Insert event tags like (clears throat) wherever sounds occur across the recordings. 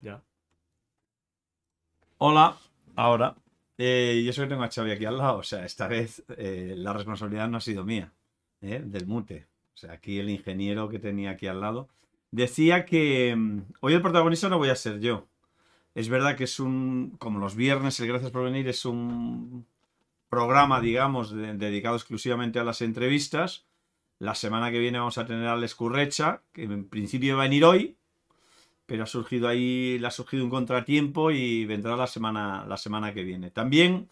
Ya. Hola, ahora. Eh, yo soy que tengo a Xavi aquí al lado. O sea, esta vez eh, la responsabilidad no ha sido mía, eh, del mute. O sea, aquí el ingeniero que tenía aquí al lado. Decía que mm, hoy el protagonista no voy a ser yo. Es verdad que es un, como los viernes, el Gracias por venir es un programa, digamos, dedicado exclusivamente a las entrevistas. La semana que viene vamos a tener a Escurrecha, que en principio va a venir hoy, pero ha surgido ahí, le ha surgido un contratiempo y vendrá la semana, la semana que viene. También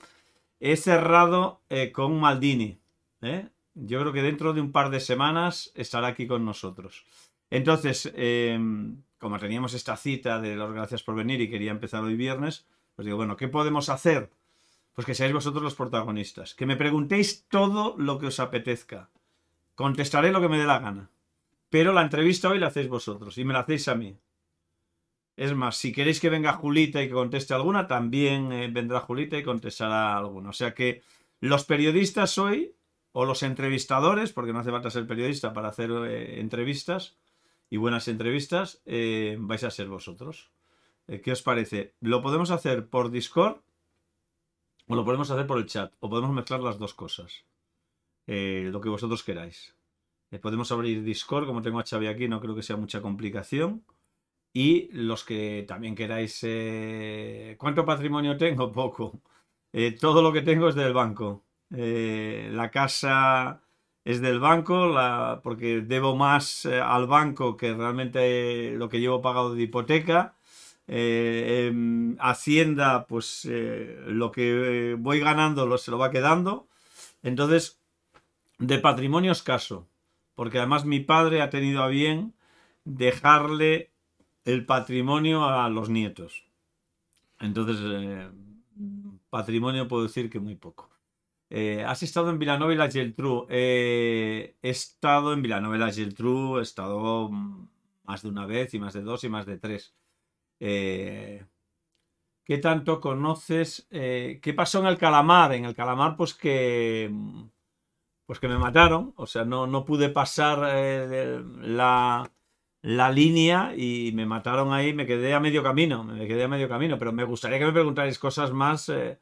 he cerrado eh, con Maldini. ¿eh? Yo creo que dentro de un par de semanas estará aquí con nosotros. Entonces, em, como teníamos esta cita de los gracias por venir y quería empezar hoy viernes, pues digo, bueno, ¿qué podemos hacer? Pues que seáis vosotros los protagonistas. Que me preguntéis todo lo que os apetezca. Contestaré lo que me dé la gana. Pero la entrevista hoy la hacéis vosotros y me la hacéis a mí. Es más, si queréis que venga Julita y que conteste alguna, también eh, vendrá Julita y contestará alguna. O sea que los periodistas hoy, o los entrevistadores, porque no hace falta ser periodista para hacer eh, entrevistas y buenas entrevistas, eh, vais a ser vosotros. ¿Qué os parece? ¿Lo podemos hacer por Discord o lo podemos hacer por el chat? ¿O podemos mezclar las dos cosas? lo que vosotros queráis. podemos abrir Discord, como tengo a Xavi aquí, no creo que sea mucha complicación. Y los que también queráis, eh, ¿cuánto patrimonio tengo? (laughs) Poco. Eh, todo lo que tengo es del banco. Eh, la casa es del banco, porque debo más al banco que realmente lo que llevo pagado de hipoteca. Hacienda, pues lo que voy ganando se lo va quedando. Entonces, de patrimonio escaso, porque además mi padre ha tenido a bien dejarle el patrimonio a los nietos. Entonces, eh, patrimonio puedo decir que muy poco. Eh, ¿Has estado en Vilanova y la Geltrú? Eh, he estado en Vilanova y la Geltrú, he estado más de una vez y más de dos y más de tres. ¿Qué tanto conoces? ¿Qué pasó en el Calamar? En el Calamar, pues que pues que me mataron, o sea, no, no pude pasar la, la línea y me mataron ahí, me quedé a medio camino, me quedé a medio camino, pero me gustaría que me preguntarais cosas más eh,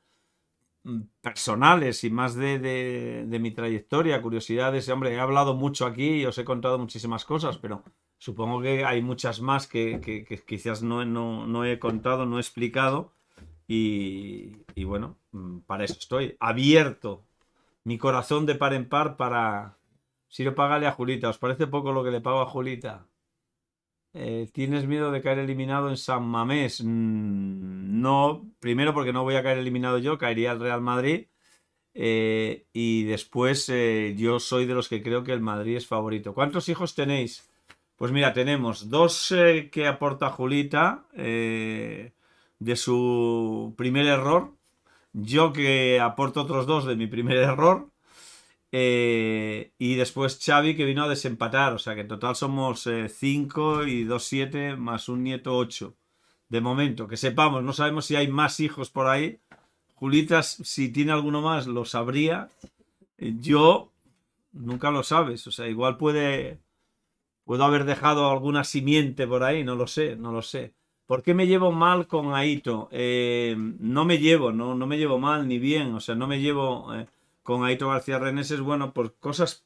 mm, personales y más de, mi trayectoria, curiosidades. Hombre, he hablado mucho aquí y os he contado muchísimas cosas, pero supongo que hay muchas más que, quizás no, no, he contado, no he explicado. Y, y, bueno, mm, para eso estoy abierto. Mi corazón de par en par para... Si lo pagale a Julita, ¿os parece poco lo que le pago a Julita? Eh, ¿Tienes miedo de caer eliminado en San Mamés? Mm, no, primero porque no voy a caer eliminado yo, caería el Real Madrid. Eh, y después eh, yo soy de los que creo que el Madrid es favorito. ¿Cuántos hijos tenéis? Pues mira, tenemos dos que aporta Julita de su primer error. Yo que aporto otros dos de mi primer error. Eh, y después Xavi que vino a desempatar. O sea que en total somos 5 eh, y 2, 7 más un nieto 8. De momento, que sepamos, no sabemos si hay más hijos por ahí. Julita, si tiene alguno más, lo sabría. Eh, yo nunca lo sabes. O sea, igual puede. Puedo haber dejado alguna simiente por ahí, no lo sé, no lo sé. ¿Por qué me llevo mal con Aito? no me llevo, no, no me llevo mal ni bien. O sea, no me llevo con Aito García Reneses, bueno, por cosas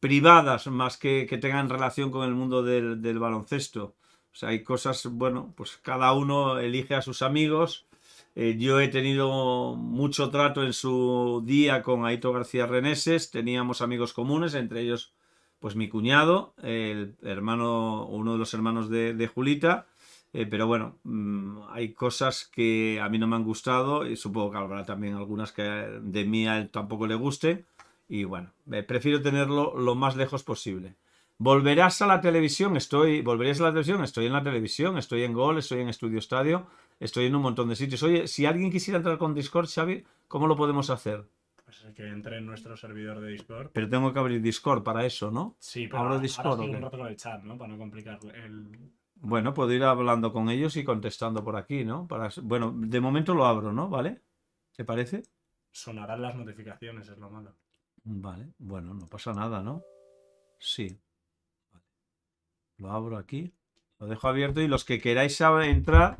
privadas más que, que tengan relación con el mundo del, baloncesto. O sea, hay cosas, bueno, pues cada uno elige a sus amigos. Eh, yo he tenido mucho trato en su día con Aito García Reneses, teníamos amigos comunes, entre ellos pues mi cuñado, el hermano, uno de los hermanos de, de Julita, eh, pero bueno, mm, hay cosas que a mí no me han gustado y supongo que habrá también algunas que de mí a él tampoco le guste. Y bueno, eh, prefiero tenerlo lo más lejos posible. ¿Volverás a la televisión? Estoy, ¿Volverías a la televisión? Estoy en la televisión, estoy en Gol, estoy en Estudio Estadio, estoy en un montón de sitios. Oye, si alguien quisiera entrar con Discord, Xavi, ¿cómo lo podemos hacer? Pues que entre en nuestro servidor de Discord. Pero tengo que abrir Discord para eso, ¿no? Sí, para Discord, el ¿no? Para no complicar el, bueno, puedo ir hablando con ellos y contestando por aquí, ¿no? Para, bueno, de momento lo abro, ¿no? ¿Vale? ¿Te parece? Sonarán las notificaciones, es lo malo. Vale, bueno, no pasa nada, ¿no? Sí. Lo abro aquí, lo dejo abierto y los que queráis entrar,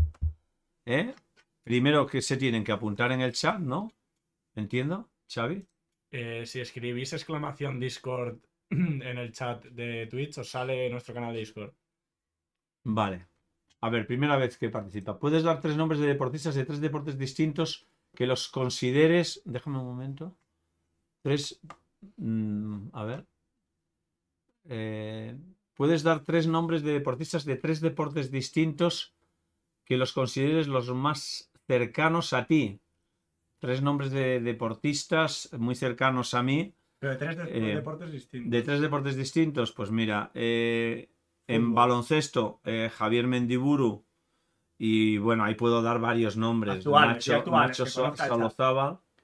¿eh? Primero que se tienen que apuntar en el chat, ¿no? ¿Entiendo, Xavi? Eh, si escribís exclamación Discord (clears throat) en el chat de Twitch, os sale nuestro canal de Discord. Vale. A ver, primera vez que participa. Puedes dar tres nombres de deportistas de tres deportes distintos que los consideres. Déjame un momento. Tres. Mm, a ver. Eh, puedes dar tres nombres de deportistas de tres deportes distintos que los consideres los más cercanos a ti. Tres nombres de deportistas muy cercanos a mí. Pero de tres eh, deportes distintos. De tres deportes distintos, pues mira. Eh, en baloncesto, eh, Javier Mendiburu. Y bueno, ahí puedo dar varios nombres. Actuales,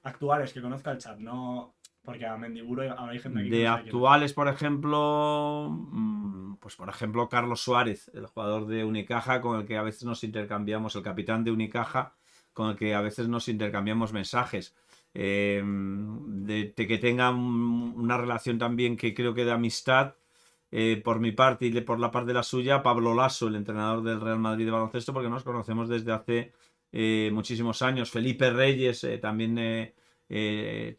Actuales, que conozca el chat, no. Porque a Mendiburu hay gente aquí De actuales, por ejemplo. Mm, pues por ejemplo, Carlos Suárez, el jugador de Unicaja, con el que a veces nos intercambiamos, el capitán de Unicaja, con el que a veces nos intercambiamos mensajes. Eh, de, que tenga una relación también que creo que de amistad eh, por mi parte y por la parte de la suya, Pablo Lasso, el entrenador del Real Madrid de baloncesto, porque nos conocemos desde hace eh, muchísimos años. Felipe Reyes, eh, también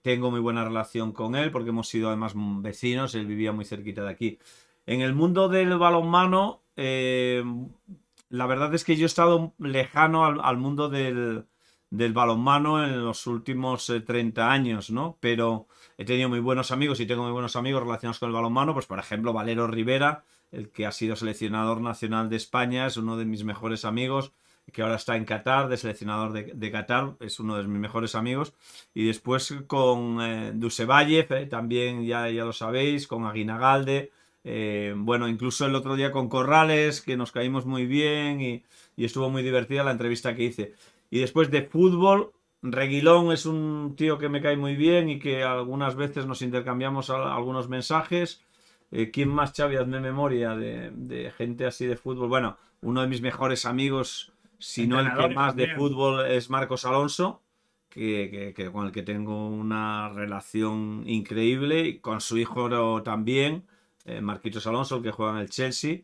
tengo muy buena relación con él, porque hemos sido además vecinos, él vivía muy cerquita de aquí. En el mundo del balonmano, la verdad es que yo he estado lejano al, mundo del, del balonmano en los últimos 30 años, ¿no? Pero he tenido muy buenos amigos y tengo muy buenos amigos relacionados con el balonmano, pues por ejemplo Valero Rivera, el que ha sido seleccionador nacional de España, es uno de mis mejores amigos, que ahora está en Qatar, de seleccionador de, Qatar, es uno de mis mejores amigos. Y después con eh, Dusevalle, eh, también ya, ya lo sabéis, con Aguinagalde, eh, bueno, incluso el otro día con Corrales, que nos caímos muy bien y, y estuvo muy divertida la entrevista que hice. Y después de fútbol, Reguilón es un tío que me cae muy bien y que algunas veces nos intercambiamos algunos mensajes. Eh, ¿Quién más, Xavi? Hazme memoria de, gente así de fútbol. Bueno, uno de mis mejores amigos, si no el que más de fútbol, es Marcos Alonso, que, con el que tengo una relación increíble. con su hijo también, eh, Marquitos Alonso, el que juega en el Chelsea.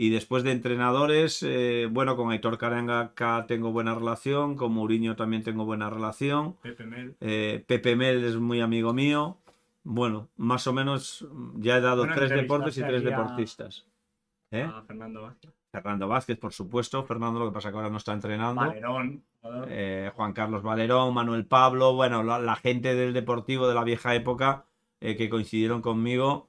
Y después de entrenadores, eh, bueno, con Aitor acá tengo buena relación, con Mourinho también tengo buena relación. Pepe Mel. Eh, Pepe Mel es muy amigo mío. Bueno, más o menos ya he dado tres deportes y tres deportistas. ¿Eh? Fernando Vázquez. Fernando Vázquez, por supuesto. Fernando, lo que pasa que ahora no está entrenando. Valerón. Juan Carlos Valerón, Manuel Pablo, bueno, la, gente del deportivo de la vieja época que coincidieron conmigo.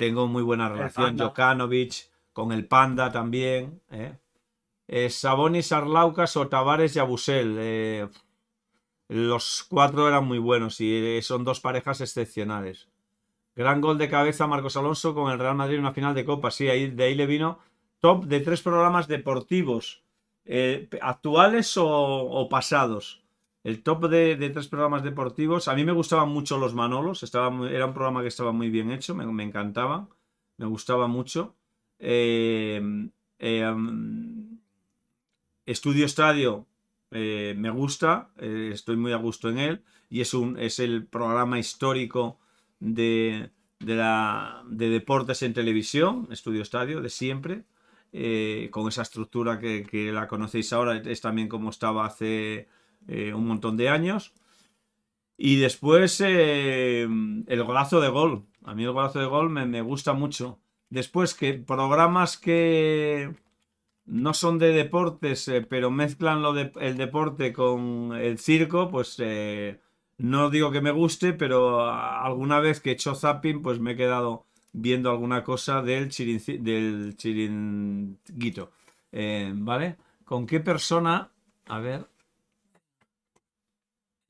Tengo muy buena relación, Jokanovic, con el Panda también. ¿eh? Eh, Sabonis, Arlaucas, Tavares y Abusel. Eh, los cuatro eran muy buenos y eh, son dos parejas excepcionales. Gran gol de cabeza Marcos Alonso con el Real Madrid en una final de Copa. Sí, de ahí le vino top de tres programas deportivos, eh, actuales o pasados. El top de, tres programas deportivos. A mí me gustaban mucho los Manolos. Estaba era un programa que estaba muy bien hecho. Me, encantaba. Me gustaba mucho. Eh, em, Estudio Estadio eh, me gusta. Eh, estoy muy a gusto en él. Y es, un, es el programa histórico de, de, deportes en televisión. Estudio Estadio de siempre. con esa estructura que, que la conocéis ahora. Es también como estaba hace eh, un montón de años. Y después eh, el golazo de gol. A mí el golazo de gol me, gusta mucho. Después que programas que no son de deportes, eh, pero mezclan lo el deporte con el circo, pues no digo que me guste, pero alguna vez que he hecho zapping, pues me he quedado viendo alguna cosa del, del chiringuito. ¿Vale? ¿Con qué persona? A ver,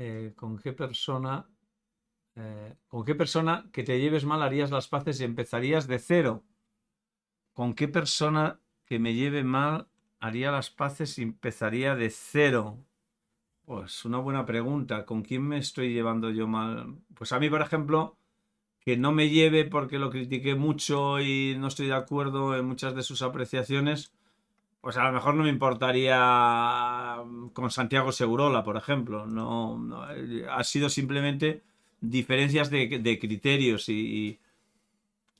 eh, con qué persona, eh, con qué persona que te lleves mal harías las paces y empezarías de cero. ¿Con qué persona que me lleve mal haría las paces y empezaría de cero? Pues una buena pregunta. ¿Con quién me estoy llevando yo mal? Pues a mí, por ejemplo, que no me lleve porque lo critiqué mucho y no estoy de acuerdo en muchas de sus apreciaciones, pues a lo mejor no me importaría mm, con Santiago Segurola, por ejemplo. No, eh, ha sido simplemente diferencias de, criterios y,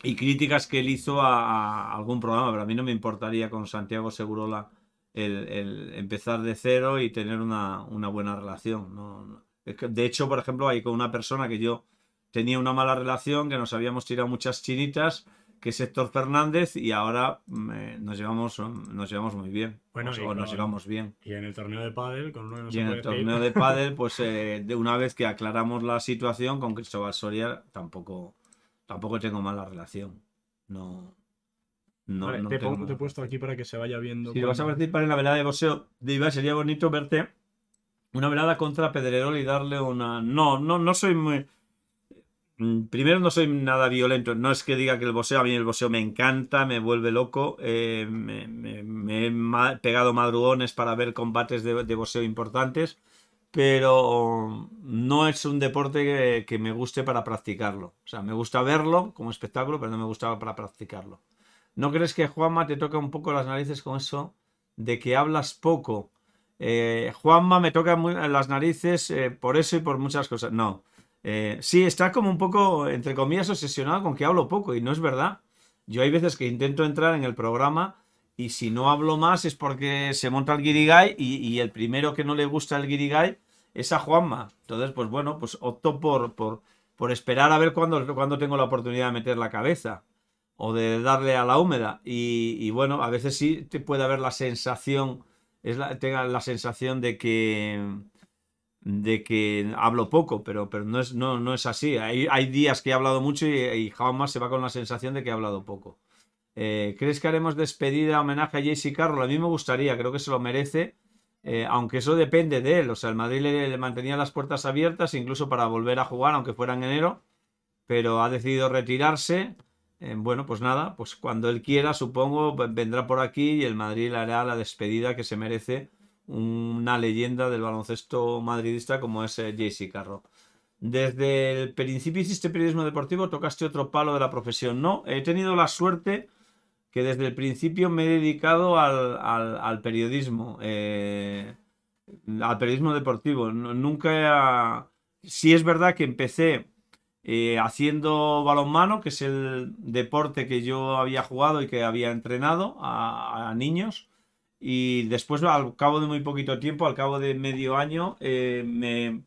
críticas que él hizo a, algún programa, pero a mí no me importaría con Santiago Segurola el, empezar de cero y tener una, buena relación. De hecho, por ejemplo, hay con una persona que yo tenía una mala relación, que nos habíamos tirado muchas chinitas que es Héctor Fernández y ahora mm, eh, nos llevamos mm, nos llevamos muy bien. Bueno, o, nos llevamos bien. Y en el torneo de pádel con uno de nosotros. torneo de (laughs) pues eh, de una vez que aclaramos la situación con Cristóbal Soria tampoco tampoco tengo mala relación. No no, te, he puesto aquí para que se vaya viendo. Si vas a participar en la velada de boxeo de sería bonito verte una velada contra Pedrerol y darle una. No, no, no soy muy Mm, primero, no soy nada violento. No es que diga que el boxeo, a mí el boxeo me encanta, me vuelve loco. Eh, me, he pegado madrugones para ver combates de, de, boxeo importantes, pero no es un deporte que, me guste para practicarlo. O sea, me gusta verlo como espectáculo, pero no me gustaba para practicarlo. ¿No crees que Juanma te toca un poco las narices con eso de que hablas poco? Eh, Juanma me toca las narices eh, por eso y por muchas cosas. No. Eh, sí, está como un poco, entre comillas, obsesionado con que hablo poco y no es verdad. Yo hay veces que intento entrar en el programa y si no hablo más es porque se monta el guirigay y, el primero que no le gusta el guirigay es a Juanma. Entonces, pues bueno, pues opto por, por, esperar a ver cuándo, tengo la oportunidad de meter la cabeza o de darle a la húmeda. Y, bueno, a veces sí te puede haber la sensación, es tenga la sensación de que de que hablo poco, pero, pero no, es, no, es así. Hay, hay, días que he hablado mucho y, jamás se va con la sensación de que he hablado poco. Eh, ¿Crees que haremos despedida, homenaje a Jesse Carroll? A mí me gustaría, creo que se lo merece, eh, aunque eso depende de él. O sea, el Madrid le, mantenía las puertas abiertas incluso para volver a jugar, aunque fuera en enero, pero ha decidido retirarse. Eh, bueno, pues nada, pues cuando él quiera, supongo, vendrá por aquí y el Madrid le hará la despedida que se merece una leyenda del baloncesto madridista como es eh, JC Carro. Desde el principio hiciste periodismo deportivo, tocaste otro palo de la profesión. No, he tenido la suerte que desde el principio me he dedicado al, periodismo, eh, al periodismo deportivo. nunca, si es verdad que empecé eh, haciendo balonmano, que es el deporte que yo había jugado y que había entrenado a niños y después, al cabo de muy poquito tiempo, al cabo de medio año, eh, me,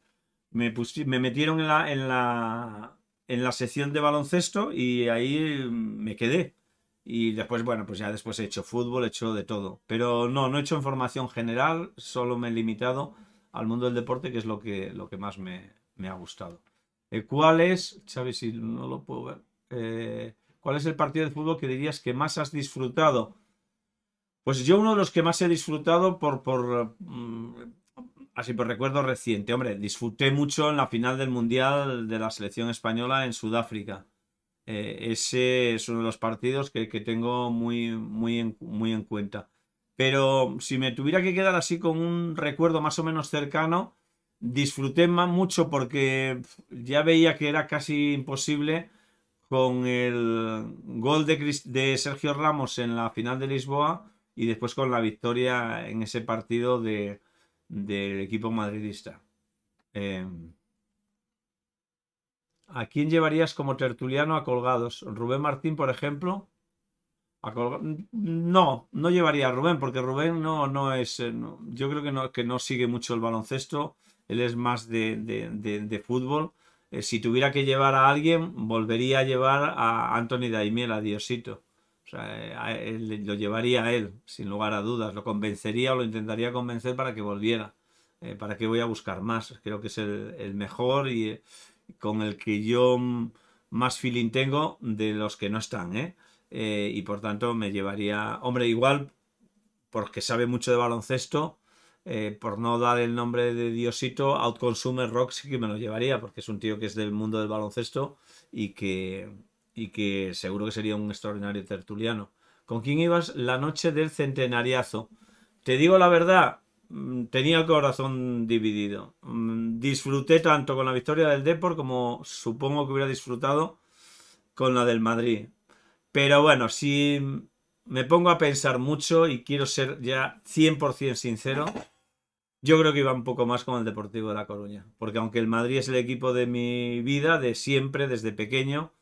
me, metieron en la, en, la, en la sección de baloncesto y ahí me quedé. Y después, bueno, pues ya después he hecho fútbol, he hecho de todo. Pero no, no he hecho información formación general, solo me he limitado al mundo del deporte, que es lo que, lo que más me, me ha gustado. Eh, ¿Cuál es, Xavi, si no lo puedo ver, eh, cuál es el partido de fútbol que dirías que más has disfrutado? Pues yo uno de los que más he disfrutado por, por mm, así por recuerdo reciente. Hombre, disfruté mucho en la final del Mundial de la selección española en Sudáfrica. Eh, ese es uno de los partidos que, tengo muy, muy, en, muy en cuenta. Pero si me tuviera que quedar así con un recuerdo más o menos cercano, disfruté más mucho porque ya veía que era casi imposible con el gol de Sergio Ramos en la final de Lisboa y después con la victoria en ese partido del equipo madridista. Eh, ¿A quién llevarías como tertuliano a colgados? ¿Rubén Martín, por ejemplo? no, no llevaría a Rubén, porque Rubén no, no es. Eh, yo creo que no, que no sigue mucho el baloncesto. Él es más de, fútbol. Eh, si tuviera que llevar a alguien, volvería a llevar a Anthony Daimiel, a Diosito él, lo llevaría a él, sin lugar a dudas. Lo convencería o lo intentaría convencer para que volviera. Eh, ¿Para que voy a buscar más? Creo que es el, mejor y con el que yo más feeling tengo de los que no están. ¿eh? ¿eh? y por tanto me llevaría, hombre, igual, porque sabe mucho de baloncesto, eh, por no dar el nombre de Diosito, Outconsumer Roxy que me lo llevaría, porque es un tío que es del mundo del baloncesto y que, y que seguro que sería un extraordinario tertuliano. ¿Con quién ibas la noche del centenariazo? Te digo la verdad, mm, tenía el corazón dividido. Mm, disfruté tanto con la victoria del Depor como supongo que hubiera disfrutado con la del Madrid. Pero bueno, si me pongo a pensar mucho y quiero ser ya 100% sincero, yo creo que iba un poco más con el Deportivo de La Coruña. Porque aunque el Madrid es el equipo de mi vida, de siempre, desde pequeño,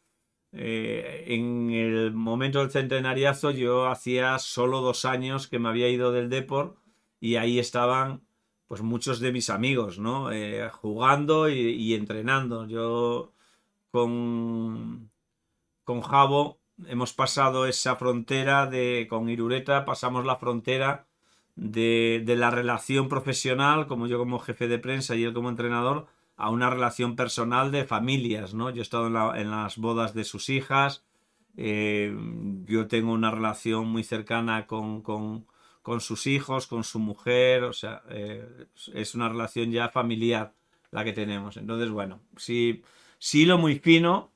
eh, en el momento del centenariazo yo hacía solo dos años que me había ido del Depor y ahí estaban pues muchos de mis amigos, ¿no? Eh, jugando y, entrenando. Yo con, con Javo hemos pasado esa frontera de, con Irureta, pasamos la frontera de, de la relación profesional, como yo como jefe de prensa y él como entrenador, a una relación personal de familias, ¿no? Yo he estado en, las bodas de sus hijas, eh, yo tengo una relación muy cercana con, con, sus hijos, con su mujer, o sea, eh, es una relación ya familiar la que tenemos. Entonces, bueno, si, si lo muy fino,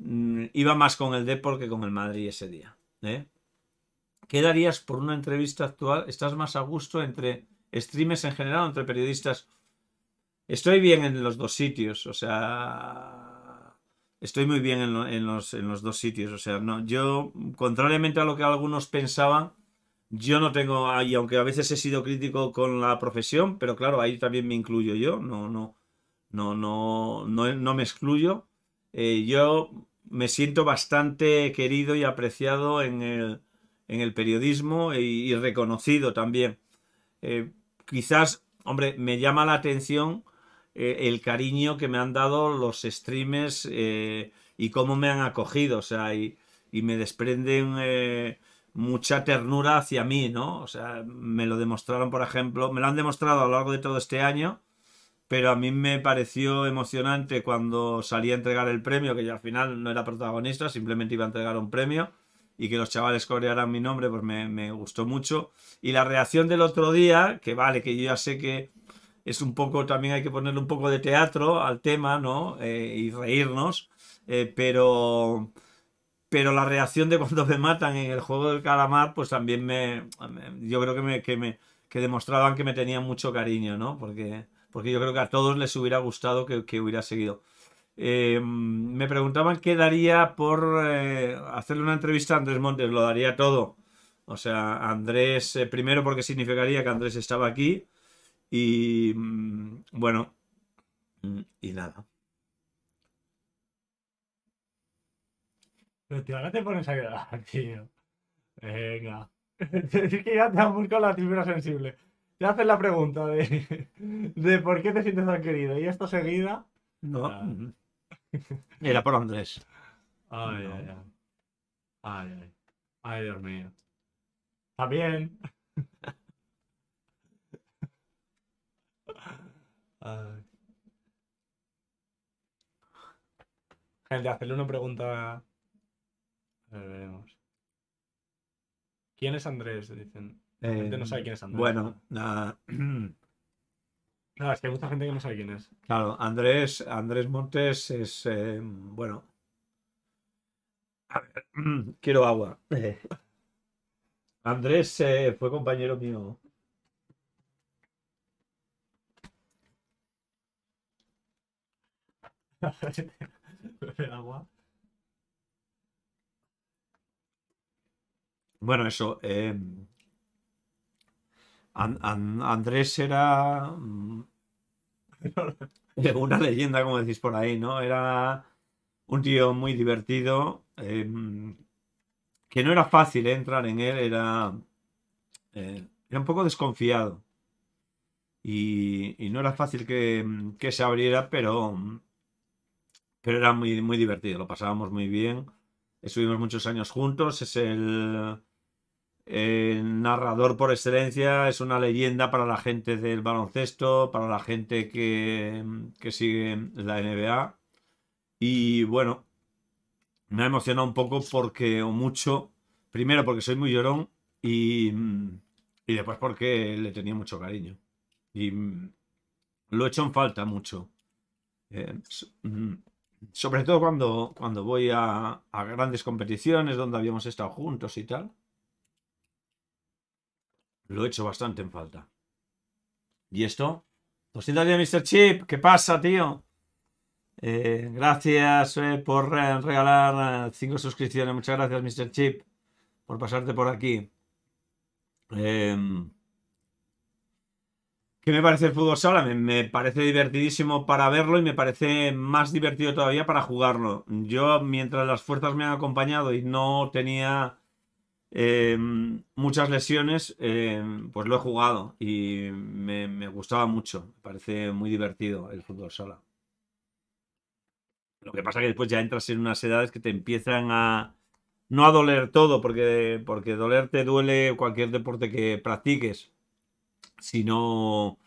mm, iba más con el deporte que con el Madrid ese día. ¿eh? ¿Qué darías por una entrevista actual? ¿Estás más a gusto entre streamers en general o entre periodistas? Estoy bien en los dos sitios, o sea, estoy muy bien en, los, en los, dos sitios, o sea, no, yo, contrariamente a lo que algunos pensaban, yo no tengo, ahí, aunque a veces he sido crítico con la profesión, pero claro, ahí también me incluyo yo, no, no, no, no, no, me excluyo. Eh, yo me siento bastante querido y apreciado en el, en el periodismo y, reconocido también. Eh, quizás, hombre, me llama la atención eh, el cariño que me han dado los streamers eh, y cómo me han acogido, o sea, y, me desprenden eh, mucha ternura hacia mí, ¿no? O sea, me lo demostraron, por ejemplo, me lo han demostrado a lo largo de todo este año, pero a mí me pareció emocionante cuando salí a entregar el premio, que yo al final no era protagonista, simplemente iba a entregar un premio y que los chavales corearan mi nombre, pues me, me, gustó mucho. Y la reacción del otro día, que vale, que yo ya sé que es un poco, también hay que ponerle un poco de teatro al tema, ¿no? Eh, y reírnos, eh, pero, pero la reacción de cuando me matan en el juego del calamar, pues también me, yo creo que me, demostraban que me tenían mucho cariño, ¿no? Porque, porque yo creo que a todos les hubiera gustado que, hubiera seguido. Eh, me preguntaban qué daría por hacerle una entrevista a Andrés Montes. Lo daría todo. O sea, Andrés, primero porque significaría que Andrés estaba aquí. Y mm, bueno, mm, y nada. Pero tío, ahora te pones a quedar, (laughs) tío. Venga. (laughs) Es que ya te ha buscado la fibra sensible. Te hacen la pregunta de, (laughs) de por qué te sientes tan querido. Y esto seguida. No. Ah. Mm. Era por Andrés. Ay, ay, ay. Ay, ay. Ay, Dios mío. Está bien. gente, ah. El de hacerle una pregunta. A ver, veremos. ¿Quién es Andrés? Dicen. La gente no eh, sabe quién es Andrés. Bueno, nada. (clears throat) nada, es que hay mucha gente que no sabe quién es. Claro, Andrés, Andrés Montes es. Eh, bueno. A ver, (clears throat) quiero agua. (laughs) Andrés eh, fue compañero mío Bueno, eso. Eh, Andrés era mm, (laughs) una leyenda, como decís por ahí, ¿no? Era un tío muy divertido, eh, que no era fácil eh, entrar en él, era, era un poco desconfiado. Y, no era fácil que se abriera, pero mm, pero era muy, muy divertido, lo pasábamos muy bien. Estuvimos muchos años juntos, es el, narrador por excelencia, es una leyenda para la gente del baloncesto, para la gente que, sigue la NBA. Y bueno, me ha emocionado un poco porque, o mucho, primero porque soy muy llorón y, y después porque le tenía mucho cariño. Y lo he hecho en falta mucho. Eh, mm, sobre todo cuando, cuando voy a, grandes competiciones donde habíamos estado juntos y tal. Lo he hecho bastante en falta. ¿Y esto? 200 días, Mr. Chip. ¿Qué pasa, tío? Eh, gracias eh, por eh, regalar 5 suscripciones. Muchas gracias, Mr. Chip, por pasarte por aquí. Em, ¿Qué me parece el fútbol sala? Me, parece divertidísimo para verlo y me parece más divertido todavía para jugarlo. Yo, mientras las fuerzas me han acompañado y no tenía em, muchas lesiones, em, pues lo he jugado y me, gustaba mucho. Me parece muy divertido el fútbol sala. Lo que pasa es que después ya entras en unas edades que te empiezan a, no a doler todo, porque, porque doler te duele cualquier deporte que practiques si no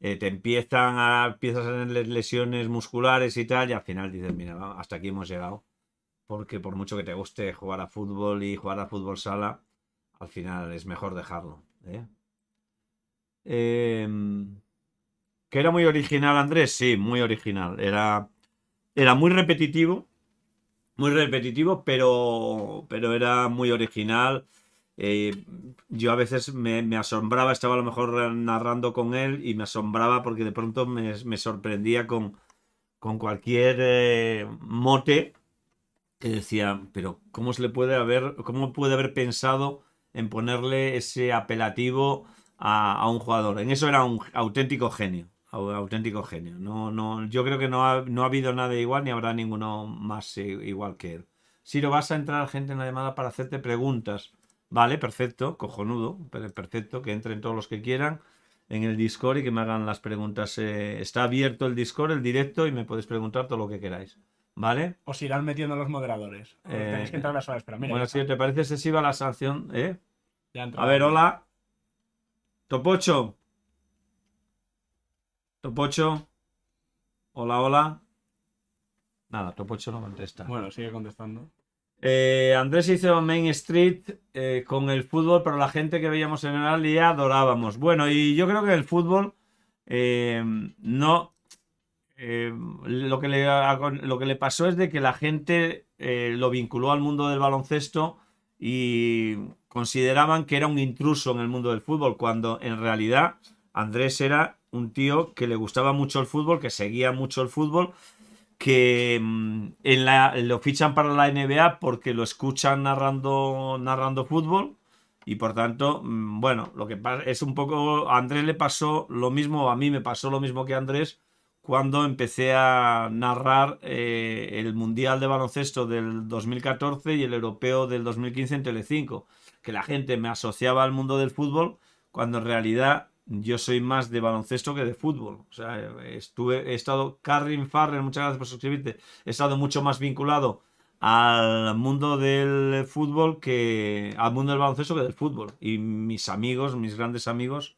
eh, te empiezan a empiezas a tener lesiones musculares y tal, y al final dices, mira, hasta aquí hemos llegado. Porque por mucho que te guste jugar a fútbol y jugar a fútbol sala, al final es mejor dejarlo. ¿eh? Em, que era muy original, Andrés, sí, muy original. Era, era muy repetitivo, muy repetitivo, pero, pero era muy original eh, yo a veces me, asombraba, estaba a lo mejor narrando con él y me asombraba porque de pronto me, sorprendía con, con cualquier eh, mote que decía, pero ¿cómo se le puede haber, cómo puede haber pensado en ponerle ese apelativo a, un jugador? En eso era un auténtico genio, auténtico genio. No, no, yo creo que no ha, no ha habido nada igual ni habrá ninguno más eh, igual que él. si Siro, vas a entrar gente en la llamada para hacerte preguntas. Vale, perfecto, cojonudo, perfecto, que entren todos los que quieran en el Discord y que me hagan las preguntas. Eh, está abierto el Discord, el directo, y me podéis preguntar todo lo que queráis. ¿Vale? Os irán metiendo los moderadores. Eh, tenéis que entrar las pero mira, Bueno, si te parece excesiva la sanción, ¿eh? Ya a ver, hola. Topocho. Topocho. Hola, hola. Nada, Topocho no contesta. Bueno, sigue contestando. Eh, Andrés hizo Main Street eh, con el fútbol, pero la gente que veíamos en el ya adorábamos. Bueno, y yo creo que el fútbol eh, no. lo que le pasó es de que la gente lo vinculó al mundo del baloncesto y consideraban que era un intruso en el mundo del fútbol, cuando en realidad Andrés era un tío que le gustaba mucho el fútbol, que seguía mucho el fútbol que mm, en la, lo fichan para la NBA porque lo escuchan narrando, narrando fútbol y por tanto, mm, bueno, lo que pasa es un poco, a Andrés le pasó lo mismo, a mí me pasó lo mismo que a Andrés cuando empecé a narrar eh, el Mundial de Baloncesto del 2014 y el Europeo del 2015 en Telecinco, que la gente me asociaba al mundo del fútbol cuando en realidad yo soy más de baloncesto que de fútbol. O sea, estuve, he estado, Karim Farrer, muchas gracias por suscribirte, he estado mucho más vinculado al mundo del fútbol que al mundo del baloncesto que del fútbol. Y mis amigos, mis grandes amigos,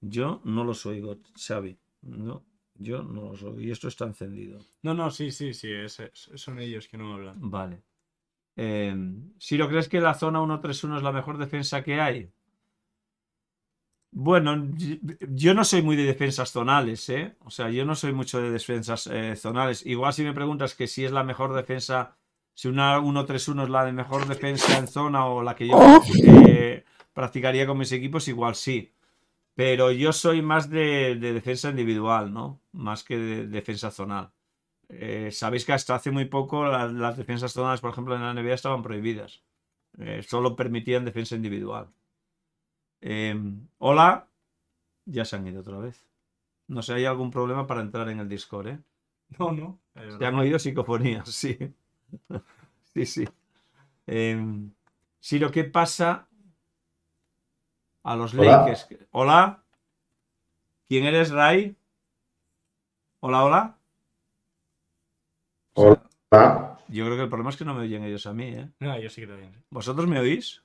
yo no los oigo, Xavi. No, yo no los oigo. Y esto está encendido. No, no, sí, sí, sí, son ellos que no hablan. Vale. Eh, si lo crees que la zona 1-3-1 es la mejor defensa que hay, bueno, yo no soy muy de defensas zonales, ¿eh? O sea, yo no soy mucho de defensas eh, zonales. Igual si me preguntas que si es la mejor defensa, si una 1-3-1 es la de mejor defensa en zona o la que yo oh. eh, practicaría con mis equipos, igual sí. Pero yo soy más de, defensa individual, ¿no? Más que de defensa zonal. Sabéis que hasta hace muy poco las defensas zonales, por ejemplo, en la NBA estaban prohibidas. solo permitían defensa individual. Em, hola. Ya se han ido otra vez. No sé, hay algún problema para entrar en el Discord, ¿eh? No, no. Se han oído psicofonías, (laughs) sí. sí, sí. Em, si lo que pasa a los leyes. Hola. ¿Quién eres, Ray? Hola, hola. Hola. yo creo que el problema es que no me oyen ellos a mí, ¿eh? No, yo sí que te oyen. ¿Vosotros me oís?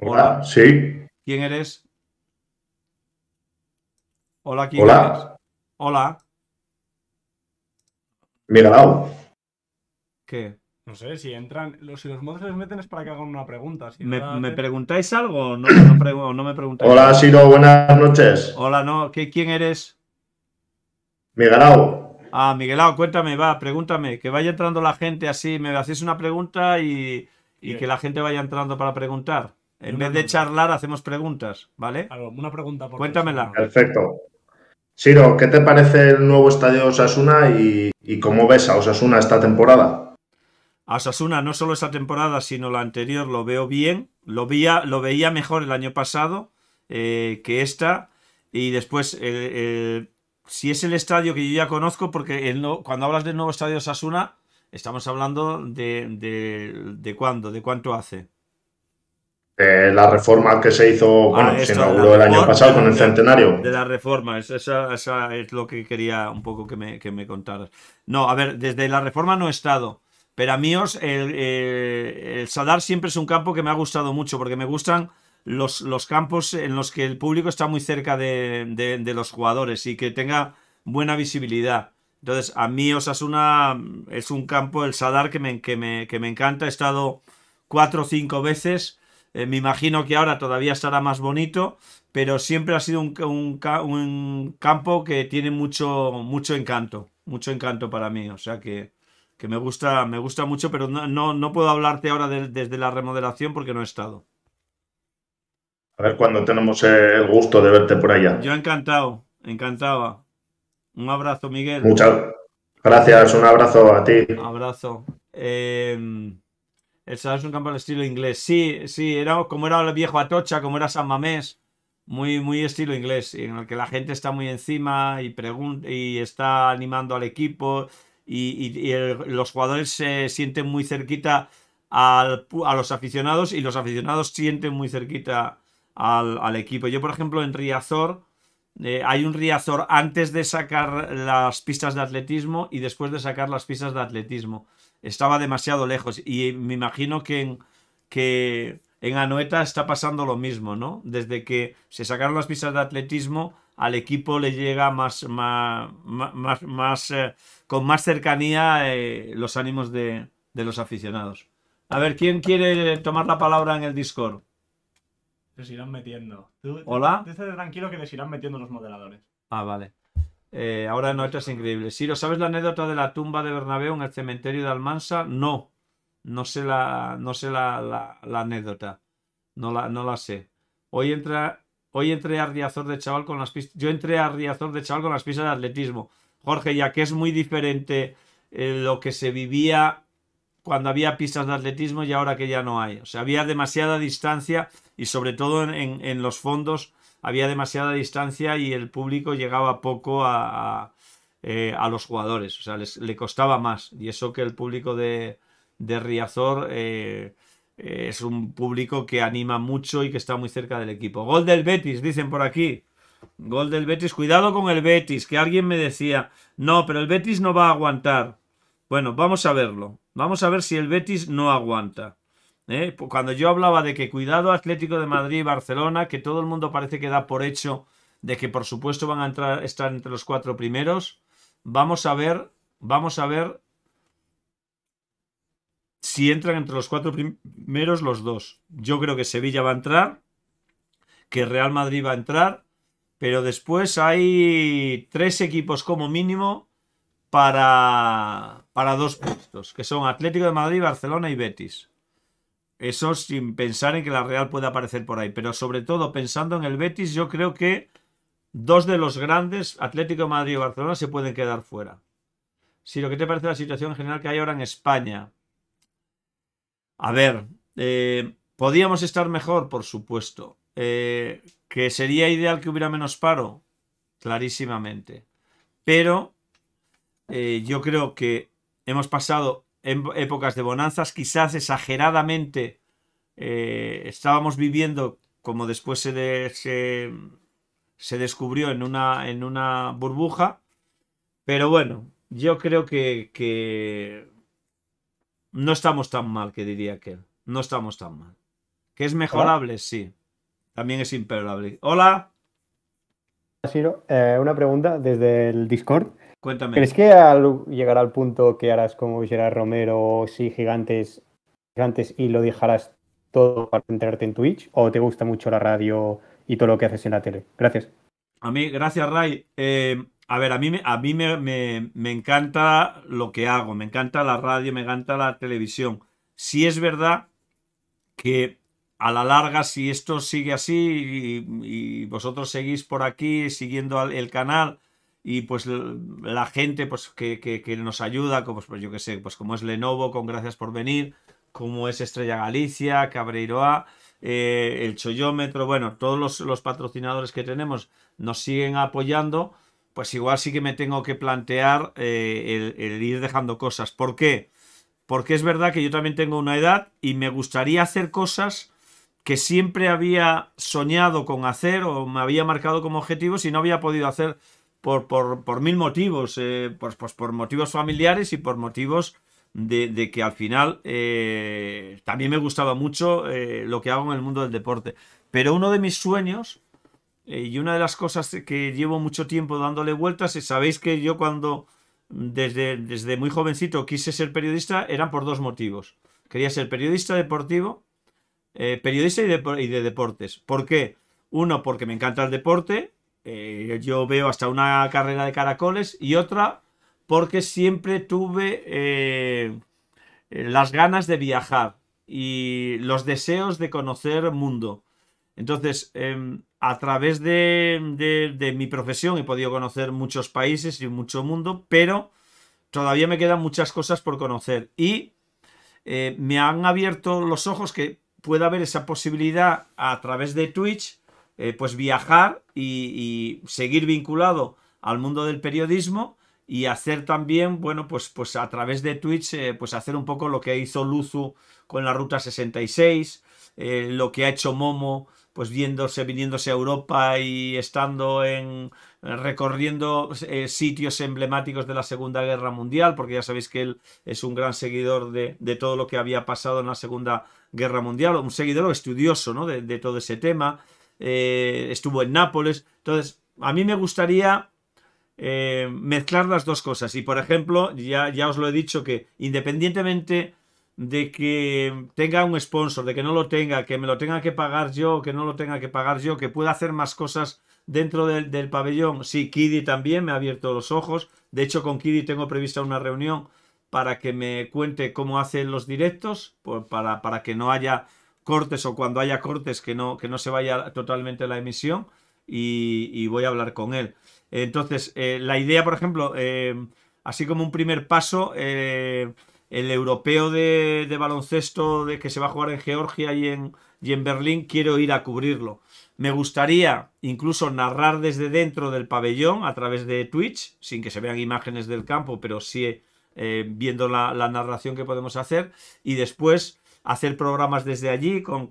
Hola. Sí. ¿Quién eres? Hola, ¿quién Hola. eres? Hola. Mira, ¿Qué? No sé, si entran. si los modos les meten es para que hagan una pregunta. ¿Me, preguntáis algo o no, me preguntáis? Hola, Siro, buenas noches. Hola, no, ¿qué, ¿quién eres? Miguelao. Ah, Miguelao, cuéntame, va, pregúntame. Que vaya entrando la gente así, me hacéis una pregunta y que la gente vaya entrando para preguntar. En vez de charlar, hacemos preguntas, ¿vale? una pregunta por Cuéntamela. Perfecto. Siro, ¿qué te parece el nuevo estadio Osasuna y, cómo ves a Osasuna esta temporada? A Osasuna no solo esta temporada, sino la anterior lo veo bien. Lo, veía, mejor el año pasado eh, que esta. Y después, si es el estadio que yo ya conozco, porque cuando hablas del nuevo estadio Osasuna, estamos hablando de, de, de cuándo, de cuánto hace. Eh, la reforma que se hizo, ah, bueno, se inauguró el año pasado con el centenario. De la reforma, esa, esa es lo que quería un poco que me, que me, contaras. No, a ver, desde la reforma no he estado, pero a míos el, eh, el Sadar siempre es un campo que me ha gustado mucho porque me gustan los, los campos en los que el público está muy cerca de, de, los jugadores y que tenga buena visibilidad. Entonces, a mí Osasuna es un campo, el Sadar, que me, que me, que me encanta. He estado cuatro o cinco veces eh, me imagino que ahora todavía estará más bonito, pero siempre ha sido un, campo que tiene mucho, mucho encanto, mucho encanto para mí. O sea que, que me, gusta, me gusta mucho, pero no, no, puedo hablarte ahora desde la remodelación porque no he estado. A ver cuando tenemos el gusto de verte por allá. Yo encantado, encantaba. Un abrazo, Miguel. Muchas gracias, un abrazo a ti. Un abrazo. Eh, el un campo al estilo inglés. Sí, sí, era como era el viejo Atocha, como era San Mamés. Muy, muy estilo inglés, en el que la gente está muy encima y, y está animando al equipo y, los jugadores se sienten muy cerquita a los aficionados y los aficionados sienten muy cerquita al, equipo. Yo, por ejemplo, en Riazor eh, hay un Riazor antes de sacar las pistas de atletismo y después de sacar las pistas de atletismo estaba demasiado lejos. Y me imagino que en, que en Anoeta está pasando lo mismo, ¿no? Desde que se sacaron las pistas de atletismo, al equipo le llega más, más, más, más eh, con más cercanía eh, los ánimos de, los aficionados. A ver, ¿quién quiere tomar la palabra en el Discord? Les irán metiendo. Hola. tranquilo que les irán metiendo los moderadores. Ah, vale. Eh, ahora no, esto es increíble. lo ¿sabes la anécdota de la tumba de Bernabéu en el cementerio de Almansa? No, no sé la, no sé la, la, anécdota. No la, no la sé. Hoy, entra, hoy entré a Riazor de Chaval con las pistas. Yo entré a de Chaval con las pistas de atletismo. Jorge, ya que es muy diferente eh, lo que se vivía cuando había pistas de atletismo y ahora que ya no hay. O sea, había demasiada distancia y sobre todo en los fondos había demasiada distancia y el público llegaba poco eh, a, los jugadores, o sea, les, le costaba más. Y eso que el público de, Riazor eh, eh, es un público que anima mucho y que está muy cerca del equipo. Gol del Betis, dicen por aquí. Gol del Betis, cuidado con el Betis, que alguien me decía, no, pero el Betis no va a aguantar. Bueno, vamos a verlo. Vamos a ver si el Betis no aguanta. ¿eh? cuando yo hablaba de que cuidado Atlético de Madrid y Barcelona, que todo el mundo parece que da por hecho de que por supuesto van a entrar, estar entre los cuatro primeros, vamos a ver, vamos a ver si entran entre los cuatro primeros los dos. Yo creo que Sevilla va a entrar, que Real Madrid va a entrar, pero después hay tres equipos como mínimo para, para dos puestos, que son Atlético de Madrid, Barcelona y Betis. Eso sin pensar en que la Real pueda aparecer por ahí. Pero sobre todo pensando en el Betis, yo creo que dos de los grandes, Atlético de Madrid y Barcelona, se pueden quedar fuera. Si lo que te parece la situación general que hay ahora en España. A ver, ¿podríamos eh, ¿podíamos estar mejor? Por supuesto. Eh, ¿Que sería ideal que hubiera menos paro? Clarísimamente. Pero eh, yo creo que hemos pasado en épocas de bonanzas, quizás exageradamente eh, estábamos viviendo, como después se, se, descubrió en una, en una burbuja, pero bueno, yo creo que, que no estamos tan mal, que diría que no estamos tan mal. Que es mejorable, sí. También es imperable. Hola. Eh, una pregunta desde el Discord. Cuéntame. ¿Crees que al llegar al punto que harás como Gerard Romero, sí, gigantes, gigantes y lo dejarás todo para centrarte en Twitch? ¿O te gusta mucho la radio y todo lo que haces en la tele? Gracias. A mí, gracias, Ray. Eh, a ver, a mí, a mí me, encanta lo que hago, me encanta la radio, me encanta la televisión. Si es verdad que a la larga, si esto sigue así y vosotros seguís por aquí siguiendo el canal, y pues la gente pues, que, nos ayuda, como, pues yo que sé, pues como es Lenovo, con gracias por venir, como es Estrella Galicia, Cabreiroa, eh, el Choyómetro, bueno, todos los, patrocinadores que tenemos nos siguen apoyando, pues igual sí que me tengo que plantear eh, el, el, ir dejando cosas. ¿Por qué? Porque es verdad que yo también tengo una edad y me gustaría hacer cosas que siempre había soñado con hacer o me había marcado como objetivos y no había podido hacer por, mil motivos, eh, pues, pues, por motivos familiares y por motivos de, que al final eh, también me gustaba mucho eh, lo que hago en el mundo del deporte. Pero uno de mis sueños y una de las cosas que llevo mucho tiempo dándole vueltas, y sabéis que yo cuando desde, desde muy jovencito quise ser periodista, eran por dos motivos. Quería ser periodista deportivo, periodista y de, y de deportes. ¿Por qué? Uno, porque me encanta el deporte, eh, yo veo hasta una carrera de caracoles y otra porque siempre tuve eh, las ganas de viajar y los deseos de conocer mundo. Entonces, em, a través de, de, mi profesión he podido conocer muchos países y mucho mundo, pero todavía me quedan muchas cosas por conocer. Y eh, me han abierto los ojos que pueda haber esa posibilidad a través de Twitch eh, pues viajar y, seguir vinculado al mundo del periodismo y hacer también, bueno, pues, pues a través de Twitch, eh, pues hacer un poco lo que hizo Luzu con la Ruta 66, eh, lo que ha hecho Momo, pues viéndose, viniéndose a Europa y estando en, recorriendo sitios emblemáticos de la Segunda Guerra Mundial, porque ya sabéis que él es un gran seguidor de, todo lo que había pasado en la Segunda Guerra Mundial, un seguidor estudioso ¿no? de, todo ese tema, eh, estuvo en Nápoles. Entonces, a mí me gustaría eh, mezclar las dos cosas. Y por ejemplo, ya, ya os lo he dicho que independientemente de que tenga un sponsor, de que no lo tenga, que me lo tenga que pagar yo, que no lo tenga que pagar yo, que pueda hacer más cosas dentro del, pabellón. Sí, Kidi también me ha abierto los ojos. De hecho, con Kidi tengo prevista una reunión para que me cuente cómo hace los directos, para, para que no haya cortes o cuando haya cortes que no, que no se vaya totalmente la emisión y, voy a hablar con él. Entonces, eh, la idea, por ejemplo, eh, así como un primer paso, eh, el europeo de, baloncesto de, que se va a jugar en Georgia y en, en Berlín, quiero ir a cubrirlo. Me gustaría incluso narrar desde dentro del pabellón a través de Twitch, sin que se vean imágenes del campo, pero sí viendo la narración que podemos hacer. Y después hacer programas desde allí con,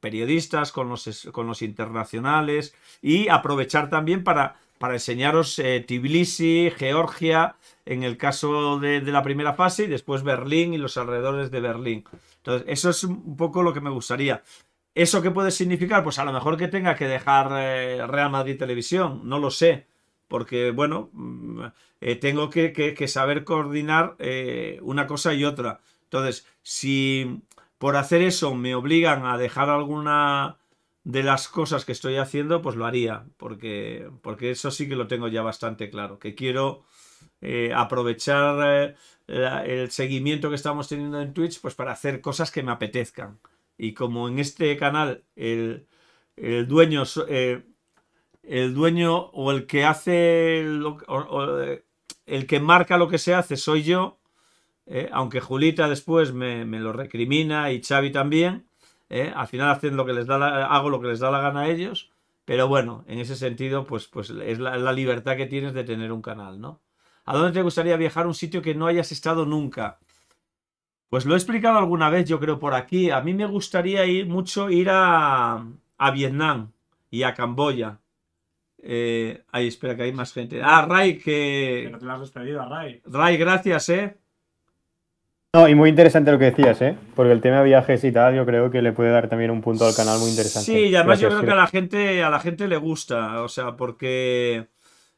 periodistas, con los, con los internacionales y aprovechar también para, para enseñaros eh, Tbilisi, Georgia, en el caso de, la primera fase, y después Berlín y los alrededores de Berlín. Entonces, eso es un poco lo que me gustaría. ¿Eso qué puede significar? Pues a lo mejor que tenga que dejar eh, Real Madrid Televisión, no lo sé. Porque, bueno, mm, eh, tengo que, saber coordinar una cosa y otra. Entonces, si por hacer eso me obligan a dejar alguna de las cosas que estoy haciendo, pues lo haría, porque, porque eso sí que lo tengo ya bastante claro, que quiero eh, aprovechar eh, el seguimiento que estamos teniendo en Twitch, pues para hacer cosas que me apetezcan. Y como en este canal el, el dueño... Eh, el dueño o el que hace o, el que marca lo que se hace soy yo, eh, aunque Julita después me, lo recrimina y Xavi también, eh, al final hacen lo que les da hago lo que les da la gana a ellos, pero bueno, en ese sentido, pues, pues es la, libertad que tienes de tener un canal, ¿no? ¿A dónde te gustaría viajar un sitio que no hayas estado nunca? Pues lo he explicado alguna vez, yo creo, por aquí. A mí me gustaría ir mucho ir a, a Vietnam y a Camboya. Eh, ahí, espera que hay más gente. Ah, Ray, que... no te has despedido Ray. Ray, gracias, eh. No, y muy interesante lo que decías, ¿eh? Porque el tema de viajes y tal, yo creo que le puede dar también un punto al canal muy interesante. Sí, y además yo creo que a la gente, a la gente le gusta, o sea, porque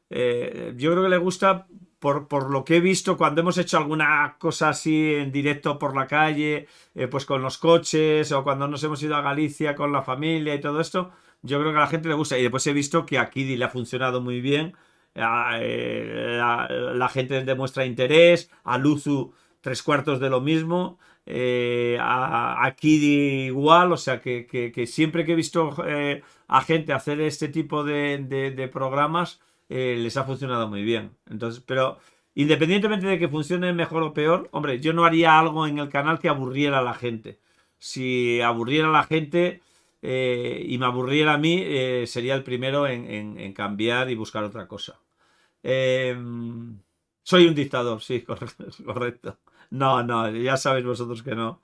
eh, yo creo que le gusta por, lo que he visto cuando hemos hecho alguna cosa así en directo por la calle, eh, pues con los coches, o cuando nos hemos ido a Galicia con la familia y todo esto, yo creo que a la gente le gusta. Y después he visto que aquí le ha funcionado muy bien. Eh, la, la, gente demuestra interés, a Luzu tres cuartos de lo mismo, eh, aquí igual, o sea que, siempre que he visto eh, a gente hacer este tipo de, programas, eh, les ha funcionado muy bien. Entonces, pero independientemente de que funcione mejor o peor, hombre, yo no haría algo en el canal que aburriera a la gente. Si aburriera a la gente y me aburriera a mí, sería el primero en, en, cambiar y buscar otra cosa. Em, soy un dictador, sí, (laughs) correcto. No, no, ya sabéis vosotros que no.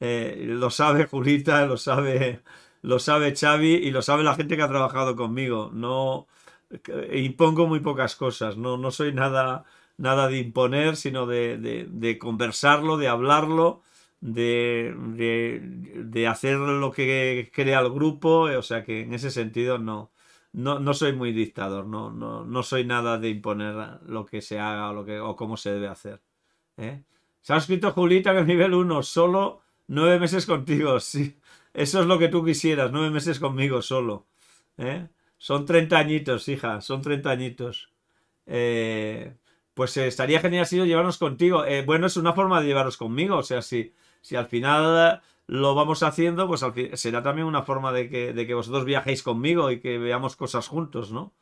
Eh, lo sabe Julita, lo sabe, lo sabe Xavi y lo sabe la gente que ha trabajado conmigo. No eh, impongo muy pocas cosas, no, no soy nada, nada de imponer, sino de, conversarlo, de hablarlo, de, de, hacer lo que crea el grupo. Eh, o sea que en ese sentido no. No, no soy muy dictador, no, no, no soy nada de imponer lo que se haga o, lo que, o cómo se debe hacer. Se ha escrito Julita en el nivel 1, solo nueve meses contigo. (laughs) Sí, eso es lo que tú quisieras, nueve meses conmigo solo. ¿eh? Son 30 añitos, hija, son 30 añitos. Eh, pues eh, estaría genial si llevarnos contigo. bueno, es una forma de llevaros conmigo, o sea, si, si al final lo vamos haciendo, pues será también una forma de que, de que, vosotros viajéis conmigo y que veamos cosas juntos, ¿no?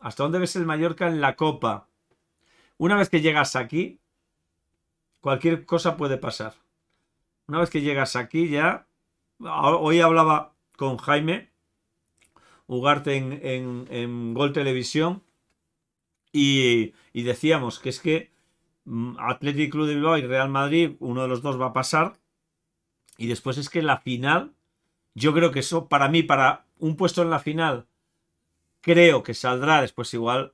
¿Hasta dónde ves el Mallorca en la Copa? Una vez que llegas aquí, cualquier cosa puede pasar. Una vez que llegas aquí ya, hoy hablaba con Jaime Ugarte en, Gol Televisión y, decíamos que es que mm, Athletic Club de Bilbao y Real Madrid, uno de los dos va a pasar y después es que la final, yo creo que eso para mí, para un puesto en la final, creo que saldrá después igual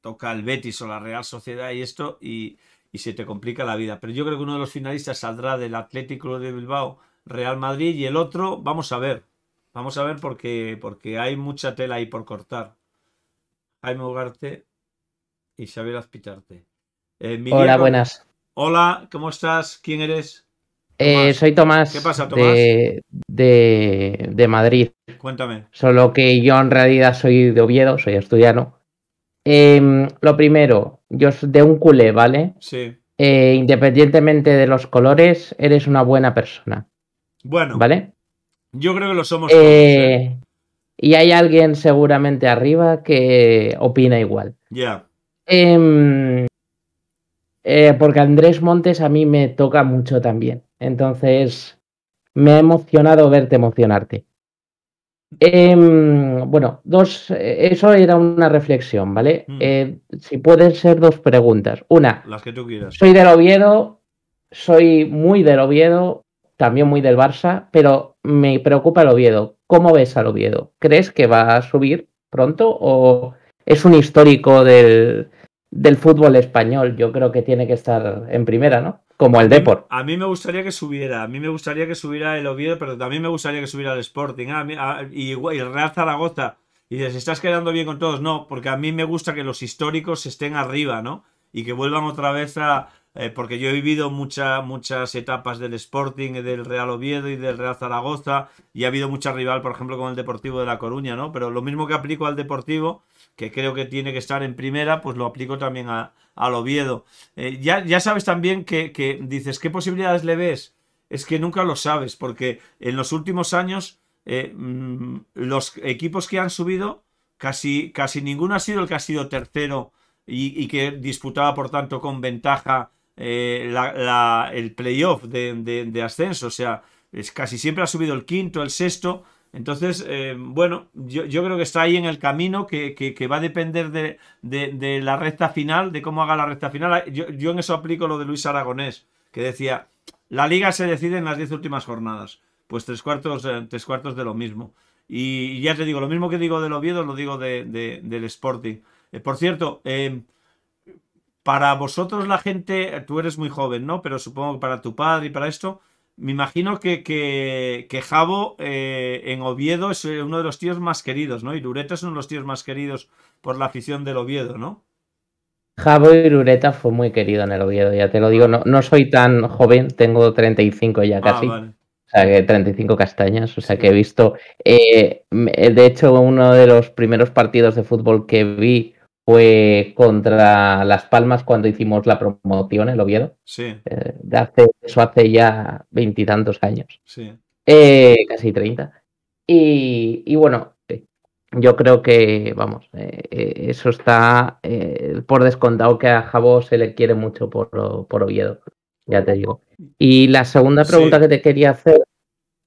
toca el Betis o la Real Sociedad y esto y y se te complica la vida. Pero yo creo que uno de los finalistas saldrá del Atlético de Bilbao, Real Madrid y el otro, vamos a ver. Vamos a ver porque, porque hay mucha tela ahí por cortar. Jaime Ugarte y Xavier Azpitarte. Eh, Hola, buenas. Hola, ¿cómo estás? ¿Quién eres? Eh, soy Tomás. ¿Qué pasa, Tomás? De, de, Madrid. Cuéntame. Solo que yo en realidad soy de Oviedo, soy estudiante. Em, lo primero, yo de un culé, ¿vale? Sí. Eh, independientemente de los colores, eres una buena persona. Bueno. ¿Vale? Yo creo que lo somos. Eh, todos, ¿eh? y hay alguien seguramente arriba que opina igual. Ya. Em, porque Andrés Montes a mí me toca mucho también. Entonces, me ha emocionado verte emocionarte. Em, bueno, dos, eh, eso era una reflexión, ¿vale? Mm. Eh, si pueden ser dos preguntas. Una, que tú Soy del Oviedo, soy muy del Oviedo, también muy del Barça, pero me preocupa el Oviedo. ¿Cómo ves al Oviedo? ¿Crees que va a subir pronto o es un histórico del fútbol español? Yo creo que tiene que estar en primera, ¿no? como el deporte. A mí me gustaría que subiera, a mí me gustaría que subiera el Oviedo, pero también me gustaría que subiera el Sporting a ah, ah, y, el Real Zaragoza. Y dices, estás quedando bien con todos, no, porque a mí me gusta que los históricos estén arriba, ¿no? Y que vuelvan otra vez a... Eh, porque yo he vivido muchas muchas etapas del Sporting, del Real Oviedo y del Real Zaragoza, y ha habido mucha rival, por ejemplo, con el Deportivo de La Coruña, ¿no? Pero lo mismo que aplico al Deportivo, que creo que tiene que estar en primera, pues lo aplico también a, al Oviedo. Eh, ya, ya, sabes también que, dices, ¿qué posibilidades le ves? Es que nunca lo sabes, porque en los últimos años eh, mm, los equipos que han subido, casi, casi ninguno ha sido el que ha sido tercero y, que disputaba, por tanto, con ventaja eh, la, el playoff de, ascenso. O sea, es, casi siempre ha subido el quinto, el sexto, entonces, eh, bueno, yo, creo que está ahí en el camino, que, va a depender de, la recta final, de cómo haga la recta final. Yo, en eso aplico lo de Luis Aragonés, que decía, la liga se decide en las diez últimas jornadas. Pues tres cuartos, eh, tres cuartos de lo mismo. Y, ya te digo, lo mismo que digo del Oviedo, lo digo del Sporting. Eh, por cierto, para vosotros la gente, tú eres muy joven, ¿no? Pero supongo que para tu padre y para esto, me imagino que, que, Javo eh, en Oviedo es eh, uno de los tíos más queridos, ¿no? Y Lureta es uno de los tíos más queridos por la afición del Oviedo, ¿no? Javo Lureta fue muy querido en el Oviedo, ya te lo digo, no, no soy tan joven, tengo 35 ya ah, casi. O sea, que 35 castañas, o sea, que he visto, eh, de hecho, uno de los primeros partidos de fútbol que vi fue contra Las Palmas cuando hicimos la promoción, en Oviedo. Sí. de eh, hace, eso hace ya veintitantos años. Sí. Eh, casi treinta. Y, bueno, eh, yo creo que, vamos, eso está por descontado que a Jabo se le quiere mucho por, por Oviedo, ya te digo. Y la segunda pregunta que te quería hacer,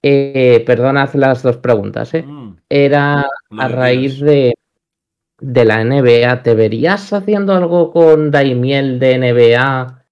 perdona las dos preguntas, mm. era a raíz de de la NBA, ¿te verías haciendo algo con Daimiel de NBA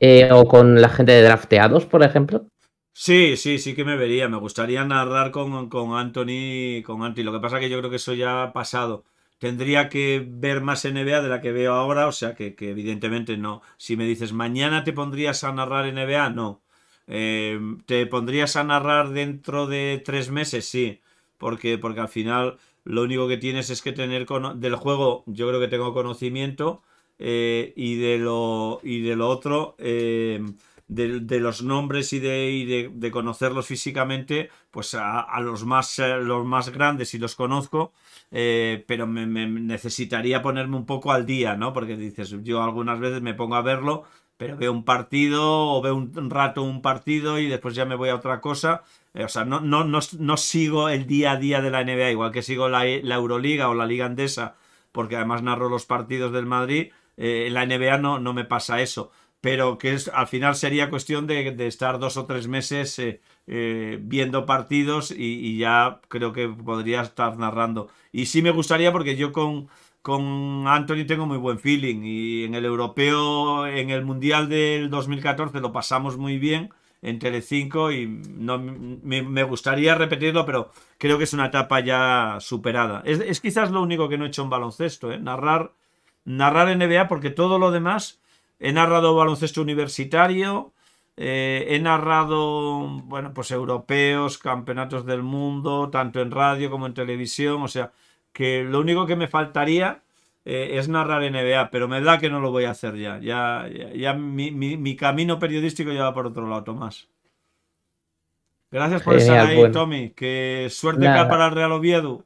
eh, o con la gente de drafteados, por ejemplo? Sí, sí, sí que me vería. Me gustaría narrar con, con Anthony, con Anthony. Lo que pasa que yo creo que eso ya ha pasado. Tendría que ver más NBA de la que veo ahora, o sea que, evidentemente no. Si me dices, mañana te pondrías a narrar NBA, no. Eh, ¿Te pondrías a narrar dentro de tres meses? Sí, porque, porque al final lo único que tienes es que tener del juego, yo creo que tengo conocimiento eh, y de lo y de otro, em, de, los nombres y de, de, conocerlos físicamente, pues a, los más eh, los más grandes y los conozco, eh, pero me, me, necesitaría ponerme un poco al día, ¿no? Porque dices, yo algunas veces me pongo a verlo pero veo un partido o veo un rato un partido y después ya me voy a otra cosa. Eh, o sea, no, no, no, sigo el día a día de la NBA, igual que sigo la, Euroliga o la Liga Andesa, porque además narro los partidos del Madrid. Eh, en la NBA no, me pasa eso pero que es, al final sería cuestión de, estar dos o tres meses eh, viendo partidos y, y, ya creo que podría estar narrando. Y sí me gustaría porque yo con, con Anthony tengo muy buen feeling y en el europeo, en el mundial del 2014 lo pasamos muy bien en 5 y no, me, gustaría repetirlo, pero creo que es una etapa ya superada. Es, quizás lo único que no he hecho en baloncesto, ¿eh? narrar, narrar NBA, porque todo lo demás he narrado baloncesto universitario, eh, he narrado, bueno, pues europeos, campeonatos del mundo, tanto en radio como en televisión, o sea, que lo único que me faltaría eh, es narrar NBA, pero me da que no lo voy a hacer ya. Ya, ya, mi, camino periodístico ya va por otro lado, Tomás. Gracias por estar ahí, Tommy. Que suerte acá para el Real Oviedo.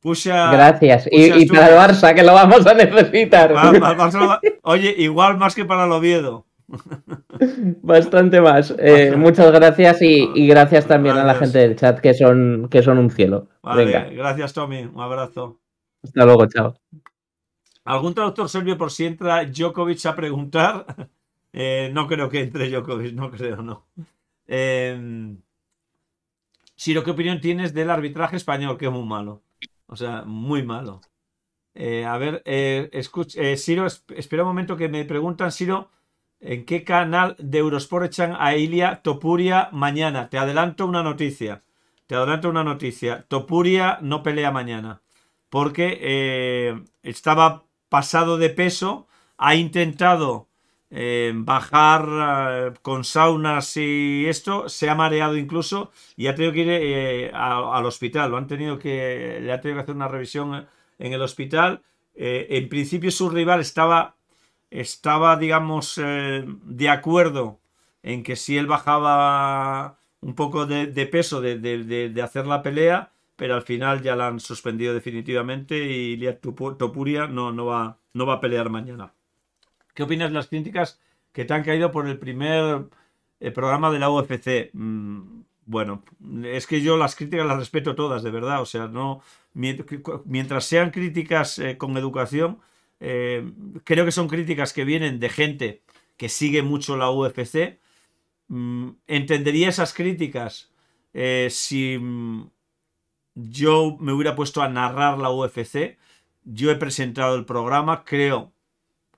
Pusha, Gracias. y, para el Barça, que lo vamos a necesitar. (laughs) oye, igual más que para el Oviedo. (laughs) Bastante más. Eh, muchas gracias y, gracias también a la gente del chat que son, que son un cielo. gracias Tommy, un abrazo. Hasta luego, chao. ¿Algún traductor serbio por si entra Djokovic a preguntar? (laughs) Eh, no creo que entre Djokovic, no creo, no. Eh, em, Siro, ¿qué opinión tienes del arbitraje español? Que es muy malo. O sea, muy malo. Eh, a ver, eh, escucha, Siro, espera un momento que me preguntan, Siro en qué canal de Eurosport echan a Ilia Topuria mañana. Te adelanto una noticia. Te adelanto una noticia. Topuria no pelea mañana. Porque eh, estaba pasado de peso. Ha intentado eh, bajar eh, con saunas y esto. Se ha mareado incluso. Y ha tenido que ir al hospital. Lo han tenido que. Le ha tenido que hacer una revisión en el hospital. en principio, su rival estaba estaba, digamos, eh, de acuerdo en que si él bajaba un poco de, peso de, hacer la pelea, pero al final ya la han suspendido definitivamente y Topuria no, va, no va a pelear mañana. ¿Qué opinas de las críticas que te han caído por el primer eh, programa de la UFC? Mm, bueno, es que yo las críticas las respeto todas, de verdad. O sea, no mientras sean críticas eh, con educación, eh, creo que son críticas que vienen de gente que sigue mucho la UFC. Mm, entendería esas críticas eh, si mm, yo me hubiera puesto a narrar la UFC. Yo he presentado el programa, creo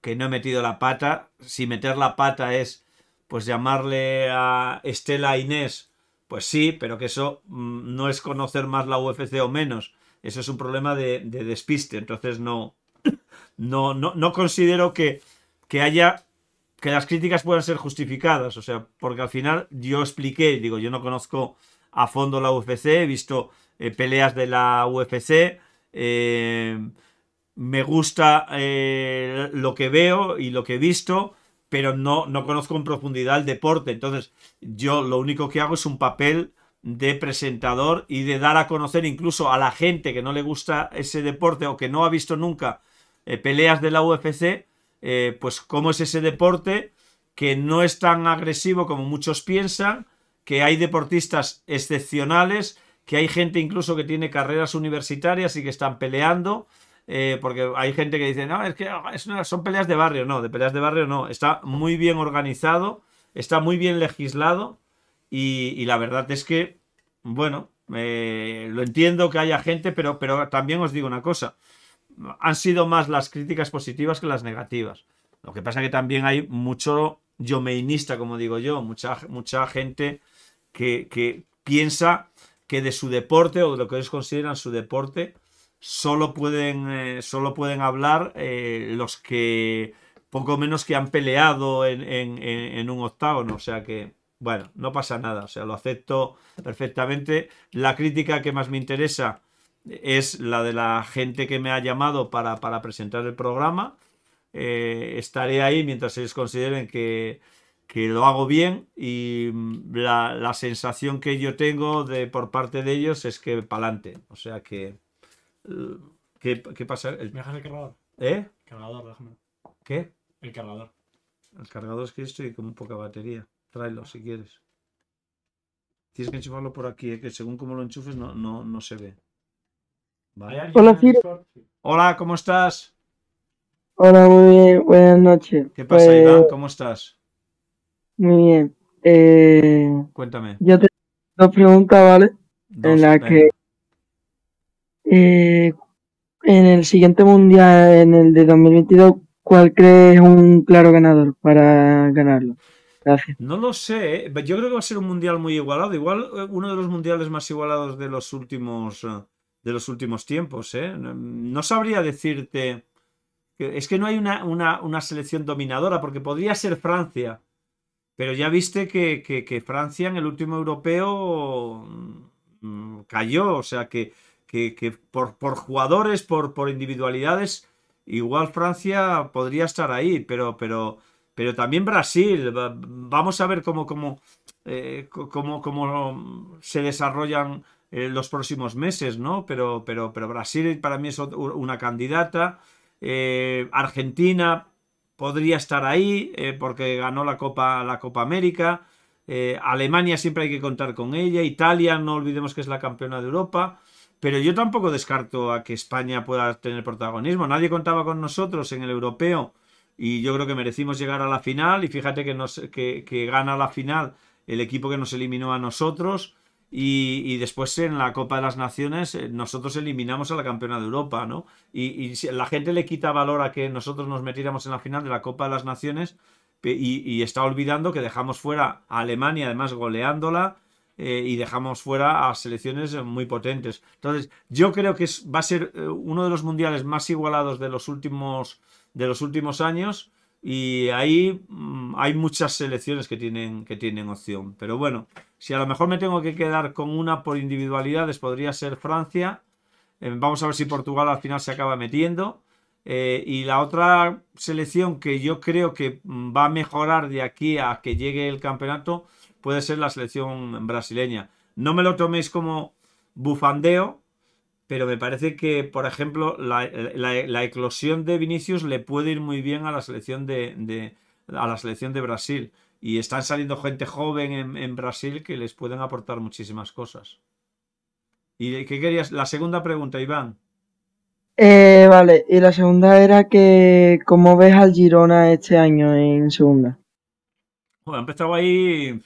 que no he metido la pata. Si meter la pata es pues llamarle a Estela e Inés, pues sí, pero que eso mm, no es conocer más la UFC o menos. Eso es un problema de despiste, entonces no, no, no, no considero que, que haya que las críticas puedan ser justificadas, o sea, porque al final yo expliqué, digo, yo no conozco a fondo la UFC, he visto eh, peleas de la UFC, eh, me gusta eh, lo que veo y lo que he visto, pero no, no conozco en profundidad el deporte, entonces yo lo único que hago es un papel de presentador y de dar a conocer incluso a la gente que no le gusta ese deporte o que no ha visto nunca eh, peleas de la UFC, eh, pues cómo es ese deporte que no es tan agresivo como muchos piensan, que hay deportistas excepcionales, que hay gente incluso que tiene carreras universitarias y que están peleando, eh, porque hay gente que dice, no, es que ah, son peleas de barrio, no, de peleas de barrio no, está muy bien organizado, está muy bien legislado y, la verdad es que, bueno, lo entiendo que haya gente, pero, pero también os digo una cosa, han sido más las críticas positivas que las negativas. Lo que pasa es que también hay mucho yomeinista, como digo yo, mucha, mucha gente que, piensa que de su deporte o de lo que ellos consideran su deporte solo pueden, eh, solo pueden hablar eh, los que poco menos que han peleado en, en, en, un octágono. O sea que, bueno, no pasa nada. O sea, lo acepto perfectamente. La crítica que más me interesa es la de la gente que me ha llamado para, presentar el programa. Eh, estaré ahí mientras ellos consideren que, lo hago bien y mm, la, sensación que yo tengo de por parte de ellos es que pa'lante. O sea que... Eh, ¿Qué, pasa? ¿Me dejas el cargador? ¿Eh? El cargador, ¿Qué? El cargador. El cargador es que estoy con poca batería. Tráelo si quieres. Tienes que enchufarlo por aquí, eh, que según como lo enchufes no, no, no se ve. Hola, ¿cómo estás? Hola, muy bien, buenas noches. ¿Qué pasa, pues Iván? ¿Cómo estás? Muy bien. Eh, Cuéntame. Yo tengo dos pregunta, ¿vale? en la que eh, en el siguiente mundial, en el de 2022, ¿cuál crees un claro ganador para ganarlo? Gracias. No lo sé, ¿eh? yo creo que va a ser un mundial muy igualado, igual uno de los mundiales más igualados de los últimos de los últimos tiempos. ¿eh? No sabría decirte... Es que no hay una, selección dominadora, porque podría ser Francia. Pero ya viste que, Francia en el último europeo mm, mm, cayó. O sea que, por, por, jugadores, por, por, individualidades, igual Francia podría estar ahí. Pero, pero, pero también Brasil. Vamos a ver cómo eh, se desarrollan eh, los próximos meses, ¿no? Pero, pero, pero Brasil para mí es una candidata. Eh, Argentina podría estar ahí eh, porque ganó la Copa, la Copa América. Alemania siempre hay que contar con ella. Italia, no olvidemos que es la campeona de Europa. Pero yo tampoco descarto a que España pueda tener protagonismo. Nadie contaba con nosotros en el europeo y yo creo que merecimos llegar a la final. Y fíjate que, nos, que gana la final el equipo que nos eliminó a nosotros. Y, después en la Copa de las Naciones eh, nosotros eliminamos a la campeona de Europa, ¿no? Y, la gente le quita valor a que nosotros nos metiéramos en la final de la Copa de las Naciones y, está olvidando que dejamos fuera a Alemania, además goleándola, eh, y dejamos fuera a selecciones eh, muy potentes. Entonces, yo creo que va a ser uno de los mundiales más igualados de los últimos, de los últimos años y ahí mm, hay muchas selecciones que tienen, que tienen opción. Pero bueno, si a lo mejor me tengo que quedar con una por individualidades, podría ser Francia. Eh, vamos a ver si Portugal al final se acaba metiendo. Eh, y la otra selección que yo creo que mm, va a mejorar de aquí a que llegue el campeonato puede ser la selección brasileña. No me lo toméis como bufandeo, pero me parece que, por ejemplo, la, eclosión de Vinicius le puede ir muy bien a la selección de, a la selección de Brasil. Y están saliendo gente joven en, Brasil que les pueden aportar muchísimas cosas. ¿Y qué querías? La segunda pregunta, Iván. Eh, vale, y la segunda era que, ¿cómo ves al Girona este año en segunda? Bueno, ha empezado ahí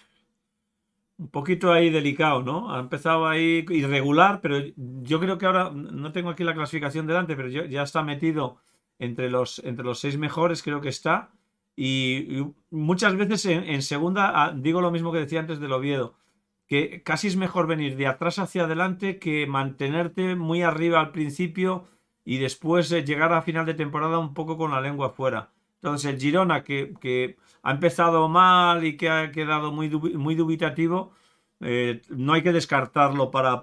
un poquito ahí delicado, ¿no? Ha empezado ahí irregular, pero yo creo que ahora, no tengo aquí la clasificación delante, pero ya está metido entre los, entre los seis mejores, creo que está. Y, muchas veces en, segunda, ah, digo lo mismo que decía antes del Oviedo, que casi es mejor venir de atrás hacia adelante que mantenerte muy arriba al principio y después eh, llegar a final de temporada un poco con la lengua afuera. Entonces el Girona, que ha empezado mal y que ha quedado muy, muy dubitativo, eh, no hay que descartarlo para,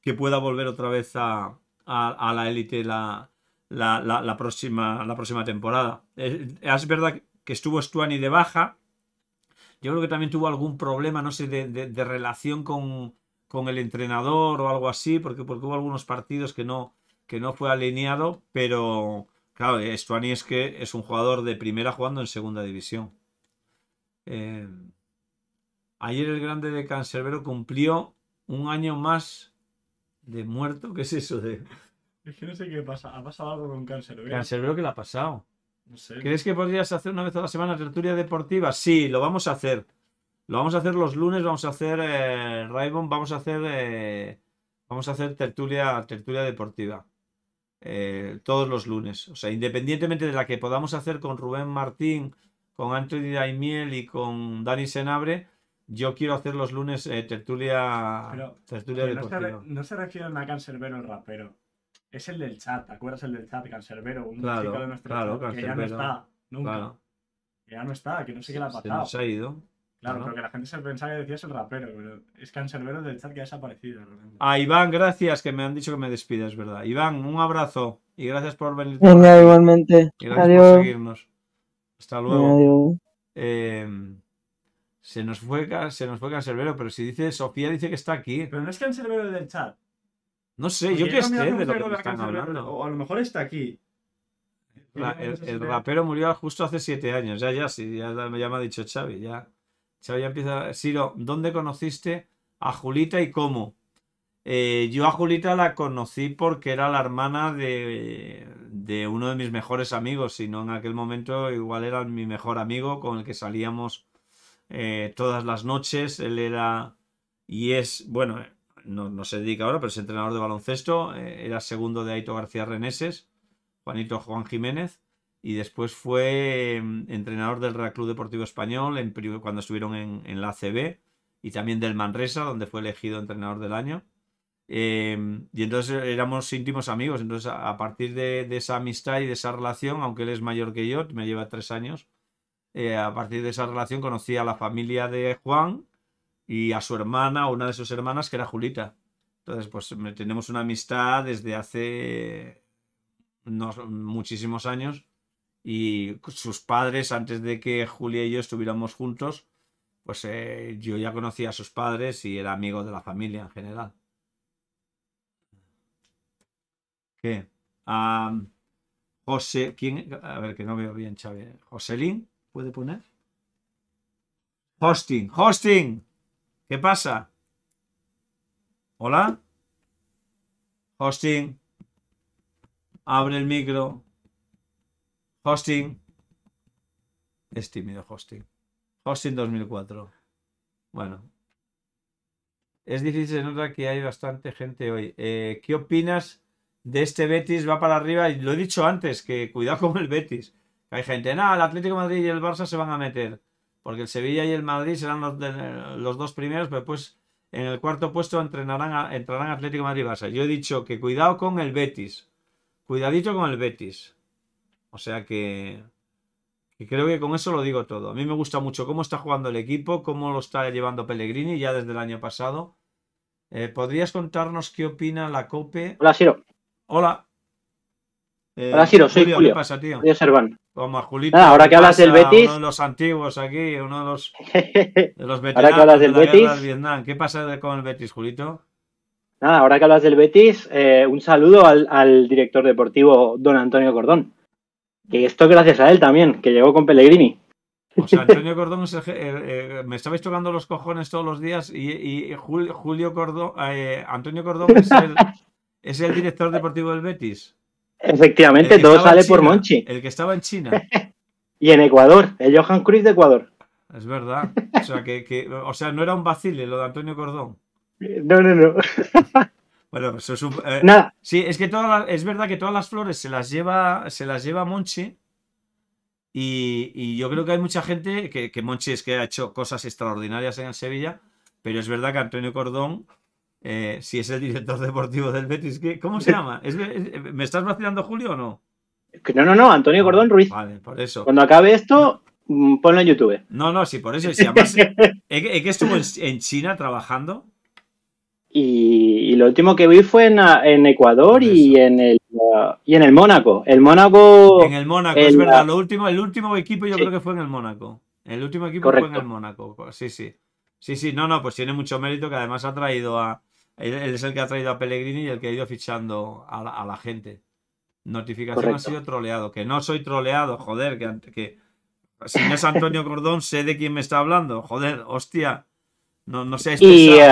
que pueda volver otra vez a, la élite la, la, próxima, temporada. Eh, es, verdad que estuvo Stuani de baja. Yo creo que también tuvo algún problema, no sé, de, relación con, con, el entrenador o algo así, porque, porque hubo algunos partidos que no, que no fue alineado, pero claro, Stuani es que es un jugador de primera jugando en segunda división. Em, ayer el grande de Cancerbero cumplió un año más de muerto. ¿Qué es eso? De... Es que no sé qué pasa. Ha pasado algo con Cancerbero. Cancerbero que le ha pasado. No sé. ¿Crees que podrías hacer una vez a la semana tertulia deportiva? Sí, lo vamos a hacer. Lo vamos a hacer los lunes, vamos a hacer eh, vamos a hacer eh, vamos a hacer tertulia, tertulia deportiva. Eh, todos los lunes. O sea, independientemente de la que podamos hacer con Rubén Martín con Anthony Daimiel y con Dani Senabre, yo quiero hacer los lunes eh, tertulia, de tertulia no, se refieren a Cancerbero el rapero. Es el del chat, ¿te acuerdas el del chat? Cancerbero, un chico de nuestro claro, que ya no está nunca. Que ya no está, que no sé qué le ha pasado. Se ha ido. Claro, pero que la gente se pensaba que decías el rapero, pero es Cancerbero del chat que ha desaparecido. Realmente. Ah, Iván, gracias, que me han dicho que me despidas, ¿verdad? Iván, un abrazo y gracias por venir. igualmente. gracias Adiós. por seguirnos. Hasta luego. Em, se nos fue se nos fue pero si dice Sofía dice que está aquí. Pero no es que el del chat. No sé, yo qué sé que están hablando. O a lo mejor está aquí. el, rapero murió justo hace siete años. Ya, ya, sí, ya, me ha dicho Xavi. Ya. Xavi ya empieza. Siro, ¿dónde conociste a Julita y cómo? Eh, yo a Julita la conocí porque era la hermana de, de uno de mis mejores amigos, si no en aquel momento igual era mi mejor amigo con el que salíamos eh, todas las noches. Él era y es, bueno, no, se dedica ahora, pero es entrenador de baloncesto. Eh, era segundo de Aito García Reneses, Juanito Juan Jiménez. Y después fue em, entrenador del Real Club Deportivo Español en, cuando estuvieron en, en la CB, y también del Manresa, donde fue elegido entrenador del año. Em, y entonces éramos íntimos amigos. Entonces, a, partir de, esa amistad y de esa relación, aunque él es mayor que yo, me lleva tres años, eh, a partir de esa relación conocí a la familia de Juan y a su hermana, una de sus hermanas, que era Julita. Entonces, pues tenemos una amistad desde hace muchísimos años y sus padres, antes de que Julia y yo estuviéramos juntos, pues eh, yo ya conocía a sus padres y era amigo de la familia en general. ¿Qué? José, ¿quién? A ver, que no veo bien, Chávez. ¿Joselín puede poner? Hosting, hosting. ¿Qué pasa? ¿Hola? Hosting. Abre el micro. Hosting. Es tímido, hosting. Hosting 2004. Bueno. Es difícil notar que hay bastante gente hoy. Eh, ¿Qué opinas de este Betis va para arriba. Y lo he dicho antes, que cuidado con el Betis. Hay gente, nada, el Atlético Madrid y el Barça se van a meter. Porque el Sevilla y el Madrid serán los, dos primeros, pero pues en el cuarto puesto entrenarán, entrarán Atlético Madrid y Barça. Yo he dicho que cuidado con el Betis. Cuidadito con el Betis. O sea que, creo que con eso lo digo todo. A mí me gusta mucho cómo está jugando el equipo, cómo lo está llevando Pellegrini ya desde el año pasado. Eh, ¿Podrías contarnos qué opina la COPE? Hola, Ciro. Hola. Eh, Hola, Ciro, soy Julio. ¿Qué pasa, tío? Serván. Toma, Julito. ahora que hablas del Betis. Uno de los antiguos aquí, uno de los, (laughs) de los veteranos. ahora que hablas del Betis. ¿Qué pasa con el Betis, Julito? Nada, ahora que hablas del Betis, eh, un saludo al, al, director deportivo, don Antonio Cordón. Y esto gracias a él también, que llegó con Pellegrini. O sea, Antonio (laughs) Cordón es el, eh, me estabais tocando los cojones todos los días y, y Julio, Cordón, eh, Antonio Cordón es el, ¿Es el director deportivo del Betis? Efectivamente, todo sale por Monchi. El que estaba en China. (laughs) y en Ecuador, el Johan Cruz de Ecuador. Es verdad. O sea, que, o sea, no era un vacile lo de Antonio Cordón. (laughs) No, no, no. (laughs) Bueno, eso es un, eh, Nada. Sí, es que todas es verdad que todas las flores se las lleva, se las lleva Monchi. Y, yo creo que hay mucha gente que, que Monchi es que ha hecho cosas extraordinarias en Sevilla, pero es verdad que Antonio Cordón eh, si es el director deportivo del Betis, ¿cómo se llama? Eh, me estás vacilando, Julio, o no? No, no, no, Antonio ah, Gordón Ruiz. Vale, por eso. Cuando acabe esto, mm, ponlo en YouTube. No, no, sí, por eso. es además, (laughs) eh, que estuvo en China trabajando? Y, lo último que vi fue en, Ecuador y en el y en el Mónaco. El Mónaco. En el Mónaco, es verdad. Lo último, el último equipo yo creo que fue en el Mónaco. El último equipo fue en el Mónaco. Sí, sí. Sí, sí, no, no, pues tiene mucho mérito que además ha traído a, él, es el que ha traído a Pellegrini y el que ha ido fichando a la, gente. Notificación ha sido troleado. Que no soy troleado, joder, que, si no es Antonio Cordón, sé de quién me está hablando. Joder, hostia. No, no eh,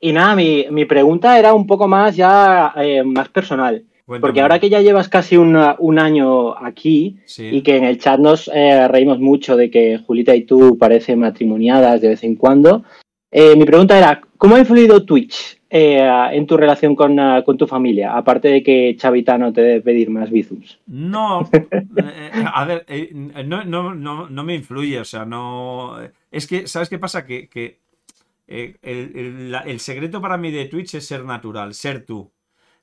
y, nada, mi, pregunta era un poco más ya eh, más personal. Porque ahora que ya llevas casi un año aquí y que en el chat nos eh, reímos mucho de que Julita y tú parecen matrimoniadas de vez en cuando, eh, mi pregunta era, ¿cómo ha influido Twitch eh, en tu relación eh, con, tu familia? Aparte de que no te debe pedir más bizums. No, (laughs) a ver, no, no, me influye, o sea, no... Es que, ¿sabes qué pasa? Que, el, secreto para mí de Twitch es ser natural, ser tú.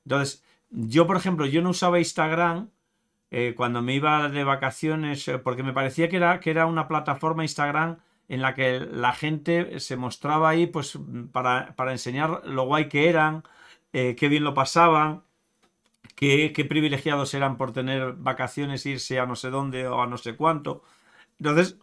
Entonces, yo, por ejemplo, yo no usaba Instagram cuando me iba de vacaciones, porque me parecía que era, que era una plataforma Instagram en la que la gente se mostraba ahí pues para, enseñar lo guay que eran, eh, qué bien lo pasaban, qué, qué, privilegiados eran por tener vacaciones, irse a no sé dónde o a no sé cuánto. Entonces,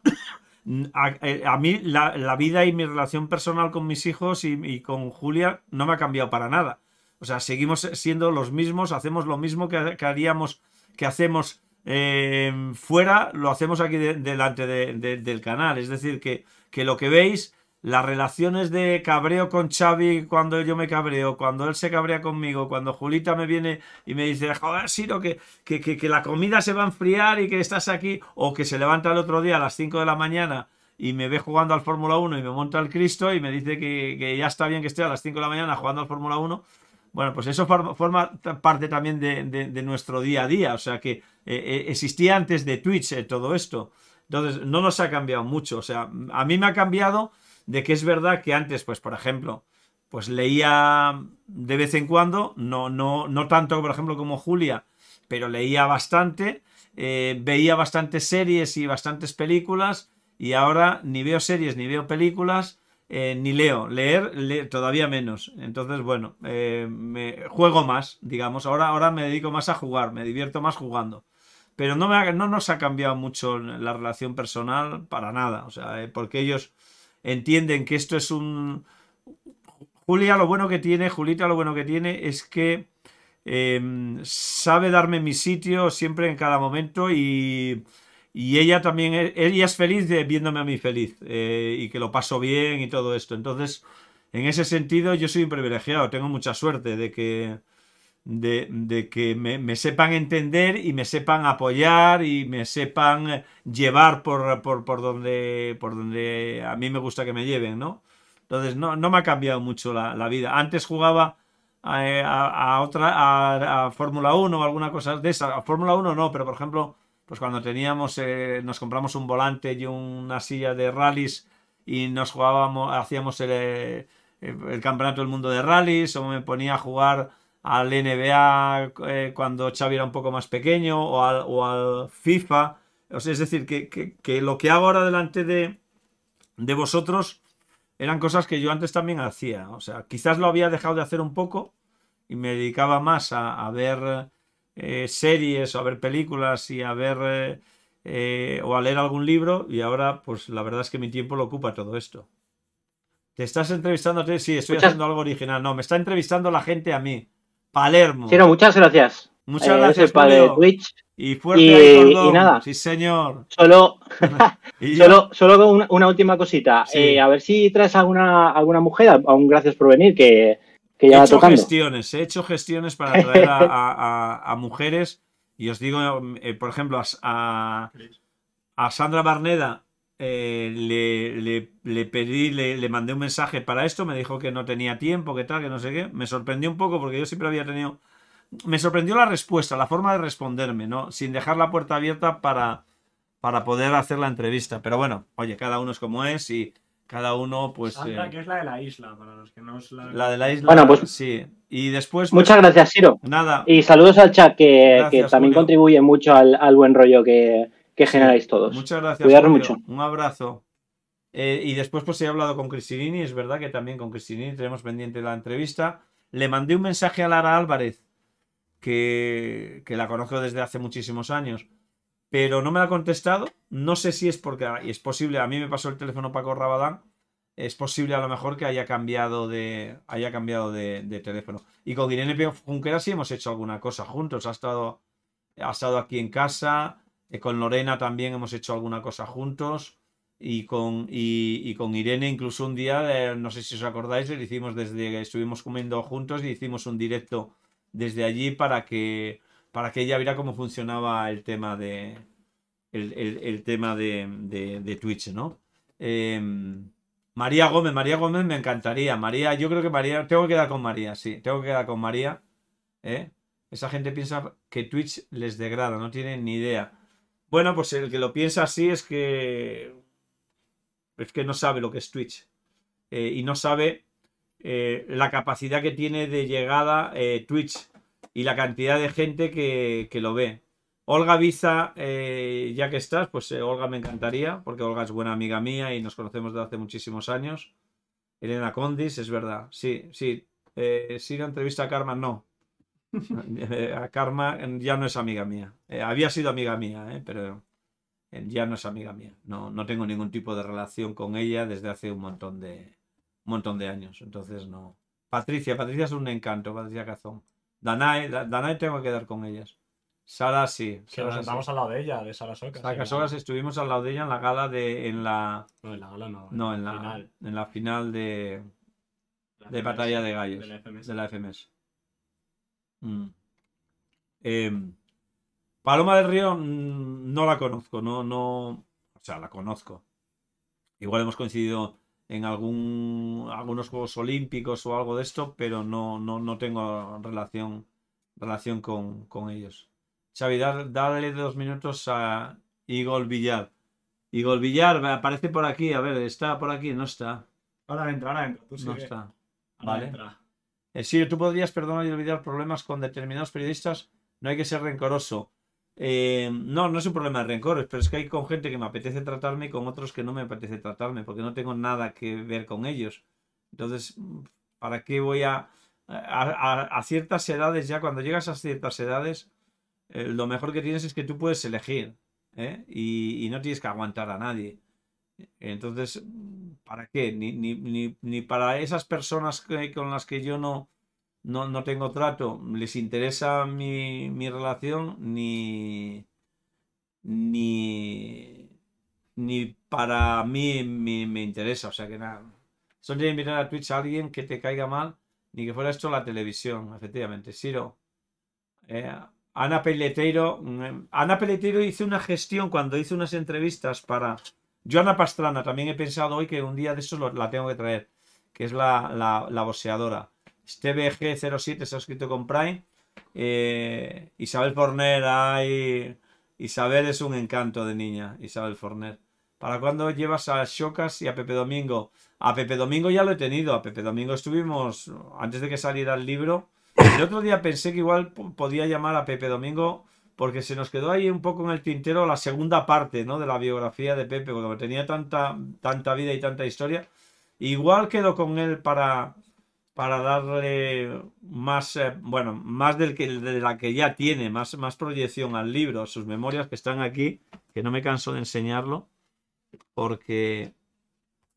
(clears throat) eh, a, mí la, vida y mi relación personal con mis hijos y, con Julia no me ha cambiado para nada. O sea, seguimos siendo los mismos, hacemos lo mismo que, que haríamos, que hacemos Em, fuera lo hacemos aquí delante del canal. Es decir, que, que, lo que veis, las relaciones de cabreo con Xavi cuando yo me cabreo, cuando él se cabrea conmigo, cuando Julita me viene y me dice, joder, Siro, que, que, que la comida se va a enfriar y que estás aquí, o que se levanta el otro día a las 5 de la mañana y me ve jugando al Fórmula 1 y me monta el Cristo y me dice que, que, ya está bien que esté a las 5 de la mañana jugando al Fórmula 1, bueno, pues eso forma parte también de, nuestro día a día, o sea que eh, eh, existía antes de Twitch eh, todo esto. Entonces, no nos ha cambiado mucho, o sea, a mí me ha cambiado de que es verdad que antes, pues por ejemplo, pues leía de vez en cuando, no, no, no tanto por ejemplo como Julia, pero leía bastante, veía bastantes series y bastantes películas y ahora ni veo series ni veo películas eh, ni leo, leer, todavía menos. Entonces, bueno, eh, juego más, digamos. Ahora, ahora me dedico más a jugar, me divierto más jugando. Pero no, me no nos ha cambiado mucho la relación personal para nada. O sea, eh, porque ellos entienden que esto es un... Julia lo bueno que tiene, Julita lo bueno que tiene es que em, sabe darme mi sitio siempre en cada momento y y ella también, e, ella es feliz de, viéndome a mí feliz eh, y que lo paso bien y todo esto. Entonces, en ese sentido, yo soy un privilegiado, tengo mucha suerte de que, de, que me, sepan entender y me sepan apoyar y me sepan llevar por, por, por, donde, por donde a mí me gusta que me lleven, ¿no? Entonces, no, no me ha cambiado mucho la, vida. Antes jugaba eh, a, otra, a, a Fórmula 1 o alguna cosa de esa. A Fórmula 1 no, pero por ejemplo pues cuando teníamos, eh, nos compramos un volante y una silla de rallies y nos jugábamos, hacíamos el, eh, campeonato del mundo de rallies o me ponía a jugar al NBA eh, cuando Xavi era un poco más pequeño o al, FIFA. O es decir, que, lo que hago ahora delante de, de vosotros eran cosas que yo antes también hacía. O sea, quizás lo había dejado de hacer un poco y me dedicaba más a, a ver eh, series o a ver películas y a ver eh, o a leer algún libro y ahora pues la verdad es que mi tiempo lo ocupa todo esto. ¿Te estás entrevistando? Sí, estoy haciendo algo original. No, me está entrevistando la gente a mí. Palermo. quiero muchas gracias. Muchas eh, gracias, padre Y fuerte y, nada. Sí, señor. (laughs) (laughs) (laughs) Solo, solo, solo una, última cosita. a ver si traes alguna, alguna mujer aún gracias por venir, que he hecho gestiones, he hecho gestiones para atraer a, mujeres y os digo, eh, por ejemplo, a, Sandra Barneda eh, le, pedí, le, mandé un mensaje para esto, me dijo que no tenía tiempo, que tal, que no sé qué. Me sorprendió un poco porque yo siempre había tenido... Me sorprendió la respuesta, la forma de responderme, ¿no? Sin dejar la puerta abierta para, para poder hacer la entrevista. Pero bueno, oye, cada uno es como es y cada uno, pues. Eh, que es la de la isla, para los que no es la. de la isla. Bueno, pues. Sí. Y después. Pues, muchas gracias, Siro. Nada. Y saludos al chat, que, también contribuye mucho al, buen rollo que, que generáis todos. Muchas gracias. Cuidaros mucho. Un abrazo. Eh, y después, pues he hablado con Cristinini, es verdad que también con Cristinini tenemos pendiente la entrevista. Le mandé un mensaje a Lara Álvarez, que, que la conozco desde hace muchísimos años pero no me ha contestado. No sé si es porque, y es posible, a mí me pasó el teléfono Paco Rabadán, es posible a lo mejor que haya cambiado de, haya cambiado de, teléfono. Y con Irene Junquera sí hemos hecho alguna cosa juntos, ha estado, ha estado aquí en casa, eh, con Lorena también hemos hecho alguna cosa juntos. Y con, y, con Irene incluso un día, eh, no sé si os acordáis, le hicimos desde, estuvimos comiendo juntos y hicimos un directo desde allí para que para que ella viera cómo funcionaba el tema de, el, tema de, Twitch, ¿no? Em, María Gómez, María Gómez me encantaría. María, yo creo que María, tengo que quedar con María, sí, tengo que quedar con María. ¿eh? Esa gente piensa que Twitch les degrada, no tienen ni idea. Bueno, pues el que lo piensa así es que. Es que no sabe lo que es Twitch. Eh, y no sabe eh, la capacidad que tiene de llegada Twitch y la cantidad de gente que, lo ve. Olga Visa, eh, ya que estás, pues eh, Olga me encantaría, porque Olga es buena amiga mía y nos conocemos desde hace muchísimos años. Elena Condis, es verdad, sí, sí. Eh, si la entrevista a Karma, no. (laughs) a Karma ya no es amiga mía. había sido amiga mía, pero ya no es amiga mía. No, no tengo ningún tipo de relación con ella desde hace un montón de, un montón de años. Entonces, no. Patricia, Patricia es un encanto, Patricia Cazón. Danai, tengo que quedar con ellas. Sara sí. nos sentamos al lado de ella, de Sara Socas. Sara estuvimos al lado de ella en la gala de. En la... No, en la gala no. No, en la final, de. de Batalla de Gallos. De la FMS. Mm. Em, Paloma del Río mm, no la conozco, no, no. O sea, la conozco. Igual hemos coincidido en algún, algunos Juegos Olímpicos o algo de esto, pero no, no, no tengo relación, relación con, con ellos. Xavi, dale dos minutos a Igor Villar. Igor Villar aparece por aquí, a ver, está por aquí, no está. Ahora entra, ahora entra, No está. vale. Eh, sí, tú podrías perdonar y olvidar problemas con determinados periodistas. No hay que ser rencoroso. Eh, no, no es un problema de rencores, pero es que hay con gente que me apetece tratarme y con otros que no me apetece tratarme, porque no tengo nada que ver con ellos. Entonces, ¿para qué voy a... A, ciertas edades ya, cuando llegas a ciertas edades, eh, lo mejor que tienes es que tú puedes elegir ¿eh? y, no tienes que aguantar a nadie. Entonces, ¿para qué? Ni, para esas personas con las que yo no, no, no tengo trato, les interesa mi, mi relación ni, ni, ni para mí me, interesa. O sea que nada, son de invitar a Twitch a alguien que te caiga mal, ni que fuera esto la televisión, efectivamente. Siro, eh, Ana Peleteiro, mm, eh, Ana Peleteiro hizo una gestión cuando hizo unas entrevistas para... Joana Pastrana, también he pensado hoy que un día de eso la tengo que traer, que es la, la, la boxeadora bg 07 se ha escrito con Prime. Eh, Isabel Forner, ay. Isabel es un encanto de niña, Isabel Forner. ¿Para cuándo llevas a Chocas y a Pepe Domingo? A Pepe Domingo ya lo he tenido. A Pepe Domingo estuvimos, antes de que saliera el libro. El otro día pensé que igual podía llamar a Pepe Domingo porque se nos quedó ahí un poco en el tintero la segunda parte ¿no? de la biografía de Pepe, cuando tenía tanta, tanta vida y tanta historia. Igual quedó con él para, para darle más, eh, bueno, más del que, de la que ya tiene, más, más proyección al libro, a sus memorias que están aquí, que no me canso de enseñarlo, porque,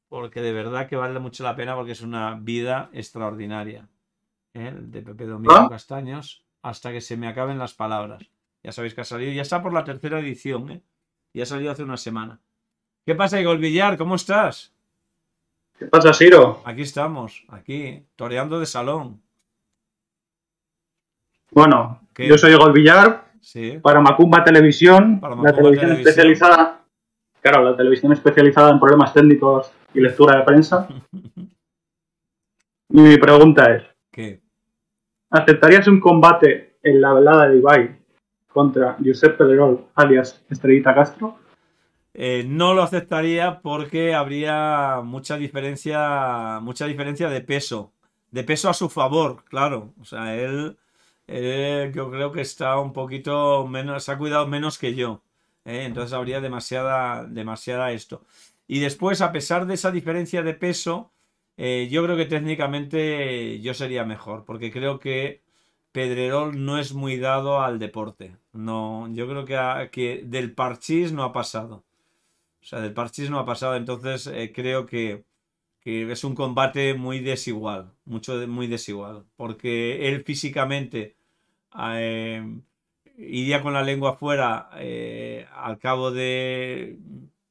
porque de verdad que vale mucho la pena, porque es una vida extraordinaria. El ¿eh? De Pepe Domingo ¿Ah? Castaños, hasta que se me acaben las palabras. Ya sabéis que ha salido, ya está por la tercera edición, ¿eh? ha salido hace una semana. ¿Qué pasa, Igor Villar? ¿Cómo estás? ¿Qué pasa, Siro? Aquí estamos, aquí, toreando de salón. Bueno, yo soy Igor Villar, para Macumba Televisión, la televisión, especializada, claro, la televisión especializada en problemas técnicos y lectura de prensa. (laughs) Mi pregunta es, ¿Qué? ¿aceptarías un combate en la velada de Ibai contra Josep Pedrerol, alias Estrellita Castro? Eh, no lo aceptaría porque habría mucha diferencia, mucha diferencia de peso, de peso a su favor, claro. O sea, él, yo creo que está un poquito menos, se ha cuidado menos que yo. ¿eh? Entonces habría demasiada, demasiada esto. Y después, a pesar de esa diferencia de peso, eh, yo creo que técnicamente yo sería mejor, porque creo que Pedrerol no es muy dado al deporte. No, yo creo que, que del parchís no ha pasado. O sea, del parchís no ha pasado. Entonces eh, creo que, es un combate muy desigual. Mucho, muy desigual. Porque él físicamente eh, iría con la lengua fuera eh, al cabo de,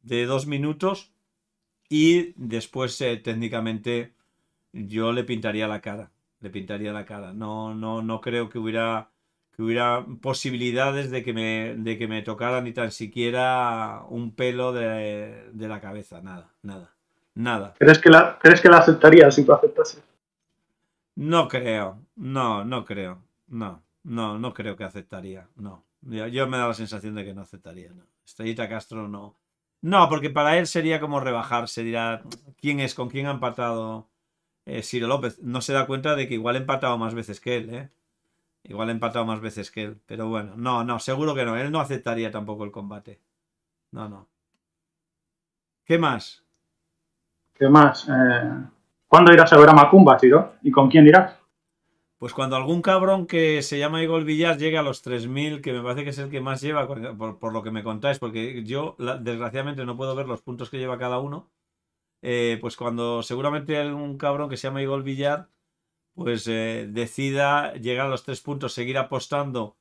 de, dos minutos. Y después técnicamente yo le pintaría la cara. Le pintaría la cara. No, no, no creo que hubiera que hubiera posibilidades de que me, de que me tocara ni tan siquiera un pelo de, la cabeza, nada, nada, nada. ¿Crees que la, ¿crees que la aceptaría si lo aceptase? No creo, no, no creo, no, no, no creo que aceptaría, no. Yo, me da la sensación de que no aceptaría, no. Castro no. No, porque para él sería como rebajarse, dirá quién es, con quién ha empatado eh, Ciro López. No se da cuenta de que igual ha empatado más veces que él, ¿eh? Igual he empatado más veces que él, pero bueno. No, no, seguro que no. Él no aceptaría tampoco el combate. No, no. ¿Qué más? ¿Qué más? Eh, ¿Cuándo irás a ver a Macumba, Tiro? ¿Y con quién irás? Pues cuando algún cabrón que se llama Igor Villar llegue a los 3.000, que me parece que es el que más lleva, por, lo que me contáis, porque yo desgraciadamente no puedo ver los puntos que lleva cada uno, eh, pues cuando seguramente algún cabrón que se llama Igor Villar pues eh, decida llegar a los tres puntos, seguir apostando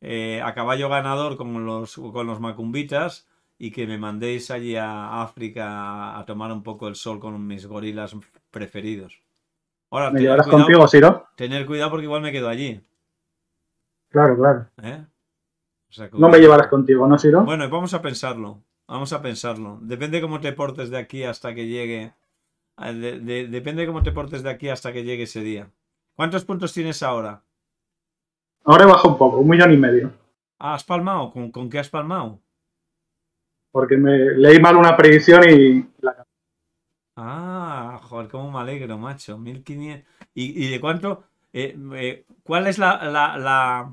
eh, a caballo ganador con los, con los macumbitas y que me mandéis allí a África a tomar un poco el sol con mis gorilas preferidos. Ahora, ¿Me llevarás contigo, Siro? Tener cuidado porque igual me quedo allí. Claro, claro. ¿Eh? no me llevarás contigo, ¿no, Siro? Bueno, vamos a pensarlo. Vamos a pensarlo. Depende cómo te portes de aquí hasta que llegue. de, depende cómo te portes de aquí hasta que llegue ese día. ¿Cuántos puntos tienes ahora? Ahora he bajado un poco, un millón y medio. ¿Has palmado? ¿Con, qué has palmado? Porque me leí mal una predicción y la Ah, joder, cómo me alegro, macho. 1500. ¿Y, de cuánto? Eh, eh, ¿Cuál es la,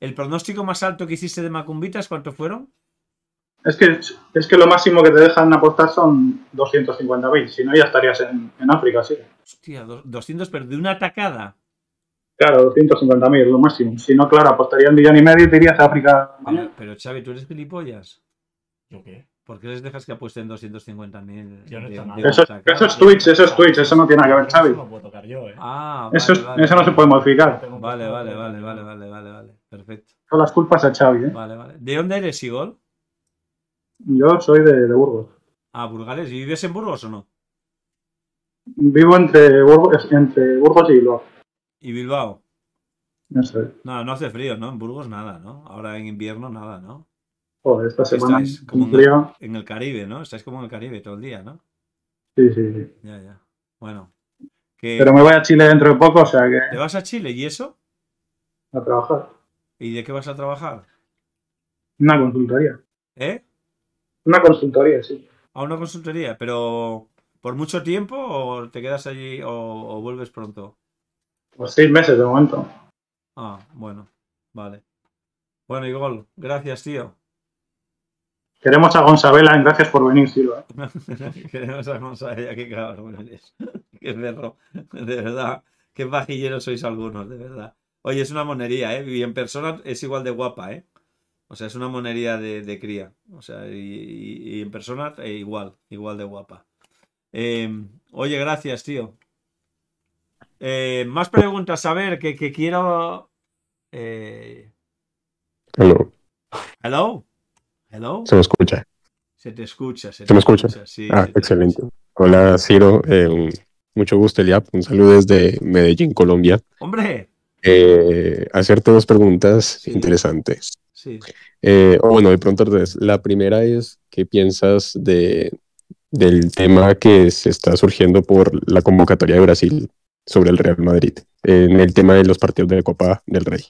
el pronóstico más alto que hiciste de Macumbitas? ¿Cuánto fueron? Es que, es que lo máximo que te dejan apostar son 250.000, si no ya estarías en, en África, sí. Hostia, 200, pero de una atacada. Claro, 250.000, lo máximo. Si no, claro, apostaría un millón y medio y te irías a África. Pero, Xavi, ¿tú eres gilipollas? ¿Yo qué? ¿Por qué les dejas que apuesten 250.000? Yo no nada. Eso, es Twitch, eso es Twitch, eso no tiene nada que ver, Xavi. Eso no puedo tocar yo, ¿eh? Ah, eso, eso no se puede modificar. Vale, vale, vale, vale, vale, vale, vale. Perfecto. Son las culpas a Xavi, ¿eh? Vale, vale. ¿De dónde eres, Igor? Yo soy de, Burgos. Ah, Burgales. ¿Y vives en Burgos o no? Vivo entre Burgos, y Loa. ¿Y Bilbao? No sé. No, no hace frío, ¿no? En Burgos nada, ¿no? Ahora en invierno nada, ¿no? Joder, esta semana Estáis como en, frío. en el Caribe, ¿no? Estáis como en el Caribe todo el día, ¿no? Sí, sí, sí. Ya, ya. Bueno. Pero me voy a Chile dentro de poco, o sea que... ¿Te vas a Chile y eso? A trabajar. ¿Y de qué vas a trabajar? Una consultoría. ¿Eh? Una consultoría, sí. ¿A ah, una consultoría? ¿Pero por mucho tiempo o te quedas allí o vuelves pronto? Pues seis meses de momento. Ah, bueno, vale. Bueno, Igor, gracias, tío. Queremos a Gonzabela, gracias por venir, Silva. (laughs) Queremos a Gonzabela, qué cabrón eres. (laughs) qué perro. De verdad, qué vajilleros sois algunos, de verdad. Oye, es una monería, ¿eh? Y en persona es igual de guapa, ¿eh? O sea, es una monería de, cría. O sea, y, en personas es eh, igual, igual de guapa. Em, oye, gracias, tío. Eh, más preguntas, a ver, que, quiero. Eh. Hello. Hello. Se me escucha. Se te escucha. Se, te me escucha. ah, excelente. Hola, Ciro. mucho gusto, Eliab. Un saludo desde Medellín, Colombia. Hombre. Eh, hacerte dos preguntas interesantes. Sí. bueno, de pronto, la primera es: ¿qué piensas de, del tema que se está surgiendo por la convocatoria de Brasil sobre el Real Madrid en el tema de los partidos de Copa del Rey.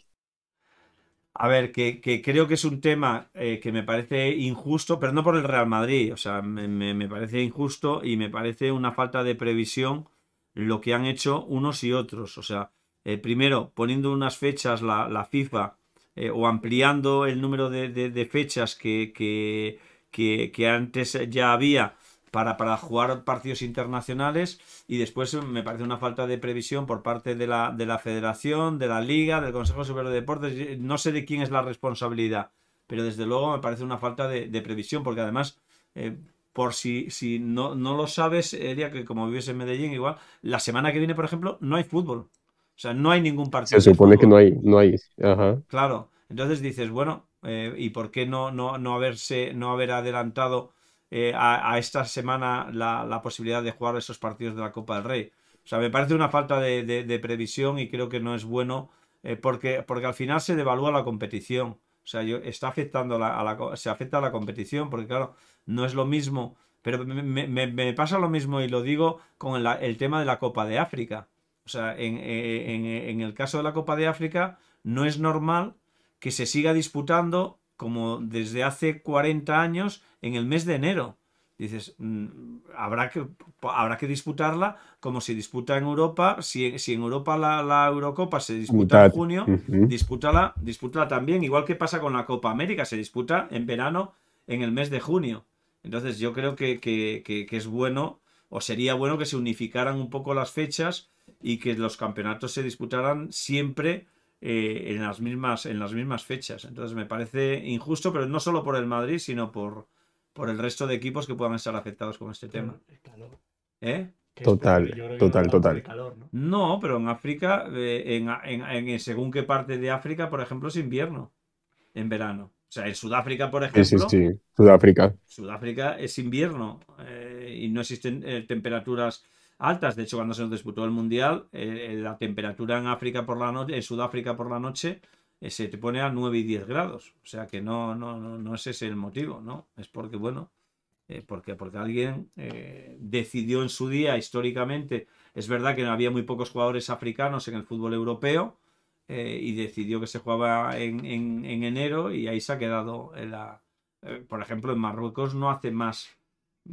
A ver, que, que creo que es un tema eh, que me parece injusto, pero no por el Real Madrid, o sea, me, me, parece injusto y me parece una falta de previsión lo que han hecho unos y otros. O sea, eh, primero poniendo unas fechas la, la FIFA eh, o ampliando el número de, de, fechas que, que, que antes ya había para, jugar partidos internacionales y después eh, me parece una falta de previsión por parte de la, de la Federación, de la Liga, del Consejo Superior de Deportes. No sé de quién es la responsabilidad, pero desde luego me parece una falta de, previsión porque además... Eh, por si, si no, no lo sabes, diría que como vives en Medellín, igual, la semana que viene, por ejemplo, no hay fútbol. O sea, no hay ningún partido. Se supone que no hay, no hay. Claro. Entonces dices, bueno, eh, ¿y por qué no, no, no, haberse, no haber adelantado eh, a, esta semana la, posibilidad de jugar esos partidos de la Copa del Rey. O sea, me parece una falta de, previsión y creo que no es bueno eh, porque, porque al final se devalúa la competición. O sea, está afectando a la, se afecta a la competición porque, claro, no es lo mismo. Pero me, pasa lo mismo y lo digo con el, tema de la Copa de África. O sea, eh, en el caso de la Copa de África, no es normal que se siga disputando como desde hace 40 años en el mes de enero. Dices, mm, habrá que, habrá que disputarla como se disputa en Europa. Si, en Europa la, Eurocopa se disputa en junio, disputala, también, igual que pasa con la Copa América, se disputa en verano en el mes de junio. Entonces yo creo que es bueno, o sería bueno que se unificaran un poco las fechas y que los campeonatos se disputaran siempre eh, en, las mismas, en las mismas fechas. Entonces me parece injusto, pero no solo por el Madrid, sino por, por el resto de equipos que puedan estar afectados con este tema. ¿Eh? ¿Eh? Total, total, total. ¿no? pero en África, eh, en, según qué parte de África, por ejemplo, es invierno, en verano. O sea, en Sudáfrica, por ejemplo. Sí, Sudáfrica. Sudáfrica es invierno y no existen temperaturas altas. De hecho, cuando se nos disputó el Mundial, eh, la temperatura en África por la noche, en Sudáfrica por la noche, eh, se te pone a 9 y 10 grados. O sea que no, no, no, ese es el motivo, ¿no? Es porque, bueno, eh, porque, porque alguien decidió en su día, históricamente, es verdad que había muy pocos jugadores africanos en el fútbol europeo. y decidió que se jugaba en, enero y ahí se ha quedado por ejemplo, en Marruecos no hace más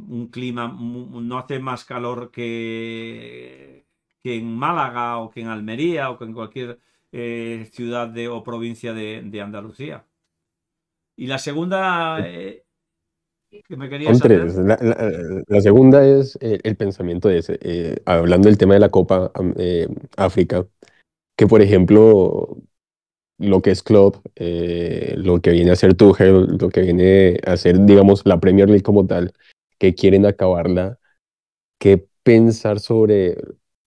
un clima, no hace más calor que, que en Málaga o que en Almería o que en cualquier eh, ciudad de, o provincia de, Andalucía. Y la segunda eh, La, segunda es eh, el pensamiento de ese. hablando del tema de la Copa África, que por ejemplo lo que es club lo que viene a ser Tuchel, lo que viene a ser, digamos, la Premier League como tal, que quieren acabarla, que pensar sobre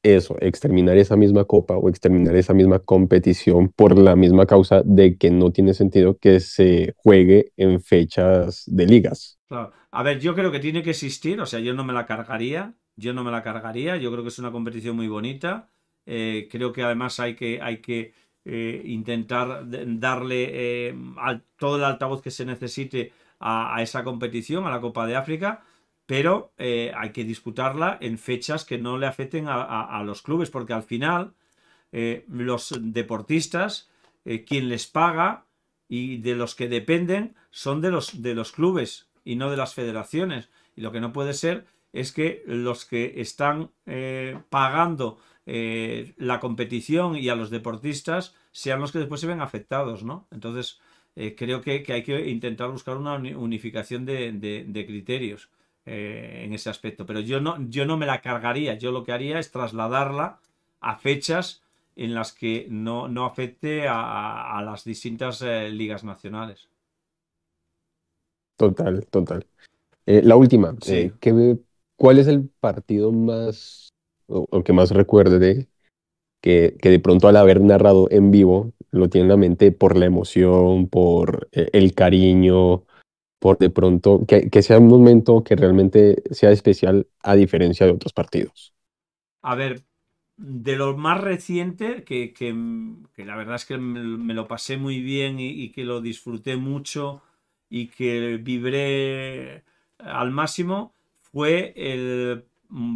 eso, exterminar esa misma copa o exterminar esa misma competición por la misma causa de que no tiene sentido que se juegue en fechas de ligas. A ver, yo creo que tiene que existir, o sea, yo no me la cargaría, yo no me la cargaría, yo creo que es una competición muy bonita, eh, creo que además hay que, hay que eh, intentar darle eh, todo el altavoz que se necesite a, a esa competición, a la Copa de África pero eh, hay que disputarla en fechas que no le afecten a, los clubes, porque al final eh, los deportistas, eh, quien les paga y de los que dependen son de los, de los clubes y no de las federaciones. Y lo que no puede ser es que los que están pagando la competición y a los deportistas sean los que después se ven afectados, ¿no? Entonces, creo que, hay que intentar buscar una unificación de criterios. Eh, en ese aspecto. Pero yo no, yo no me la cargaría, yo lo que haría es trasladarla a fechas en las que no, no afecte a, las distintas eh, ligas nacionales. Total, total. Eh, la última, ¿cuál es el partido más o, que más recuerde que, que, de pronto al haber narrado en vivo lo tiene en la mente por la emoción, por el cariño, por de pronto, que, sea un momento que realmente sea especial a diferencia de otros partidos? A ver, de lo más reciente, que, la verdad es que me, lo pasé muy bien y, que lo disfruté mucho y que vibré al máximo, fue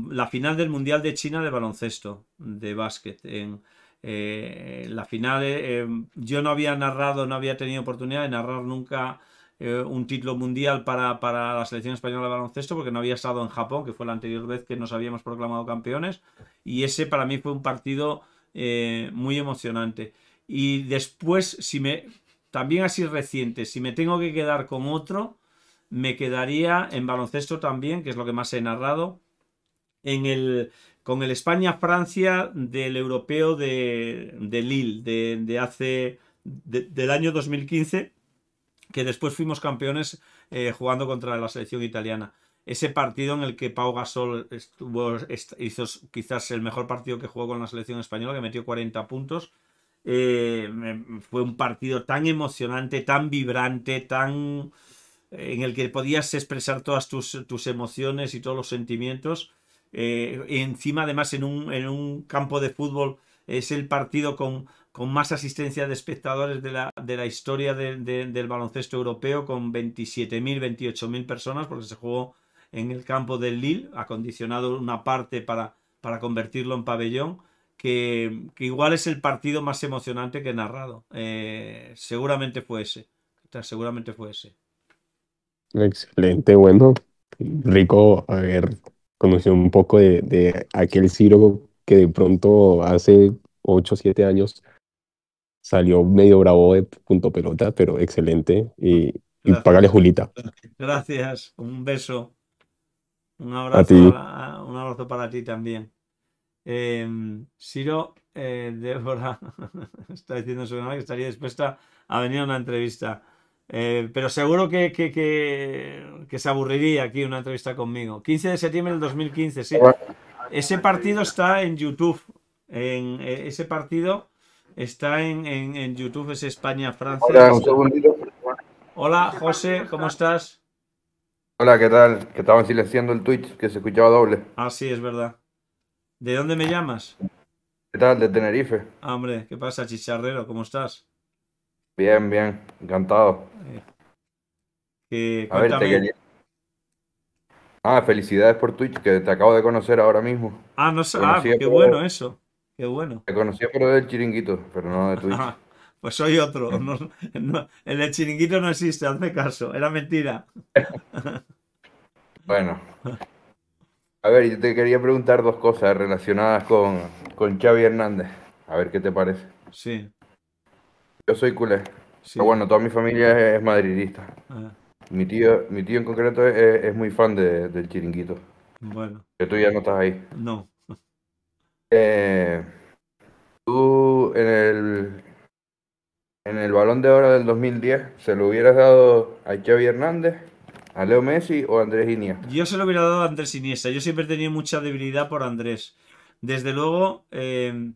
la final del Mundial de China de baloncesto, de básquet. En, eh, la final, eh, yo no había narrado, no había tenido oportunidad de narrar nunca eh, un título mundial para, para, la selección española de baloncesto, porque no había estado en Japón, que fue la anterior vez que nos habíamos proclamado campeones, y ese para mí fue un partido eh, muy emocionante. Y después, si me, también así reciente, si me tengo que quedar con otro, me quedaría en baloncesto también, que es lo que más he narrado, en el, con el España-Francia del europeo de, Lille, de, hace, del año 2015 que después fuimos campeones eh, jugando contra la selección italiana. Ese partido en el que Pau Gasol hizo quizás el mejor partido que jugó con la selección española, que metió 40 puntos. Eh, fue un partido tan emocionante, tan vibrante, tan en el que podías expresar todas tus, emociones y todos los sentimientos. Eh, encima, además, en un, en un campo de fútbol es el partido con con más asistencia de espectadores de la, de la historia del baloncesto europeo, con 27.000, 28.000 personas, porque se jugó en el campo del Lille, acondicionado una parte para, para convertirlo en pabellón, que, igual es el partido más emocionante que he narrado. Eh, seguramente fue ese. Seguramente fue ese. Excelente, bueno, rico haber conocido un poco de, de aquel Ciro que de pronto hace 8 o 7 años salió medio bravo de punto pelota, pero excelente. Y, ah, y pagale Julita. Gracias, un beso. Un abrazo, a un abrazo para ti también. Siro, em, eh, Débora (laughs) está diciendo su que estaría dispuesta a venir a una entrevista. Eh, pero seguro que, se aburriría aquí una entrevista conmigo. 15 de septiembre del 2015, sí. Ese partido está en YouTube. En, eh, ese partido Está en, YouTube, es España, Francia. Hola, un segundito. Hola, José, ¿cómo estás? Hola, ¿qué tal? Que estaban silenciando el Twitch, que se escuchaba doble. Ah, sí, es verdad. ¿De dónde me llamas? ¿Qué tal? De Tenerife. Ah, hombre, ¿qué pasa, chicharrero? ¿Cómo estás? Bien, bien, encantado. Eh, A ver, te quería... Ah, felicidades por Twitch, que te acabo de conocer ahora mismo. Ah, no sé, ah, qué bueno eso. Qué bueno. te conocía por el chiringuito, pero no de tuyo. (laughs) pues soy otro. (laughs) el chiringuito no existe, hazme caso. Era mentira. (laughs) bueno. A ver, yo te quería preguntar dos cosas relacionadas con, con Xavi Hernández. A ver qué te parece. Sí. Yo soy culé. Sí. Pero bueno, toda mi familia es madridista. Ah. Mi tío, mi tío en concreto es, muy fan del chiringuito. Bueno. Que tú ya no estás ahí. No. Eh, tú en el, en el balón de oro del 2010, ¿se lo hubieras dado a Xavi Hernández, a Leo Messi o a Andrés Iniesta? Yo se lo hubiera dado a Andrés Iniesta. Yo siempre he tenido mucha debilidad por Andrés. Desde luego, em,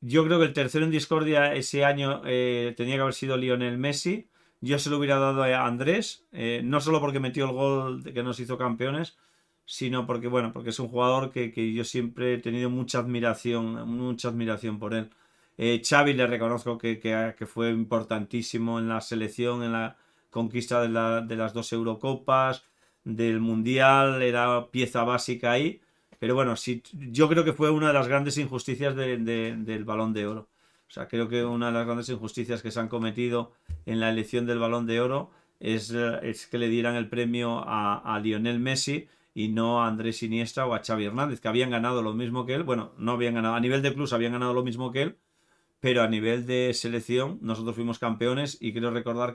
yo creo que el tercero en discordia ese año eh, tenía que haber sido Lionel Messi. Yo se lo hubiera dado a Andrés, eh, no solo porque metió el gol que nos hizo campeones, sino porque, bueno, porque es un jugador que, yo siempre he tenido mucha admiración, mucha admiración por él. Eh, Xavi le reconozco que, que, fue importantísimo en la selección, en la conquista de, las dos Eurocopas, del Mundial, era pieza básica ahí. Pero bueno, sí, yo creo que fue una de las grandes injusticias del balón de oro. O sea, creo que una de las grandes injusticias que se han cometido en la elección del balón de oro es, que le dieran el premio a Lionel Messi, y no a Andrés Iniesta o a Xavi Hernández, que habían ganado lo mismo que él. Bueno, no habían ganado, a nivel de club habían ganado lo mismo que él, pero a nivel de selección nosotros fuimos campeones y quiero recordar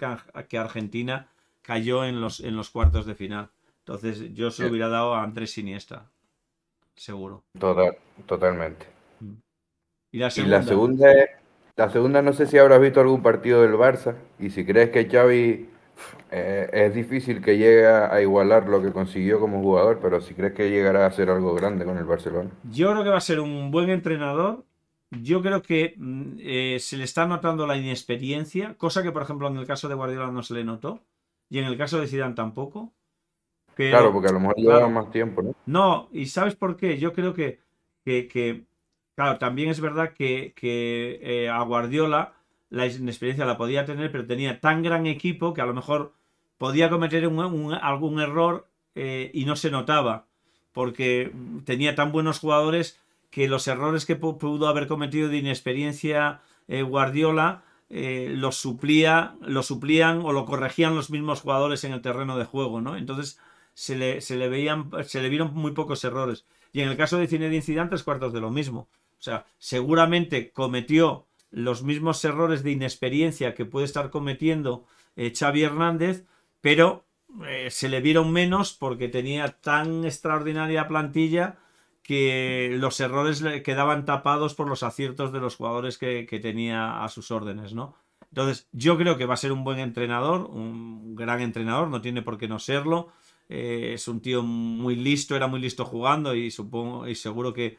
que, Argentina cayó en los, en los cuartos de final. Entonces yo se lo hubiera dado a Andrés Iniesta, seguro. Total, totalmente. Mm. ¿Y y la segunda, la segunda, no sé si habrás visto algún partido del Barça y si crees que Xavi eh, es difícil que llegue a igualar lo que consiguió como jugador, pero si crees que llegará a ser algo grande con el Barcelona. Yo creo que va a ser un buen entrenador. Yo creo que mm, eh, se le está notando la inexperiencia, cosa que por ejemplo en el caso de Guardiola no se le notó y en el caso de Zidane tampoco. claro, porque a lo mejor le lleva más tiempo, ¿no? No, y ¿sabes por qué? Yo creo que, claro, también es verdad que, eh, a Guardiola la inexperiencia la podía tener, pero tenía tan gran equipo que a lo mejor podía cometer algún error eh, y no se notaba, porque tenía tan buenos jugadores que los errores que pudo haber cometido de inexperiencia eh, Guardiola lo eh, los, suplía, suplían o lo corregían los mismos jugadores en el terreno de juego, ¿no? Entonces se le, se le veían, se le vieron muy pocos errores. Y en el caso de cine incidentes tres cuartos de lo mismo. O sea, seguramente cometió los mismos errores de inexperiencia que puede estar cometiendo eh, Xavi Hernández, pero eh, se le vieron menos porque tenía tan extraordinaria plantilla que los errores quedaban tapados por los aciertos de los jugadores que, tenía a sus órdenes, ¿no? Entonces, yo creo que va a ser un buen entrenador, un gran entrenador, no tiene por qué no serlo. Eh, es un tío muy listo, era muy listo jugando y supongo y seguro que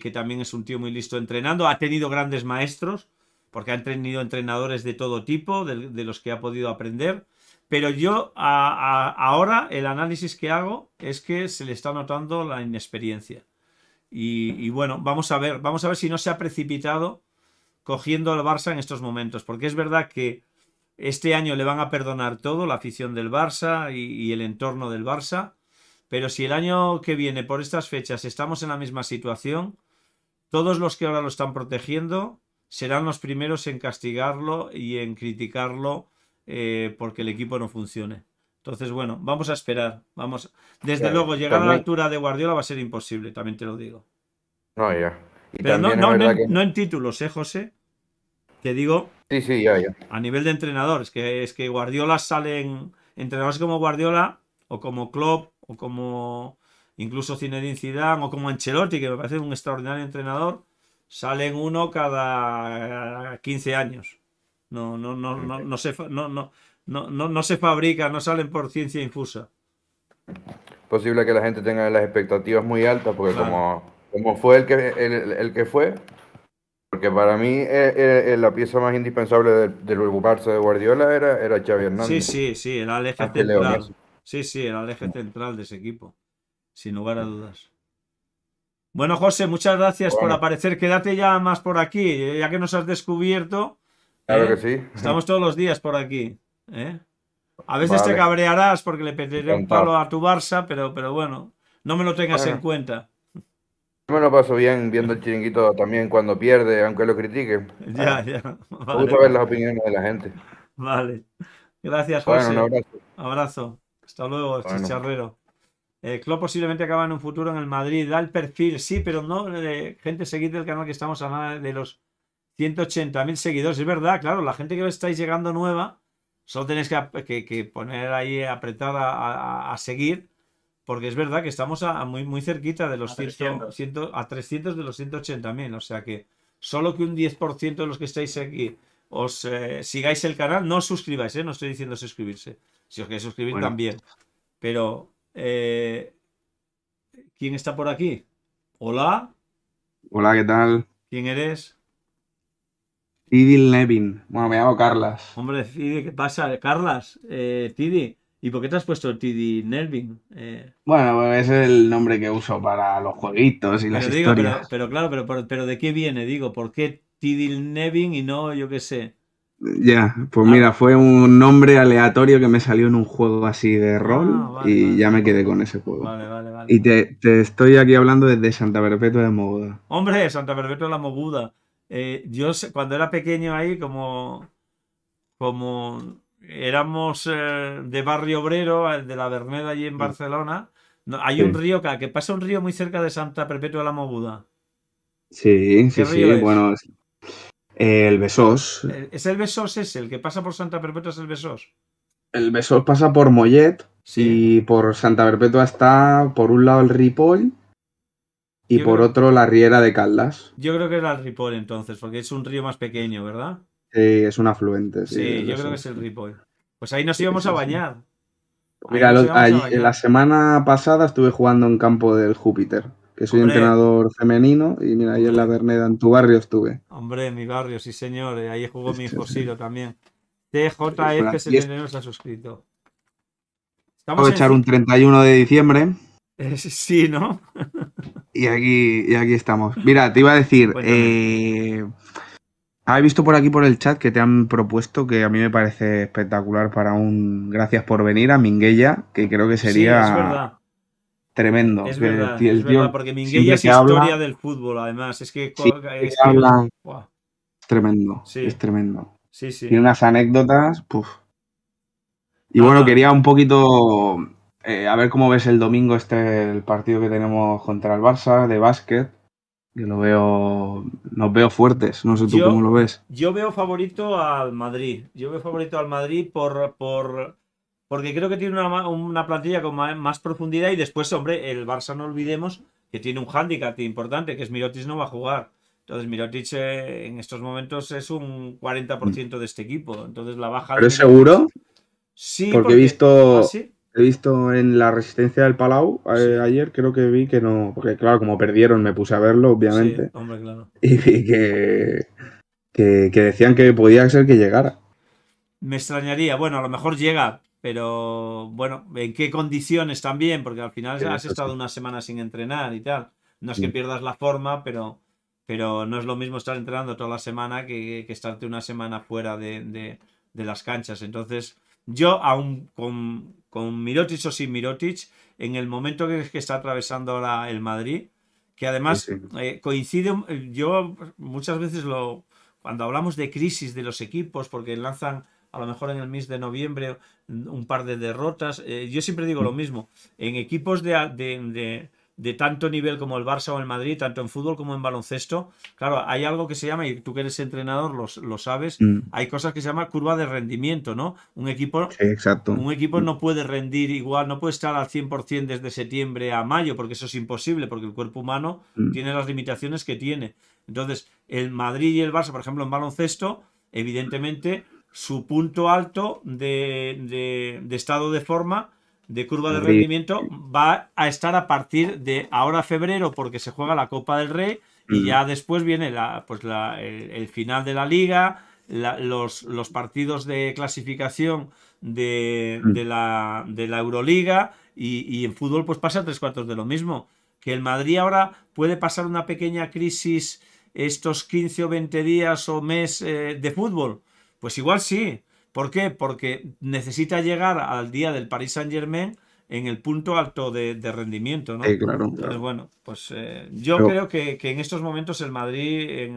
que, también es un tío muy listo entrenando. Ha tenido grandes maestros, porque ha tenido entrenadores de todo tipo, de, los que ha podido aprender. Pero yo ahora el análisis que hago es que se le está notando la inexperiencia. Y, bueno, vamos a ver, vamos a ver si no se ha precipitado cogiendo al Barça en estos momentos, porque es verdad que este año le van a perdonar todo, la afición del Barça y el entorno del Barça, pero si el año que viene, por estas fechas, estamos en la misma situación, todos los que ahora lo están protegiendo serán los primeros en castigarlo y en criticarlo eh, porque el equipo no funcione. Entonces, bueno, vamos a esperar. Vamos. Desde luego, llegar a la altura de Guardiola va a ser imposible, también te lo digo. No, ya. Pero no, en títulos, ¿eh, José? Te digo. Sí, sí, ya, ya. A nivel de entrenador, es que, es que Guardiola salen. Entrenadores como Guardiola o como Klopp o como incluso Zinedine Zidane o como Ancelotti, que me parece un extraordinario entrenador, salen uno cada 15 años. No, no, no, no, no, se, no, no, se fabrica, no salen por ciencia infusa. Posible que la gente tenga las expectativas muy altas, porque como, como fue el que, el, que fue, porque para mí eh, eh, eh, la pieza más indispensable del, del Barça de Guardiola era, era Xavi Hernández. Sí, sí, sí, era el eje Sí, sí, era el eje central de ese equipo, sin lugar a dudas. Bueno, José, muchas gracias por aparecer. Quédate ya más por aquí, ya que nos has descubierto. Claro ¿eh? que sí. Estamos todos los días por aquí. ¿eh? A veces te cabrearás porque le pediré un palo a tu Barça, pero, pero bueno, no me lo tengas en cuenta. Me lo paso bien viendo el chiringuito también cuando pierde, aunque lo critique. Ya, (laughs) ya. Me gusta ver las opiniones de la gente. Vale. Gracias, José. un abrazo. Abrazo. Hasta luego, chicharrero. Este eh, posiblemente acaba en un futuro en el Madrid. Da el perfil, sí, pero no. de eh, gente, seguid el canal que estamos a nada de los 180.000 seguidores. Es verdad, claro, la gente que estáis llegando nueva, solo tenéis que, poner ahí, apretada a, seguir, porque es verdad que estamos a, muy, muy cerquita de los 100, a 300 de los 180.000. O sea que solo que un 10% de los que estáis aquí os eh, sigáis el canal, no os suscribáis, eh, no estoy diciendo suscribirse si os queréis suscribir también. Pero, eh, ¿quién está por aquí? Hola. Hola, ¿qué tal? ¿Quién eres? Tidil Nevin. Bueno, me llamo Carlas. Hombre, Tidil, ¿qué pasa? Carlas, eh, Tidil. ¿Y por qué te has puesto Tidil Nevin? Eh, bueno, pues es el nombre que uso para los jueguitos y las historias. Pero, claro, pero, pero, ¿de qué viene? Digo, ¿por qué Tidil Nevin y no, yo qué sé, ya, pues mira, ah. fue un nombre aleatorio que me salió en un juego así de rol ah, y ya me quedé con ese juego. Vale, vale, vale. Y te, estoy aquí hablando desde Santa Perpetua de Moguda. Hombre, Santa Perpetua de la Moguda. Eh, yo cuando era pequeño ahí, como, como éramos eh, de barrio obrero, eh, de la Berneda allí en Barcelona, hay un río que pasa un río muy cerca de Santa Perpetua de la Moguda. Sí, sí, sí, bueno, el Besós. Eh, ¿Es el Besós ese? ¿El que pasa por Santa Perpetua es el Besós? El Besós pasa por Mollet sí. y por Santa Perpetua está por un lado el Ripoll y por otro la Riera de Caldas. Yo creo que era el Ripoll entonces, porque es un río más pequeño, ¿verdad? Sí, es un afluente. Sí, sí yo creo que es el Ripoll. Pues ahí nos íbamos a bañar. Mira, la semana pasada estuve jugando en campo del Júpiter soy entrenador femenino y mira, ahí en la Berneda, en tu barrio estuve. Hombre, en mi barrio, sí señor, eh, ahí jugó mi hijo Siro también. TJF79 pues se ha suscrito. Vamos a echar un 31 de diciembre. Eh, sí, ¿no? (laughs) y, aquí, aquí estamos. Mira, te iba a decir, he eh, visto por aquí por el chat que te han propuesto que a mí me parece espectacular para un gracias por venir a Minguella, que creo que sería... es verdad tremendo. Es verdad, porque Minguella es historia del fútbol, además. Es que, es habla, tremendo, es tremendo. Sí, Tiene unas anécdotas, Y bueno, quería un poquito eh, a ver cómo ves el domingo este el partido que tenemos contra el Barça de básquet. Yo lo veo, nos veo fuertes, no sé tú cómo lo ves. Yo veo favorito al Madrid. Yo veo favorito al Madrid por porque creo que tiene una, plantilla con más, profundidad y después, hombre, el Barça no olvidemos que tiene un hándicap importante, que es Mirotic no va a jugar. Entonces Mirotic eh, en estos momentos es un 40% de este equipo, entonces la baja... ¿Pero es seguro? Sí, porque, he visto... Ah, he visto en la resistencia del Palau eh, ayer, creo que vi que no. Porque, claro, como perdieron, me puse a verlo, obviamente. hombre, claro. (laughs) Y que, que, decían que podía ser que llegara. Me extrañaría. Bueno, a lo mejor llega, pero bueno, en qué condiciones también, porque al final has estado una semana sin entrenar y tal. No es que mm. pierdas la forma, pero, pero no es lo mismo estar entrenando toda la semana que, que estarte una semana fuera de, de, las canchas. Entonces, yo aún con, con Mirotic o sin Mirotic, en el momento que, que está atravesando ahora el Madrid, que además eh, coincide, yo muchas veces lo, cuando hablamos de crisis de los equipos, porque lanzan a lo mejor en el mes de noviembre un par de derrotas. Eh, yo siempre digo lo mismo, en equipos de, de, tanto nivel como el Barça o el Madrid, tanto en fútbol como en baloncesto, claro, hay algo que se llama, y tú que eres entrenador lo sabes, mm. hay cosas que se llama curva de rendimiento, ¿no? Un equipo, un equipo no puede rendir igual, no puede estar al 100% desde septiembre a mayo, porque eso es imposible, porque el cuerpo humano mm. tiene las limitaciones que tiene. Entonces, el Madrid y el Barça, por ejemplo, en baloncesto, evidentemente su punto alto de, de, estado de forma, de curva de rendimiento, va a estar a partir de ahora febrero, porque se juega la Copa del Rey, y mm. ya después viene la, pues la, el, final de la liga, los, los, partidos de clasificación de, mm. de, la, de la Euroliga, y, en fútbol pues pasa tres cuartos de lo mismo. Que el Madrid ahora puede pasar una pequeña crisis estos 15 o 20 días o mes eh, de fútbol, pues igual sí. ¿Por qué? Porque necesita llegar al día del Paris Saint Germain en el punto alto de, rendimiento, ¿no? claro, claro. Entonces, bueno, pues eh, yo creo que, en estos momentos el Madrid,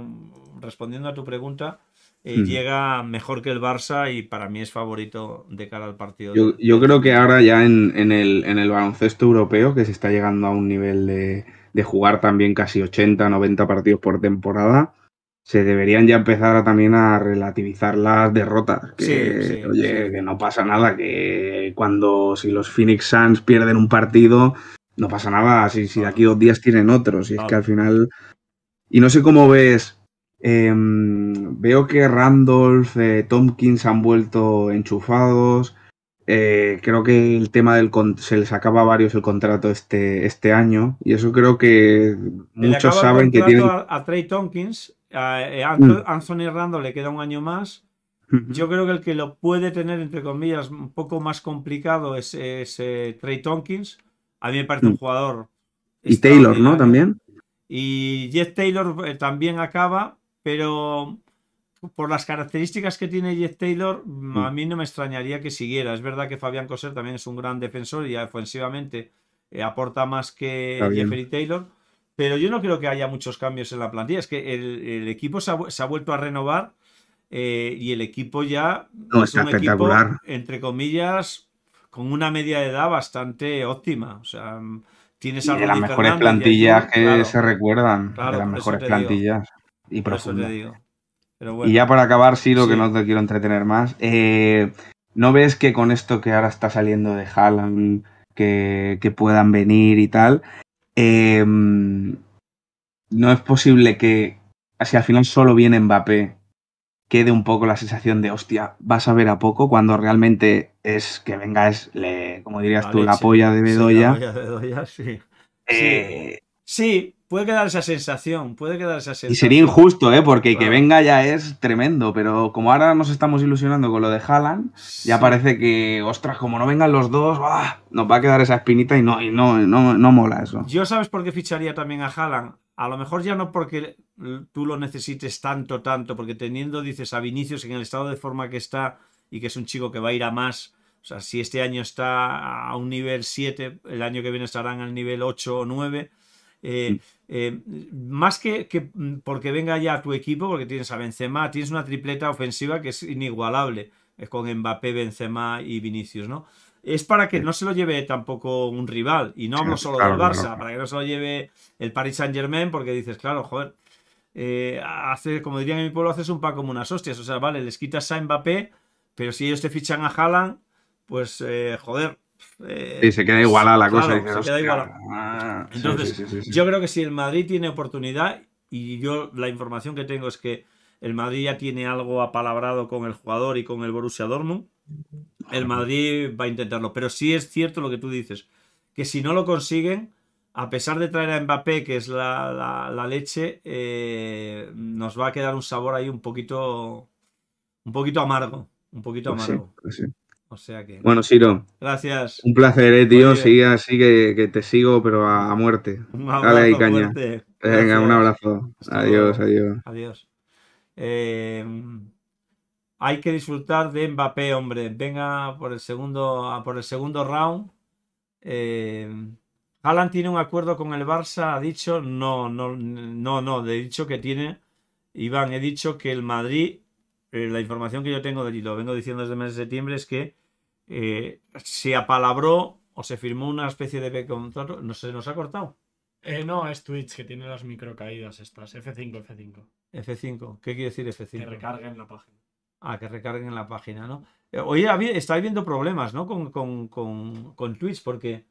respondiendo a tu pregunta, eh, llega mejor que el Barça y para mí es favorito de cara al partido. Yo, creo este que ahora ya en, el, en el baloncesto europeo, que se está llegando a un nivel de, de jugar también casi 80, 90 partidos por temporada, se deberían ya empezar a, también a relativizar las derrotas. Que, oye, que no pasa nada, que cuando si los Phoenix Suns pierden un partido, no pasa nada, si, si de aquí dos días tienen otros si es que al final... Y no sé cómo ves, em, veo que Randolph, eh, Tompkins han vuelto enchufados, eh, creo que el tema del se les acaba a varios el contrato este, este año y eso creo que muchos saben que tienen a, a Trey Tompkins eh, Anthony mm. Randall le queda un año más. Yo creo que el que lo puede tener, entre comillas, un poco más complicado es, eh, Trey Tompkins. A mí me parece un mm. jugador. Y Taylor, ¿no? También. Y Jeff Taylor eh, también acaba, pero por las características que tiene Jeff Taylor, mm, a mí no me extrañaría que siguiera. Es verdad que Fabián Coser también es un gran defensor y ofensivamente aporta más que Jeffrey Taylor pero yo no creo que haya muchos cambios en la plantilla. Es que el, equipo se ha, vuelto a renovar eh, y el equipo ya no, es un equipo, entre comillas, con una media de edad bastante óptima. O sea, tienes algo de las mejores plantillas que se recuerdan. de las mejores plantillas y y ya para acabar, sí, lo que no te quiero entretener más. Eh, ¿No ves que con esto que ahora está saliendo de Haaland, que puedan venir y tal, Em, no es posible que, si al final solo viene Mbappé, quede un poco la sensación de, hostia, vas a ver a poco, cuando realmente es que venga, es, como dirías tú, la polla de Bedoya. sí. Eh, sí puede quedar esa sensación, puede quedar esa sensación. Y sería injusto, ¿eh? Porque que venga ya es tremendo, pero como ahora nos estamos ilusionando con lo de Haaland, ya parece que, ostras, como no vengan los dos, nos va a quedar esa espinita y no, no, no, mola eso. Yo sabes por qué ficharía también a Haaland. A lo mejor ya no porque tú lo necesites tanto, tanto, porque teniendo, dices, a Vinicius en el estado de forma que está y que es un chico que va a ir a más, o sea, si este año está a un nivel 7, el año que viene estarán al nivel 8 o 9. Eh, mm. Eh, más que, porque venga ya tu equipo, porque tienes a Benzema, tienes una tripleta ofensiva que es inigualable eh, con Mbappé, Benzema y Vinicius, ¿no? Es para que no se lo lleve tampoco un rival, y no hablo solo del Barça, para que no se lo lleve el Paris Saint Germain, porque dices, claro, joder, eh, como dirían en mi pueblo, haces un pack como unas hostias, o sea, vale, les quitas a Mbappé, pero si ellos te fichan a Haaland, pues joder, y se queda igualada la cosa. Entonces, yo creo que si el Madrid tiene oportunidad, y yo la información que tengo es que el Madrid ya tiene algo apalabrado con el jugador y con el Borussia Dortmund, el Madrid va a intentarlo. Pero sí es cierto lo que tú dices, que si no lo consiguen, a pesar de traer a Mbappé, que es la, leche, eh, nos va a quedar un sabor ahí un poquito, un poquito amargo. Un poquito pues amargo. Pues bueno, Siro. Gracias. Un placer, eh, tío. Sí, así que, te sigo, pero a, muerte. (laughs) Un abrazo, Dale ahí, caña. Venga, un abrazo. adiós, adiós. Adiós. Em, hay que disfrutar de Mbappé, hombre. Venga por el segundo, por el segundo round. Em, Alan tiene un acuerdo con el Barça, ha dicho. No, no, no, no. He dicho que tiene. Iván, he dicho que el Madrid. Eh, la información que yo tengo de lo vengo diciendo desde el mes de septiembre es que eh, se apalabró o se firmó una especie de contrato. ¿No se nos ha cortado? Eh, no, es Twitch que tiene las microcaídas estas. F5, F5. F5. ¿Qué quiere decir F5? Que recarguen la página. Ah, que recarguen la página, ¿no? Eh, oye, estáis viendo problemas, ¿no? Con, con, Twitch, porque,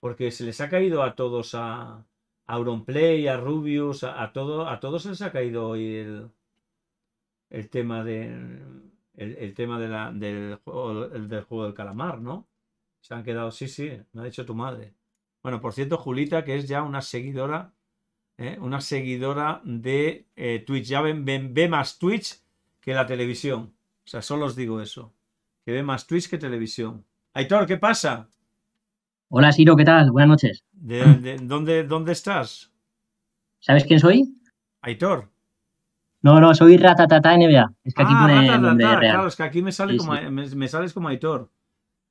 porque se les ha caído a todos, a, Auronplay, a Rubius, a, todo, a todos se les ha caído hoy el, el tema de, el, tema de la, del, juego, del juego del calamar, ¿no? Se han quedado, sí, sí, me ha dicho tu madre. Bueno, por cierto, Julita, que es ya una seguidora, ¿eh? una seguidora de eh, Twitch. Ya ven, ve más Twitch que la televisión. O sea, solo os digo eso. Que ve más Twitch que televisión. Aitor, ¿qué pasa? Hola, Siro, ¿qué tal? Buenas noches. dónde, dónde estás? ¿Sabes quién soy? Aitor. No, no, soy Ratatata NBA. Es que aquí ah, es que aquí me, sale sales como editor.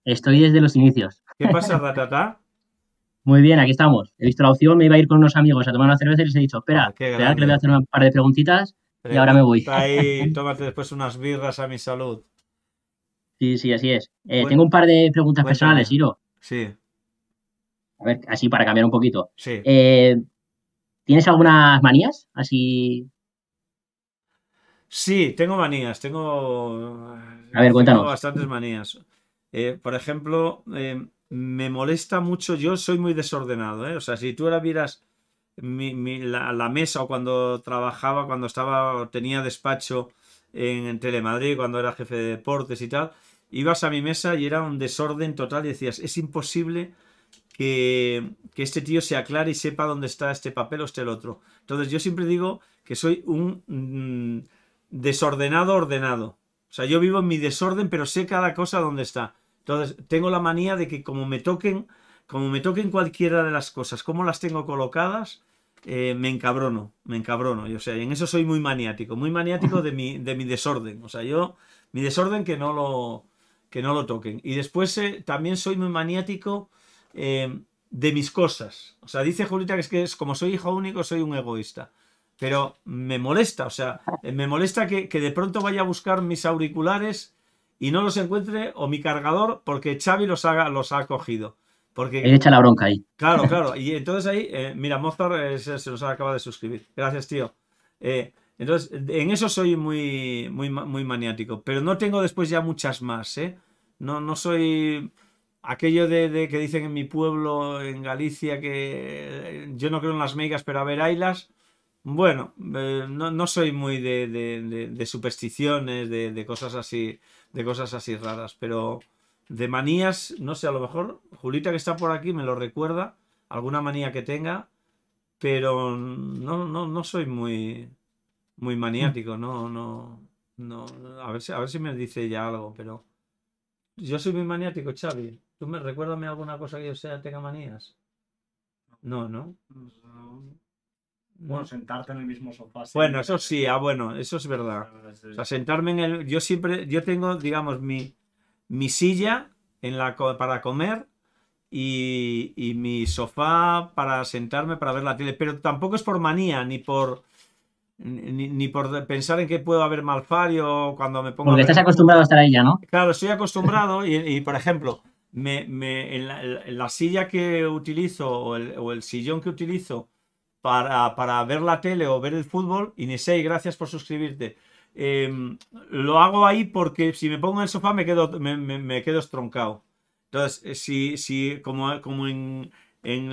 Estoy desde los inicios. ¿Qué pasa, Ratatá? (laughs) Muy bien, aquí estamos. He visto la opción, me iba a ir con unos amigos a tomar una cerveza y les he dicho, espera, ah, que le voy a hacer un par de preguntitas y ahora me voy. Ahí, (laughs) tómate después unas birras a mi salud. Sí, sí, así es. Eh, tengo un par de preguntas personales, Iro. Sí. A ver, así para cambiar un poquito. Sí. Eh, ¿Tienes algunas manías así Sí, tengo manías, tengo. A ver, cuéntanos. Tengo bastantes manías. Eh, por ejemplo, eh, me molesta mucho, yo soy muy desordenado, eh. O sea, si tú ahora vieras mi, la, mesa o cuando trabajaba, cuando estaba, tenía despacho en, Telemadrid, cuando era jefe de deportes y tal, ibas a mi mesa y era un desorden total y decías, es imposible que, este tío se aclare y sepa dónde está este papel o este el otro. Entonces yo siempre digo que soy un... Mm, desordenado, ordenado. O sea, yo vivo en mi desorden, pero sé cada cosa dónde está. Entonces, tengo la manía de que como me toquen, como me toquen cualquiera de las cosas, como las tengo colocadas, eh, me encabrono, me encabrono. Y, o sea, en eso soy muy maniático, muy maniático de mi, de mi desorden. O sea, yo, mi desorden que no lo, que no lo toquen. Y después eh, también soy muy maniático eh, de mis cosas. O sea, dice Julita que es que es, como soy hijo único, soy un egoísta pero me molesta, o sea, me molesta que, de pronto vaya a buscar mis auriculares y no los encuentre o mi cargador porque Xavi los, haga, los ha cogido. Porque, echa la bronca ahí. Claro, (laughs) claro. Y entonces ahí, eh, mira, Mozart eh, se, nos nos acaba de suscribir. Gracias, tío. Eh, entonces, en eso soy muy, muy, maniático, pero no tengo después ya muchas más, ¿eh? No, no soy aquello de, que dicen en mi pueblo, en Galicia, que yo no creo en las megas, pero a ver, haylas bueno, eh, no, soy muy de, de, supersticiones, de, cosas así, de cosas así raras, pero de manías, no sé, a lo mejor Julita que está por aquí me lo recuerda, alguna manía que tenga, pero no, no, soy muy, muy maniático, no, no, no, a ver si, a ver si me dice ya algo, pero yo soy muy maniático, Xavi. ¿Tú me recuérdame alguna cosa que yo sea tenga manías? No, no. Bueno, sentarte en el mismo sofá. Bueno, eso sí, ah, bueno, eso es verdad. O sentarme en el. Yo siempre, yo tengo, digamos, mi, mi silla en la, para comer y, mi sofá para sentarme para ver la tele. Pero tampoco es por manía, ni por. Ni, por pensar en que puedo haber mal malfario cuando me pongo. Porque estás acostumbrado a estar ahí ya, ¿no? Claro, estoy (laughs) acostumbrado y, por ejemplo, me, la, silla que utilizo o el, o el sillón que utilizo para, ver la tele o ver el fútbol. Inesei, gracias por suscribirte. Em, lo hago ahí porque si me pongo en el sofá me quedo, me, quedo estroncado. Entonces, eh, si, como, como en,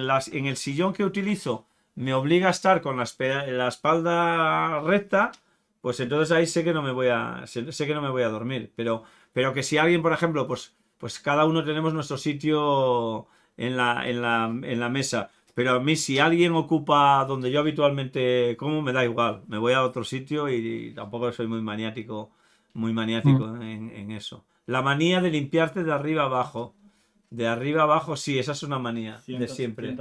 las, en el sillón que utilizo me obliga a estar con la, la, espalda recta, pues entonces ahí sé que no me voy a, sé que no me voy a dormir. Pero, pero que si alguien, por ejemplo, pues, pues cada uno tenemos nuestro sitio en la, en la mesa. Pero a mí si alguien ocupa donde yo habitualmente como, me da igual. Me voy a otro sitio y, tampoco soy muy maniático, muy maniático mm. en, eso. La manía de limpiarte de arriba abajo. De arriba abajo, sí, esa es una manía de siempre.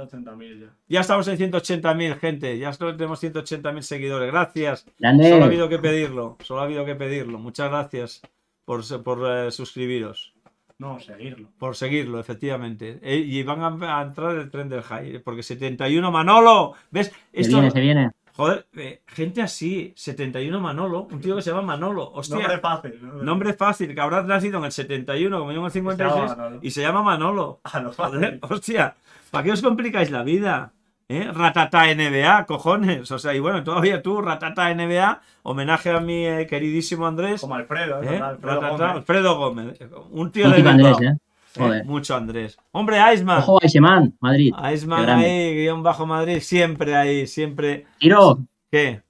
ya. estamos en 180.000, gente. Ya tenemos 180.000 seguidores. Gracias. Solo ha habido que pedirlo. Solo ha habido que pedirlo. Muchas gracias por, por eh, suscribiros. No, seguirlo. Por seguirlo, efectivamente. Eh, y van a, entrar el tren del high, eh, porque 71 Manolo. ¿Ves? Esto... viene, se viene. Joder, eh, gente así, 71 Manolo, un tío que se llama Manolo, hostia. Nombre fácil. Nombre, fácil, que habrá nacido en el 71, como yo en el 56, y se llama Manolo. Ah, Joder, hostia, ¿para qué os complicáis la vida? ¿Eh? Ratata NBA, cojones. O sea, y bueno, todavía tú, Ratata NBA, homenaje a mi eh, queridísimo Andrés. Como Alfredo, ¿eh? ¿Eh? Alfredo, Gómez. ¿eh? Un tío de Andrés, ¿eh? mucho Andrés. Hombre, Aisman. Ojo, Iceman, Madrid. Aisman ahí, guión bajo Madrid, siempre ahí, siempre. Tiro. ¿Qué?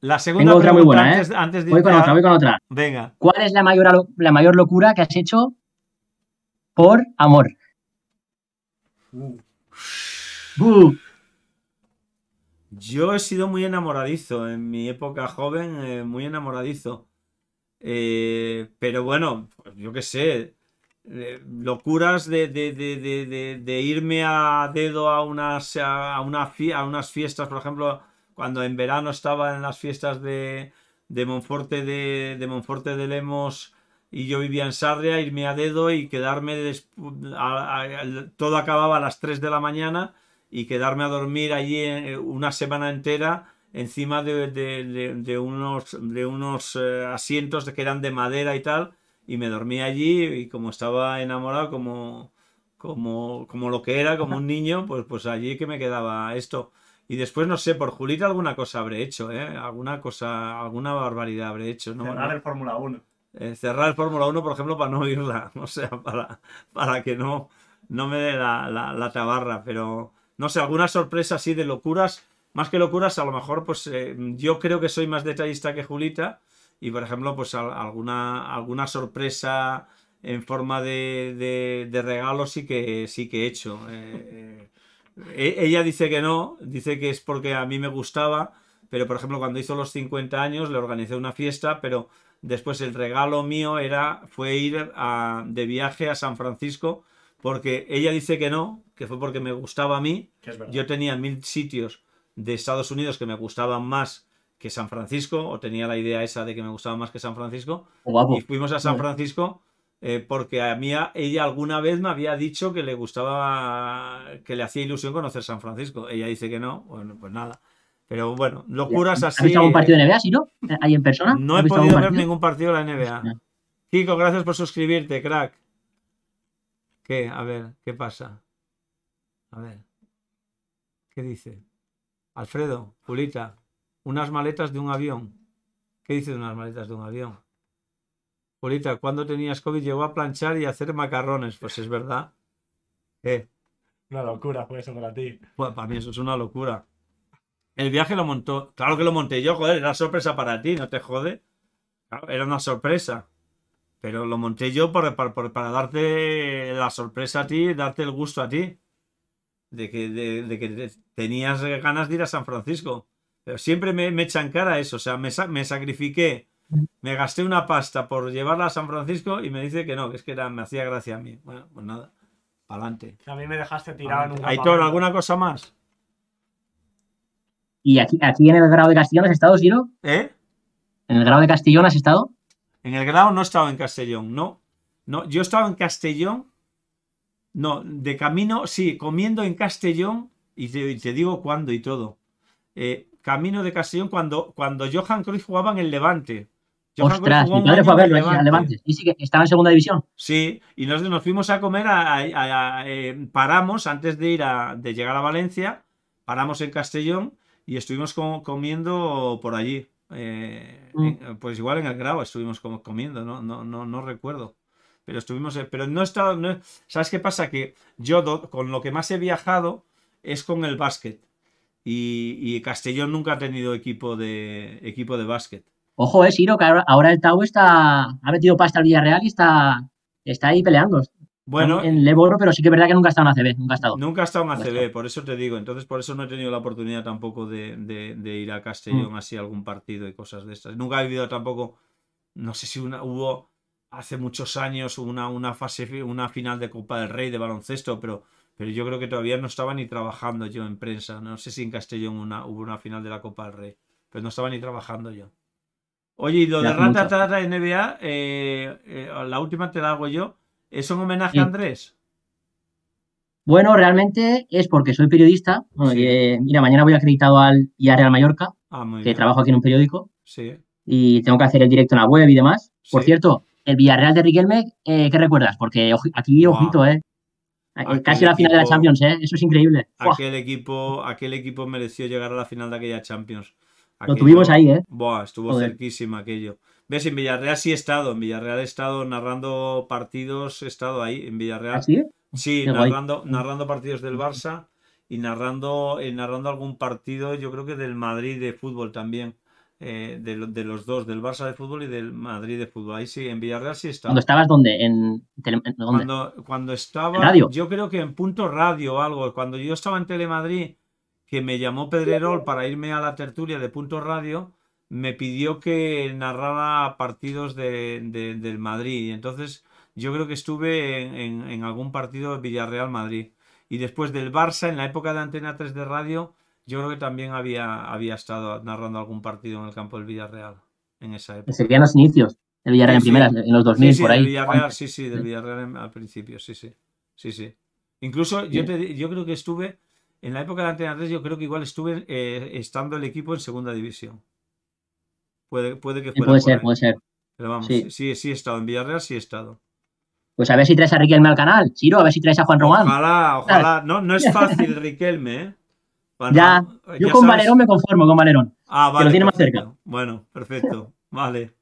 La segunda otra muy buena, ¿eh? Antes de voy con otra, voy con otra. Venga. ¿Cuál es la mayor, la mayor locura que has hecho por amor? Uh. Yo he sido muy enamoradizo en mi época joven, eh, muy enamoradizo. Eh, pero bueno, pues yo qué sé, eh, locuras de, de, irme a dedo a unas, a, una, a, unas fiestas, por ejemplo, cuando en verano estaba en las fiestas de, Monforte de, Monforte de Lemos y yo vivía en Sarria, irme a dedo y quedarme, todo acababa a las 3 de la mañana y quedarme a dormir allí eh, una semana entera encima de, unos, de unos eh, asientos que eran de madera y tal. Y me dormí allí y como estaba enamorado, como, como, como lo que era, como un (laughs) niño, pues, pues allí que me quedaba esto. Y después, no sé, por Julita alguna cosa habré hecho, ¿eh? Alguna cosa, alguna barbaridad habré hecho. Eh, cerrar el Fórmula 1. cerrar el Fórmula 1, por ejemplo, para no irla. (laughs) O sea, para, para que no, no me dé la, la, la tabarra. Pero, no sé, alguna sorpresa así de locuras. Más que locuras, a lo mejor, pues eh, yo creo que soy más detallista que Julita. Y por ejemplo, pues alguna, alguna sorpresa en forma de, de, regalo sí que, sí que he hecho. Eh, eh, e, ella dice que no, dice que es porque a mí me gustaba. Pero por ejemplo, cuando hizo los 50 años, le organicé una fiesta, pero después el regalo mío era, fue ir de viaje a San Francisco porque ella dice que no, que fue porque me gustaba a mí. Yo tenía mil sitios de Estados Unidos que me gustaban más que San Francisco, o tenía la idea esa de que me gustaba más que San Francisco. Oh, y fuimos a San Francisco eh, porque a mí ella alguna vez me había dicho que le gustaba, que le hacía ilusión conocer San Francisco. Ella dice que no, pues nada. Pero bueno, locuras así. ¿Has visto algún partido de NBA, si no? ¿Ahí en persona? No he podido ver ningún partido de la NBA. Kiko, gracias por suscribirte, crack. ¿Qué? A ver, ¿qué pasa? A ver. ¿Qué dice? Alfredo, Pulita, unas maletas de un avión. ¿Qué dice de unas maletas de un avión? Pulita, cuando tenías COVID llegó a planchar y a hacer macarrones. Pues es verdad. ¿Qué? Una locura fue eso para ti. Bueno, para mí eso es una locura. El viaje lo montó. Claro que lo monté yo, joder, era sorpresa para ti, no te jode. era una sorpresa. Pero lo monté yo para, para, darte la sorpresa a ti, darte el gusto a ti. De que, de, que tenías ganas de ir a San Francisco. Pero siempre me, echan cara eso. O sea, me, me sacrifiqué me gasté una pasta por llevarla a San Francisco y me dice que no, que es que me hacía gracia a mí. Bueno, pues nada, para adelante. A mí me dejaste tirado en un Aitor, ¿alguna cosa más? ¿Y aquí, aquí en el grado de Castellón has estado, ¿no? ¿Eh? ¿En el grado de Castellón has estado? En el grado no estaba en Castellón, no. no. Yo estaba en Castellón, no, de camino, sí, comiendo en Castellón, y te, digo cuándo y todo. Eh, camino de Castellón cuando, cuando Johan Cruz jugaba en el Levante. Ostras, mi fue a verlo en el Levante. Sí, sí, que estaba en segunda división. Sí, y nos nos fuimos a comer, eh, paramos antes de ir a, de llegar a Valencia, paramos en Castellón y estuvimos comiendo por allí. Eh, mm. pues igual en el grado estuvimos como comiendo, ¿no? No, no, no recuerdo. Pero estuvimos. Eh, pero no estaba. ¿Sabes qué pasa? Que yo con lo que más he viajado es con el básquet. Y, Castellón nunca ha tenido equipo de equipo de básquet. Ojo, eh, Siro, que ahora, el Tau está. ha metido pasta al Villarreal y está. está ahí peleando. Bueno. En Leboro, pero sí que es verdad que nunca ha estado en ACB, nunca ha estado. Nunca ha estado en ACB, por eso te digo. Entonces, por eso no he tenido la oportunidad tampoco de, ir a Castellón mm. así a algún partido y cosas de estas. Nunca he vivido tampoco, no sé si hubo hace muchos años una, fase, una final de Copa del Rey de baloncesto, pero, pero yo creo que todavía no estaba ni trabajando yo en prensa. No sé si en Castellón hubo una final de la Copa del Rey, pero no estaba ni trabajando yo. Oye, y lo de rata rata NBA, eh, la última te la hago yo. ¿Es un homenaje a Andrés? Bueno, realmente es porque soy periodista. Eh, mira, mañana voy acreditado al Villarreal Mallorca, ah, que trabajo aquí en un periódico. Sí. Y tengo que hacer el directo en la web y demás. Por cierto, el Villarreal de Riquelme, eh, ¿qué recuerdas? Porque aquí, ojito, ¿eh? Casi la final de la Champions, ¿eh? Eso es increíble. Aquel equipo, aquel equipo mereció llegar a la final de aquella Champions. Lo tuvimos ahí, ¿eh? Buah, estuvo cerquísima aquello. ¿Ves? En Villarreal sí he estado. En Villarreal he estado narrando partidos. He estado ahí, en Villarreal. ¿Así? ¿Ah, sí, mm. narrando, partidos del Barça y narrando, eh, narrando algún partido, yo creo que del Madrid de fútbol también. Eh, de, los dos, del Barça de fútbol y del Madrid de fútbol. Ahí sí, en Villarreal sí estaba. ¿Cuándo estabas dónde? ¿En, Cuando, estaba, yo creo que en Punto Radio o algo. Cuando yo estaba en Telemadrid, que me llamó Pedrerol para irme a la tertulia de Punto Radio, me pidió que narrara partidos de, del Madrid. Entonces yo creo que estuve en, algún partido de Villarreal-Madrid. Y después del Barça, en la época de Antena 3 de Radio, yo creo que también había, había estado narrando algún partido en el campo del Villarreal en esa época. Serían los inicios el Villarreal en primera, en los 2000, por ahí. sí, sí, del Villarreal al principio, sí, sí. sí, sí. Incluso yo, yo creo que estuve, en la época de Antena 3, yo creo que igual estuve eh, estando el equipo en segunda división. Puede, puede que fuera. puede ser, puede ser. sí. sí. he estado. En Villarreal sí he estado. Pues a ver si traes a Riquelme al canal, Chiro, a ver si traes a Juan Román. Ojalá, ojalá. No, no es fácil Riquelme, ¿eh? ya, eh, yo con Valerón me conformo, con Valerón. Ah, vale. Que lo tiene más cerca. Bueno, perfecto. Vale.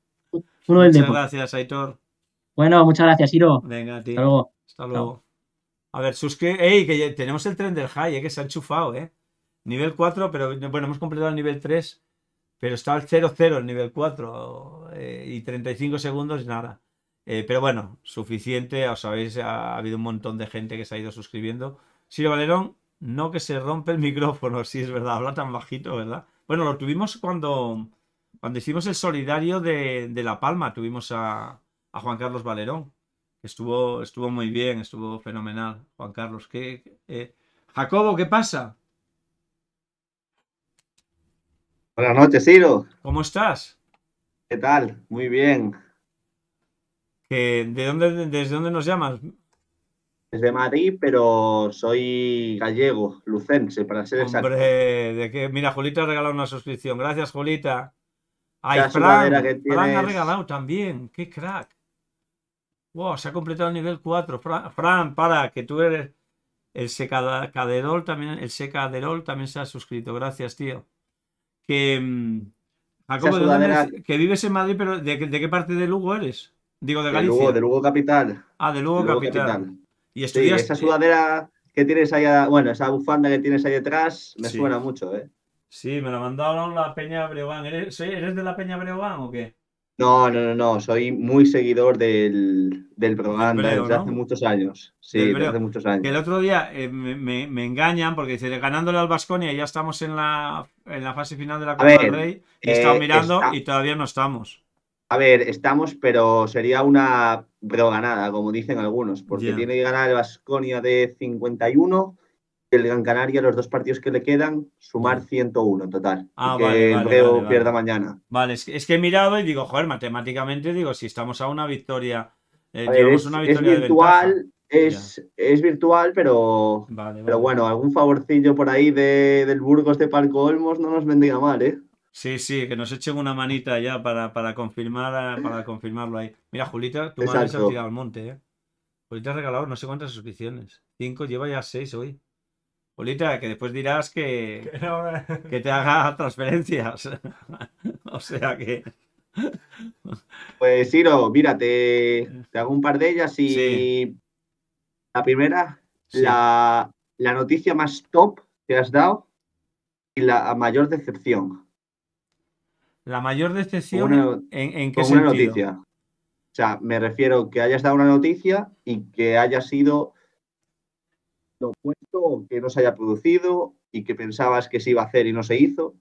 Uno del muchas gracias, Aitor. Bueno, muchas gracias, Siro. Venga, tío. Hasta luego. Hasta luego. A ver, suscríbete. ¡Ey! Que tenemos el tren del high, eh, que se ha enchufado, ¿eh? Nivel 4, pero bueno, hemos completado el nivel 3 pero está al 0-0 el nivel 4 eh, y 35 segundos y nada. Eh, pero bueno, suficiente, os sabéis, ha, habido un montón de gente que se ha ido suscribiendo. Sí, Valerón, no que se rompe el micrófono, sí es verdad, habla tan bajito, ¿verdad? Bueno, lo tuvimos cuando, cuando hicimos el solidario de, La Palma, tuvimos a, Juan Carlos Valerón. Estuvo, estuvo muy bien, estuvo fenomenal, Juan Carlos. ¿qué, eh, Jacobo, ¿qué pasa? Buenas noches, Ciro. ¿Cómo estás? ¿Qué tal? Muy bien. ¿De dónde, desde dónde nos llamas? Desde Madrid, pero soy gallego, lucense, para ser exacto. Hombre, de mira, Julita ha regalado una suscripción. Gracias, Julita. Ay, Fran, que ha regalado también. ¡Qué crack! Wow, se ha completado el nivel 4. Fran, para, que tú eres el secaderol también, el secaderol también se ha suscrito. Gracias, tío. Que, mm, que vives en Madrid, pero ¿de, qué parte de Lugo eres? Digo, de Galicia. De Lugo, de Lugo Capital. Ah, de Lugo, capital. Y estudias... esa sudadera que tienes allá bueno, esa bufanda que tienes ahí detrás, me suena mucho, ¿eh? Sí, me la mandaron la Peña Breogán. ¿Eres, ¿Eres de la Peña Breogán o qué? No, no, no, no, soy muy seguidor del, programa desde hace muchos años. Sí, desde hace muchos años. el otro día eh, me, engañan porque dice, ganándole al Vasconia ya estamos en la, en la fase final de la Copa del Rey. He eh, estado mirando y todavía no estamos. A ver, estamos, pero sería una broganada, como dicen algunos, porque tiene que ganar el Basconia de 51 el Gran Canaria, los dos partidos que le quedan, sumar 101 total. Ah, que vale, pierda mañana. Vale, es que, he mirado y digo, joder, matemáticamente, digo, si estamos a una victoria, eh, una victoria es virtual, es, es, virtual, pero, pero bueno, algún favorcillo por ahí del Burgos de Parco Olmos no nos vendría mal, ¿eh? Sí, sí, que nos echen una manita ya para, para, confirmar, para confirmarlo ahí. Mira, Julita, tú madre se ha tirado al monte, ¿eh? Julita ha regalado no sé cuántas suscripciones. Cinco, lleva ya seis hoy. Polita, que después dirás que, que, (laughs) te haga transferencias. (laughs) o sea que. (laughs) Pues Ciro, mira, te, hago un par de ellas y la primera, la, noticia más top que has dado y la mayor decepción. La mayor decepción en, en qué sentido? una noticia. O sea, me refiero que hayas dado una noticia y que haya sido lo opuesto que no se haya producido y que pensabas que se iba a hacer y no se hizo?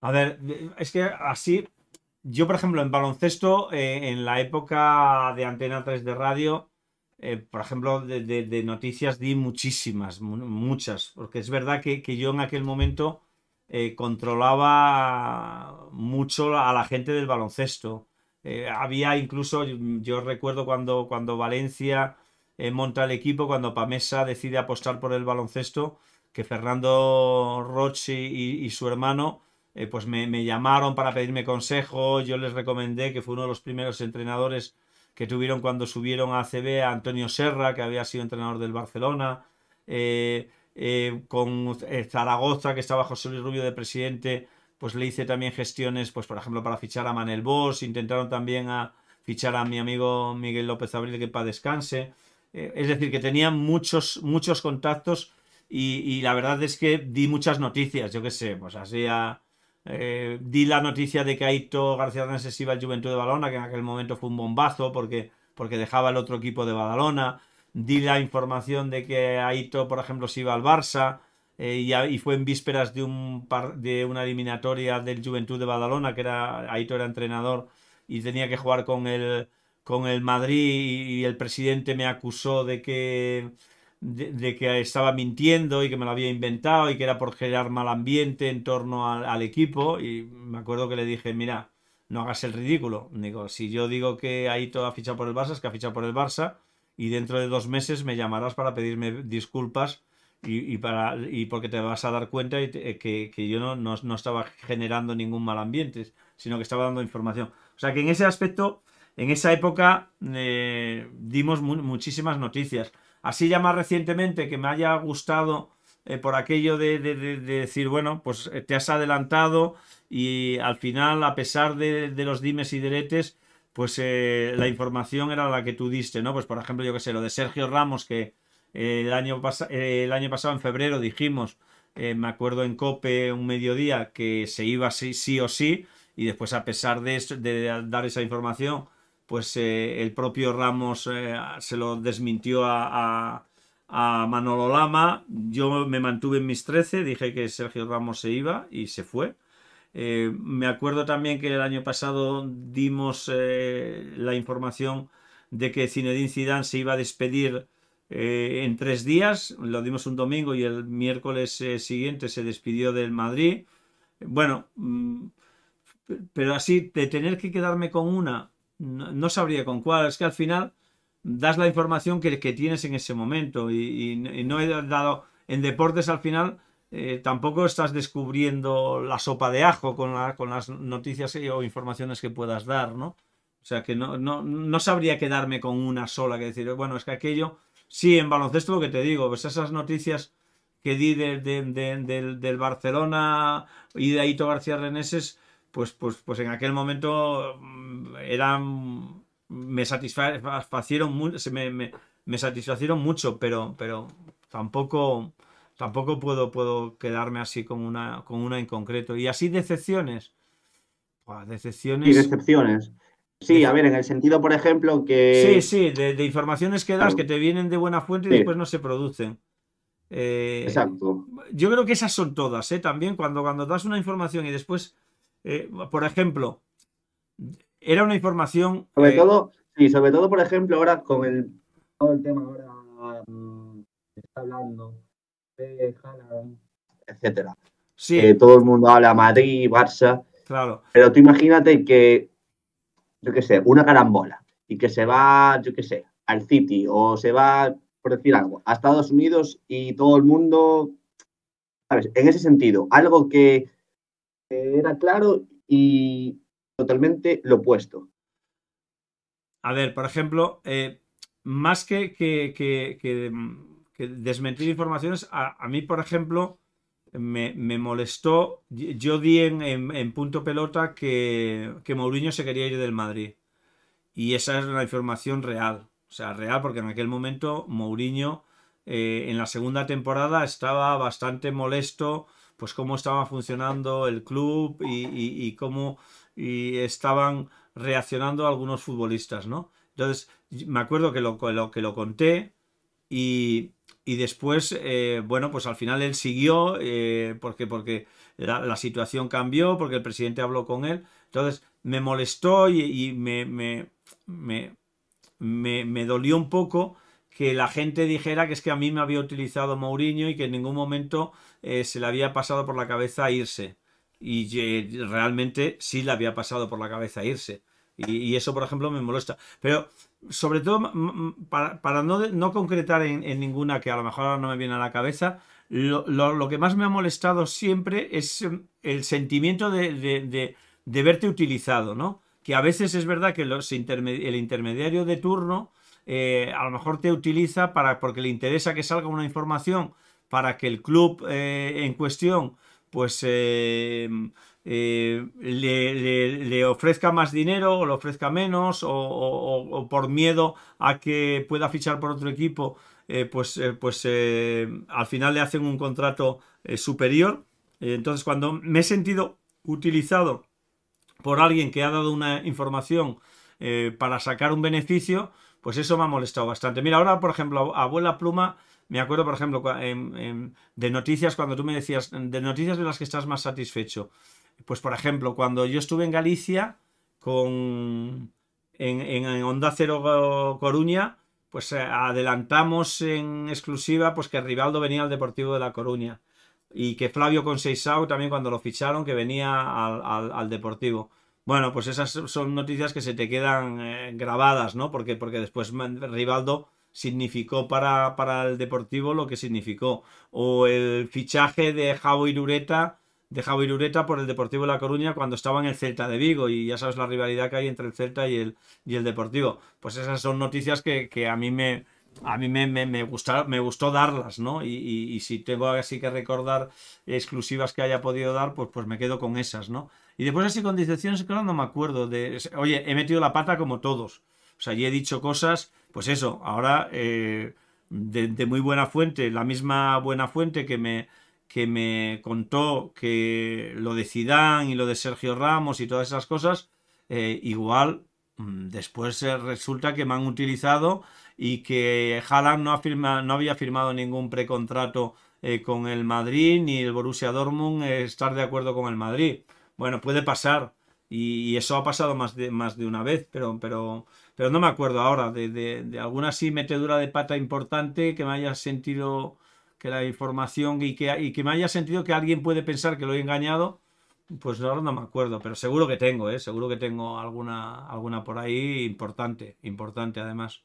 A ver, es que así, yo por ejemplo en baloncesto, eh, en la época de Antena 3 de radio, eh, por ejemplo, de, noticias di muchísimas, muchas, porque es verdad que, yo en aquel momento eh, controlaba mucho a la gente del baloncesto. había incluso, yo, yo recuerdo cuando, cuando Valencia monta el equipo, cuando Pamesa decide apostar por el baloncesto, que Fernando Roche y, su hermano eh, pues me, llamaron para pedirme consejo, yo les recomendé que fue uno de los primeros entrenadores que tuvieron cuando subieron a ACB a Antonio Serra, que había sido entrenador del Barcelona, eh, eh, con Zaragoza, que estaba José Luis Rubio de presidente, pues le hice también gestiones, pues por ejemplo, para fichar a Manel Bosch, intentaron también a fichar a mi amigo Miguel López Abril, que para descanse, eh, es decir, que tenía muchos, muchos contactos y, la verdad es que di muchas noticias, yo qué sé, pues así eh, di la noticia de que Aito García Hernández iba al Juventud de Badalona, que en aquel momento fue un bombazo porque, porque dejaba el otro equipo de Badalona. Di la información de que Aito, por ejemplo, se iba al Barça eh, y, fue en vísperas de, un de una eliminatoria del Juventud de Badalona, que era Aito era entrenador y tenía que jugar con el, con el Madrid y el presidente me acusó de que, de, que estaba mintiendo y que me lo había inventado y que era por generar mal ambiente en torno al, equipo. Y me acuerdo que le dije, mira, no hagas el ridículo. Digo, si yo digo que todo ha fichado por el Barça, es que ha fichado por el Barça y dentro de dos meses me llamarás para pedirme disculpas y, para, porque te vas a dar cuenta que, yo no, no estaba generando ningún mal ambiente, sino que estaba dando información. O sea que en ese aspecto en esa época eh, dimos muchísimas noticias. Así ya más recientemente que me haya gustado eh, por aquello de, decir, bueno, pues eh, te has adelantado y al final, a pesar de, los dimes y diretes, pues la información era la que tú diste, ¿no? Pues por ejemplo, yo qué sé, lo de Sergio Ramos, que el, año el año pasado, en febrero, dijimos, me acuerdo en COPE un mediodía, que se iba sí, sí o sí, y después a pesar de, de dar esa información, pues eh, el propio Ramos eh, se lo desmintió a, Manolo Lama. Yo me mantuve en mis 13, dije que Sergio Ramos se iba y se fue. Eh, me acuerdo también que el año pasado dimos la información de que Zinedine Zidane se iba a despedir en tres días. Lo dimos un domingo y el miércoles siguiente se despidió del Madrid. Bueno, mm, pero así, de tener que quedarme con una, no, sabría con cuál. Es que al final das la información que, tienes en ese momento y, no he dado... En deportes al final eh, tampoco estás descubriendo la sopa de ajo con, las noticias o informaciones que puedas dar, ¿no? O sea que no, sabría quedarme con una sola que decir, bueno, es que aquello... Sí, en baloncesto lo que te digo, pues esas noticias que di de, del, del Barcelona y de Aito García Reneses pues, pues, pues, en aquel momento mm, eran, me satisfacieron, me, mucho, pero, pero tampoco, tampoco puedo, puedo quedarme así con una, con una en concreto. Y así decepciones. decepciones. Y decepciones. Sí, a ver, en el sentido, por ejemplo, que. Sí, sí, de, informaciones que das que te vienen de buena fuente y después no se producen. Eh, Exacto. Yo creo que esas son todas, ¿eh? También cuando, cuando das una información y después eh, por ejemplo, era una información... Sobre eh, todo, sí, sobre todo, por ejemplo, ahora con el, todo el tema ahora mm, está hablando de etcétera. Sí. todo el mundo habla Madrid, Barça. Claro. Pero tú imagínate que, yo qué sé, una carambola y que se va, yo qué sé, al City o se va, por decir algo, a Estados Unidos y todo el mundo, ¿sabes? En ese sentido, algo que era claro y totalmente lo opuesto. A ver, por ejemplo, eh, más mm, que, desmentir informaciones, a, mí, por ejemplo, me, molestó, yo di en, punto pelota que, Mourinho se quería ir del Madrid. Y esa es la información real. O sea, real, porque en aquel momento Mourinho eh, en la segunda temporada estaba bastante molesto pues cómo estaba funcionando el club y, cómo y estaban reaccionando algunos futbolistas, ¿no? Entonces, me acuerdo que lo, que lo conté y, después, eh, bueno, pues al final él siguió eh, porque, porque la, situación cambió, porque el presidente habló con él. Entonces, me molestó y, me, me, dolió un poco que la gente dijera que es que a mí me había utilizado Mourinho y que en ningún momento eh, se le había pasado por la cabeza irse. Y realmente sí le había pasado por la cabeza irse. Y, eso, por ejemplo, me molesta. Pero sobre todo, para, no, no, concretar en, ninguna que a lo mejor ahora no me viene a la cabeza, lo, que más me ha molestado siempre es em, el sentimiento de, de, verte utilizado, ¿no? Que a veces es verdad que el intermediario de turno eh, a lo mejor te utiliza para, porque le interesa que salga una información para que el club eh, en cuestión pues eh, le, ofrezca más dinero o le ofrezca menos o, o por miedo a que pueda fichar por otro equipo pues, pues al final le hacen un contrato superior entonces cuando me he sentido utilizado por alguien que ha dado una información para sacar un beneficio pues eso me ha molestado bastante. Mira, ahora, por ejemplo, Abuela Pluma, me acuerdo, por ejemplo, de noticias, cuando tú me decías, de noticias de las que estás más satisfecho. Pues, por ejemplo, cuando yo estuve en Galicia con... En, Onda Cero Coruña, pues eh, adelantamos en exclusiva pues que Rivaldo venía al Deportivo de La Coruña y que Flavio Conseisau también cuando lo ficharon que venía al Deportivo. Bueno, pues esas son noticias que se te quedan eh, grabadas, ¿no? Porque, porque después Rivaldo significó para, para, el Deportivo lo que significó. O el fichaje de Javo Irureta, de Javo Irureta por el Deportivo de La Coruña cuando estaba en el Celta de Vigo. Y ya sabes la rivalidad que hay entre el Celta y el, y el Deportivo. Pues esas son noticias que, a mí me, a mí me, me gustó darlas, ¿no? Y, y, y, si tengo así que recordar exclusivas que haya podido dar, pues, pues me quedo con esas, ¿no? Y después así con discepción, claro, no me acuerdo de... Oye, he metido la pata como todos. O sea, y he dicho cosas, pues eso, ahora eh, de, muy buena fuente, la misma buena fuente que me, que me contó que lo de Zidane y lo de Sergio Ramos y todas esas cosas, eh, igual mm, después eh, resulta que me han utilizado y que Haaland no, ha no había firmado ningún precontrato con el Madrid ni el Borussia Dortmund estar de acuerdo con el Madrid. Bueno, puede pasar. Y, eso ha pasado más de, más de una vez, pero, pero, pero no me acuerdo ahora de, alguna así metedura de pata importante que me haya sentido que la información y que, y que me haya sentido que alguien puede pensar que lo he engañado. Pues ahora no me acuerdo, pero seguro que tengo, ¿eh? Seguro que tengo alguna, alguna por ahí importante, importante además.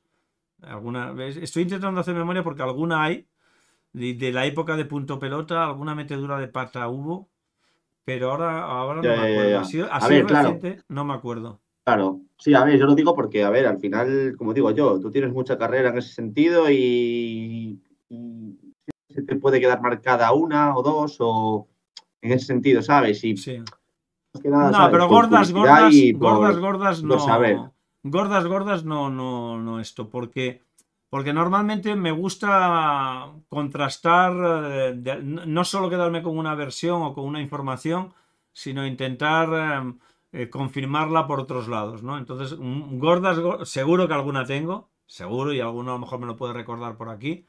Alguna, estoy intentando hacer memoria porque alguna hay, de la época de punto pelota, alguna metedura de pata hubo, pero ahora, no me acuerdo. a ver, reciente, claro. no me acuerdo. Claro, sí, a ver, yo lo digo porque, a ver, al final, como digo yo, tú tienes mucha carrera en ese sentido y, se te puede quedar marcada una o dos o en ese sentido, ¿sabes? Y, sí. no, pero gordas, gordas, gordas, gordas, no. Gordas, gordas, no, no, no, esto, porque porque normalmente me gusta contrastar, eh, no solo quedarme con una versión o con una información, sino intentar eh, eh, confirmarla por otros lados, ¿no? Entonces, mm, gordas, seguro que alguna tengo, seguro, y alguno a lo mejor me lo puede recordar por aquí,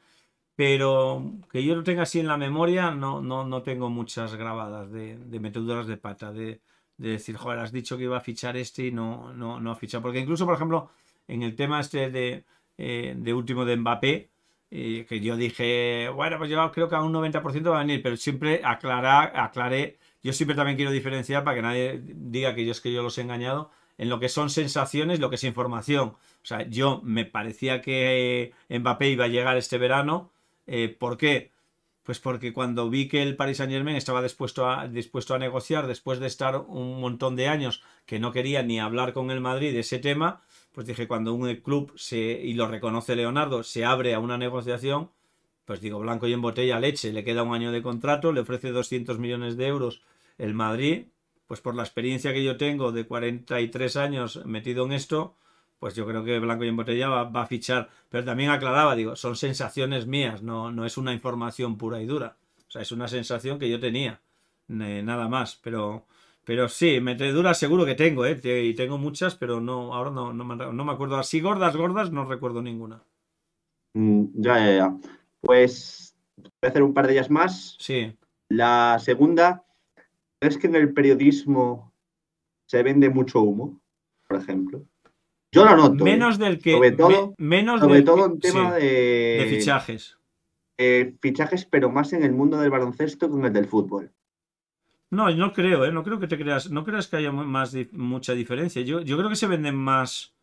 pero que yo lo tenga así en la memoria, no, no, no tengo muchas grabadas de, meteduras de pata, de, decir, joder, has dicho que iba a fichar este y no, no, no ha fichado. Porque incluso, por ejemplo, en el tema este de eh, de último de Mbappé, eh, que yo dije, bueno, pues yo creo que a un 90% va a venir, pero siempre aclarar, aclaré, yo siempre también quiero diferenciar para que nadie diga que yo es que yo los he engañado, en lo que son sensaciones, lo que es información. O sea, yo me parecía que eh, Mbappé iba a llegar este verano. ¿Por qué? Pues porque cuando vi que el Paris Saint Germain estaba dispuesto a, dispuesto a negociar después de estar un montón de años que no quería ni hablar con el Madrid de ese tema, pues dije, cuando un club se, y lo reconoce Leonardo, se abre a una negociación, pues digo, blanco y en botella leche, le queda un año de contrato, le ofrece 200 millones de euros el Madrid, pues por la experiencia que yo tengo de 43 años metido en esto, pues yo creo que Blanco y en Botella va, a fichar. Pero también aclaraba, digo, son sensaciones mías, no, no es una información pura y dura. O sea, es una sensación que yo tenía, nada más. Pero pero sí, meteduras seguro que tengo, ¿eh? Y tengo muchas, pero no, ahora no, no, me, acuerdo. Así gordas, gordas, no recuerdo ninguna. Mm, ya, ya, ya. Pues voy a hacer un par de ellas más. Sí. La segunda, es que en el periodismo se vende mucho humo, por ejemplo? Yo lo noto. ¿eh? Menos del que. Sobre todo, menos sobre todo en tema de, de. fichajes. Eh, fichajes, pero más en el mundo del baloncesto que en el del fútbol. No, no creo, ¿eh? No creo que te creas, no creas que haya más mucha diferencia. Yo, yo creo que se venden más,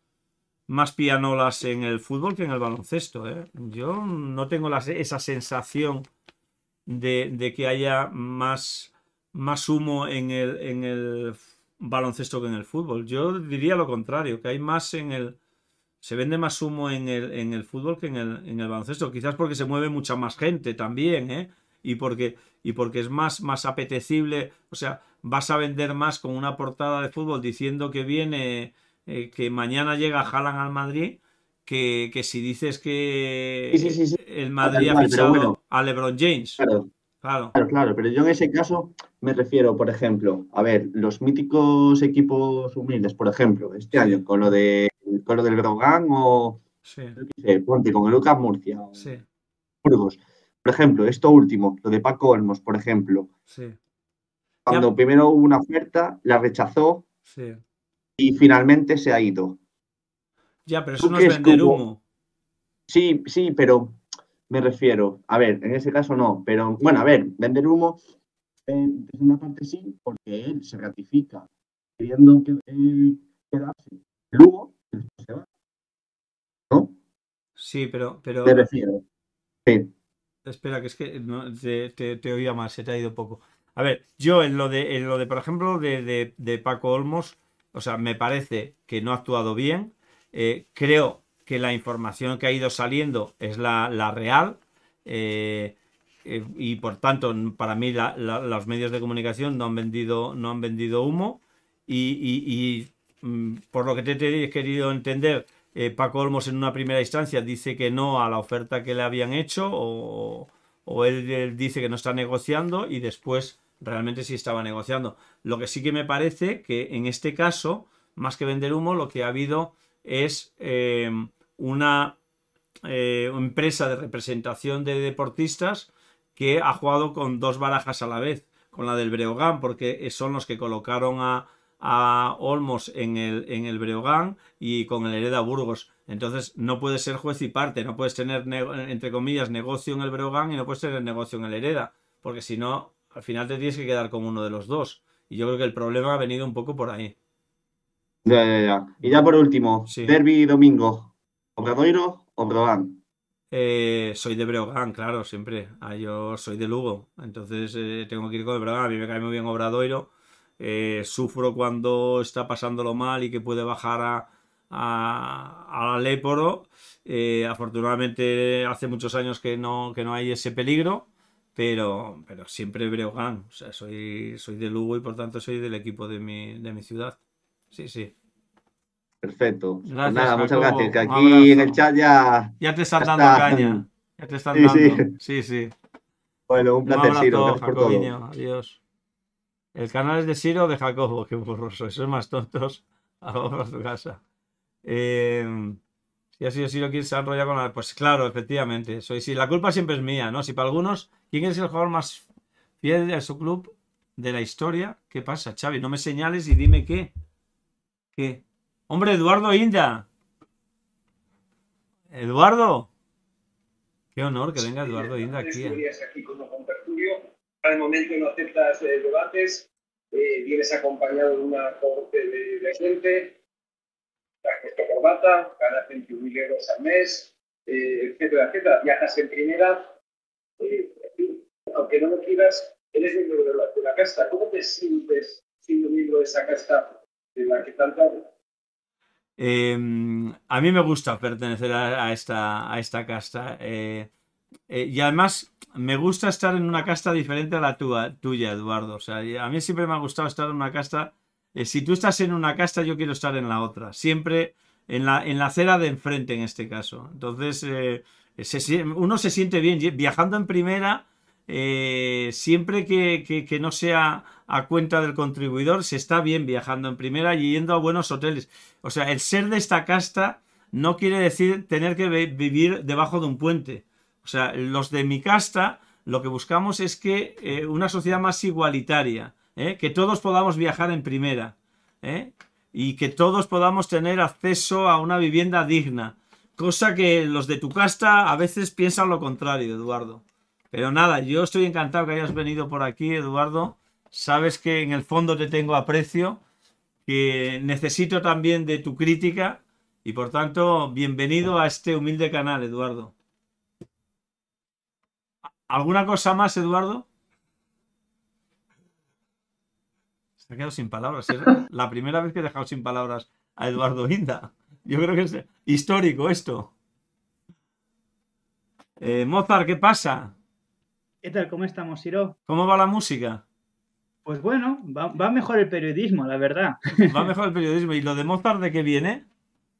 más pianolas en el fútbol que en el baloncesto, ¿eh? Yo no tengo esa sensación de, que haya más, más humo en el, en el baloncesto que en el fútbol. Yo diría lo contrario, que hay más en el... Se vende más humo en el, en el fútbol que en el, en el baloncesto. Quizás porque se mueve mucha más gente también, ¿eh? Y porque y porque es más, más apetecible, o sea, vas a vender más con una portada de fútbol diciendo que viene, eh, que mañana llega Jalan al Madrid, que, si dices que el Madrid ha fichado a LeBron James. Claro, claro. pero yo en ese caso me refiero, por ejemplo, a ver, los míticos equipos humildes, por ejemplo, este año, con lo, de, con lo del Grogan o, ponte, con el Lucas Murcia o Burgos. Por ejemplo, esto último, lo de Paco Olmos, por ejemplo. Sí. Cuando primero hubo una oferta, la rechazó y finalmente se ha ido. Ya, pero eso no es vender humo. Sí, sí, pero me refiero. A ver, en ese caso no, pero bueno, a ver, vender humo, eh, es una parte sí, porque él se ratifica queriendo que, eh, quedarse. Luego, se va. ¿No? Sí, pero. pero... Me refiero. Sí. Espera, que es que te, te, oía mal, se te ha ido poco. A ver, yo en lo de, lo de por ejemplo, de, Paco Olmos, o sea, me parece que no ha actuado bien. Eh, creo que la información que ha ido saliendo es la, real. Eh, eh, y por tanto, para mí, los medios de comunicación no han vendido, no han vendido humo. Y, y mm, por lo que te he querido entender, eh, Paco Olmos en una primera instancia dice que no a la oferta que le habían hecho o, él, dice que no está negociando y después realmente sí estaba negociando. Lo que sí que me parece que en este caso, más que vender humo, lo que ha habido es em, una eh, empresa de representación de deportistas que ha jugado con dos barajas a la vez, con la del Breogán, porque eh, son los que colocaron a, a Olmos en el, en Breogán y con el Hereda Burgos. Entonces no puedes ser juez y parte, no puedes tener, entre comillas, negocio en el Breogán y no puedes tener negocio en el Hereda, porque si no, al final te tienes que quedar con uno de los dos. Y yo creo que el problema ha venido un poco por ahí. Ya, ya, ya. Y ya por último, sí. Derby domingo, Obradoiro o Breogán. Eh, soy de Breogán, claro, siempre. Ah, yo soy de Lugo, entonces eh, tengo que ir con el Breogán. A mí me cae muy bien Obradoiro eh, sufro cuando está pasándolo mal y que puede bajar a, a, eh, afortunadamente hace muchos años que no, que no hay ese peligro, pero, pero siempre Breogán. O soy, soy de Lugo y por tanto soy del equipo de mi, de mi ciudad. Sí, sí. Perfecto. Pues nada, muchas gracias. aquí en el chat ya. Ya te están dando caña. Ya te están sí, dando. Sí, sí. sí. Bueno, un placer, un por todo. Adiós. El canal es de Siro, de Jacobo, qué borroso. Esos más tontos. a (laughs) tu casa. Eh, si ha sido Ciro quien se ha enrollado con la. Pues claro, efectivamente. Soy si La culpa siempre es mía, ¿no? Si para algunos, ¿quién es el jugador más fiel de su club de la historia? ¿Qué pasa, Xavi? No me señales y dime qué. ¿Qué? ¡Hombre, Eduardo Inda! ¡Eduardo! Qué honor que venga Eduardo Inda aquí. Eh al momento no aceptas eh, debates, eh, vienes acompañado de una corte de, gente, has puesto corbata, ganas 21.000 euros al mes, eh, etcétera, etcétera, viajas en primera, aunque no lo quieras, eres miembro de la, casta. ¿Cómo te sientes siendo miembro de esa casta de la que tanto em, a mí me gusta pertenecer a, esta, a esta casta. Eh, y además me gusta estar en una casta diferente a la tuya, Eduardo. O sea, a mí siempre me ha gustado estar en una casta. Eh, si tú estás en una casta, yo quiero estar en la otra. Siempre en la, en la acera de enfrente, en este caso. Entonces, eh, uno se siente bien. Viajando en primera, siempre que, que no sea a cuenta del contribuidor, se está bien viajando en primera y yendo a buenos hoteles. O sea, el ser de esta casta no quiere decir tener que vivir debajo de un puente o sea, los de mi casta lo que buscamos es que eh, una sociedad más igualitaria, eh, que todos podamos viajar en primera eh, y que todos podamos tener acceso a una vivienda digna. Cosa que los de tu casta a veces piensan lo contrario, Eduardo. Pero nada, yo estoy encantado que hayas venido por aquí, Eduardo. Sabes que en el fondo te tengo aprecio, que necesito también de tu crítica y por tanto, bienvenido a este humilde canal, Eduardo. ¿Alguna cosa más, Eduardo? Se ha quedado sin palabras. Es la primera vez que he dejado sin palabras a Eduardo Inda. Yo creo que es histórico esto. Eh, Mozart, ¿qué pasa? ¿Qué tal? ¿Cómo estamos, Siro? ¿Cómo va la música? Pues bueno, va, va, mejor el periodismo, la verdad. (laughs) Va mejor el periodismo. ¿Y lo de Mozart de qué viene?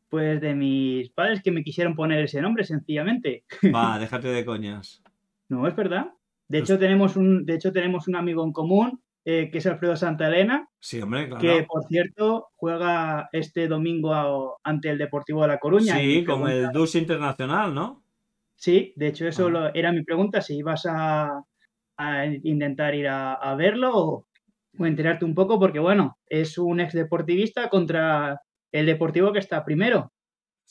Pues de mis padres que me quisieron poner ese nombre, sencillamente. Va, déjate de coñas. No, es verdad. De pues hecho, tenemos un, de hecho, tenemos un amigo en común, eh, que es Alfredo Elena Sí, hombre, claro. Que, por cierto, juega este domingo ante el Deportivo de La Coruña. Sí, como el DUS Internacional, ¿no? Sí, de hecho, eso era mi pregunta, si ibas a, intentar ir a, verlo o, o, enterarte un poco, porque, bueno, es un ex deportivista contra el Deportivo que está primero.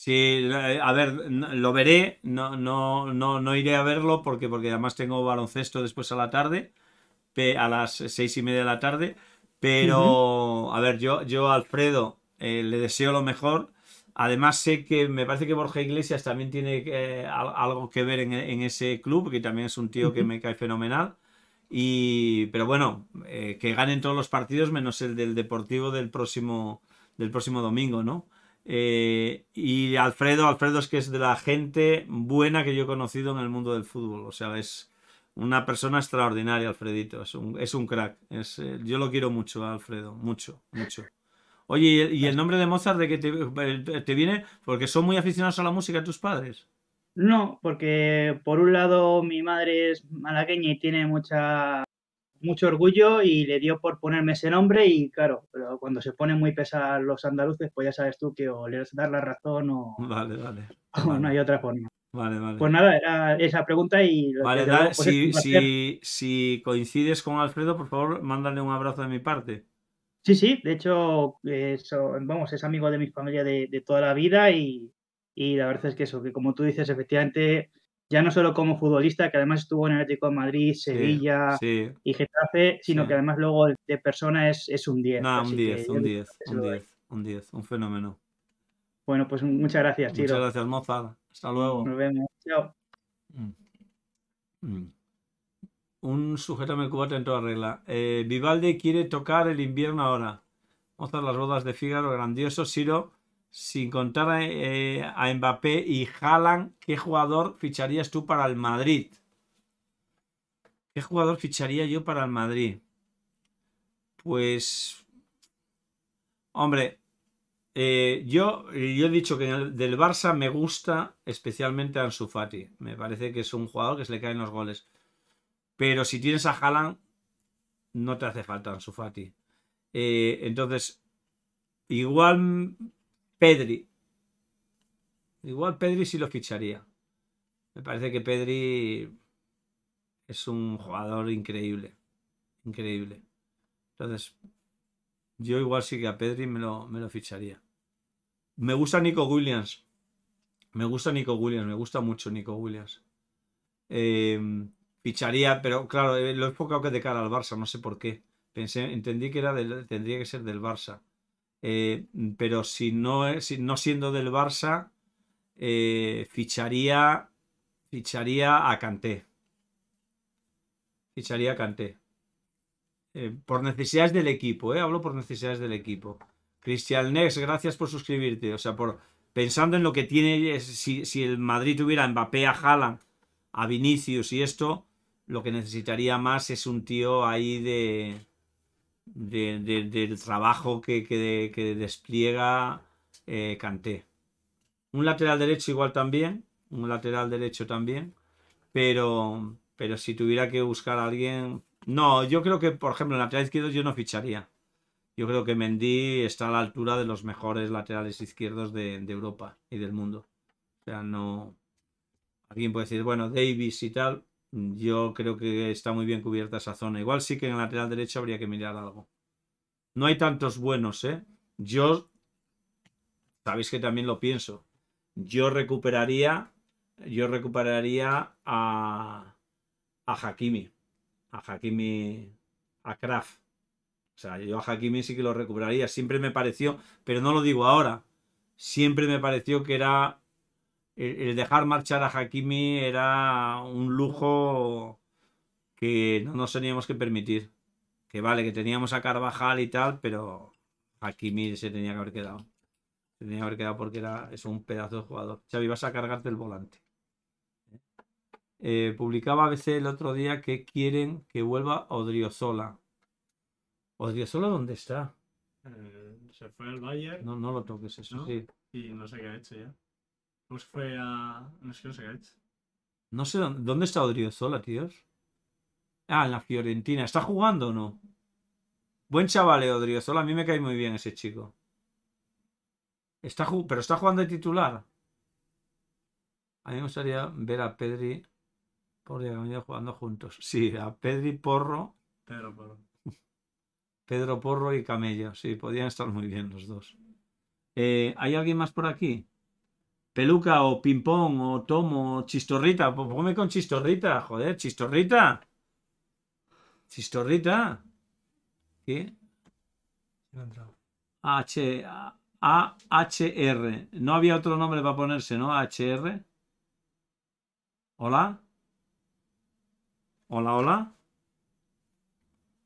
Sí, eh, a ver, lo veré, no, no, no, no iré a verlo porque, porque además tengo baloncesto después a la tarde, a las seis y media de la tarde, pero a ver, yo, yo a Alfredo eh, le deseo lo mejor. Además sé que me parece que Borja Iglesias también tiene eh, algo que ver en, ese club, que también es un tío que me cae fenomenal. Y, pero bueno, que ganen todos los partidos menos el del Deportivo del próximo, del próximo domingo, ¿no? Eh, y Alfredo, Alfredo es que es de la gente buena que yo he conocido en el mundo del fútbol. O sea, es una persona extraordinaria, Alfredito. Es un, crack. Es, eh, yo lo quiero mucho, Alfredo. Mucho, mucho. Oye, ¿y el, nombre de Mozart de qué te, eh, te, viene? Porque son muy aficionados a la música tus padres. No, porque por un lado mi madre es malagueña y tiene mucha mucho orgullo y le dio por ponerme ese nombre y claro, pero cuando se ponen muy pesados los andaluces, pues ya sabes tú que o les dar la razón (laughs) o, no hay otra forma. Vale, vale. Pues nada, era esa pregunta y... Vale, pues si, coincides con Alfredo, por favor, mándale un abrazo de mi parte. Sí, sí, de hecho, eso, eh, vamos, es amigo de mi familia de, de toda la vida y, y la verdad es que eso, que como tú dices, efectivamente ya no solo como futbolista, que además estuvo en Atlético de Madrid, Sevilla y Getafe, sino que además luego de persona es, un 10. un 10, un 10, un 10, un fenómeno. Bueno, pues muchas gracias, Chiro. Muchas gracias, Mozart. Hasta luego. Nos vemos. Chao. Mm. Mm. Un sujeto me cubate en toda regla. Eh, Vivaldi quiere tocar el invierno ahora. Mozart, las bodas de Fígaro, grandioso. Siro, sin contar eh, a, Mbappé y Haaland, ¿qué jugador ficharías tú para el Madrid? ¿Qué jugador ficharía yo para el Madrid? Pues... Hombre, eh, yo, he dicho que del Barça me gusta especialmente Ansu Fati. Me parece que es un jugador que se le caen los goles. Pero si tienes a Haaland, no te hace falta Ansu Fati. Eh, entonces, igual Pedri. Igual Pedri sí lo ficharía. Me parece que Pedri es un jugador increíble. Increíble. Entonces, yo igual sí que a Pedri me lo, me lo ficharía. Me gusta Nico Williams. Me gusta Nico Williams. Me gusta mucho Nico Williams. Em, ficharía, pero claro, eh, lo he enfocado que de cara al Barça, no sé por qué. Pensé, entendí que era tendría que ser del Barça. Eh, mm, pero si no, si no siendo del Barça, eh, ficharía, ficharía a Canté. Ficharía a Canté. Eh, por necesidades del equipo, ¿eh? Hablo por necesidades del equipo. Cristian Nex, gracias por suscribirte. O sea, por pensando en lo que tiene, si, si el Madrid tuviera a Mbappé, a Haaland, a Vinicius y esto, lo que necesitaría más es un tío ahí de del trabajo que, despliega Canté. Eh, un lateral derecho igual también, un lateral derecho también, pero, pero si tuviera que buscar a alguien... No, yo creo que, por ejemplo, en lateral izquierdo yo no ficharía. Yo creo que Mendy está a la altura de los mejores laterales izquierdos de, de Europa y del mundo. O sea, no... Alguien puede decir, bueno, Davis y tal, yo creo que está muy bien cubierta esa zona. Igual sí que en el lateral derecho habría que mirar algo. No hay tantos buenos, ¿eh? Yo, sabéis que también lo pienso. Yo recuperaría, yo recuperaría a, a Hakimi, a Hakimi, a Kraft. O sea, yo a Hakimi sí que lo recuperaría. Siempre me pareció, pero no lo digo ahora, siempre me pareció que era el, dejar marchar a Hakimi era un lujo que no nos teníamos que permitir. Que vale, que teníamos a Carvajal y tal, pero Hakimi se tenía que haber quedado. Se tenía que haber quedado porque era, es un pedazo de jugador. Xavi, vas a cargarte el volante. Eh, publicaba a veces el otro día que quieren que vuelva Odriozola. ¿Odriozola dónde está? Eh, se fue al Bayern. No, no lo toques, eso sí. Y no sé qué ha hecho ya. Pues fue a. No sé, dónde, está Odriozola, tíos. Ah, en la Fiorentina. ¿Está jugando o no? Buen chaval, eh, Odriozola. A mí me cae muy bien ese chico. Está pero está jugando de titular. A mí me gustaría ver a Pedri por jugando juntos. Sí, a Pedri Porro. Pedro Porro. (laughs) Pedro Porro y Camello. Sí, podían estar muy bien los dos. Eh, ¿Hay alguien más por aquí? peluca o ping-pong o tomo o chistorrita. Pues ponme con chistorrita, joder, chistorrita. Chistorrita. ¿Qué? H A H R. No había otro nombre para ponerse, ¿no? H Hola. Hola, hola.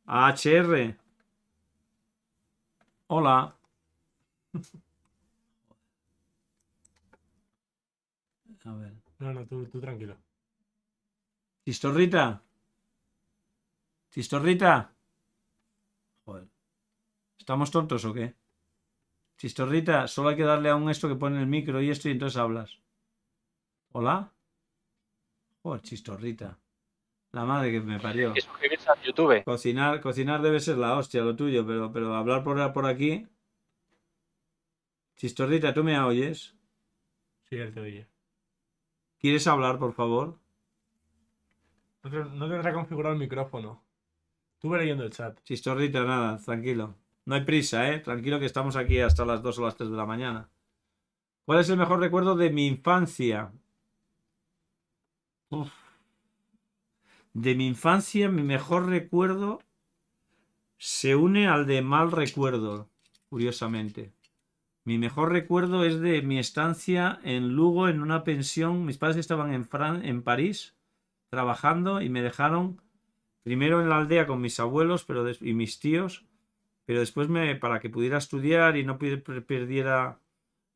r Hola. (laughs) A ver. No, no, tú, tranquilo. Chistorrita. Chistorrita. Joder. ¿Estamos tontos o qué? Chistorrita, solo hay que darle a un esto que pone el micro y esto y entonces hablas. ¿Hola? Joder, chistorrita. La madre que me parió. Y suscribirse a YouTube. Cocinar, cocinar debe ser la hostia, lo tuyo, pero, pero hablar por, por aquí. Chistorrita, ¿tú me oyes? Sí, él te oye. ¿Quieres hablar, por favor? No tendrá configurado el micrófono. Estuve leyendo el chat. Sí, nada, tranquilo. No hay prisa, ¿eh? Tranquilo que estamos aquí hasta las 2 o las 3 de la mañana. ¿Cuál es el mejor recuerdo de mi infancia? De mi infancia, mi mejor recuerdo se une al de mal recuerdo, curiosamente. Mi mejor recuerdo es de mi estancia en Lugo en una pensión. Mis padres estaban en, en París trabajando y me dejaron primero en la aldea con mis abuelos pero y mis tíos, pero después me, para que pudiera estudiar y no perdiera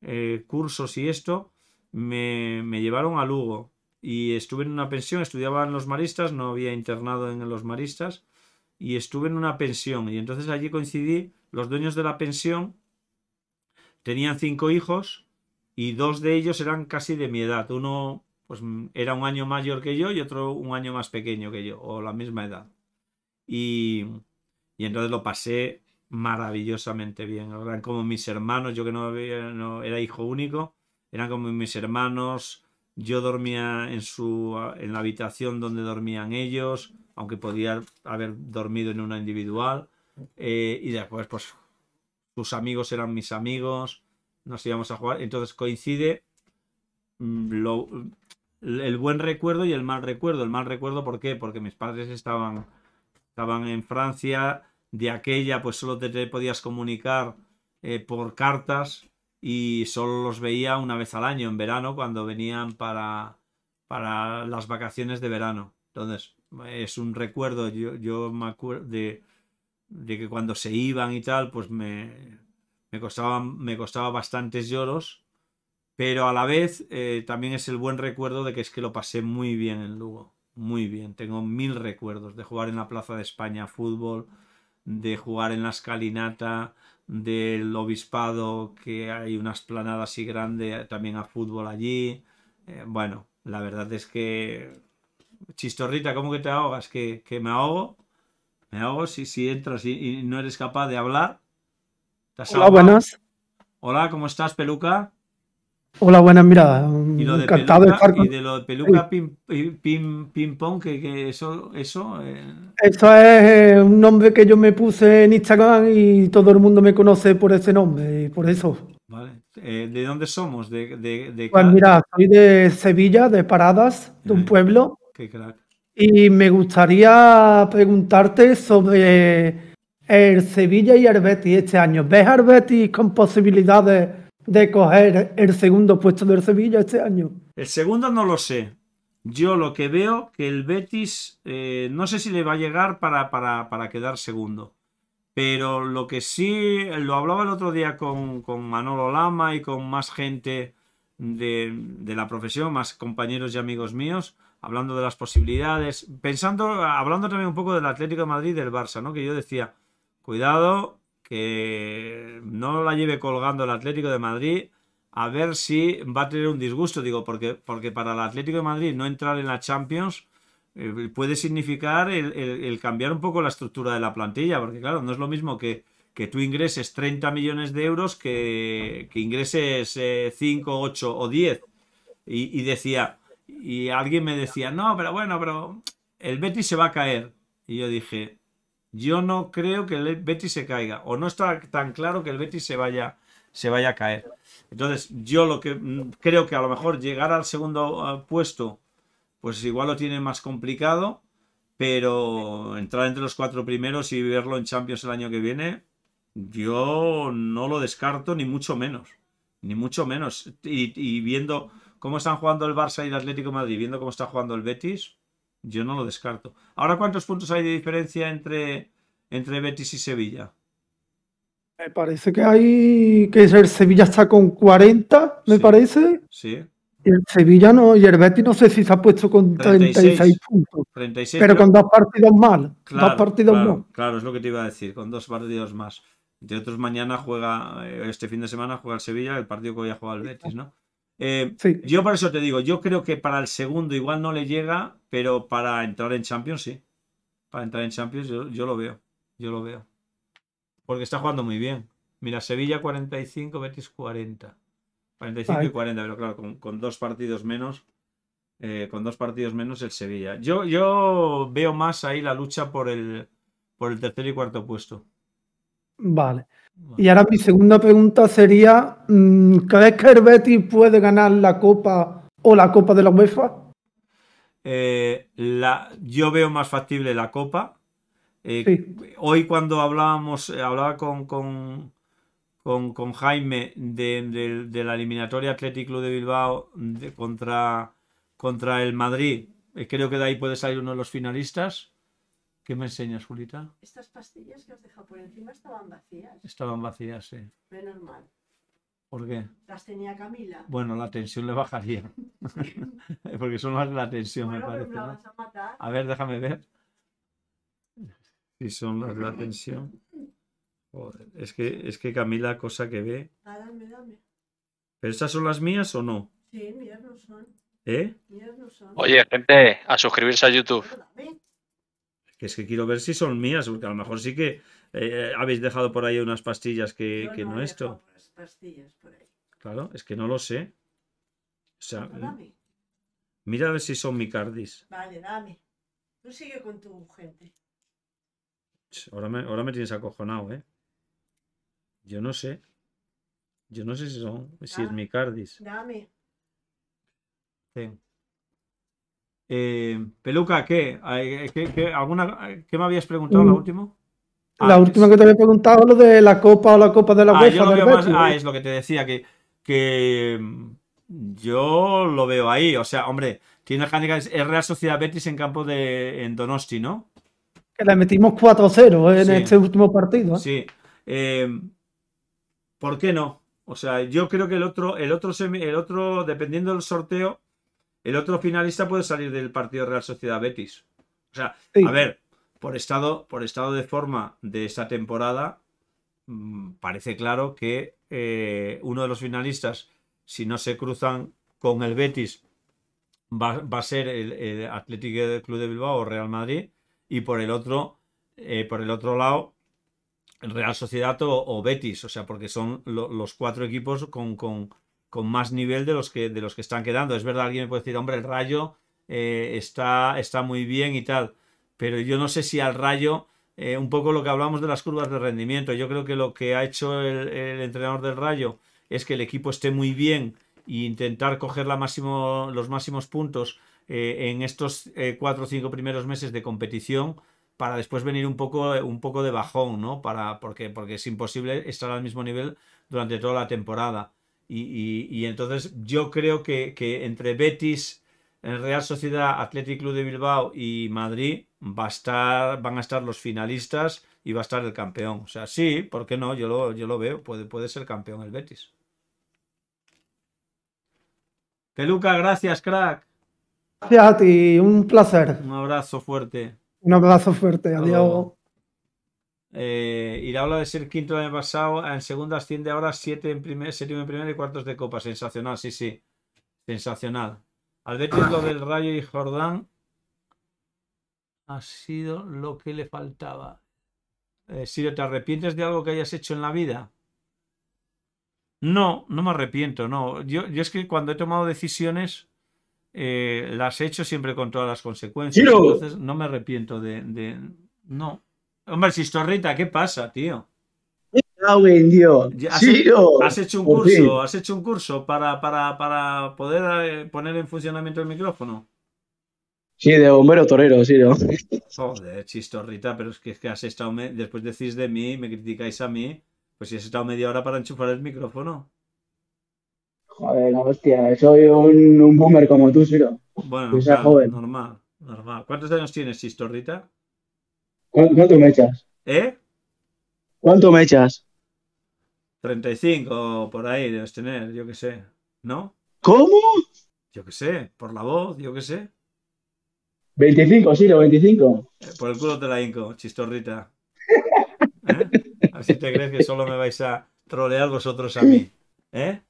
eh, cursos y esto, me, me llevaron a Lugo y estuve en una pensión, estudiaba en los maristas, no había internado en los maristas y estuve en una pensión y entonces allí coincidí los dueños de la pensión Tenían cinco hijos y dos de ellos eran casi de mi edad. Uno pues, mm, era un año mayor que yo y otro un año más pequeño que yo, o la misma edad. Y, y entonces lo pasé maravillosamente bien. Eran como mis hermanos, yo que no, era hijo único, eran como mis hermanos. Yo dormía en, su, en la habitación donde dormían ellos, aunque podía haber dormido en una individual. Eh, y después, pues tus amigos eran mis amigos, nos íbamos a jugar. Entonces coincide mm, mm, el buen recuerdo y el mal recuerdo. El mal recuerdo, ¿por qué? Porque mis padres estaban, estaban en Francia, de aquella pues solo te, podías comunicar eh, por cartas y solo los veía una vez al año, en verano, cuando venían para, para las vacaciones de verano. Entonces, es un recuerdo, yo, yo me acuerdo de de que cuando se iban y tal, pues me, me, me costaba bastantes lloros, pero a la vez eh, también es el buen recuerdo de que es que lo pasé muy bien en Lugo, muy bien, tengo mil recuerdos de jugar en la Plaza de España fútbol, de jugar en la escalinata del obispado, que hay una esplanada así grande también a fútbol allí, eh, bueno, la verdad es que... Chistorrita, ¿cómo que te ahogas? ¿Que, que me ahogo? Me hago si, si entras y, no eres capaz de hablar. Hola, buenas. Hola, ¿cómo estás, Peluca? Hola, buenas, mira. Y de encantado y de lo de peluca ping, pong, que, que eso. Eso, eh? es eh, un nombre que yo me puse en Instagram y todo el mundo me conoce por ese nombre, y por eso. Vale. Eh, ¿De dónde somos? De, de, de... Pues mira, soy de Sevilla, de Paradas, de un pueblo. Qué crack. Y me gustaría preguntarte sobre el Sevilla y el Betis este año. ¿Ves al Betis con posibilidades de coger el segundo puesto del Sevilla este año? El segundo no lo sé. Yo lo que veo que el Betis eh, no sé si le va a llegar para, quedar segundo. Pero lo que sí, lo hablaba el otro día con, Manolo Lama y con más gente de la profesión, más compañeros y amigos míos hablando de las posibilidades, pensando, hablando también un poco del Atlético de Madrid del Barça, ¿no? Que yo decía, cuidado, que no la lleve colgando el Atlético de Madrid, a ver si va a tener un disgusto, digo, porque, porque para el Atlético de Madrid no entrar en la Champions eh, puede significar el, cambiar un poco la estructura de la plantilla, porque claro, no es lo mismo que, tú ingreses 30 millones de euros que, que ingreses 5, eh, 8 o 10. y decía, y alguien me decía, no, pero bueno, pero el Betis se va a caer. Y yo dije, yo no creo que el Betis se caiga, o no está tan claro que el Betis se vaya, se vaya a caer. Entonces, yo lo que mm, creo que a lo mejor llegar al segundo eh, puesto, pues igual lo tiene más complicado, pero entrar entre los cuatro primeros y verlo en Champions el año que viene, yo no lo descarto, ni mucho menos. Ni mucho menos. y, y viendo cómo están jugando el Barça y el Atlético Madrid, viendo cómo está jugando el Betis, yo no lo descarto. Ahora, ¿cuántos puntos hay de diferencia entre, entre Betis y Sevilla? Me parece que hay que el Sevilla está con 40, me parece. Sí. Y el Sevilla no, y el Betis no sé si se ha puesto con 36, puntos. pero, con dos partidos más. dos partidos más. Claro, es lo que te iba a decir, con dos partidos más. Entre otros, mañana juega, eh, este fin de semana juega el Sevilla, el partido que hoy ha jugado el Betis, ¿no? Eh, yo por eso te digo, yo creo que para el segundo igual no le llega, pero para entrar en Champions sí. Para entrar en Champions yo, lo veo. Yo lo veo. Porque está jugando muy bien. Mira, Sevilla 45, Betis 40. 45 y 40, pero claro, con, dos partidos menos. Eh, con dos partidos menos el Sevilla. Yo, yo veo más ahí la lucha por el, por el tercer y cuarto puesto. Vale. Y ahora mi segunda pregunta sería, mm, ¿crees que el puede ganar la Copa o la Copa de la UEFA? Eh, yo veo más factible la Copa. Eh, hoy cuando hablábamos, eh, hablaba con, Jaime de, la eliminatoria Athletic Club de Bilbao contra, contra el Madrid, creo que de ahí puede salir uno de los finalistas. ¿Qué me enseñas, Julita? Estas pastillas que has dejado por encima estaban vacías. Estaban vacías, sí. Menos mal. ¿Por qué? Las tenía Camila. Bueno, la tensión le bajaría. (laughs) Porque son las de la tensión, me parece. me vas a, matar. a ver, déjame ver. Si son las de la tensión. es que, es que Camila, cosa que ve. Ah, dame, dame. ¿Pero estas son las mías o no? Sí, mías no son. ¿Eh? Mías no son. Oye, gente, a suscribirse a YouTube que es que quiero ver si son mías, porque a lo mejor sí que eh, habéis dejado por ahí unas pastillas que, no, esto. pastillas por ahí. Claro, es que no lo sé. O mira a ver si son micardis. Vale, dame. Tú sigue con tu gente. Ahora me, ahora me tienes acojonado, ¿eh? Yo no sé. Yo no sé si son, si es micardis. Dame. Eh, Peluca, eh, ¿qué? ¿Qué, alguna, ¿qué me habías preguntado la mm. última? la ah, última que te había preguntado lo de la Copa o la Copa de la ah, ah, es lo que te decía, que, que mm, yo lo veo ahí. O sea, hombre, tiene handicap, es Real Sociedad Betis en campo de en Donosti, ¿no? Que la metimos 4-0 en este último partido. ¿eh? Sí. ¿Por qué no? O sea, yo creo que el otro, el otro, el otro, dependiendo del sorteo, el otro finalista puede salir del partido Real Sociedad Betis. O sea, a ver, por estado, por estado de forma de esta temporada, mm, parece claro que eh, uno de los finalistas, si no se cruzan con el Betis, va, a ser el, Atlético del Club de Bilbao o Real Madrid, y por el otro, eh, por el otro lado, Real Sociedad o, Betis, o sea, porque son los cuatro equipos con, con más nivel de los que, de los que están quedando. Es verdad, alguien me puede decir, hombre, el rayo eh, está, está muy bien y tal, pero yo no sé si al rayo, eh, un poco lo que hablamos de las curvas de rendimiento, yo creo que lo que ha hecho el, entrenador del rayo es que el equipo esté muy bien e intentar coger la máximo, los máximos puntos eh, en estos cuatro o cinco primeros meses de competición para después venir un poco, un poco de bajón, ¿no? Para, porque, porque es imposible estar al mismo nivel durante toda la temporada. Y, entonces yo creo que, entre Betis, eh, Real Sociedad, Athletic Club de Bilbao y Madrid va a estar, van a estar los finalistas y va a estar el campeón. O sea, sí, ¿por qué no? Yo lo, yo lo veo, puede, puede ser campeón el Betis. Peluca, gracias, crack. Gracias a ti, un placer. Un abrazo fuerte. Un abrazo fuerte, adiós. Eh, habla de ser quinto el año pasado, en segunda asciende ahora siete en primer, séptimo en primera y cuartos de copa. Sensacional, sí, sí. Sensacional. Al ver lo ah. del Rayo y Jordán ha sido lo que le faltaba. Eh, si ¿te arrepientes de algo que hayas hecho en la vida? No, no me arrepiento, no. Yo, yo es que cuando he tomado decisiones, eh, las he hecho siempre con todas las consecuencias. Entonces, no me arrepiento de, de... No, Hombre, Chistorrita, ¿qué pasa, tío? ¿Has, sí, has, hecho un curso, has hecho un curso para, para, poder eh, poner en funcionamiento el micrófono. Sí, de bombero torero, sí, ¿no? Joder, chistorrita, pero es que, que has estado, después decís de mí, me criticáis a mí, pues si has estado media hora para enchufar el micrófono. Joder, no, hostia, soy un, un boomer como tú, ¿no? Bueno, normal, normal. ¿Cuántos años tienes, chistorrita? ¿Cuánto me echas? ¿Eh? ¿Cuánto me echas? 35 por ahí debes tener, yo qué sé. ¿No? ¿Cómo? Yo qué sé, por la voz, yo qué sé. 25, sí, lo 25. Eh, por el culo te la inco, chistorrita. (laughs) ¿Eh? Así te crees que solo me vais a trolear vosotros a mí. ¿Eh?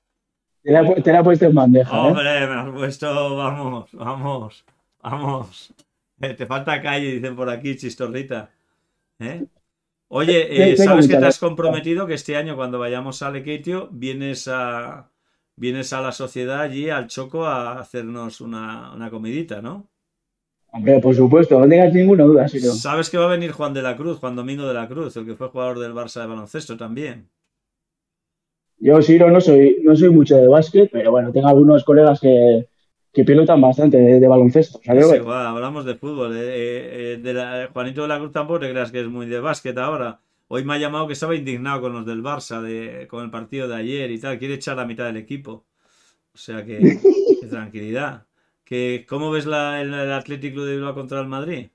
Te la, he puesto en bandeja. ¿eh? Hombre, me has puesto, vamos, vamos, vamos. Eh, te falta calle, dicen por aquí, chistorrita. ¿Eh? Oye, eh, sabes que te has comprometido que este año cuando vayamos a Equitio, vienes a vienes a la sociedad allí, al Choco, a hacernos una, comidita, ¿no? Hombre, por supuesto, no tengas ninguna duda. Sabes que va a venir Juan de la Cruz, Juan Domingo de la Cruz, el que fue jugador del Barça de baloncesto también. Yo, Siro, no soy, no soy mucho de básquet, pero bueno, tengo algunos colegas que, que pilotan bastante de, baloncesto. hablamos de fútbol. Eh, eh, eh, de Juanito de la Cruz tampoco te creas que es muy de básquet ahora. Hoy me ha llamado que estaba indignado con los del Barça, con el partido de ayer y tal. Quiere echar la mitad del equipo. O sea que, (laughs) tranquilidad. ¿Cómo ves el, Atlético de Bilbao contra el Madrid?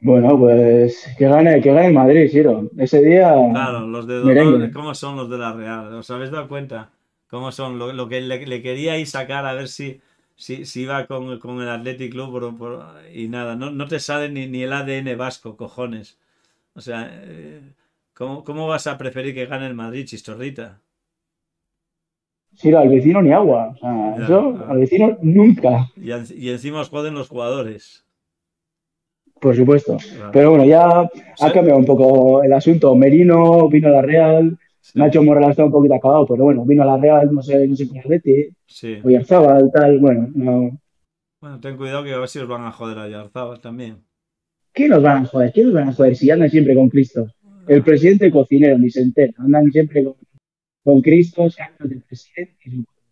Bueno, pues que gane, que gane Madrid, Ciro. Ese día. Claro, los de Dolores, ¿cómo son los de la Real? ¿Os habéis dado cuenta? cómo son, lo, que le, quería queríais sacar a ver si, si, iba con, el Athletic Club y nada, no, te sale ni, el ADN vasco, cojones. O sea, eh, ¿cómo, vas a preferir que gane el Madrid, chistorrita? Sí, al vecino ni agua. O sea, al vecino nunca. Y, encima os joden los jugadores. Por supuesto. Pero bueno, ya ha cambiado un poco el asunto. Merino vino a la Real, Nacho Morales está un poquito acabado, pero bueno, vino a la Real, no sé, no sé qué Leti, sí. o Arzabal tal, bueno, no. Bueno, ten cuidado que a ver si os van a joder a Arzabal también. ¿Qué nos van a joder? ¿Qué nos van a joder? Si andan siempre con Cristo. El ah. presidente cocinero, ni se andan siempre con, Cristo, se andan del presidente.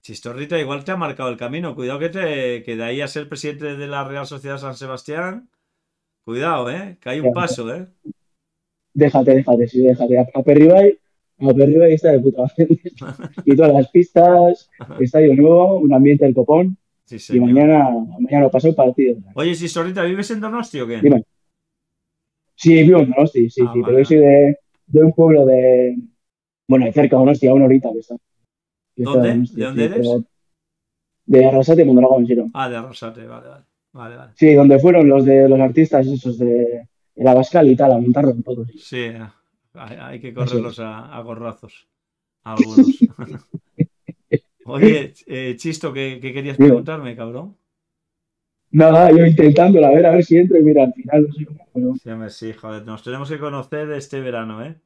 Chistorrita, igual te ha marcado el camino. Cuidado que te que de ahí a ser presidente de la Real Sociedad San Sebastián. Cuidado, ¿eh? Que hay un paso, ¿eh? Déjate, déjate, sí, déjate. A, a a Perriba y está de puta (laughs) y todas las pistas, estadio nuevo, un ambiente del copón. Sí, y mañana, mañana pasa el partido. Oye, si Sorita, ¿vives en Donosti o qué? Sí, vivo en Donosti, sí, ah, sí. Pero yo soy de, de, un pueblo de. Bueno, de cerca de Donosti, a una horita que está. ¿Dónde? ¿De dónde eres? de Arrasate, Mondragón, Giro. Ah, de Arrasate, vale, vale. Vale, vale. Sí, donde fueron los de los artistas esos de la Bascal y tal, a montarlo un poco. Sí, sí hay, que correrlos a, a gorrazos. Algunos. (laughs) Oye, eh, Chisto, ¿qué, querías preguntarme, cabrón? Nada, yo intentándolo, a ver, a ver si entro y mira, al final no sé cómo. Sí, sí, joder, nos tenemos que conocer este verano, ¿eh?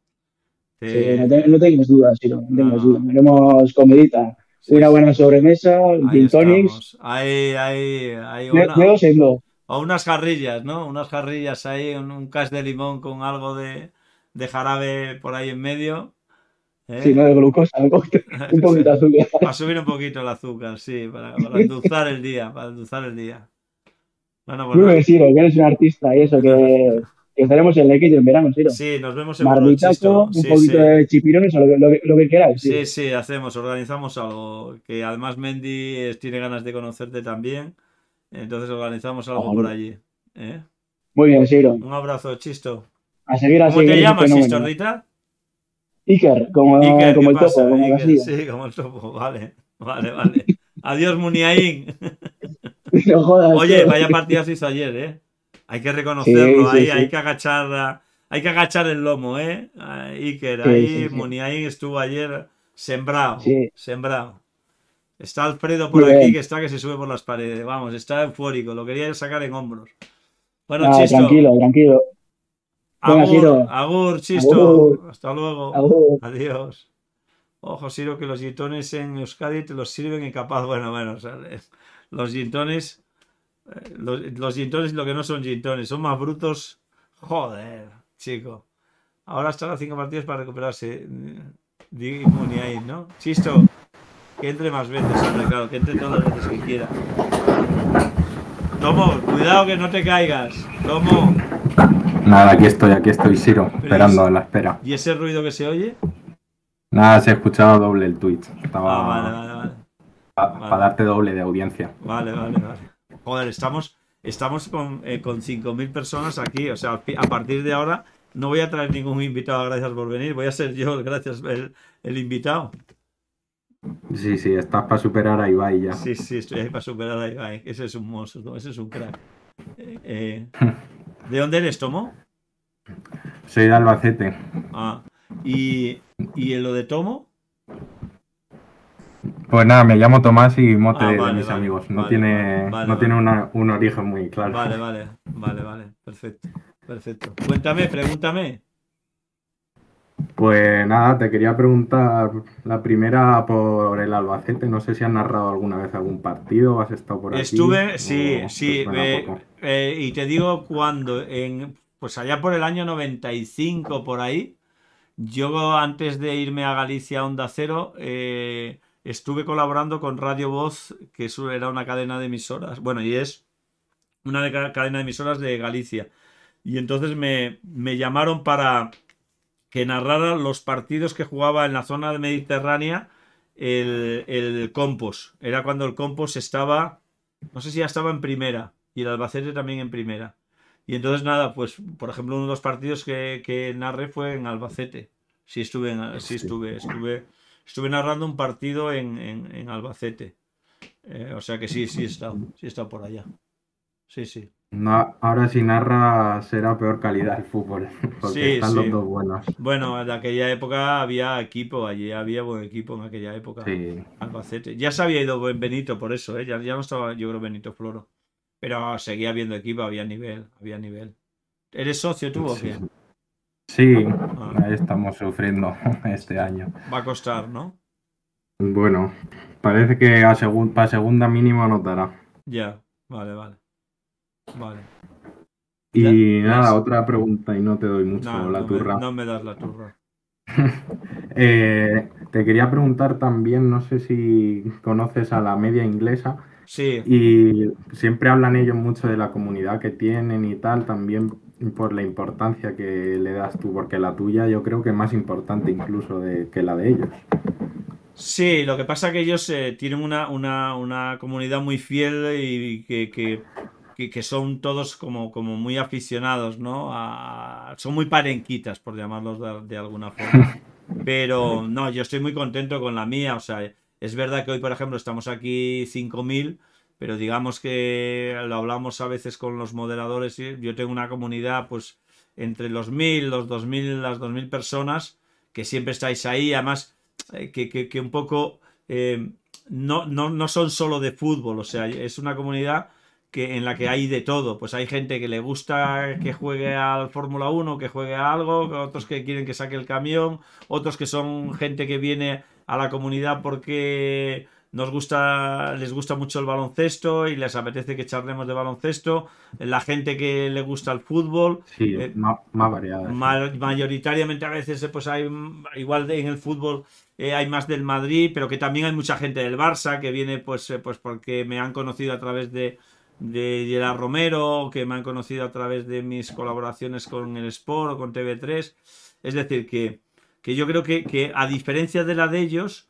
Sí, no, te, dudas, sí, no, dudas. Tenemos comidita, una buena sobremesa, ahí, ahí, ahí hay, hay O unas jarrillas, ¿no? Unas jarrillas ahí, un, un cas de limón con algo de de jarabe por ahí en medio. ¿eh? Sí, no de glucosa, (laughs) un poquito, de azúcar. Para subir un poquito el azúcar, sí, para, endulzar el día, para endulzar el día. Bueno, pues, Creo eres un artista y eso, que, estaremos en el en verano, Siro. Sí, nos vemos en verano un poquito de chipirones o lo, lo, que queráis. Sí. sí, hacemos, organizamos algo, que además Mendy tiene ganas de conocerte también, entonces organizamos algo por allí. ¿eh? Muy bien, Siro. Un abrazo, Chisto. A seguir ¿Cómo te este llamas, ¿Historita? Iker, como, como el topo. sí, como el topo, vale, vale, vale. Adiós, Muniain. (laughs) jodas, Oye, vaya vaya se hizo ayer, ¿eh? Hay que reconocerlo, ahí, hay que agachar, hay que agachar el lomo, ¿eh? Iker, ahí Muniain estuvo ayer sembrado, sembrado. Está Alfredo por aquí que está que se sube por las paredes, vamos, está eufórico, lo quería sacar en hombros. Bueno, Chisto, tranquilo, tranquilo. Agur, agur Chisto. Hasta luego. Agur. Adiós. Ojo, Siro, que los gitones en Euskadi te los sirven en capaz. Bueno, bueno, sabes los gintones. Eh, los, los gintones, lo que no son gintones, son más brutos. Joder, chico. Ahora estará cinco partidos para recuperarse. Digo ahí, ¿no? Chisto, que entre más veces, hombre, claro, que entre todas las veces que quiera. Tomo, cuidado que no te caigas. Tomo. Nada, aquí estoy, aquí estoy, Siro, esperando a la espera. ¿Y ese ruido que se oye? Nada, se ha escuchado doble el tweet. Ah, vale, vale, vale. Para darte doble de audiencia. Vale, vale, vale. Joder, estamos, estamos con, 5.000 eh, personas aquí. O sea, a partir de ahora no voy a traer ningún invitado, gracias por venir. Voy a ser yo, gracias, el, el invitado. Sí, sí, estás para superar a Ibai ya. Sí, sí, estoy ahí para superar a Ibai. Ese es un monstruo, ese es un crack. eh... eh (laughs) ¿De dónde eres, Tomo? Soy de Albacete. Ah, ¿y, lo de Tomo? Pues nada, me llamo Tomás y mote ah, de mis amigos. No tiene, no tiene un origen muy claro. Vale, vale, vale, vale. Perfecto, perfecto. Cuéntame, pregúntame. Pues nada, te quería preguntar la primera por el Albacete. No sé si has narrado alguna vez algún partido, has estado por Estuve, aquí. Estuve, sí, sí. Eh, eh, y te digo cuando, en, pues allá por el año 95, por ahí, yo antes de irme a Galicia Onda Cero, eh, estuve colaborando con Radio Voz, que era una cadena de emisoras, bueno, y es una cadena de emisoras de Galicia. Y entonces me, me llamaron para que narrara los partidos que jugaba en la zona de mediterránea el, el Compos. Era cuando el Compos estaba, no sé si ya estaba en primera, y el Albacete también en primera. Y entonces nada, pues por ejemplo uno de los partidos que, narré fue en Albacete. Sí estuve, estuve, estuve, estuve narrando un partido en, en, Albacete. Eh, o sea que sí, sí he estado, sí he estado por allá. Sí, sí ahora si narra será peor calidad el fútbol, (laughs) porque están los dos buenos. Bueno, en aquella época había equipo, allí había buen equipo en aquella época. Sí. Albacete. Ya se había ido Benito por eso, ¿eh? ya, no estaba yo creo Benito Floro. Pero seguía habiendo equipo, había nivel, había nivel. ¿Eres socio tú o Sí, ah. estamos sufriendo (laughs) este año. Va a costar, ¿no? Bueno, parece que a para segunda mínima anotará Ya, vale, vale. Vale. Y nada, otra pregunta y no te doy mucho la turra. no me das la turra. (laughs) Eh, te quería preguntar también, no sé si conoces a la media inglesa. Sí. Y siempre hablan ellos mucho de la comunidad que tienen y tal, también por la importancia que le das tú, porque la tuya yo creo que es más importante incluso que la de ellos. Sí, lo que pasa es que ellos eh, tienen una, una, comunidad muy fiel y que que, son todos como, como muy aficionados, ¿no? A, son muy parenquitas, por llamarlos de, alguna forma. (laughs) Pero no, yo estoy muy contento con la mía. O sea, es verdad que hoy, por ejemplo, estamos aquí 5.000, pero digamos que lo hablamos a veces con los moderadores. y Yo tengo una comunidad, pues, entre los 1.000, los 2.000, las 2.000 personas, que siempre estáis ahí. Además, eh, que, que, que un poco... Eh, no, no, no son solo de fútbol, o sea, es una comunidad en la que hay de todo. Pues hay gente que le gusta que juegue al Fórmula 1, que juegue a algo, otros que quieren que saque el camión, otros que son gente que viene a la comunidad porque nos gusta, les gusta mucho el baloncesto y les apetece que charlemos de baloncesto. La gente que le gusta el fútbol. Sí, eh, más, variada. Mayoritariamente a veces, eh, pues hay, igual en el fútbol eh, hay más del Madrid, pero que también hay mucha gente del Barça que viene, pues, pues porque me han conocido a través de, de la Romero, que me han conocido a través de mis colaboraciones con el Sport o con TV3. Es decir, que, que yo creo que, a diferencia de la de ellos,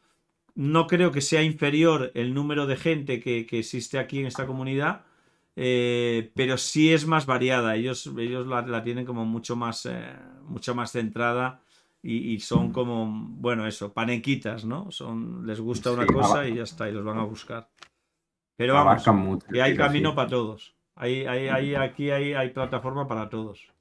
no creo que sea inferior el número de gente que, existe aquí en esta comunidad, eh, pero sí es más variada. Ellos, ellos la, tienen como mucho más, eh, mucho más centrada y, son como, bueno, eso, panequitas, ¿no? Son, les gusta una cosa ah. y ya está, y los van a buscar. Pero vamos, que hay camino para todos. aquí hay, hay plataforma para todos.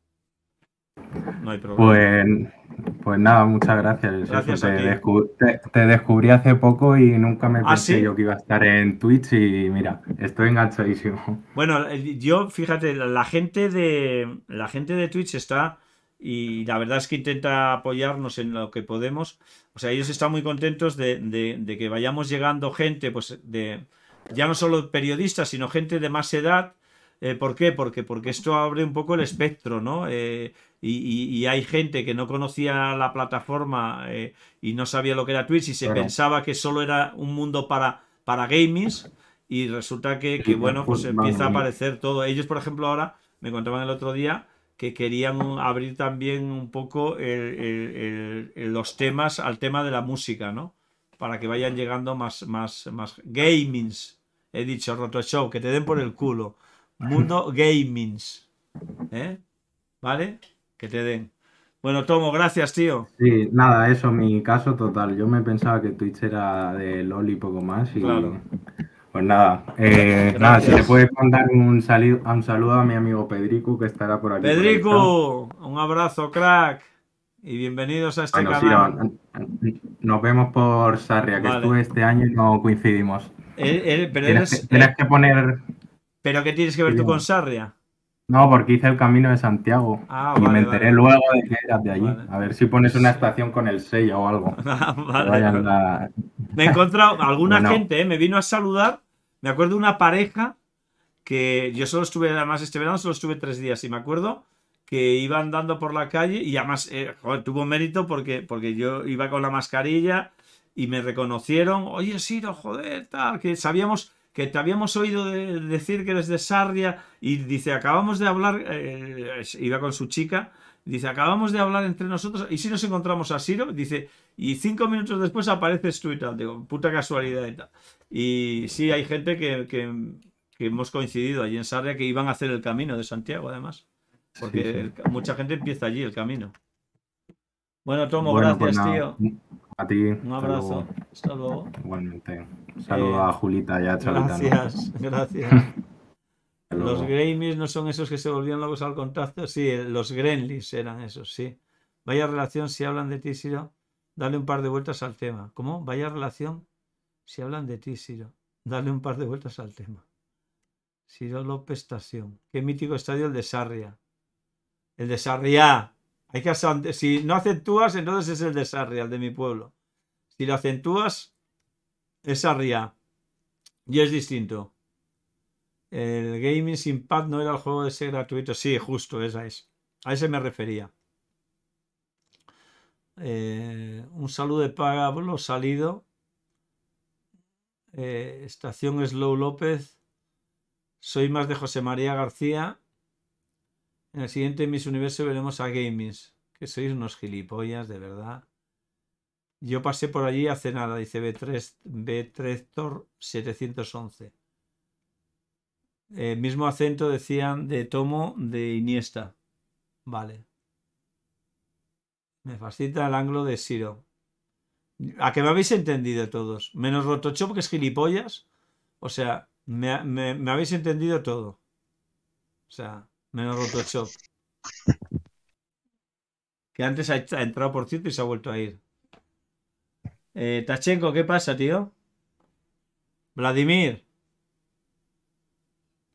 No hay problema. Pues, pues nada, muchas gracias. te, descubrí hace poco y nunca me ¿Ah, pensé yo que iba a estar en Twitch y mira, estoy enganchadísimo. Bueno, yo fíjate, la gente de la gente de Twitch está y la verdad es que intenta apoyarnos en lo que podemos. O sea, ellos están muy contentos de, de que vayamos llegando gente, pues de ya no solo periodistas, sino gente de más edad. Eh, ¿Por qué? Porque, porque esto abre un poco el espectro, ¿no? Eh, y, hay gente que no conocía la plataforma eh, y no sabía lo que era Twitch y se pensaba que solo era un mundo para, para gamers y resulta que, bueno, pues, pues empieza a aparecer todo. Ellos, por ejemplo, ahora me contaban el otro día que querían abrir también un poco los temas al tema de la música, ¿no? para que vayan llegando más, más, más gamings. He dicho, Roto Show, que te den por el culo. Mundo (laughs) gamings. ¿Eh? ¿Vale? Que te den. Bueno, Tomo, gracias, tío. Sí, nada, eso, mi caso total. Yo me pensaba que Twitch era de LOL y poco más. Y... Claro. Pues nada, eh, nada, si le puedes mandar un, saludo, un saludo a mi amigo Pedrico que estará por aquí. Pedrico, un abrazo, crack y bienvenidos a este nos vemos por Sarria, que estuve este año y no coincidimos. Eh, eh, pero tienes, eh, que poner. ¿Pero qué tienes que ver tú con Sarria? No, porque hice el camino de Santiago. Ah, y me enteré luego de que eras de allí. A ver si pones una estación con el sello o algo. (laughs) Ah, me he encontrado (laughs) alguna gente, me vino a saludar. Me acuerdo de una pareja que yo solo estuve, además este verano solo estuve tres días si me acuerdo que iban dando por la calle y además eh, tuvo mérito porque, porque yo iba con la mascarilla y me reconocieron, oye Siro, joder, tal, que sabíamos que te habíamos oído decir que eres de Sarria y dice, acabamos de hablar, eh, iba con su chica, dice, acabamos de hablar entre nosotros y si nos encontramos a Siro, dice, y cinco minutos después apareces tú y tal, digo, puta casualidad y tal. Y sí, hay gente que, que hemos coincidido allí en Sarria que iban a hacer el camino de Santiago además. Porque mucha gente empieza allí el camino. Bueno, Tomo, pues gracias, tío. A ti. Un abrazo. Hasta luego. Igualmente. saludo a Julita ya Gracias, (laughs) gracias. los Grammys no son esos que se volvían locos al contacto. Sí, los Gremlins eran esos, sí. Vaya relación si hablan de ti, Siro. Dale un par de vueltas al tema. ¿Cómo? Vaya relación si hablan de ti, Siro. Dale un par de vueltas al tema. Siro López Estación. Qué mítico estadio el de Sarria. El de Sarriá. Hay que si no acentúas, entonces es el de Sarriá, el de mi pueblo. Si lo acentúas, es Sarriá. Y es distinto. El gaming sin pad no era el juego de ser gratuito. Sí, justo, esa es. A ese me refería. Eh, un saludo de Pablo Salido. Eh, estación Slow López. Soy más de José María García. En el siguiente Miss Universo veremos a Gamings, que sois unos gilipollas, de verdad. Yo pasé por allí hace nada, dice B3, B3 Tor 711. El mismo acento decían de Tomo de Iniesta. Vale. Me fascina el ángulo de Siro. A que me habéis entendido todos. Menos Rotocho que es gilipollas. O sea, me habéis entendido todo. O sea, Menos Rotoshop. que antes ha, entrado por cierto y se ha vuelto a ir. Eh, Tachenko, ¿qué pasa, tío? Vladimir.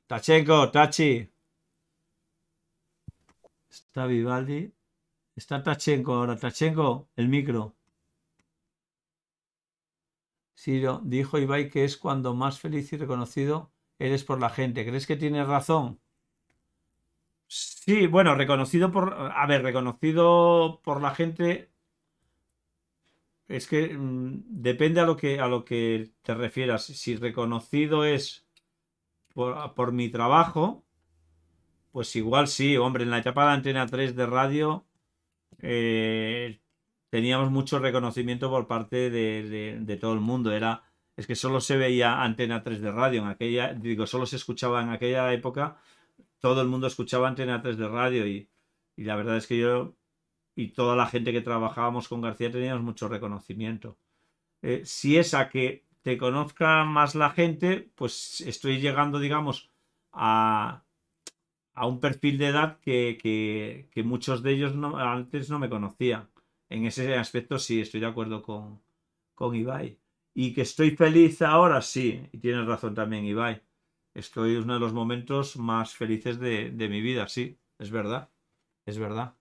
Tachenko, Tachi. Está Vivaldi. Está Tachenko ahora. Tachenko, el micro. Ciro, dijo Ibai que es cuando más feliz y reconocido eres por la gente. ¿Crees que tienes razón? Sí, bueno, reconocido por. A ver, reconocido por la gente. Es que mm, depende a lo que, a lo que te refieras. Si reconocido es por, mi trabajo, pues igual sí, hombre, en la etapa de Antena 3 de radio eh, teníamos mucho reconocimiento por parte de, todo el mundo. Era, es que solo se veía Antena 3 de radio en aquella, digo, solo se escuchaba en aquella época todo el mundo escuchaba Antena de radio y, la verdad es que yo y toda la gente que trabajábamos con García teníamos mucho reconocimiento. Eh, si es a que te conozca más la gente, pues estoy llegando, digamos, a, un perfil de edad que, muchos de ellos no, antes no me conocían. En ese aspecto sí, estoy de acuerdo con, con Ibai. Y que estoy feliz ahora, sí, y tienes razón también, Ibai. Estoy en uno de los momentos más felices de, mi vida, sí, es verdad, es verdad.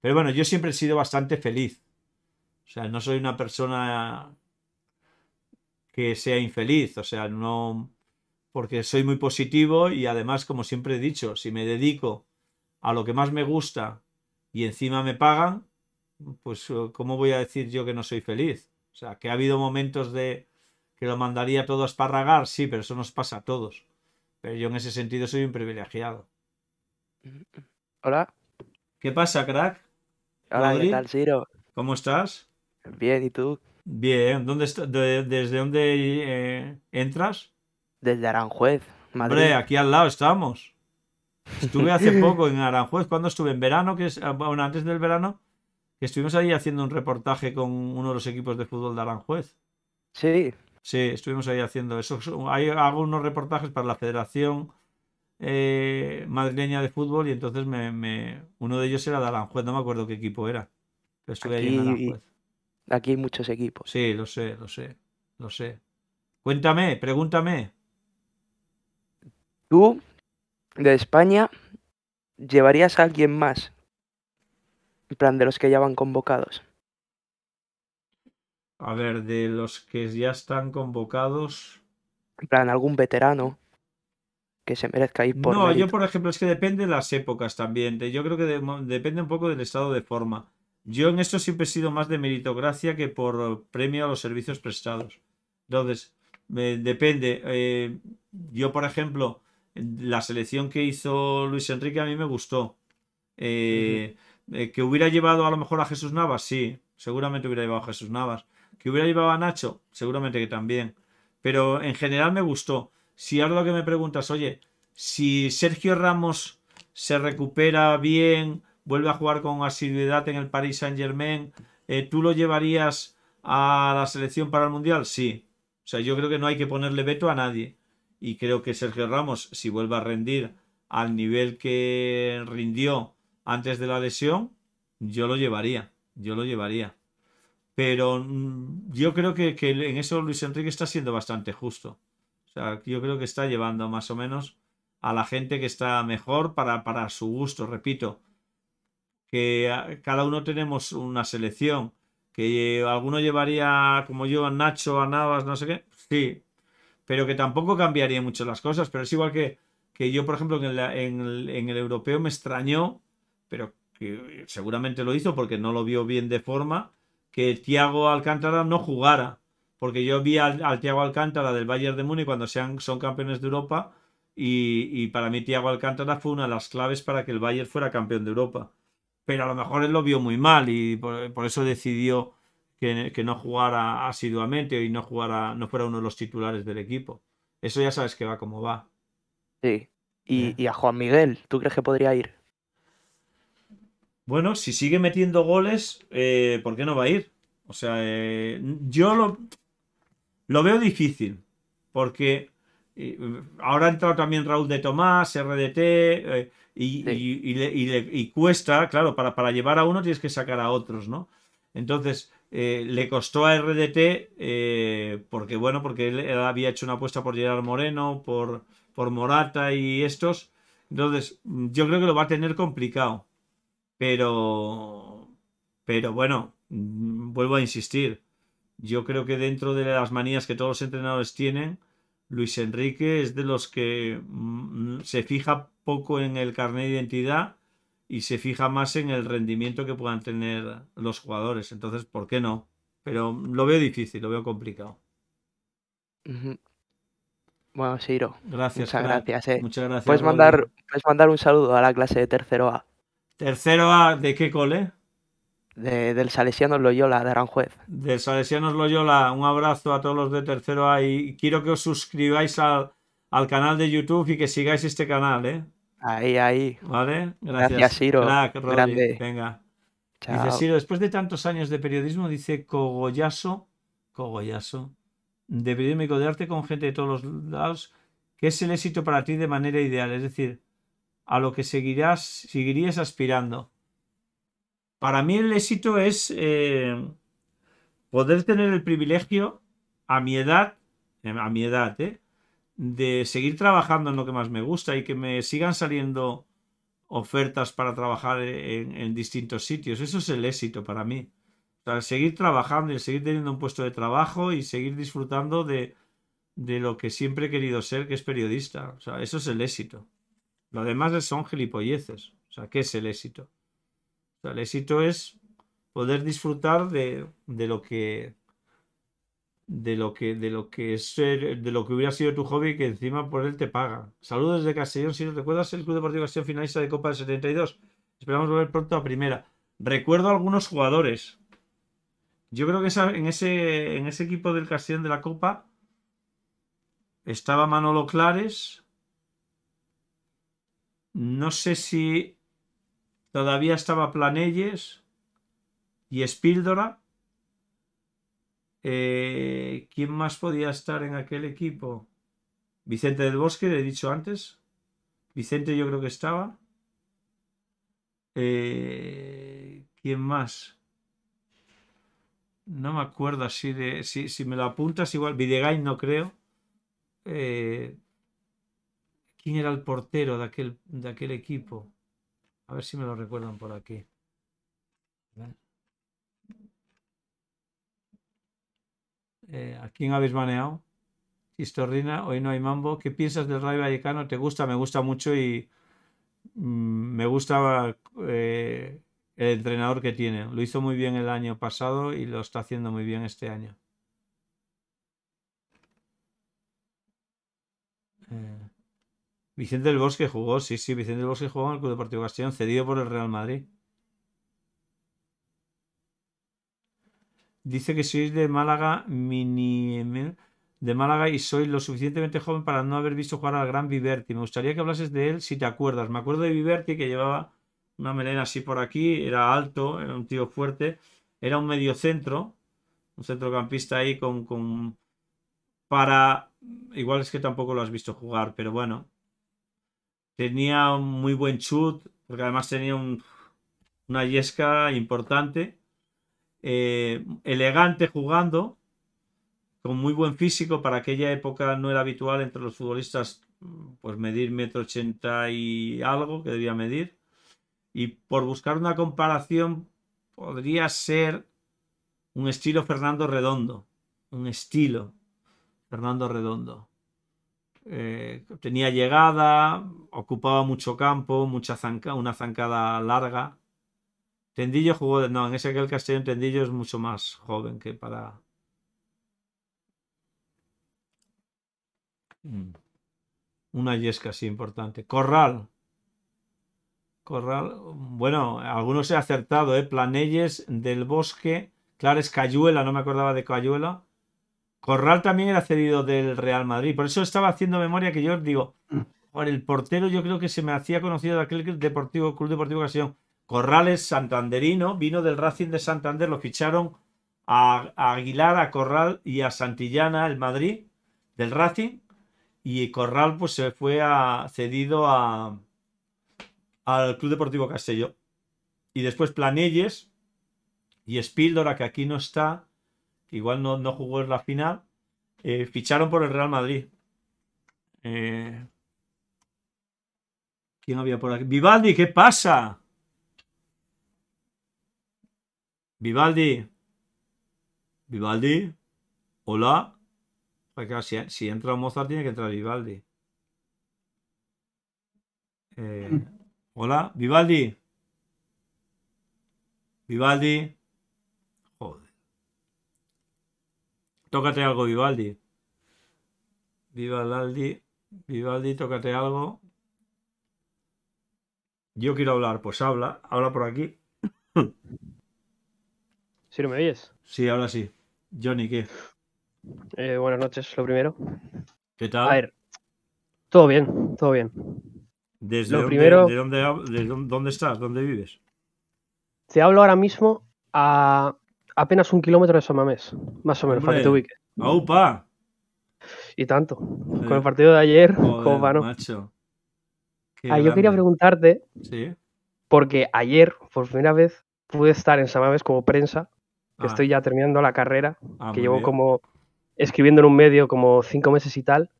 Pero bueno, yo siempre he sido bastante feliz. O sea, no soy una persona que sea infeliz, o sea, no, porque soy muy positivo y además, como siempre he dicho, si me dedico a lo que más me gusta y encima me pagan, pues eh, ¿cómo voy a decir yo que no soy feliz? O sea, que ha habido momentos de que lo mandaría todo a esparragar, sí, pero eso nos pasa a todos yo en ese sentido soy un privilegiado. Hola. ¿Qué pasa, crack? Hola, ¿qué tal, Ciro? ¿Cómo estás? Bien, ¿y tú? Bien, ¿dónde ¿desde dónde eh, entras? Desde Aranjuez, Madrid. Hombre, aquí al lado estamos. Estuve hace (laughs) poco en Aranjuez, cuando estuve en verano, que es, ah, antes del verano, que estuvimos ahí haciendo un reportaje con uno de los equipos de fútbol de Aranjuez. Sí, Sí, estuvimos ahí haciendo eso. hago unos reportajes para la Federación eh, Madrileña de Fútbol y entonces me, uno de ellos era de Aranjuez, no me acuerdo qué equipo era. estuve aquí, en Aranjuez. Aquí hay muchos equipos. Sí, lo sé, lo sé, lo sé. Cuéntame, pregúntame. ¿Tú, de España, llevarías a alguien más? En plan, de los que ya van convocados. A ver, de los que ya están convocados. En plan, algún veterano que se merezca ir por. No, yo por ejemplo, es que depende de las épocas también. Yo creo que depende un poco del estado de forma. Yo en esto siempre he sido más de meritocracia que por premio a los servicios prestados. Entonces, depende. Eh, yo, por ejemplo, la selección que hizo Luis Enrique a mí me gustó. Eh, eh, que hubiera llevado a lo mejor a Jesús Navas, sí, seguramente hubiera llevado a Jesús Navas. Que hubiera llevado a Nacho, seguramente que también. Pero en general me gustó. Si ahora lo que me preguntas, oye, si Sergio Ramos se recupera bien, vuelve a jugar con asiduidad en el Paris Saint Germain, eh, ¿tú lo llevarías a la selección para el Mundial? Sí. O sea, yo creo que no hay que ponerle veto a nadie. Y creo que Sergio Ramos, si vuelve a rendir al nivel que rindió antes de la lesión, yo lo llevaría. Yo lo llevaría. Pero mm, yo creo que, en eso Luis Enrique está siendo bastante justo. O sea, yo creo que está llevando más o menos a la gente que está mejor para, su gusto, repito. Que ah, cada uno tenemos una selección. Que eh, alguno llevaría, como yo, a Nacho, a Navas, no sé qué. Sí. Pero que tampoco cambiaría mucho las cosas. Pero es igual que, yo, por ejemplo, en el, en el europeo me extrañó, pero que seguramente lo hizo porque no lo vio bien de forma que Thiago Alcántara no jugara, porque yo vi al, Tiago Thiago Alcántara del Bayern de Múnich cuando sean, son campeones de Europa y, para mí Thiago Alcántara fue una de las claves para que el Bayern fuera campeón de Europa. Pero a lo mejor él lo vio muy mal y por, eso decidió que, no jugara asiduamente y no jugara, no fuera uno de los titulares del equipo. Eso ya sabes que va como va. Sí. Y, eh. y a Juan Miguel, ¿tú crees que podría ir? bueno, si sigue metiendo goles, eh, ¿por qué no va a ir? O sea, eh, yo lo, lo veo difícil, porque eh, ahora ha entrado también Raúl de Tomás, RDT, y, le, cuesta, claro, para, llevar a uno tienes que sacar a otros, ¿no? Entonces, le costó a RDT, porque bueno, porque él, había hecho una apuesta por Gerard Moreno, por, por Morata y estos. Entonces, yo creo que lo va a tener complicado. Pero, pero bueno, mm, vuelvo a insistir. Yo creo que dentro de las manías que todos los entrenadores tienen, Luis Enrique es de los que mm, mm, se fija poco en el carnet de identidad y se fija más en el rendimiento que puedan tener los jugadores. Entonces, ¿por qué no? Pero lo veo difícil, lo veo complicado. Bueno, Siro. Gracias. Muchas gracias. Eh. gracias. puedes mandar un saludo a la clase de tercero A. Tercero A, ¿de qué cole? del salesiano Loyola, de Aranjuez. Del Salesianos Loyola, un abrazo a todos los de Tercero A y quiero que os suscribáis al, canal de YouTube y que sigáis este canal, ¿eh? Ahí, ahí. ¿Vale? Gracias. Gracias, Siro. Grande. Venga. Dice Siro. después de tantos años de periodismo, dice cogollaso cogollaso de periodismo de arte con gente de todos los lados, ¿qué es el éxito para ti de manera ideal? Es decir, a lo que seguirás, seguirías aspirando. Para mí el éxito es eh, poder tener el privilegio a mi edad, eh, a mi edad, eh, de seguir trabajando en lo que más me gusta y que me sigan saliendo ofertas para trabajar en, distintos sitios. Eso es el éxito para mí. seguir trabajando y seguir teniendo un puesto de trabajo y seguir disfrutando de, de lo que siempre he querido ser, que es periodista. O sea, eso es el éxito. Lo demás son gilipolleces. O sea, ¿qué es el éxito? el éxito es poder disfrutar de, lo que de lo que de lo que es de lo que hubiera sido tu hobby que encima por él te paga Saludos de Castellón, si no recuerdas el Club Deportivo Castellón finalista de Copa del 72. Esperamos volver pronto a primera. Recuerdo a algunos jugadores. Yo creo que en, ese, en ese equipo del Castellón de la Copa estaba Manolo Clares, no sé si todavía estaba Planelles y Espíldora. Eh, ¿Quién más podía estar en aquel equipo? Vicente del Bosque, le he dicho antes. Vicente yo creo que estaba. Eh, ¿Quién más? No me acuerdo así de... Si, si me lo apuntas igual. Videgain no creo. Eh, ¿Quién era el portero de aquel, de aquel equipo? A ver si me lo recuerdan por aquí. Eh, ¿A quién habéis baneado? Historrina, hoy no hay mambo. ¿Qué piensas del Rayo Vallecano? ¿Te gusta? Me gusta mucho y mm, me gusta eh, el entrenador que tiene. Lo hizo muy bien el año pasado y lo está haciendo muy bien este año. Eh, Vicente del Bosque jugó, sí, sí, Vicente del Bosque jugó en el Club Deportivo Castellón, cedido por el Real Madrid. Dice que sois de Málaga, mini, de Málaga y soy lo suficientemente joven para no haber visto jugar al gran Viverti. Me gustaría que hablases de él si te acuerdas. Me acuerdo de Viverti que llevaba una melena así por aquí, era alto, era un tío fuerte, era un centro, un centrocampista ahí con, con para igual es que tampoco lo has visto jugar, pero bueno, Tenía un muy buen chut, porque además tenía una yesca importante. Eh, elegante jugando, con muy buen físico. Para aquella época no era habitual entre los futbolistas pues medir metro ochenta y algo que debía medir. Y por buscar una comparación, podría ser un estilo Fernando Redondo. Un estilo Fernando Redondo. Eh, tenía llegada, ocupaba mucho campo, mucha zanca, una zancada larga. Tendillo jugó, no, en ese que el Castellón Tendillo es mucho más joven que para... Mm. Una yesca así importante. Corral. Corral, bueno, algunos he acertado, ¿eh? Planelles del Bosque, Claro, es Cayuela, no me acordaba de Cayuela. Corral también era cedido del Real Madrid. Por eso estaba haciendo memoria que yo digo, por el portero yo creo que se me hacía conocido de aquel Deportivo, Club Deportivo Castellón. Corrales santanderino, vino del Racing de Santander, lo ficharon a, Aguilar, a Corral y a Santillana, el Madrid, del Racing. Y Corral pues se fue a, cedido a, al Club Deportivo Castellón. Y después Planelles y Spíldora, que aquí no está, igual no, no jugó en la final, eh, ficharon por el Real Madrid. Eh, ¿Quién había por aquí? Vivaldi, ¿qué pasa? Vivaldi. Vivaldi. Hola. Si, si, entra Mozart tiene que entrar Vivaldi. Eh, hola, Vivaldi. Vivaldi. Tócate algo, Vivaldi. Vivaldi, Vivaldi, tócate algo. Yo quiero hablar, pues habla, habla por aquí. (coughs) ¿Sí no me oyes? Sí, ahora sí. Johnny, ¿qué? Eh, buenas noches, lo primero. ¿Qué tal? A ver, todo bien, todo bien. ¿Desde primero... de dónde estás? ¿Dónde vives? Te hablo ahora mismo a apenas un kilómetro de Samamés, más o menos, para que te ubiques. Y tanto. Con el partido de ayer, (laughs) cómo como Ah, yo quería preguntarte, porque ayer, por primera vez, pude estar en Samamés como prensa, que ah. estoy ya terminando la carrera, ah, que llevo como escribiendo en un medio como cinco meses y tal.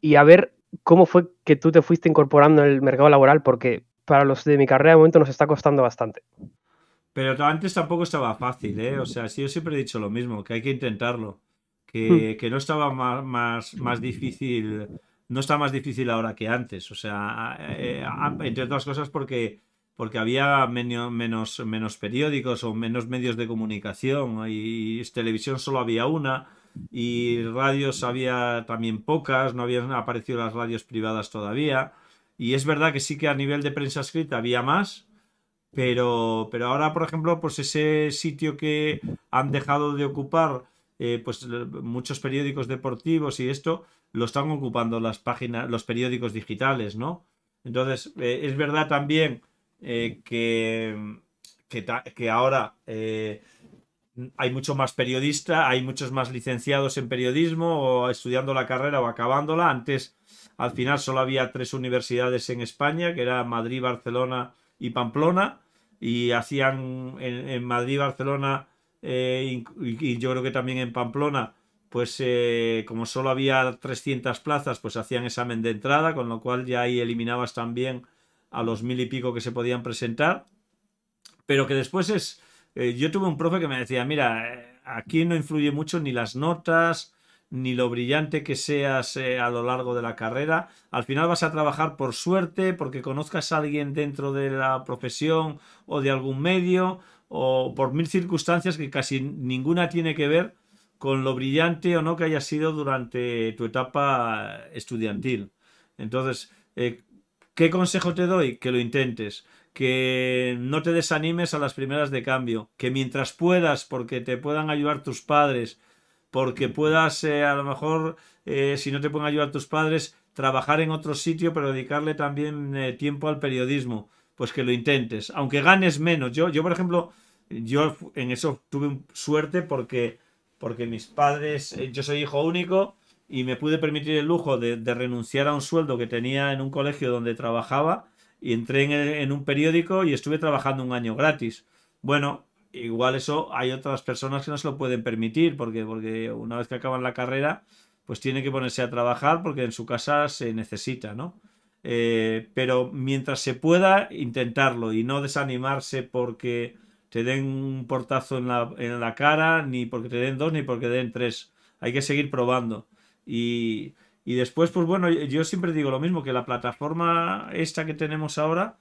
Y a ver cómo fue que tú te fuiste incorporando en el mercado laboral, porque para los de mi carrera de momento nos está costando bastante. Pero antes tampoco estaba fácil, ¿eh? O sea, yo siempre he dicho lo mismo, que hay que intentarlo. Que, hmm. no estaba más, más, más difícil, no está más difícil ahora que antes. O sea, eh, entre otras cosas porque, porque había menos, menos, menos periódicos o menos medios de comunicación y, y televisión solo había una y radios había también pocas, no habían aparecido las radios privadas todavía. Y es verdad que sí que a nivel de prensa escrita había más, pero, ahora, por ejemplo, pues ese sitio que han dejado de ocupar eh, pues, muchos periódicos deportivos y esto, lo están ocupando las páginas, los periódicos digitales, ¿no? Entonces, eh, es verdad también eh, que, que, ahora hay mucho más periodista, hay muchos más licenciados en periodismo o estudiando la carrera o acabándola. Antes, al final, solo había tres universidades en España, que era Madrid, Barcelona y Pamplona y hacían en, Madrid, Barcelona eh, y, yo creo que también en Pamplona, pues eh, como solo había 300 plazas, pues hacían examen de entrada, con lo cual ya ahí eliminabas también a los mil y pico que se podían presentar. Pero que después es, eh, yo tuve un profe que me decía, mira, aquí no influye mucho ni las notas, ni lo brillante que seas eh, a lo largo de la carrera. Al final vas a trabajar por suerte, porque conozcas a alguien dentro de la profesión o de algún medio, o por mil circunstancias que casi ninguna tiene que ver con lo brillante o no que haya sido durante tu etapa estudiantil. Entonces, eh, ¿qué consejo te doy? Que lo intentes que no te desanimes a las primeras de cambio, que mientras puedas, porque te puedan ayudar tus padres, porque puedas eh, a lo mejor, eh, si no te pueden ayudar tus padres, trabajar en otro sitio, pero dedicarle también eh, tiempo al periodismo, pues que lo intentes, aunque ganes menos. Yo, yo por ejemplo, yo en eso tuve suerte porque, porque mis padres, yo soy hijo único y me pude permitir el lujo de, renunciar a un sueldo que tenía en un colegio donde trabajaba y entré en, en un periódico y estuve trabajando un año gratis. Bueno, igual eso hay otras personas que no se lo pueden permitir, porque, porque una vez que acaban la carrera, pues tiene que ponerse a trabajar porque en su casa se necesita, ¿no? Eh, pero mientras se pueda, intentarlo y no desanimarse porque te den un portazo en la, en la cara, ni porque te den dos, ni porque te den tres. Hay que seguir probando. Y, y después, pues bueno, yo siempre digo lo mismo, que la plataforma esta que tenemos ahora,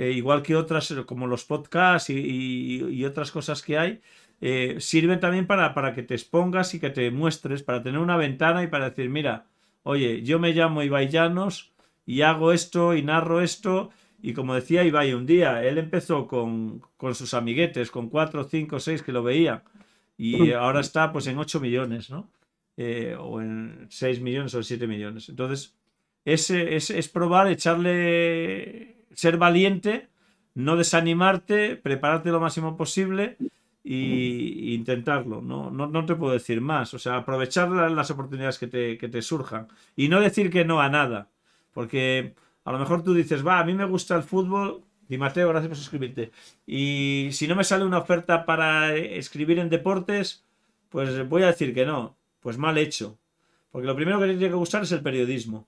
eh, igual que otras, eh, como los podcasts y, otras cosas que hay, eh, sirven también para, para que te expongas y que te muestres, para tener una ventana y para decir, mira, oye, yo me llamo Ibai Llanos y hago esto y narro esto. Y como decía Ibai un día, él empezó con, con sus amiguetes, con cuatro cinco seis que lo veían. Y mm. ahora está pues en ocho millones, ¿no? o en seis millones o siete millones. Entonces, ese es, es probar, echarle ser valiente, no desanimarte, prepararte lo máximo posible e intentarlo. No, no, te puedo decir más. O sea, aprovechar las oportunidades que te, surjan. Y no decir que no a nada. Porque a lo mejor tú dices, va, a mí me gusta el fútbol. Di Mateo, gracias por suscribirte. Y si no me sale una oferta para escribir en deportes, pues voy a decir que no. Pues mal hecho. Porque lo primero que tiene que gustar es el periodismo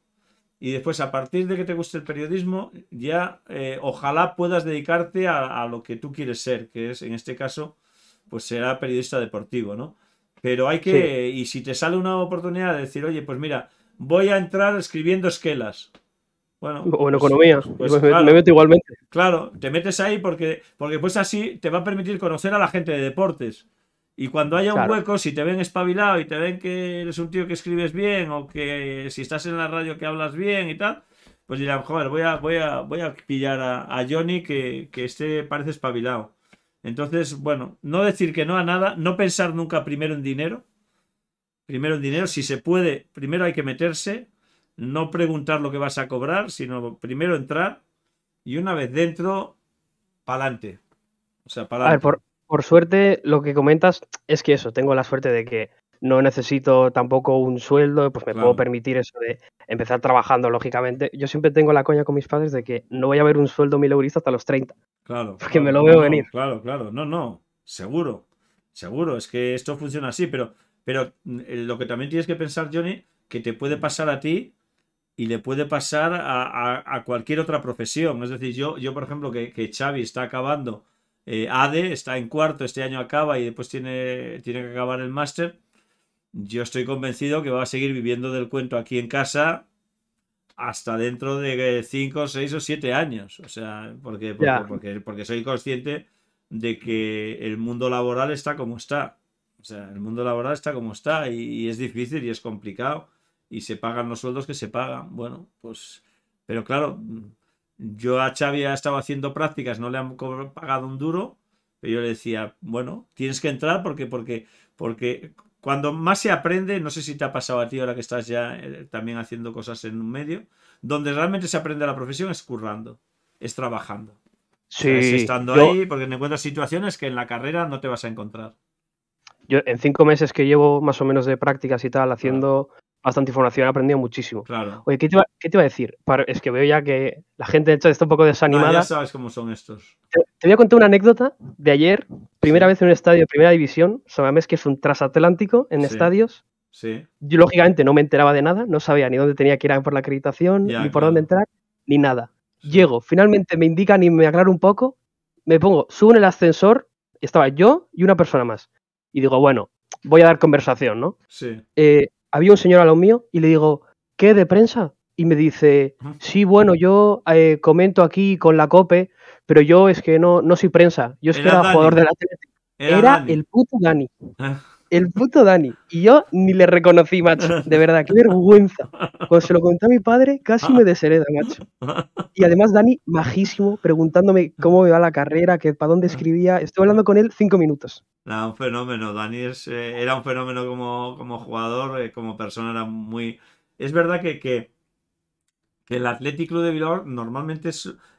y después a partir de que te guste el periodismo, ya eh, ojalá puedas dedicarte a, lo que tú quieres ser, que es en este caso, pues será periodista deportivo, ¿no? Pero hay que, y si te sale una oportunidad de decir, oye, pues mira, voy a entrar escribiendo esquelas. Bueno, o en pues, economía, pues, me meto igualmente. Claro, te metes ahí porque, porque pues así te va a permitir conocer a la gente de deportes y cuando haya un hueco, si te ven espabilado y te ven que eres un tío que escribes bien o que si estás en la radio que hablas bien y tal, pues dirán, joder, voy a, voy a, voy a pillar a, a Johnny que, que este parece espabilado. Entonces, bueno, no decir que no a nada, no pensar nunca primero en dinero. Primero en dinero, si se puede, primero hay que meterse, no preguntar lo que vas a cobrar, sino primero entrar y una vez dentro, pa'lante. O sea, para. adelante por suerte, lo que comentas es que eso, tengo la suerte de que no necesito tampoco un sueldo, pues me puedo permitir eso de empezar trabajando, lógicamente. Yo siempre tengo la coña con mis padres de que no voy a ver un sueldo mil hasta los 30. Claro. Porque me lo veo venir. Claro, claro. No, no. Seguro. Seguro. Es que esto funciona así, pero, pero mm, lo que también tienes que pensar, Johnny, que te puede pasar a ti y le puede pasar a, cualquier otra profesión. Es decir, yo, yo por ejemplo, que, que Xavi está acabando eh, ADE está en cuarto, este año acaba y después tiene, tiene que acabar el máster. Yo estoy convencido que va a seguir viviendo del cuento aquí en casa hasta dentro de 5, eh, 6 o 7 años. O sea, porque, porque, porque, soy consciente de que el mundo laboral está como está. O sea, el mundo laboral está como está y es difícil y es complicado y se pagan los sueldos que se pagan. Bueno, pues, pero claro, yo a Xavi ha estado haciendo prácticas, no le han pagado un duro, pero yo le decía, bueno, tienes que entrar porque, porque, porque cuando más se aprende, no sé si te ha pasado a ti ahora que estás ya eh, también haciendo cosas en un medio, donde realmente se aprende la profesión es currando, es trabajando. Sí. es estando ahí, porque te encuentras situaciones que en la carrera no te vas a encontrar. Yo en cinco meses que llevo más o menos de prácticas y tal, haciendo, bastante información, he aprendido muchísimo. Claro. Oye, ¿qué te, iba, a decir? es que veo ya que la gente, de hecho, está un poco desanimada. Ah, ya sabes cómo son estos. Te, voy a contar una anécdota de ayer, primera vez en un estadio de primera división, sabes que es un trasatlántico en estadios. Sí. Yo, lógicamente, no me enteraba de nada, no sabía ni dónde tenía que ir por la acreditación, ni por dónde entrar, ni nada. Llego, finalmente me indican y me aclaro un poco, me pongo, subo en el ascensor, estaba yo y una persona más. Y digo, bueno, voy a dar conversación, ¿no? Sí. Eh, había un señor a lo mío y le digo, ¿qué de prensa? Y me dice, sí, bueno, yo eh, comento aquí con la COPE, pero yo es que no, no soy prensa, yo es que era jugador de la Era, el puto Dani. Ah. El puto Dani. Y yo ni le reconocí, macho. De verdad, qué vergüenza. Cuando se lo conté a mi padre, casi me deshereda, macho. Y además, Dani, majísimo, preguntándome cómo me va la carrera, que para dónde escribía. Estuve hablando con él cinco minutos. Era un fenómeno. Dani eh, era un fenómeno como, como jugador, eh, como persona, era muy. Es verdad que, que, el Athletic Club de Bilbao normalmente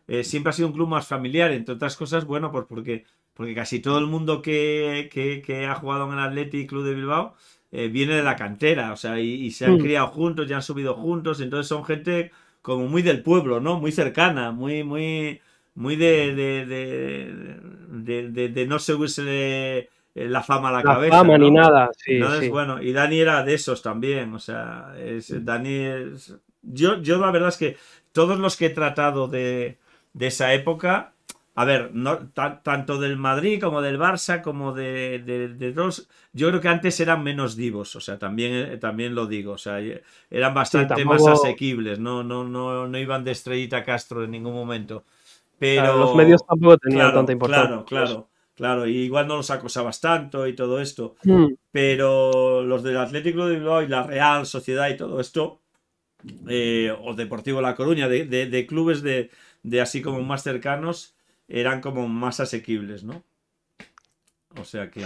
eh, siempre ha sido un club más familiar, entre otras cosas, bueno, pues porque porque casi todo el mundo que, ha jugado en el Athletic Club de Bilbao eh, viene de la cantera, o sea, y, se han hmm. criado juntos, ya han subido juntos, entonces son gente como muy del pueblo, ¿no? Muy cercana, muy, muy, muy de, de, de, de, no eh, la fama a la, cabeza. Fama ni nada, sí, Entonces, bueno, y Dani era de esos también, o sea, hmm. Dani es... Yo, yo la verdad es que todos los que he tratado de, de esa época a ver, tanto del Madrid como del Barça, como de, de, dos, yo creo que antes eran menos divos, o sea, también, eh, también lo digo, o sea, eh, eran bastante más asequibles, no, no, no, no iban de estrellita Castro en ningún momento. Pero los medios tampoco tenían tanta importancia. Claro, claro, claro, y igual no los acosabas tanto y todo esto, mm. pero los del Atlético de Bilbao y la Real Sociedad y todo esto, eh, o Deportivo La Coruña, de, de clubes de, así como más cercanos, eran como más asequibles, ¿no? O sea que...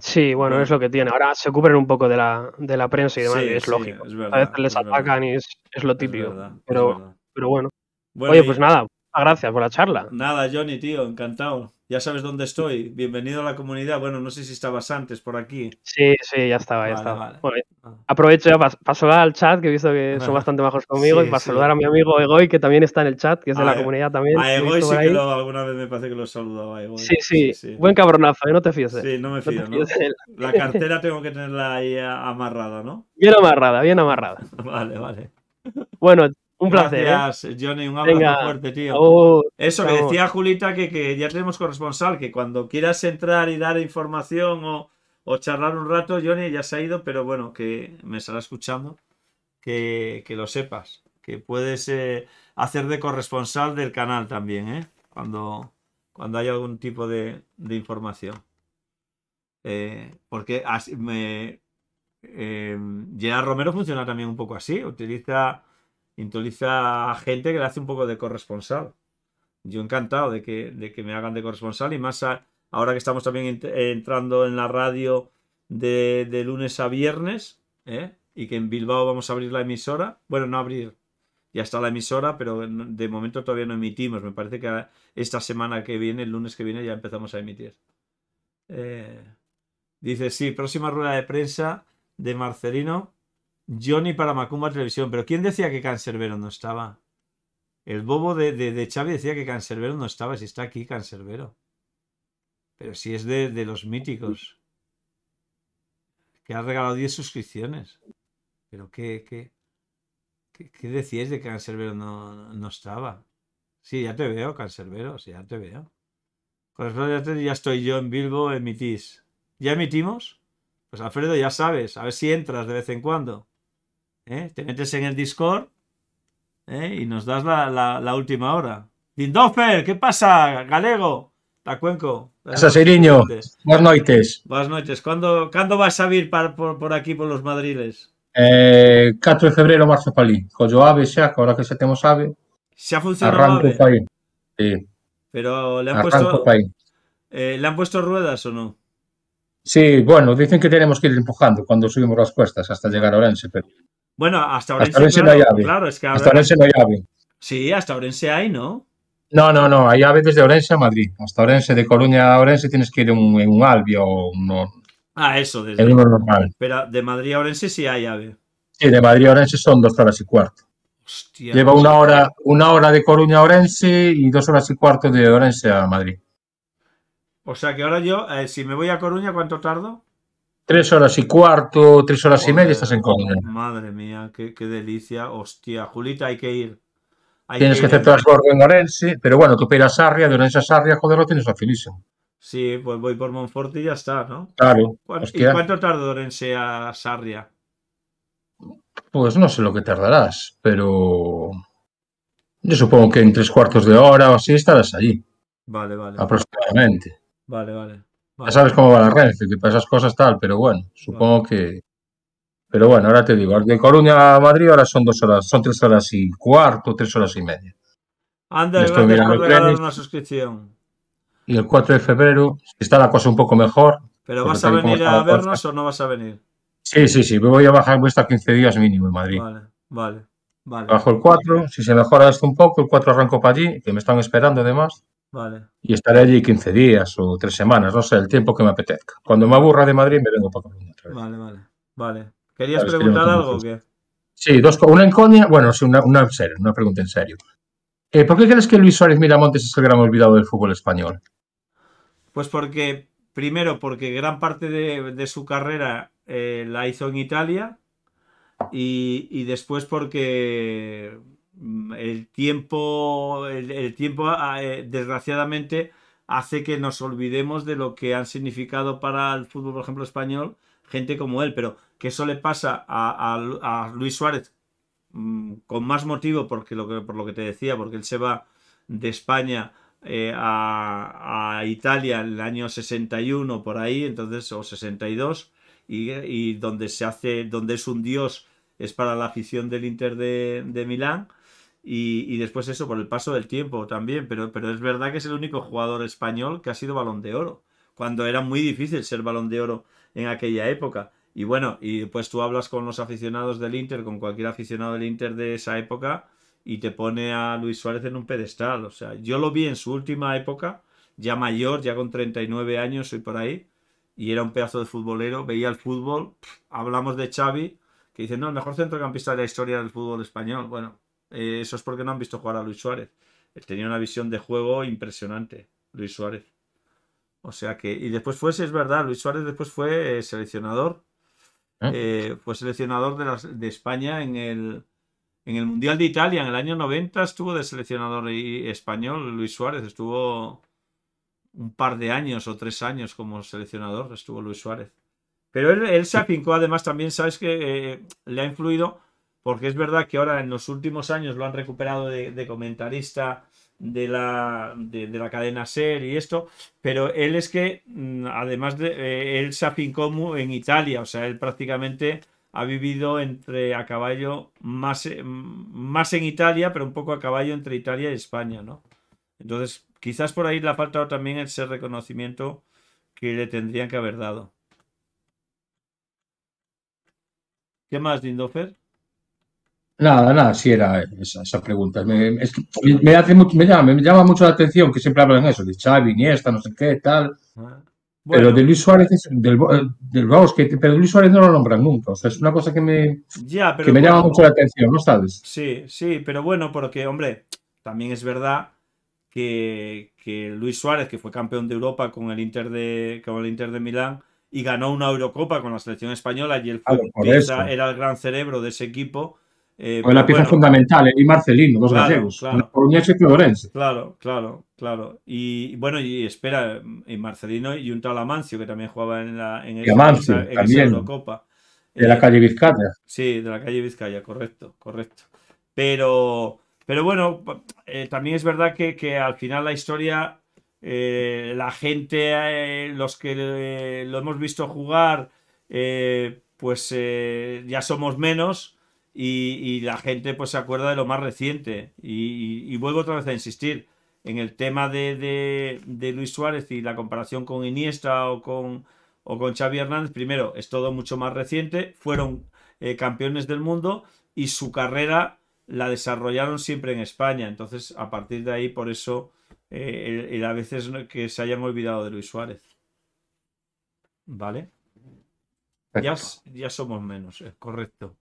Sí, bueno, es lo que tiene. Ahora se cubren un poco de la, prensa y demás, y es lógico. a veces les atacan y es, lo típico. pero, pero bueno. Oye, pues nada, gracias por la charla. Nada, Johnny, tío, encantado. Ya sabes dónde estoy. Bienvenido a la comunidad. Bueno, no sé si estabas antes por aquí. Sí, sí, ya estaba, ya estaba. Ah. aprovecho ya para saludar al chat, que he visto que son (laughs) bastante bajos conmigo, y para saludar a mi amigo Egoy, que también está en el chat, que es de la e-, comunidad también. A Egoy sí que lo, alguna vez me parece que lo saludaba. Egoy. Sí, sí, sí, Buen cabronazo, ¿eh? no te fíes. Sí, no me fío. ¿no? La cartera tengo que tenerla ahí amarrada, ¿no? Bien amarrada, bien amarrada. (laughs) vale, vale. Bueno, un placer. ¿eh? Gracias, Johnny. Un abrazo fuerte, tío. Oh, Eso que decía Julita, que, ya tenemos corresponsal, que cuando quieras entrar y dar información o, charlar un rato, Johnny ya se ha ido, pero bueno, que me estará escuchando, que, lo sepas, que puedes eh, hacer de corresponsal del canal también, ¿eh? Cuando, cuando algún tipo de, información. Eh, porque así me, Gerard Romero funciona también un poco así, utiliza ...intuliza a gente que le hace un poco de corresponsal. Yo encantado de que, de que me hagan de corresponsal y más ahora que estamos también entrando en la radio de, lunes a viernes ¿eh? y que en Bilbao vamos a abrir la emisora. Bueno, no abrir, ya está la emisora, pero de momento todavía no emitimos. Me parece que esta semana que viene, el lunes que viene, ya empezamos a emitir. Eh, dice, sí, próxima rueda de prensa de Marcelino Johnny para Macumba Televisión. Pero ¿quién decía que Cancerbero no estaba? El bobo de, de, decía que Cancerbero no estaba. Si está aquí, Cancerbero. Pero si es de, los míticos. Que ha regalado 10 suscripciones. Pero ¿qué, qué, qué, decías de que Cancerbero no, estaba? Sí, ya te veo, Cancerbero. Sí, ya te veo. Con Alfredo ya estoy yo en Bilbo, emitís. ¿Ya emitimos? Pues Alfredo, ya sabes, a ver si entras de vez en cuando. ¿eh? Te metes en el Discord ¿eh? y nos das la, última hora. Dindofer, ¿qué pasa, galego? Tacuenco. cuenco buenas noches Buenas noches. ¿Cuándo, ¿cuándo vas a ir por, aquí, por los madriles? 4 eh, de febrero, marzo, para Coyoave, ave ahora que se temos ave. Se ha Arranco sí. Pero le han Arranco puesto... ¿Le han puesto ruedas o no? Sí, bueno, dicen que tenemos que ir empujando cuando subimos las cuestas hasta llegar a Orense, pero bueno, hasta Orense, no hay ave. hasta Orense no hay ave. Sí, hasta Orense hay, ¿no? No, no, no. Hay ave desde Orense a Madrid. Hasta Orense, de Coruña a Orense tienes que ir en un, albio o un... Ah, eso, desde. normal. Pero de Madrid a Orense sí hay ave. Sí, de Madrid a Orense son dos horas y cuarto. Lleva pues una hora, una hora de Coruña a Orense y dos horas y cuarto de Orense a Madrid. O sea que ahora yo, eh, si me voy a Coruña, ¿cuánto tardo? Tres horas y cuarto, tres horas y media estás en Córdoba. Madre mía, qué, delicia. Hostia, Julita, hay que ir. tienes que, hacer transporte en Orense, pero bueno, tú pides a Sarria, de a Sarria, joder, lo tienes facilísimo. Sí, pues voy por Monforte y ya está, ¿no? Claro. ¿Y cuánto tarda Orense a Sarria? Pues no sé lo que tardarás, pero yo supongo que en tres cuartos de hora o así estarás allí. Vale, vale. Aproximadamente. Vale, vale sabes cómo va la red, que para esas cosas tal, pero bueno, supongo que. Pero bueno, ahora te digo, de Coruña a Madrid ahora son dos horas, son tres horas y cuarto, tres horas y media. Anda, Estoy mirando el una suscripción. Y el 4 de febrero, si está la cosa un poco mejor. ¿Pero vas a venir a vernos o no vas a venir? Sí, sí, sí, me voy a bajar, voy a 15 días mínimo en Madrid. Vale, vale. Vale. Bajo el 4, si se mejora esto un poco, el 4 arranco para allí, que me están esperando además. Vale. Y estaré allí 15 días o 3 semanas, no sé, el tiempo que me apetezca. Cuando me aburra de Madrid me vengo para Colombia otra vez. Vale, vale, vale. ¿Querías preguntar algo o qué? Sí, dos, una encoña, bueno, sí, una, una, pregunta en serio. Eh, ¿Por qué crees que Luis Suárez Miramontes es el gran olvidado del fútbol español? Pues porque, primero, porque gran parte de, su carrera eh, la hizo en Italia y, y después porque Mm, el tiempo, el, tiempo ah, eh, desgraciadamente hace que nos olvidemos de lo que han significado para el fútbol, por ejemplo, español, gente como él, pero que eso le pasa a, Luis Suárez mm, con más motivo porque lo que, por lo que te decía, porque él se va de España eh, a, Italia en el año 61 por ahí, entonces, o 62, y, donde se hace, donde es un dios, es para la afición del Inter de Milán, y, después eso, por el paso del tiempo también, pero, pero es verdad que es el único jugador español que ha sido balón de oro, cuando era muy difícil ser balón de oro en aquella época. Y bueno, y pues tú hablas con los aficionados del Inter, con cualquier aficionado del Inter de esa época, y te pone a Luis Suárez en un pedestal. O sea, yo lo vi en su última época, ya mayor, ya con 39 años, soy por ahí, y era un pedazo de futbolero, veía el fútbol, hablamos de Xavi, que dice, no, el mejor centrocampista de la historia del fútbol español. Bueno, eh, eso es porque no han visto jugar a Luis Suárez. Eh, tenía una visión de juego impresionante, Luis Suárez. O sea que, y después fue, si es verdad, Luis Suárez después fue eh, seleccionador. fue seleccionador de, España en el, en el Mundial de Italia, en el año 90, estuvo de seleccionador y español Luis Suárez. Estuvo un par de años o tres años como seleccionador, estuvo Luis Suárez. Pero él, se apincó, además, también, ¿sabes que Le ha influido porque es verdad que ahora en los últimos años lo han recuperado de, comentarista de la, de, la, cadena SER y esto, pero él es que, mm, además de, eh, él se afincó en Italia, o sea, él prácticamente ha vivido entre a caballo, más, eh, más en Italia, pero un poco a caballo entre Italia y España, ¿no? Entonces, quizás por ahí le ha faltado también ese reconocimiento que le tendrían que haber dado. ¿Qué más, Dindofer? Nada, nada, sí era esa, esa pregunta. Me, hace mucho, me, llama, mucho la atención que siempre hablan eso, de Xavi, Iniesta, no sé qué, tal. Ah, pero de Luis Suárez, del, del Bosque, pero Luis Suárez no lo nombran nunca. O sea, es una cosa que me, que me llama mucho la atención, ¿no sabes? Sí, sí, pero bueno, porque, hombre, también es verdad que, que Luis Suárez, que fue campeón de Europa con el Inter de, Inter de Milán, y ganó una Eurocopa con la selección española y el ah, fue, era el gran cerebro de ese equipo. Eh, la pieza fundamental, y Marcelino, dos gallegos, claro. un y Florence. Claro, claro, claro. Y bueno, y espera, y Marcelino y un tal Amancio, que también jugaba en la en, el, Amancio, en, De la eh, calle Vizcaya. Sí, de la calle Vizcaya, correcto, correcto. Pero, pero bueno, eh, también es verdad que, que, al final la historia, eh, la gente, los que lo hemos visto jugar, pues ya somos menos y, la gente pues se acuerda de lo más reciente. Y, vuelvo otra vez a insistir en el tema de, Luis Suárez y la comparación con Iniesta o con, o con Xavi Hernández. Primero, es todo mucho más reciente, fueron eh, campeones del mundo y su carrera la desarrollaron siempre en España. Entonces, a partir de ahí, por eso, eh, a veces que se hayan olvidado de Luis Suárez. ¿Vale? Ya, ya somos menos, es correcto.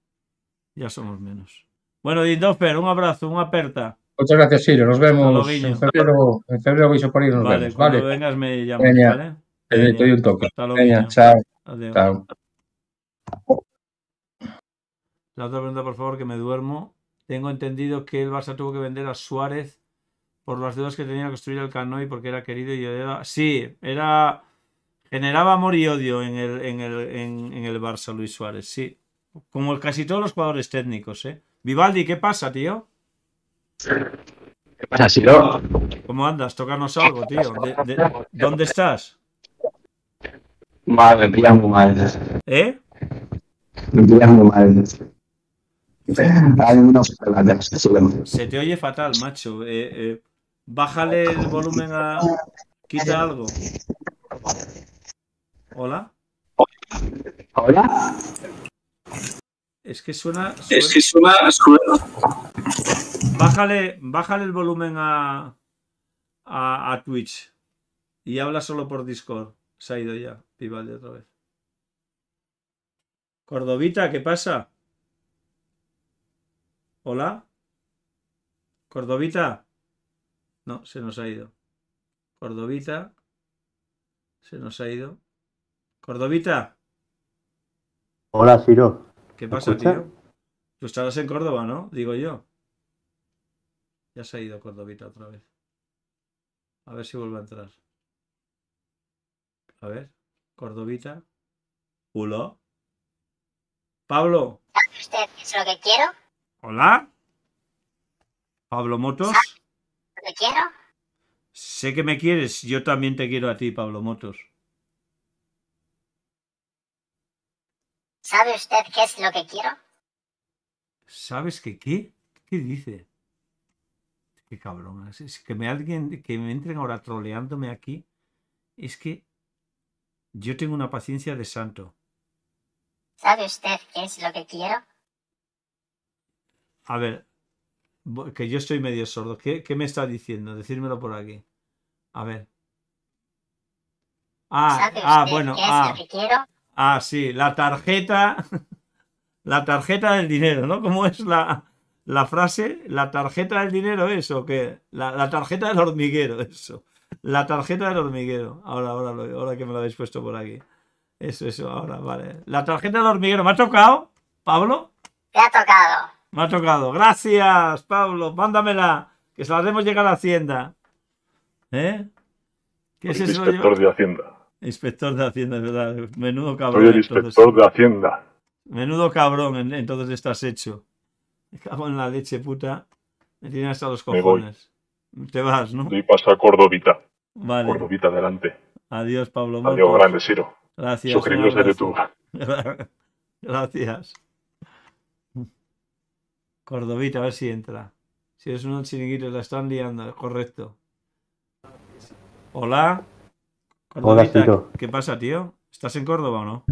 Ya somos menos. Bueno, pero un abrazo, un aperta. Muchas gracias, Sirio. Nos vemos en febrero. En febrero a por Cuando vengas me llamas, Te doy un toque. Hasta chao. Adiós. La otra pregunta, por favor, que me duermo. Tengo entendido que el Barça tuvo que vender a Suárez por las deudas que tenía que construir el Canoy porque era querido y odiaba. Sí, era generaba amor y odio en el, en el, en el Barça Luis Suárez, sí. Como casi todos los jugadores técnicos, ¿eh? Vivaldi, ¿qué pasa, tío? ¿Qué pasa, Siro? ¿Cómo andas? Tócanos algo, tío. dónde estás? Mal, me pillan muy mal. ¿Eh? Me pillan muy mal. Se te oye fatal, macho. Eh, eh, bájale el volumen a. Quita algo. ¿Hola? ¿Hola? Es que suena, Es que suena, Bájale, bájale el volumen a, a, Twitch. Y habla solo por Discord. Se ha ido ya, de otra vez. Cordovita, ¿qué pasa? ¿Hola? ¿Cordovita? No, se nos ha ido. Cordovita. Se nos ha ido. Cordovita. Hola, Siro. ¿Qué pasa, tío? Tú estarás en Córdoba, ¿no? Digo yo. Ya se ha ido Cordovita otra vez. A ver si vuelve a entrar. A ver, Cordovita. ¿Hulo? Pablo. es lo que quiero? Hola. Pablo Motos. quiero? Sé que me quieres, yo también te quiero a ti, Pablo Motos. ¿Sabe usted qué es lo que quiero? ¿Sabes qué? qué? ¿Qué dice? Qué cabrón. Es que me alguien que me entren ahora troleándome aquí. Es que yo tengo una paciencia de santo. ¿Sabe usted qué es lo que quiero? A ver, que yo estoy medio sordo. ¿Qué, me está diciendo? Decírmelo por aquí. A ver. Ah, ¿Sabe ah bueno. Qué es ah. lo que quiero? Ah, sí, la tarjeta, (laughs) la tarjeta del dinero, ¿no? ¿Cómo es la, la frase? La tarjeta del dinero, eso, que la, la, tarjeta del hormiguero, (laughs) eso. La tarjeta del hormiguero. Ahora, ahora, ahora que me lo habéis puesto por aquí. Eso, eso, ahora, vale. La tarjeta del hormiguero, ¿me ha tocado, Pablo? Te ha tocado. Me ha tocado. Gracias, Pablo. Mándamela, que se la demos llegar a Hacienda. ¿Eh? ¿Qué es eso? Inspector de Hacienda. Inspector de Hacienda, es verdad. Menudo cabrón. Soy el inspector de Hacienda. Menudo cabrón, entonces estás hecho. Me cago en la leche, puta. Me tienes hasta los cojones. Te vas, ¿no? Doy paso a Cordovita. Vale. Cordovita, adelante. Adiós, Pablo Adiós, grande Siro. Gracias. Suscribiros a YouTube. Gracias. Cordovita, a ver si entra. Si es un chiringuito, la están liando, correcto. Hola. ¿Qué pasa, tío? ¿Estás en Córdoba o no?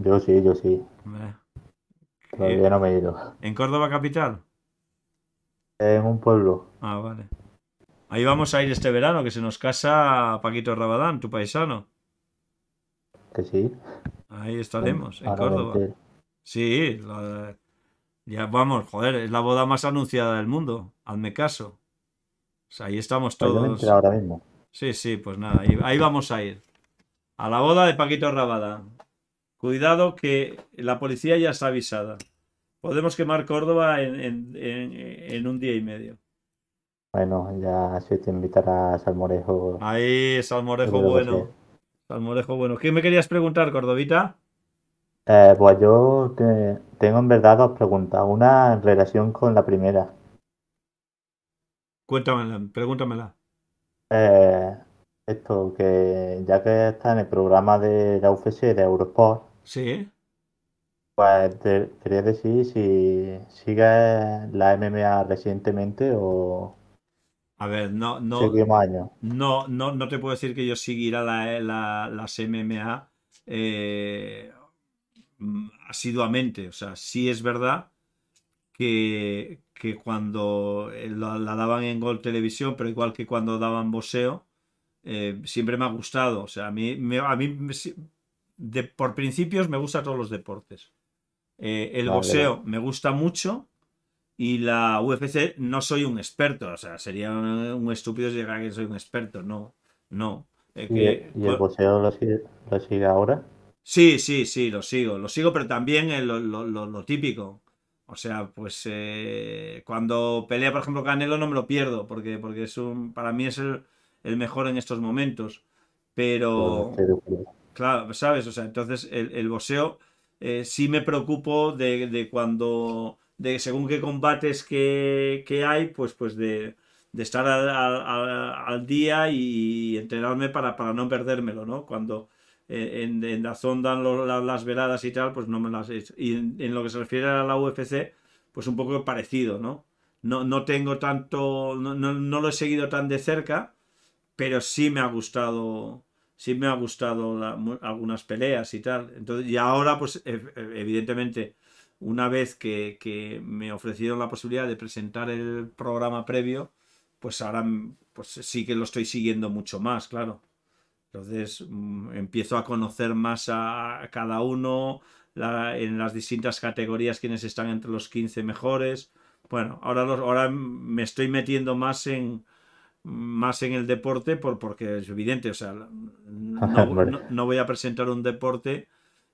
Yo sí, yo sí. Todavía no me he ido. ¿En Córdoba capital? En un pueblo. Ah, vale. Ahí vamos a ir este verano, que se nos casa Paquito Rabadán, tu paisano. Que sí. Ahí estaremos, en, Córdoba. Sí, ya vamos, joder, es la boda más anunciada del mundo, hazme caso. O sea, ahí estamos pues todos. Ahora mismo. Sí, sí, pues nada, ahí, vamos a ir. A la boda de Paquito Rabada. Cuidado que la policía ya está avisada. Podemos quemar Córdoba en, un día y medio. Bueno, ya se te invitará a Salmorejo. Ahí, Salmorejo bueno. Salmorejo bueno. ¿Qué me querías preguntar, Cordovita? Eh, pues yo tengo en verdad dos preguntas. Una en relación con la primera. Cuéntamela, pregúntamela. Eh, esto, que ya que está en el programa de la UFC de Eurosport, sí. pues te, quería decir si sigue la MMA recientemente o. A ver, no, no. No, no, no te puedo decir que yo seguirá la, las MMA eh, asiduamente. O sea, sí es verdad que, que cuando eh, la, daban en Gol Televisión, pero igual que cuando daban boxeo, eh, siempre me ha gustado. O sea, a mí, a mí de, por principios me gusta todos los deportes. Eh, el ah, boxeo me gusta mucho y la UFC no soy un experto. O sea, sería un estúpido llegar que soy un experto. No, no. Eh, ¿Y, el boxeo lo sigue, ahora? Sí, sí, sí, lo sigo. Lo sigo, pero también lo, lo, lo típico. O sea, pues eh, cuando pelea, por ejemplo, Canelo no me lo pierdo, porque, porque es un, para mí es el, mejor en estos momentos. Pero, claro, ¿sabes? O sea, entonces el, el boxeo eh, sí me preocupo de, cuando, de según qué combates que, que hay, pues, pues de, estar al, día y enterarme para, para no perdérmelo, ¿no? Cuando en, la zona, las veladas y tal, pues no me las he hecho. Y en, lo que se refiere a la UFC, pues un poco parecido, ¿no? No, no tengo tanto, no, no, lo he seguido tan de cerca, pero sí me ha gustado, sí me ha gustado algunas peleas y tal. Entonces, y ahora, pues e, e, evidentemente, una vez que, que, me ofrecieron la posibilidad de presentar el programa previo, pues ahora pues sí que lo estoy siguiendo mucho más, claro. Entonces mm, empiezo a conocer más a cada uno, en las distintas categorías quienes están entre los 15 mejores. Bueno, ahora, ahora me estoy metiendo más en, más en el deporte por, porque es evidente, o sea, (laughs) no, voy a presentar un deporte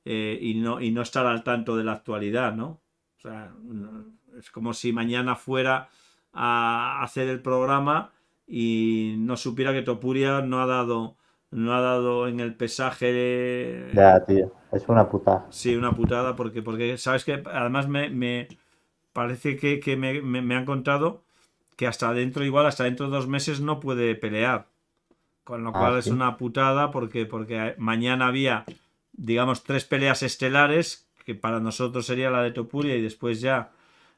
eh, y, no, y no estar al tanto de la actualidad, ¿no? O sea, mm, es como si mañana fuera a hacer el programa y no supiera que Topuria no ha dado no ha dado en el pesaje. Ya, tío, es una putada. Sí, una putada, porque, porque sabes que además me, parece que, me, han contado que hasta dentro, igual, hasta dentro de dos meses no puede pelear. Con lo ah, cual es una putada, porque, porque mañana había, digamos, tres peleas estelares, que para nosotros sería la de Topuria y después ya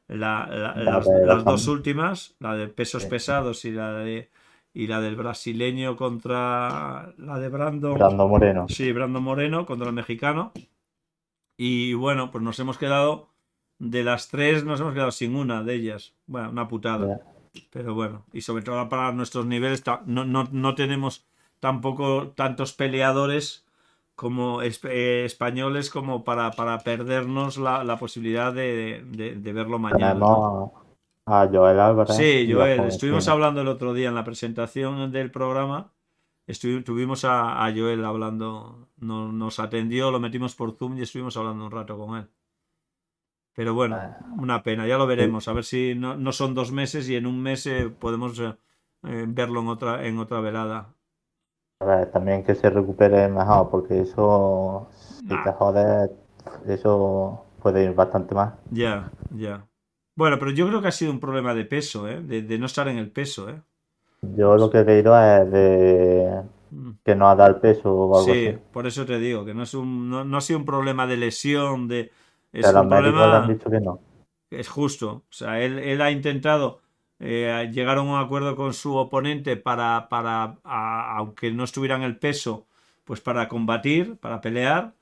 la, las, dos últimas, la de pesos pesados y la de y la del brasileño contra la de Brando. Brando Moreno. Sí, Brando Moreno contra el mexicano. Y bueno, pues nos hemos quedado, de las tres nos hemos quedado sin una de ellas. Bueno, una putada. Pero bueno, y sobre todo para nuestros niveles, no, no, no tenemos tampoco tantos peleadores como eh, españoles como para, para perdernos la, la posibilidad de, de, verlo mañana. Ah, Joel Álvarez. Sí, Joel. Estuvimos hablando el otro día en la presentación del programa. Estuvimos tuvimos a, Joel hablando. No, nos atendió, lo metimos por Zoom y estuvimos hablando un rato con él. Pero bueno, ah. una pena. Ya lo veremos. A ver si no, son dos meses y en un mes eh, podemos eh, eh, verlo en otra, en otra velada. A ver, también que se recupere mejor, porque eso, si te jodes, eso puede ir bastante más. Ya, ya. Bueno, pero yo creo que ha sido un problema de peso, ¿eh? de, no estar en el peso. ¿eh? Yo lo que he leído es de mm. que no ha dado el peso o sí, por eso te digo, que no, es un, no, ha sido un problema de lesión, de... Es un han dicho que no. Es justo. O sea, él, ha intentado eh, llegar a un acuerdo con su oponente para, para aunque no estuvieran el peso, pues para combatir, para pelear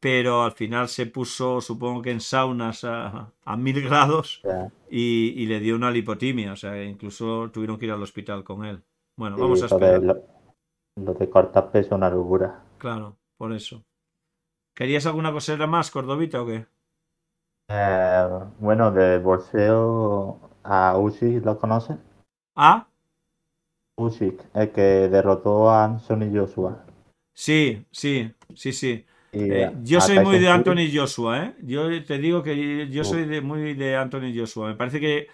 pero al final se puso, supongo que en saunas a, mil grados y, le dio una lipotimia, o sea, incluso tuvieron que ir al hospital con él. Bueno, vamos a esperar. Lo, de cortar peso es una locura. Claro, por eso. ¿Querías alguna cosera más, Cordovita, o qué? Eh, bueno, de bolseo a Usyk, ¿lo conocen? ¿Ah? Usyk, el que derrotó a Anthony Joshua. Sí, sí, sí, sí. Eh, yo soy muy de Anthony Joshua, ¿eh? Yo te digo que yo soy muy de Anthony Joshua. Me parece que,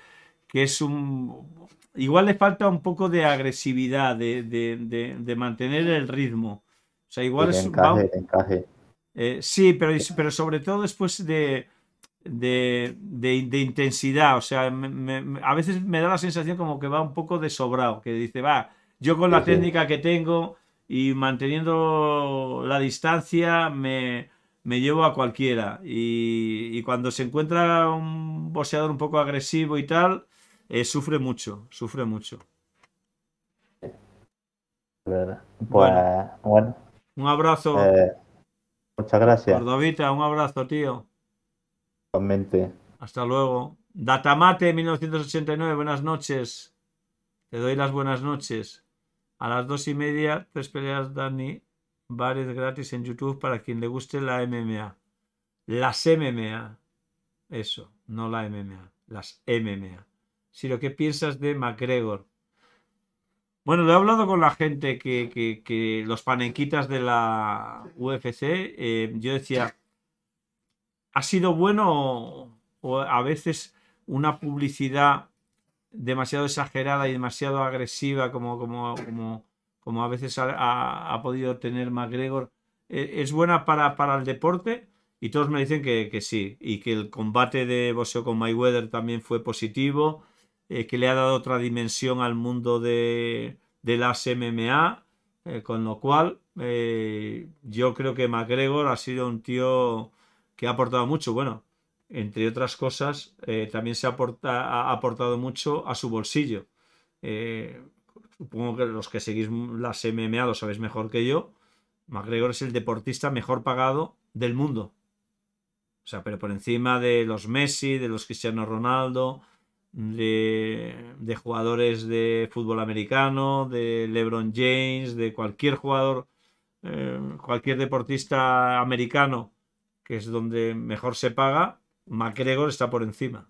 es un... Igual le falta un poco de agresividad, de, mantener el ritmo. O sea, igual es... Encaje, eh, sí, pero, pero sobre todo después de, intensidad. O sea, a veces me da la sensación como que va un poco de sobrado, que dice, va, yo con la técnica que tengo y manteniendo la distancia me, llevo a cualquiera. Y, cuando se encuentra un boxeador un poco agresivo y tal, eh, sufre mucho, sufre mucho. Pues, bueno, Un abrazo. Eh, muchas gracias. Cordovita, un abrazo, tío. Hasta luego. Datamate 1989, buenas noches. Te doy las buenas noches. A las dos y media, tres peleas Dani Bares gratis en YouTube para quien le guste la MMA. Las MMA. Eso, no la MMA. Las MMA. Si lo que piensas de McGregor. Bueno, lo he hablado con la gente que, los panenquitas de la UFC. Eh, yo decía, ha sido bueno o a veces una publicidad demasiado exagerada y demasiado agresiva como, como, como, como a veces ha, podido tener McGregor, e, ¿es buena para, para el deporte? Y todos me dicen que, sí, y que el combate de boxeo con Mayweather también fue positivo, eh, que le ha dado otra dimensión al mundo de, las MMA, eh, con lo cual eh, yo creo que McGregor ha sido un tío que ha aportado mucho. Bueno, entre otras cosas, eh, también se ha aportado mucho a su bolsillo. Eh, supongo que los que seguís las MMA lo sabéis mejor que yo. McGregor es el deportista mejor pagado del mundo. O sea, pero por encima de los Messi, de los Cristiano Ronaldo, de, jugadores de fútbol americano, de LeBron James, de cualquier jugador, eh, cualquier deportista americano, que es donde mejor se paga, McGregor está por encima.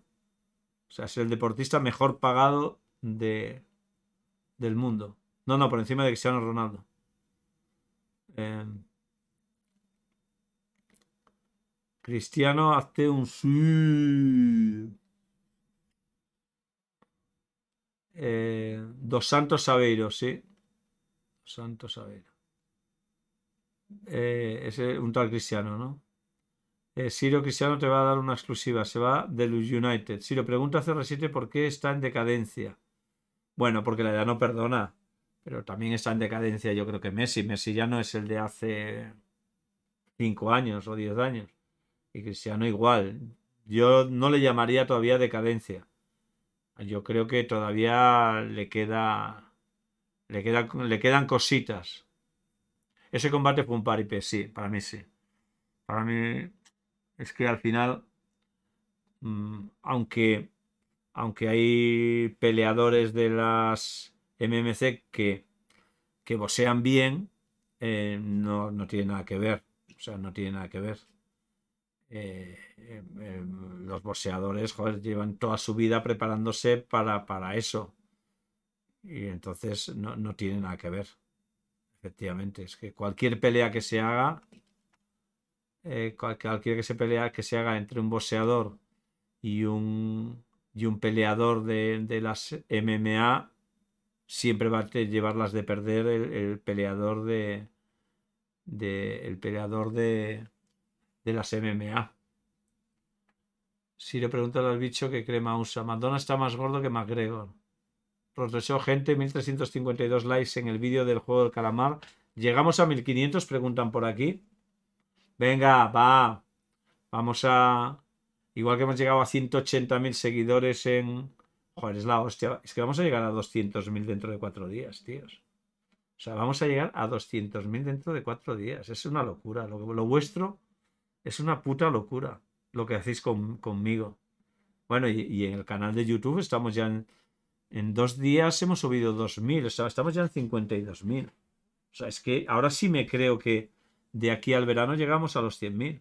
O sea, es el deportista mejor pagado de, del mundo. No, no, por encima de Cristiano Ronaldo. Em, Cristiano, hace un eh, Dos Santos Aveiro, sí. Santos Aveiro. Eh, es un tal Cristiano, ¿no? Eh, Siro Cristiano te va a dar una exclusiva, se va del United. lo pregunta a CR7 por qué está en decadencia. Bueno, porque la edad no perdona, pero también está en decadencia yo creo que Messi. Messi ya no es el de hace 5 años o 10 años. Y Cristiano igual. Yo no le llamaría todavía decadencia. Yo creo que todavía le queda, le, quedan cositas. Ese combate fue un pe sí, para mí sí. Para mí es que al final, mm, aunque, aunque hay peleadores de las MMC que, que bosean bien, eh, no, tiene nada que ver. O sea, no tiene nada que ver. Eh, em, em, los boxeadores joder, llevan toda su vida preparándose para, eso. Y entonces no, no tiene nada que ver. Efectivamente, es que cualquier pelea que se haga eh, cualquiera que se pelea, que se haga entre un boxeador y un, y un peleador de, las MMA, siempre va a llevarlas de perder el, peleador de, de, el peleador de, de las MMA. Si le preguntan al bicho que crema usa, Madonna está más gordo que McGregor. Rotrecho gente, 1352 likes en el vídeo del juego del calamar. Llegamos a 1500, preguntan por aquí. Venga, va. Vamos a... Igual que hemos llegado a 180.000 seguidores en... Joder, es la hostia. Es que vamos a llegar a 200.000 dentro de cuatro días, tíos. O sea, vamos a llegar a 200.000 dentro de cuatro días. Es una locura. Lo, vuestro es una puta locura. Lo que hacéis conmigo. Bueno, y, y, en el canal de YouTube estamos ya en... En dos días hemos subido 2.000. O sea, estamos ya en 52.000. O sea, es que ahora sí me creo que de aquí al verano llegamos a los 100.000.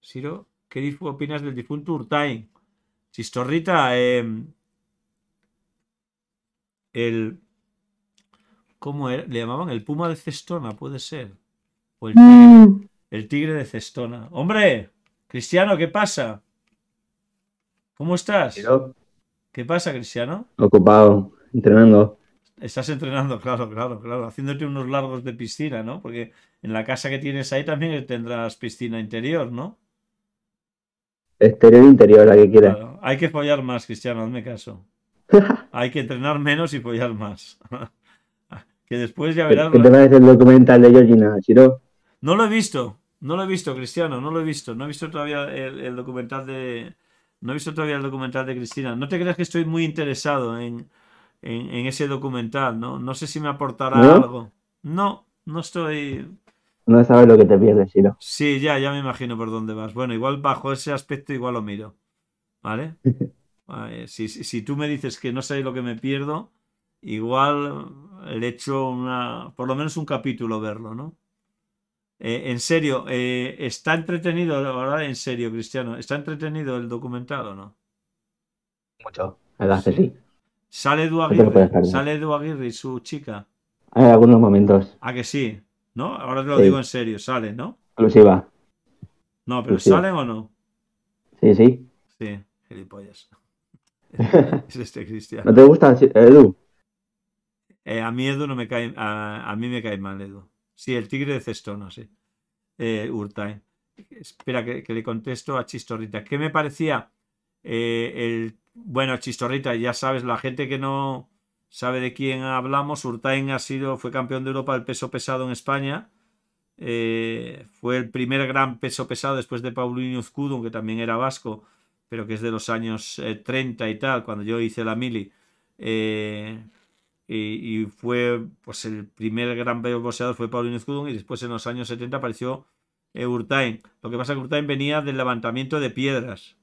Siro, ¿qué opinas del difunto Urtain? Chistorrita, eh, el... ¿Cómo era? Le llamaban el puma de Cestona, puede ser. O el tigre, mm. el tigre de Cestona. ¡Hombre! Cristiano, ¿qué pasa? ¿Cómo estás? ¿Qué pasa, Cristiano? Ocupado, entrenando. Estás entrenando, claro, claro, claro, haciéndote unos largos de piscina, ¿no? Porque en la casa que tienes ahí también tendrás piscina interior, ¿no? Exterior e interior, la que quieras. Claro. Hay que follar más, Cristiano, hazme caso. (laughs) Hay que entrenar menos y follar más. (laughs) que después ya verás. ¿Qué te parece el documental de Georgina Chiro? No lo he visto, no lo he visto, Cristiano, no lo he visto. No he visto todavía el, el documental de. No he visto todavía el documental de Cristina. No te creas que estoy muy interesado en en, ese documental, ¿no? No sé si me aportará algo. No, no estoy... No sabes lo que te pierdes, no Sí, ya, ya me imagino por dónde vas. Bueno, igual bajo ese aspecto igual lo miro. ¿Vale? (laughs) Ah, eh, si, si, tú me dices que no sabes lo que me pierdo, igual le echo una, por lo menos un capítulo verlo, ¿no? Eh, en serio, eh, ¿está entretenido, la verdad, en serio, Cristiano, ¿está entretenido el documental o no? Mucho, me hace sí. ¿Sale Edu Aguirre, ¿sale Edu Aguirre y su chica? en algunos momentos. Ah, que sí, ¿no? Ahora te lo digo en serio, sale, ¿no? Exclusiva. No, pero ¿sale o no? Sí, sí. Sí, gilipollas. (laughs) es este Cristiano. ¿No te gusta Edu? Eh, a mí Edu no me cae, a, mí me cae mal Edu. Sí, el tigre de Cestona, sí. Eh, Espera que, que, le contesto a Chistorrita. ¿Qué me parecía eh, el bueno, Chistorrita, ya sabes, la gente que no sabe de quién hablamos, Urtain ha sido, fue campeón de Europa del peso pesado en España. Eh, fue el primer gran peso pesado después de Paulinho escudo que también era vasco, pero que es de los años 30 eh, y tal, cuando yo hice la mili. Eh, y, fue pues el primer gran peso pesado fue Paulinho Uzkudun y después en los años 70 apareció Urtain. Lo que pasa es que Urtain venía del levantamiento de piedras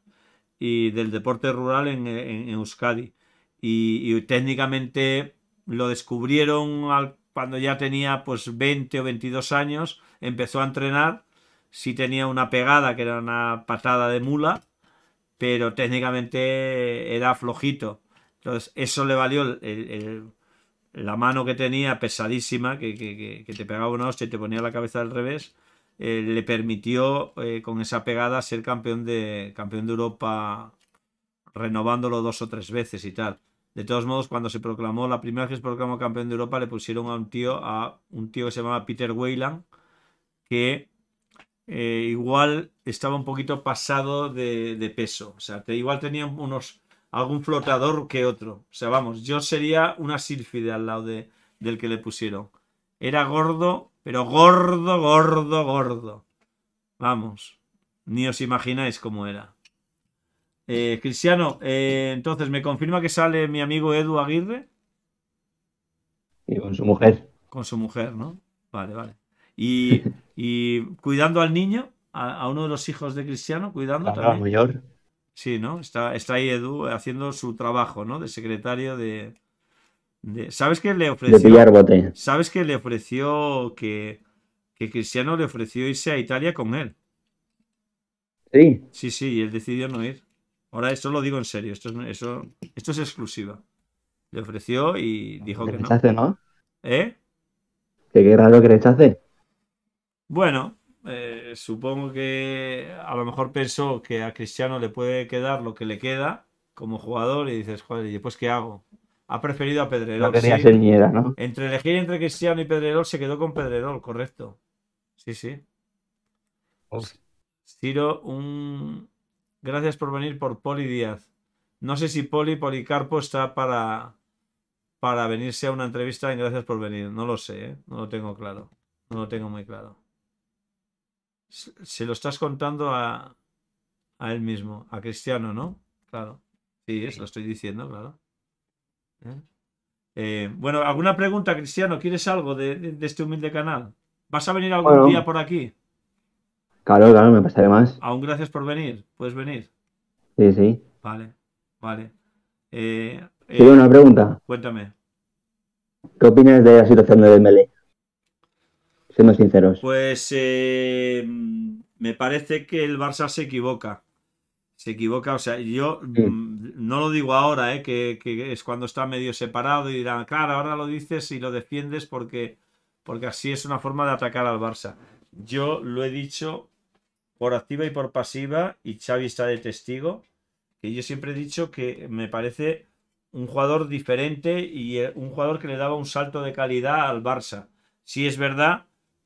y del deporte rural en, Euskadi. Y, técnicamente lo descubrieron cuando ya tenía pues 20 o 22 años, empezó a entrenar, sí tenía una pegada que era una patada de mula, pero técnicamente era flojito. Entonces eso le valió la mano que tenía pesadísima, que, que te pegaba una hostia y te ponía la cabeza al revés, eh, le permitió eh, con esa pegada ser campeón de, campeón de Europa renovándolo dos o tres veces y tal. De todos modos, cuando se proclamó, la primera vez que se proclamó campeón de Europa, le pusieron a un tío, a un tío que se llamaba Peter Weyland, que eh, igual estaba un poquito pasado de, peso. O sea, igual tenía unos algún flotador que otro. O sea, vamos, yo sería una sílfide al lado del que le pusieron. Era gordo, pero gordo, gordo, gordo. Vamos. Ni os imagináis cómo era. Eh, Cristiano, eh, entonces, ¿me confirma que sale mi amigo Edu Aguirre? Y con su mujer. Con su mujer, ¿no? Vale, vale. Y, cuidando al niño, a, uno de los hijos de Cristiano, cuidando claro, también. mayor. Sí, ¿no? Está, está ahí Edu haciendo su trabajo, ¿no? De secretario de, ¿Sabes qué le ofreció? ¿Sabes qué le ofreció que, Cristiano le ofreció irse a Italia con él? Sí. Sí, sí, y él decidió no ir. Ahora, esto lo digo en serio, esto es, eso, esto es exclusiva. Le ofreció y dijo que, no. no. ¿Eh? ¿Qué? qué raro que rechace. Bueno, eh, supongo que a lo mejor pensó que a Cristiano le puede quedar lo que le queda como jugador y dices, joder, ¿y después pues qué hago? Ha preferido a Pedrerol. Entre elegir entre Cristiano y Pedrerol se quedó con Pedrerol, correcto. Sí, pues sí. Ciro, un. Gracias por venir por Poli Díaz. No sé si Poli Policarpo está para, para venirse a una entrevista en Gracias por venir. No lo sé, ¿eh? no lo tengo claro. No lo tengo muy claro. Se lo estás contando a, a él mismo, a Cristiano, ¿no? Claro. Sí, eso lo estoy diciendo, claro. ¿Eh? Eh, bueno, ¿alguna pregunta, Cristiano? ¿Quieres algo de, este humilde canal? ¿Vas a venir algún día por aquí? Claro, claro, me pasaré más. Aún gracias por venir. ¿Puedes venir? Sí, sí. Vale, vale. Eh, eh una pregunta. Cuéntame. ¿Qué opinas de la situación de Dembélé? Siendo sinceros. Pues me parece que el Barça se equivoca se equivoca. O sea, yo mm, no lo digo ahora, eh, que, es cuando está medio separado y dirán, claro, ahora lo dices y lo defiendes porque, porque así es una forma de atacar al Barça. Yo lo he dicho por activa y por pasiva, y Xavi está de testigo, que yo siempre he dicho que me parece un jugador diferente y eh, un jugador que le daba un salto de calidad al Barça. Si sí es verdad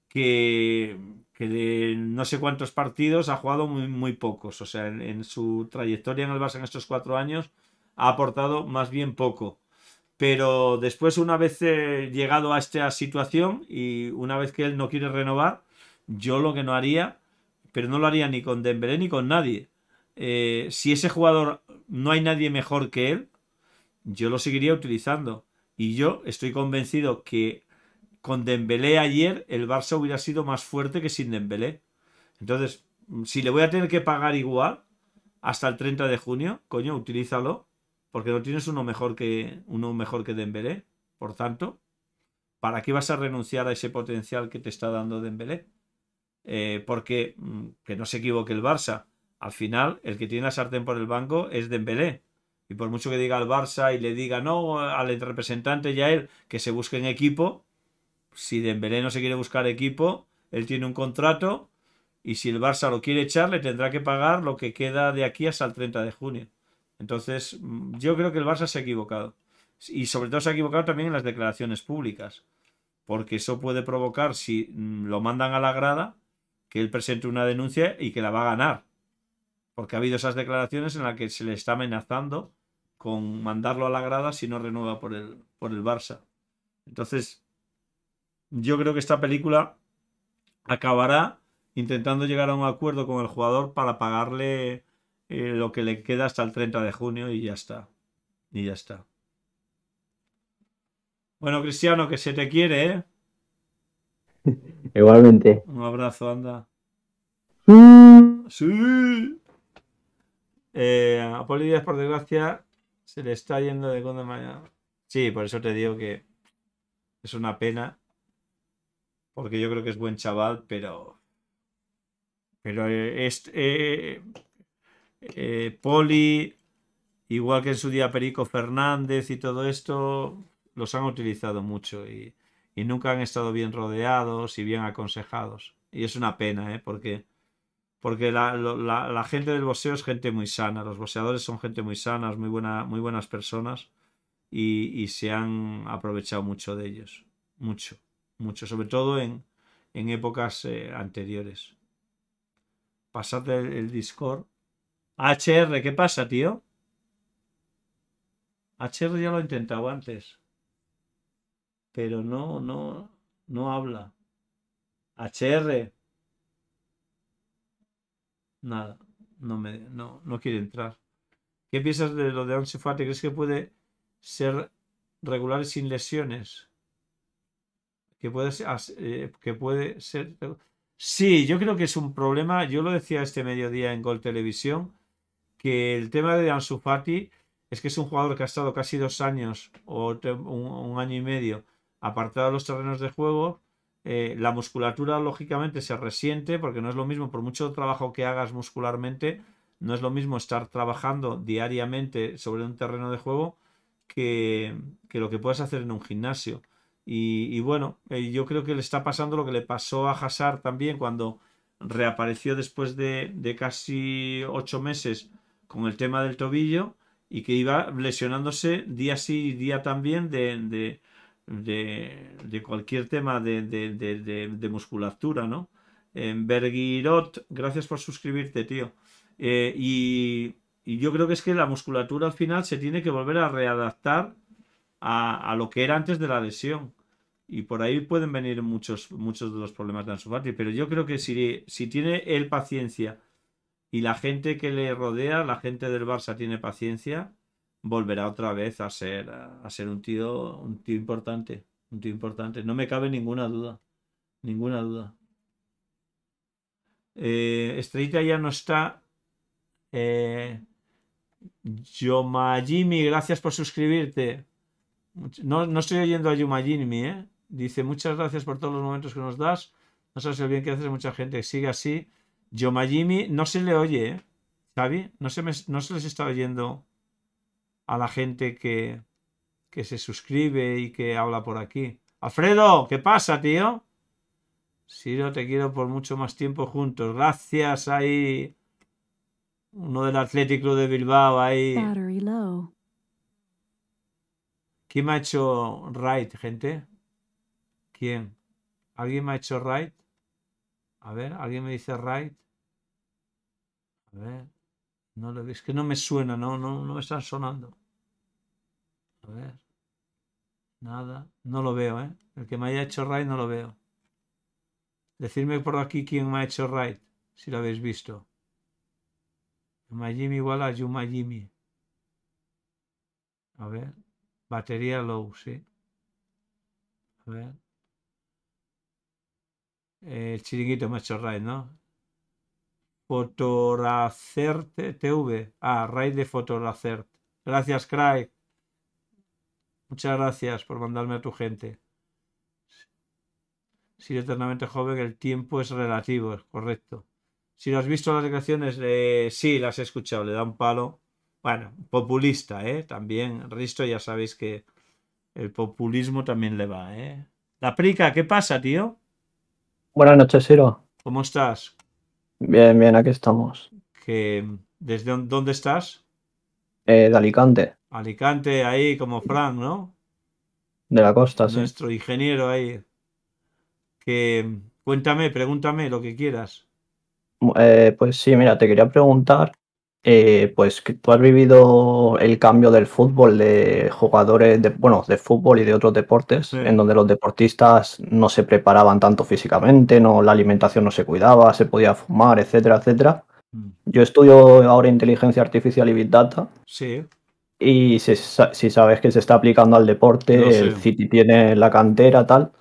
que, que de no sé cuántos partidos ha jugado muy, muy pocos. O sea, en, su trayectoria en el Barça en estos cuatro años ha aportado más bien poco. Pero después, una vez eh, llegado a esta situación y una vez que él no quiere renovar, yo lo que no haría, pero no lo haría ni con Dembélé ni con nadie. Eh, si ese jugador no hay nadie mejor que él, yo lo seguiría utilizando. Y yo estoy convencido que con Dembélé ayer el Barça hubiera sido más fuerte que sin Dembélé. Entonces, mm, si le voy a tener que pagar igual hasta el 30 de junio, coño, utilízalo, porque no tienes uno mejor que uno mejor que Dembélé, por tanto, ¿para qué vas a renunciar a ese potencial que te está dando Dembélé? Eh, porque mm, que no se equivoque el Barça, al final el que tiene la sartén por el banco es Dembélé. Y por mucho que diga al Barça y le diga no al representante Yael, que se busque en equipo, si Dembélé no se quiere buscar equipo, él tiene un contrato y si el Barça lo quiere echar, le tendrá que pagar lo que queda de aquí hasta el 30 de junio. Entonces, mm, yo creo que el Barça se ha equivocado. Y sobre todo se ha equivocado también en las declaraciones públicas. Porque eso puede provocar, si mm, lo mandan a la grada, que él presente una denuncia y que la va a ganar. Porque ha habido esas declaraciones en las que se le está amenazando con mandarlo a la grada si no renueva por el, por el Barça. Entonces, yo creo que esta película acabará intentando llegar a un acuerdo con el jugador para pagarle eh, lo que le queda hasta el 30 de junio y ya está. Y ya está. Bueno, Cristiano, que se te quiere, ¿eh? (laughs) Igualmente. Un abrazo, anda. Sí. Eh, a Poli por desgracia, se le está yendo de cuando mañana. Sí, por eso te digo que es una pena porque yo creo que es buen chaval, pero. Pero este. Poli, igual que en su día Perico Fernández y todo esto, los han utilizado mucho y, nunca han estado bien rodeados y bien aconsejados. Y es una pena, ¿eh? Porque, porque la, gente del boxeo es gente muy sana, los boxeadores son gente muy sana, muy, muy buenas personas y se han aprovechado mucho de ellos, mucho mucho, sobre todo en, épocas eh, anteriores. Pasad el, Discord. HR, ¿qué pasa, tío? HR ya lo he intentado antes. Pero no, no, no habla. HR. Nada, no, me, no, quiere entrar. ¿Qué piensas de lo de Once ¿Crees que puede ser regular sin lesiones? que puede ser, eh, que puede ser... Sí, yo creo que es un problema, yo lo decía este mediodía en Gol Televisión, que el tema de Ansu es que es un jugador que ha estado casi dos años o un, año y medio apartado de los terrenos de juego. Eh, la musculatura, lógicamente, se resiente porque no es lo mismo, por mucho trabajo que hagas muscularmente, no es lo mismo estar trabajando diariamente sobre un terreno de juego que, que lo que puedes hacer en un gimnasio. Y, bueno, eh, yo creo que le está pasando lo que le pasó a Hazard también cuando reapareció después de, casi ocho meses con el tema del tobillo y que iba lesionándose día sí y día también de, cualquier tema de, musculatura, ¿no? En eh, Bergirot, gracias por suscribirte, tío. Eh, y yo creo que es que la musculatura al final se tiene que volver a readaptar a, lo que era antes de la lesión. Y por ahí pueden venir muchos, muchos de los problemas de Ansu Fati. Pero yo creo que si, si tiene él paciencia y la gente que le rodea, la gente del Barça tiene paciencia, volverá otra vez a ser, a ser un tío, un tío importante. Un importante. No me cabe ninguna duda. Ninguna duda. Eh, ya no está. Eh, Yomajimi, gracias por suscribirte. No, estoy oyendo a Yumajimi, ¿eh? Dice, muchas gracias por todos los momentos que nos das. No sabes el bien que haces mucha gente. Sigue así. Yomayimi no se le oye, ¿eh? no se, no se les está oyendo a la gente que, se suscribe y que habla por aquí. Alfredo, ¿qué pasa, tío? yo te quiero por mucho más tiempo juntos. Gracias, ahí. Uno del Atlético Club de Bilbao, ahí. ¿Quién me ha hecho right, gente? ¿Quién? ¿Alguien me ha hecho right? A ver, ¿alguien me dice right? A ver. No lo, es que no me suena, no, no, no me están sonando. A ver. Nada. No lo veo, ¿eh? El que me haya hecho right no lo veo. Decidme por aquí quién me ha hecho right, si lo habéis visto. Majimi, igual a A ver. Batería low, sí. A ver. El chiringuito me ha hecho raid, ¿no? Fotoracert TV. Ah, raid de Fotoracert. Gracias, Craig. Muchas gracias por mandarme a tu gente. Si eternamente joven, el tiempo es relativo, es correcto. Si lo has visto las declaraciones, eh, sí, las he escuchado, le da un palo. Bueno, populista, ¿eh? También, Risto, ya sabéis que el populismo también le va, ¿eh? La Prica, ¿qué pasa, tío? Buenas noches, Ciro. ¿Cómo estás? Bien, bien, aquí estamos. ¿Desde dónde estás? Eh, de Alicante. Alicante, ahí como Frank, ¿no? De la costa, sí. Nuestro ingeniero ahí. Que cuéntame, pregúntame lo que quieras. Eh, pues sí, mira, te quería preguntar eh, pues tú has vivido el cambio del fútbol, de jugadores, de, bueno, de fútbol y de otros deportes, en donde los deportistas no se preparaban tanto físicamente, no, la alimentación no se cuidaba, se podía fumar, etcétera, etcétera. Mm. Yo estudio ahora inteligencia artificial y big data. Sí. Y si, sabes que se está aplicando al deporte, el City tiene la cantera, tal.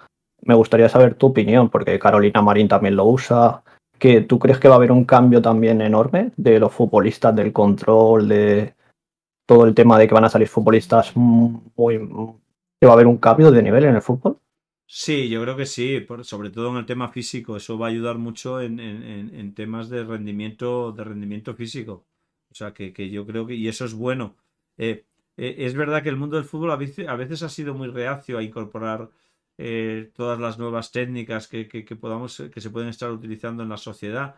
Me gustaría saber tu opinión, porque Carolina Marín también lo usa que tú crees que va a haber un cambio también enorme de los futbolistas, del control, de todo el tema de que van a salir futbolistas muy... que va a haber un cambio de nivel en el fútbol? Sí, yo creo que sí, sobre todo en el tema físico. Eso va a ayudar mucho en, temas de rendimiento, de rendimiento físico. O sea, que, yo creo que, y eso es bueno. Eh, eh, es verdad que el mundo del fútbol a veces, ha sido muy reacio a incorporar eh, todas las nuevas técnicas que, podamos, eh, que se pueden estar utilizando en la sociedad.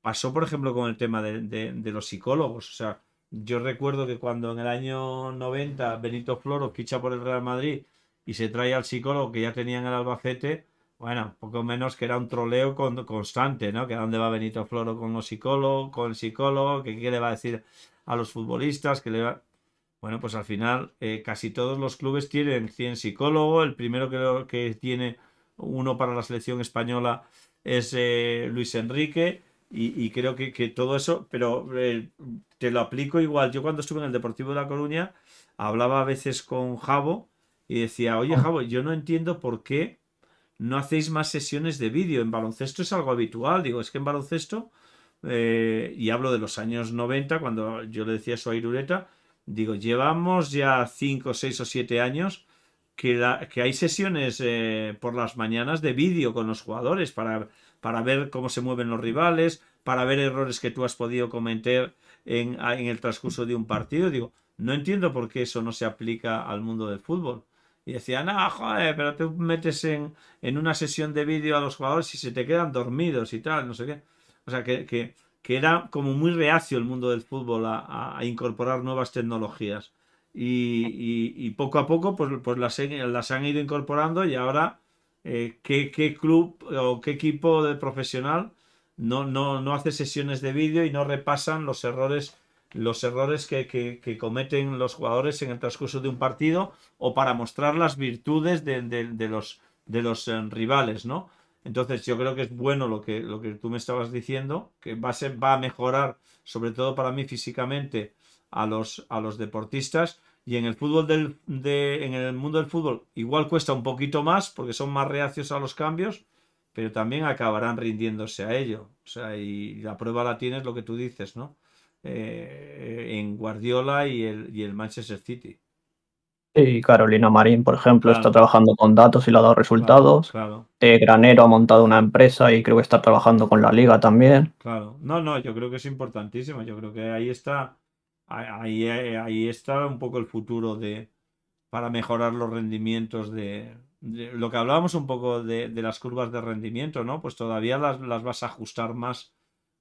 Pasó, por ejemplo, con el tema de, los psicólogos. O sea, yo recuerdo que cuando en el año 90 Benito Floro quicha por el Real Madrid y se trae al psicólogo que ya tenía en el Albacete, bueno, poco menos que era un troleo constante, ¿no? Que dónde va Benito Floro con los psicólogos, con el psicólogo, que qué le va a decir a los futbolistas, que le va... Bueno, pues al final eh, casi todos los clubes tienen 100 psicólogos. El primero que tiene uno para la selección española es eh, Luis Enrique. Y, creo que, todo eso, pero eh, te lo aplico igual. Yo cuando estuve en el Deportivo de La Coruña, hablaba a veces con Javo y decía, oye oh. Javo, yo no entiendo por qué no hacéis más sesiones de vídeo. En baloncesto es algo habitual. Digo, es que en baloncesto, y hablo de los años 90, cuando yo le decía eso a Irureta, Digo, llevamos ya 5, seis o siete años que, que, hay sesiones eh, por las mañanas de vídeo con los jugadores para, para, ver cómo se mueven los rivales, para ver errores que tú has podido cometer en, el transcurso de un partido. Digo, no entiendo por qué eso no se aplica al mundo del fútbol. Y decían, ah, joder, pero te metes en, una sesión de vídeo a los jugadores y se te quedan dormidos y tal, no sé qué. O sea, que, que que era como muy reacio el mundo del fútbol a, incorporar nuevas tecnologías. Y, poco a poco pues, pues las, las han ido incorporando y ahora eh, ¿qué, club o qué equipo profesional no, no, no hace sesiones de vídeo y no repasan los errores los errores que, cometen los jugadores en el transcurso de un partido o para mostrar las virtudes de, los, de los eh, rivales, ¿no? Entonces yo creo que es bueno lo que, lo que tú me estabas diciendo, que va a, va a mejorar, sobre todo para mí físicamente, a los, a los deportistas. Y en el fútbol del, de, en el mundo del fútbol igual cuesta un poquito más porque son más reacios a los cambios, pero también acabarán rindiéndose a ello. O sea, y la prueba la tienes lo que tú dices, ¿no? Eh, en Guardiola y y el Manchester City. Sí, Carolina Marín, por ejemplo, está trabajando con datos y le ha dado resultados. Eh, Granero ha montado una empresa y creo que está trabajando con la liga también. Claro, no, no, yo creo que es importantísimo. Yo creo que ahí está, eh, ahí, está un poco el futuro de para mejorar los rendimientos de, lo que hablábamos un poco de, las curvas de rendimiento, ¿no? Pues todavía las, las vas a ajustar más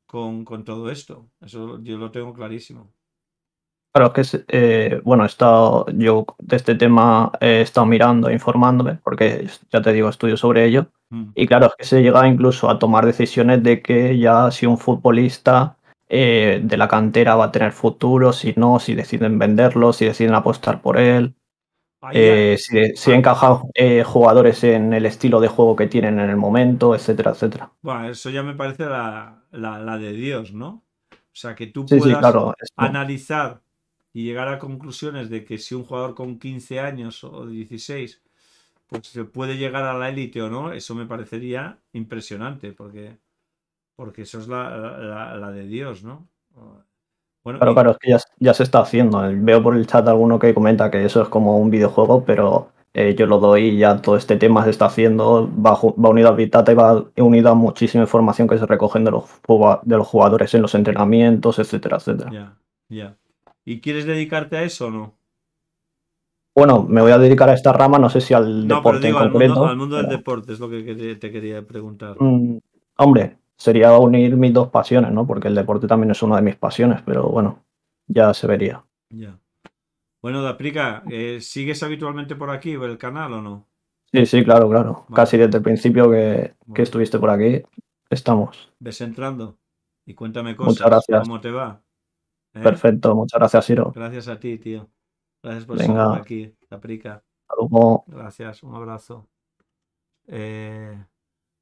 con, con todo esto. Eso yo lo tengo clarísimo. Claro, que es, eh, bueno, he yo de este tema he estado mirando, informándome, porque ya te digo, estudio sobre ello. Mm. Y claro, es que se llega incluso a tomar decisiones de que ya si un futbolista eh, de la cantera va a tener futuro, si no, si deciden venderlo, si deciden apostar por él, eh, si, encajan eh, jugadores en el estilo de juego que tienen en el momento, etcétera, etcétera. Bueno, eso ya me parece la, de Dios, ¿no? O sea, que tú puedas analizar y llegar a conclusiones de que si un jugador con 15 años o 16 pues se puede llegar a la élite o no, eso me parecería impresionante, porque, porque eso es la, de Dios, ¿no? Bueno, claro, claro, es que ya, se está haciendo. Veo por el chat alguno que comenta que eso es como un videojuego, pero eh, yo lo doy y ya todo este tema se está haciendo, va, unido a Vitata y va unido a muchísima información que se recogen de los, de los jugadores en los entrenamientos, etcétera, etcétera. Ya, ya. ¿Y quieres dedicarte a eso o no? Bueno, me voy a dedicar a esta rama, no sé si al deporte pero en al Mundo, al mundo del deporte es lo que te quería preguntar. Mm, hombre, sería unir mis dos pasiones, ¿no? Porque el deporte también es una de mis pasiones, pero bueno, ya se vería. Ya. Bueno, Daprika, eh, ¿sigues habitualmente por aquí, por el canal o no? Sí, sí, claro, claro. Casi desde el principio que, que, estuviste por aquí, estamos. Ves entrando y cuéntame cosas. Muchas gracias. ¿Cómo te va? ¿Eh? Perfecto, muchas gracias, Siro Gracias a ti, tío. Gracias por estar aquí, Caprica. Saludos. Gracias, un abrazo. Eh,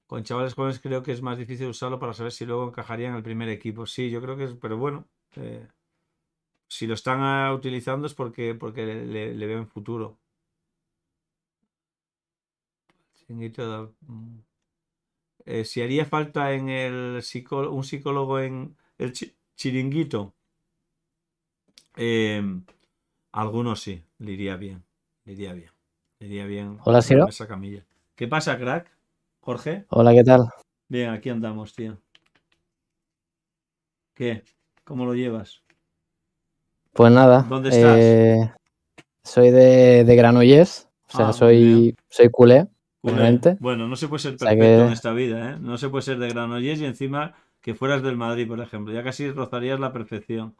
con chavales jóvenes creo que es más difícil usarlo para saber si luego encajaría en el primer equipo. Sí, yo creo que es, pero bueno, eh, si lo están ah, utilizando es porque, porque le, veo en futuro. Mm. si haría falta en el un psicólogo en el chiringuito. Em, algunos sí, le iría bien. Le iría bien. Le bien. Hola, Ciro. camilla. ¿Qué pasa, crack? Jorge. Hola, ¿qué tal? Bien, aquí andamos, tío. ¿Qué? ¿Cómo lo llevas? Pues nada. ¿Dónde estás? Eh, soy de, de Granollers. O sea, ah, soy, soy culé. Bueno, no se puede ser perfecto en esta vida, ¿eh? No se puede ser de Granollers y encima que fueras del Madrid, por ejemplo. Ya casi rozarías la perfección.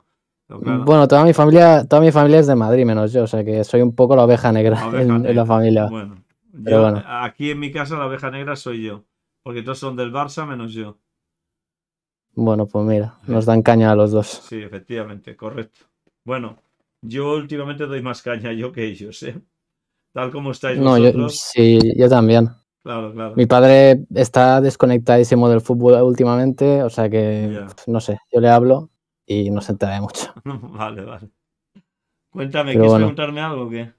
Bueno, toda mi familia, toda mi familia es de Madrid, menos yo, o sea que soy un poco la oveja negra, (laughs) en, la familia. aquí en mi casa la oveja negra soy yo, porque todos son del Barça menos yo. Bueno, pues mira, nos dan caña a los dos. Sí, efectivamente, correcto. Bueno, yo últimamente doy más caña yo que ellos, ¿eh? Tal como estáis no, vosotros. Yo, sí, yo también. Mi padre está desconectadísimo del fútbol últimamente, o sea que no sé, yo le hablo y no se de mucho. (laughs) vale, vale. Cuéntame, ¿quieres bueno. preguntarme algo o qué?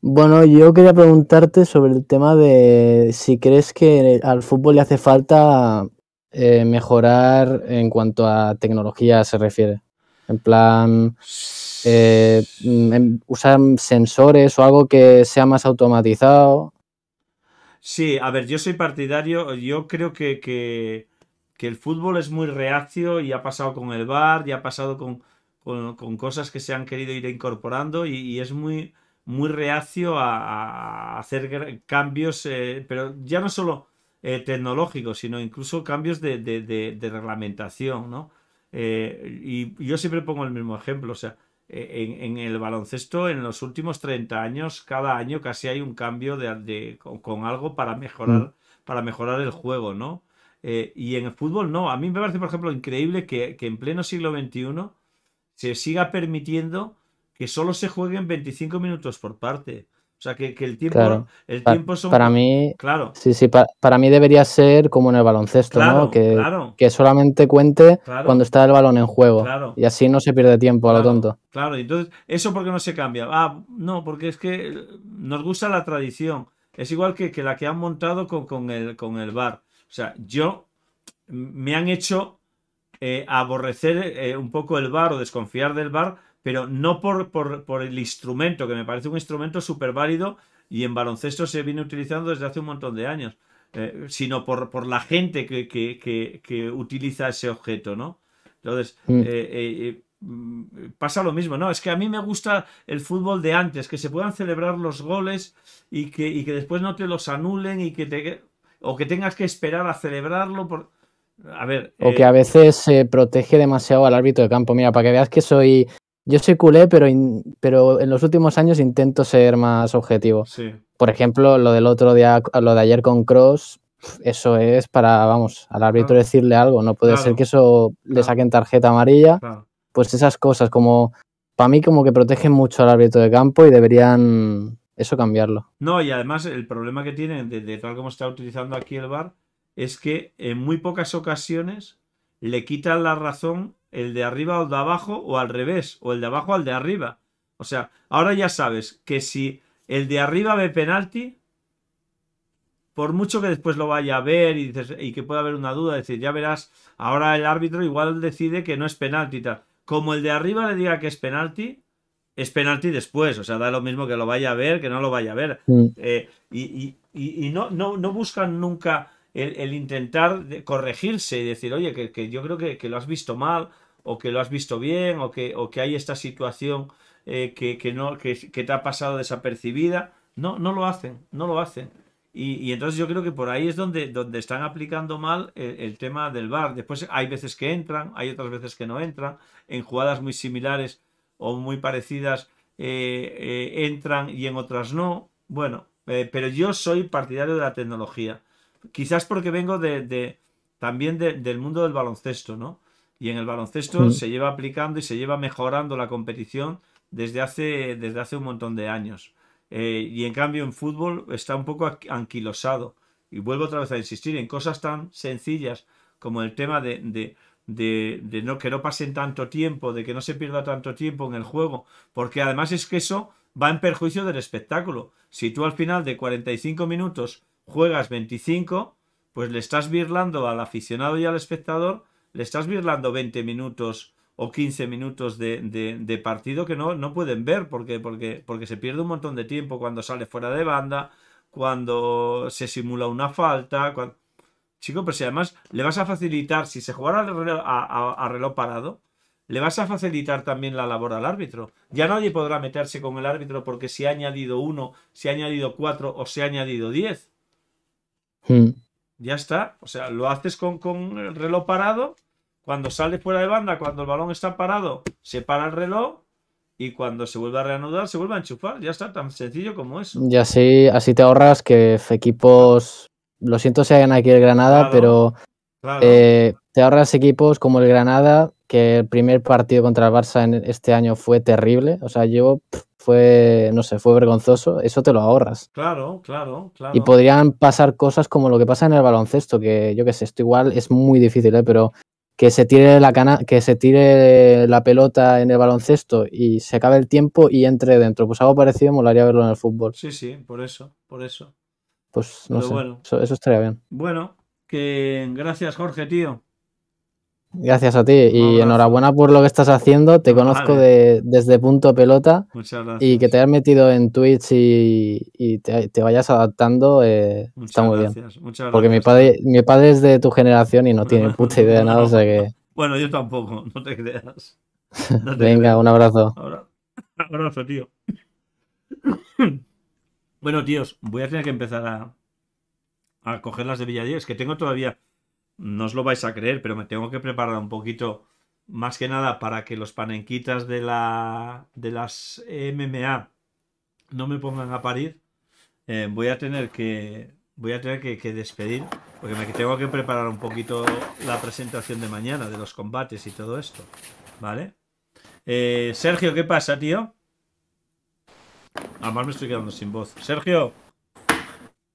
Bueno, yo quería preguntarte sobre el tema de si crees que al fútbol le hace falta eh, mejorar en cuanto a tecnología se refiere. En plan, eh, mm, usar sensores o algo que sea más automatizado. Sí, a ver, yo soy partidario, yo creo que que el fútbol es muy reacio y ha pasado con el bar, y ha pasado con, cosas que se han querido ir incorporando y, es muy, muy reacio a, hacer cambios, eh, pero ya no solo eh, tecnológicos, sino incluso cambios de, reglamentación, ¿no? Eh, y yo siempre pongo el mismo ejemplo, o sea, e, en, el baloncesto en los últimos 30 años, cada año casi hay un cambio de, con, con algo para mejorar, mm. para mejorar el juego, ¿no? Eh, y en el fútbol no. A mí me parece, por ejemplo, increíble que, en pleno siglo XXI se siga permitiendo que solo se jueguen 25 minutos por parte. O sea, que, el tiempo, el para, tiempo Para mí, sí, sí, para, mí debería ser como en el baloncesto, ¿no? Que, que solamente cuente cuando está el balón en juego. Y así no se pierde tiempo a lo tonto. Claro, entonces, ¿eso por qué no se cambia? Ah, no, porque es que nos gusta la tradición. Es igual que, la que han montado con, el, con el bar. O sea, yo me han hecho eh, aborrecer eh, un poco el bar o desconfiar del bar, pero no por, por, el instrumento, que me parece un instrumento súper válido y en baloncesto se viene utilizando desde hace un montón de años, eh, sino por, la gente que, utiliza ese objeto, ¿no? Entonces, mm. mm, pasa lo mismo, ¿no? Es que a mí me gusta el fútbol de antes, que se puedan celebrar los goles y que, y que después no te los anulen y que te o que tengas que esperar a celebrarlo. Por... A ver. O que eh, a veces se protege demasiado al árbitro de campo. Mira, para que veas que soy. Yo soy culé, pero, pero en los últimos años intento ser más objetivo. Sí. Por ejemplo, lo del otro día, lo de ayer con Cross, eso es para, vamos, al árbitro decirle algo. No puede ser que eso le saquen tarjeta amarilla. Pues esas cosas, como para mí, como que protegen mucho al árbitro de campo y deberían eso cambiarlo. No, y además el problema que tiene de, tal como está utilizando aquí el bar es que en muy pocas ocasiones le quitan la razón el de arriba o de abajo o al revés, o el de abajo al de arriba. O sea, ahora ya sabes que si el de arriba ve penalti, por mucho que después lo vaya a ver y, y que pueda haber una duda, es decir, ya verás, ahora el árbitro igual decide que no es penalti y tal. Como el de arriba le diga que es penalti, es penalti después. O sea, da lo mismo que lo vaya a ver, que no lo vaya a ver. Mm. Eh, y, no, no, buscan nunca el, intentar corregirse y decir, oye, que, yo creo que, que, lo has visto mal, o que lo has visto bien, o que, o que hay esta situación eh, que, no, que, te ha pasado desapercibida. No, no lo hacen, no lo hacen. Y, entonces yo creo que por ahí es donde, donde están aplicando mal el, el tema del VAR. Después hay veces que entran, hay otras veces que no entran. En jugadas muy similares o muy parecidas eh, eh, entran y en otras no. Bueno, eh, pero yo soy partidario de la tecnología. Quizás porque vengo de, también del mundo del baloncesto, ¿no? Y en el baloncesto se lleva aplicando y se lleva mejorando la competición desde hace, desde hace un montón de años. y en cambio en fútbol está un poco anquilosado. Y vuelvo otra vez a insistir en cosas tan sencillas como el tema de de, de, no, que no pasen tanto tiempo, de que no se pierda tanto tiempo en el juego, porque además es que eso va en perjuicio del espectáculo. Si tú al final de 45 minutos juegas 25, pues le estás birlando al aficionado y al espectador, le estás birlando 20 minutos o 15 minutos de, partido que no, no pueden ver porque, porque, porque se pierde un montón de tiempo cuando sale fuera de banda, cuando se simula una falta, Chico, pero si además le vas a facilitar, si se jugara a reloj, parado, le vas a facilitar también la labor al árbitro. Ya nadie podrá meterse con el árbitro porque si ha añadido uno, si ha añadido cuatro o se ha añadido diez. Hmm. Ya está. O sea, lo haces con, el reloj parado. Cuando sale fuera de banda, cuando el balón está parado, se para el reloj. Y cuando se vuelve a reanudar, se vuelve a enchufar. Ya está, tan sencillo como eso. Y así te ahorras que equipos lo siento si hayan aquí el Granada, pero eh, te ahorras equipos como el Granada, que el primer partido contra el Barça en este año fue terrible. O sea, yo fue, no sé, fue vergonzoso. Eso te lo ahorras. Claro, claro, claro. Y podrían pasar cosas como lo que pasa en el baloncesto, que yo qué sé, esto igual es muy difícil, ¿eh? pero que se tire la cana que se tire la pelota en el baloncesto y se acabe el tiempo y entre dentro. Pues algo parecido molaría verlo en el fútbol. Sí, sí, por eso, por eso. Pues no sé, eso, estaría bien. Bueno, que gracias Jorge, tío. Gracias a ti y enhorabuena por lo que estás haciendo. Te conozco desde punto pelota y que te hayas metido en Twitch y, te, vayas adaptando eh, está muy bien. Muchas Porque mi padre, mi padre es de tu generación y no tiene (laughs) puta idea de nada, que... (laughs) Bueno, yo tampoco, no te creas. (laughs) Venga, un abrazo. abrazo, tío. Bueno, tíos, voy a tener que empezar a, a coger las de Villadiez que tengo todavía, no os lo vais a creer, pero me tengo que preparar un poquito, más que nada, para que los panenquitas de, la, de las MMA no me pongan a parir. Eh, voy a tener que voy a tener que, despedir porque me tengo que preparar un poquito la presentación de mañana de los combates y todo esto, ¿vale? Eh, Sergio, ¿qué pasa, tío? Además me estoy quedando sin voz. Sergio.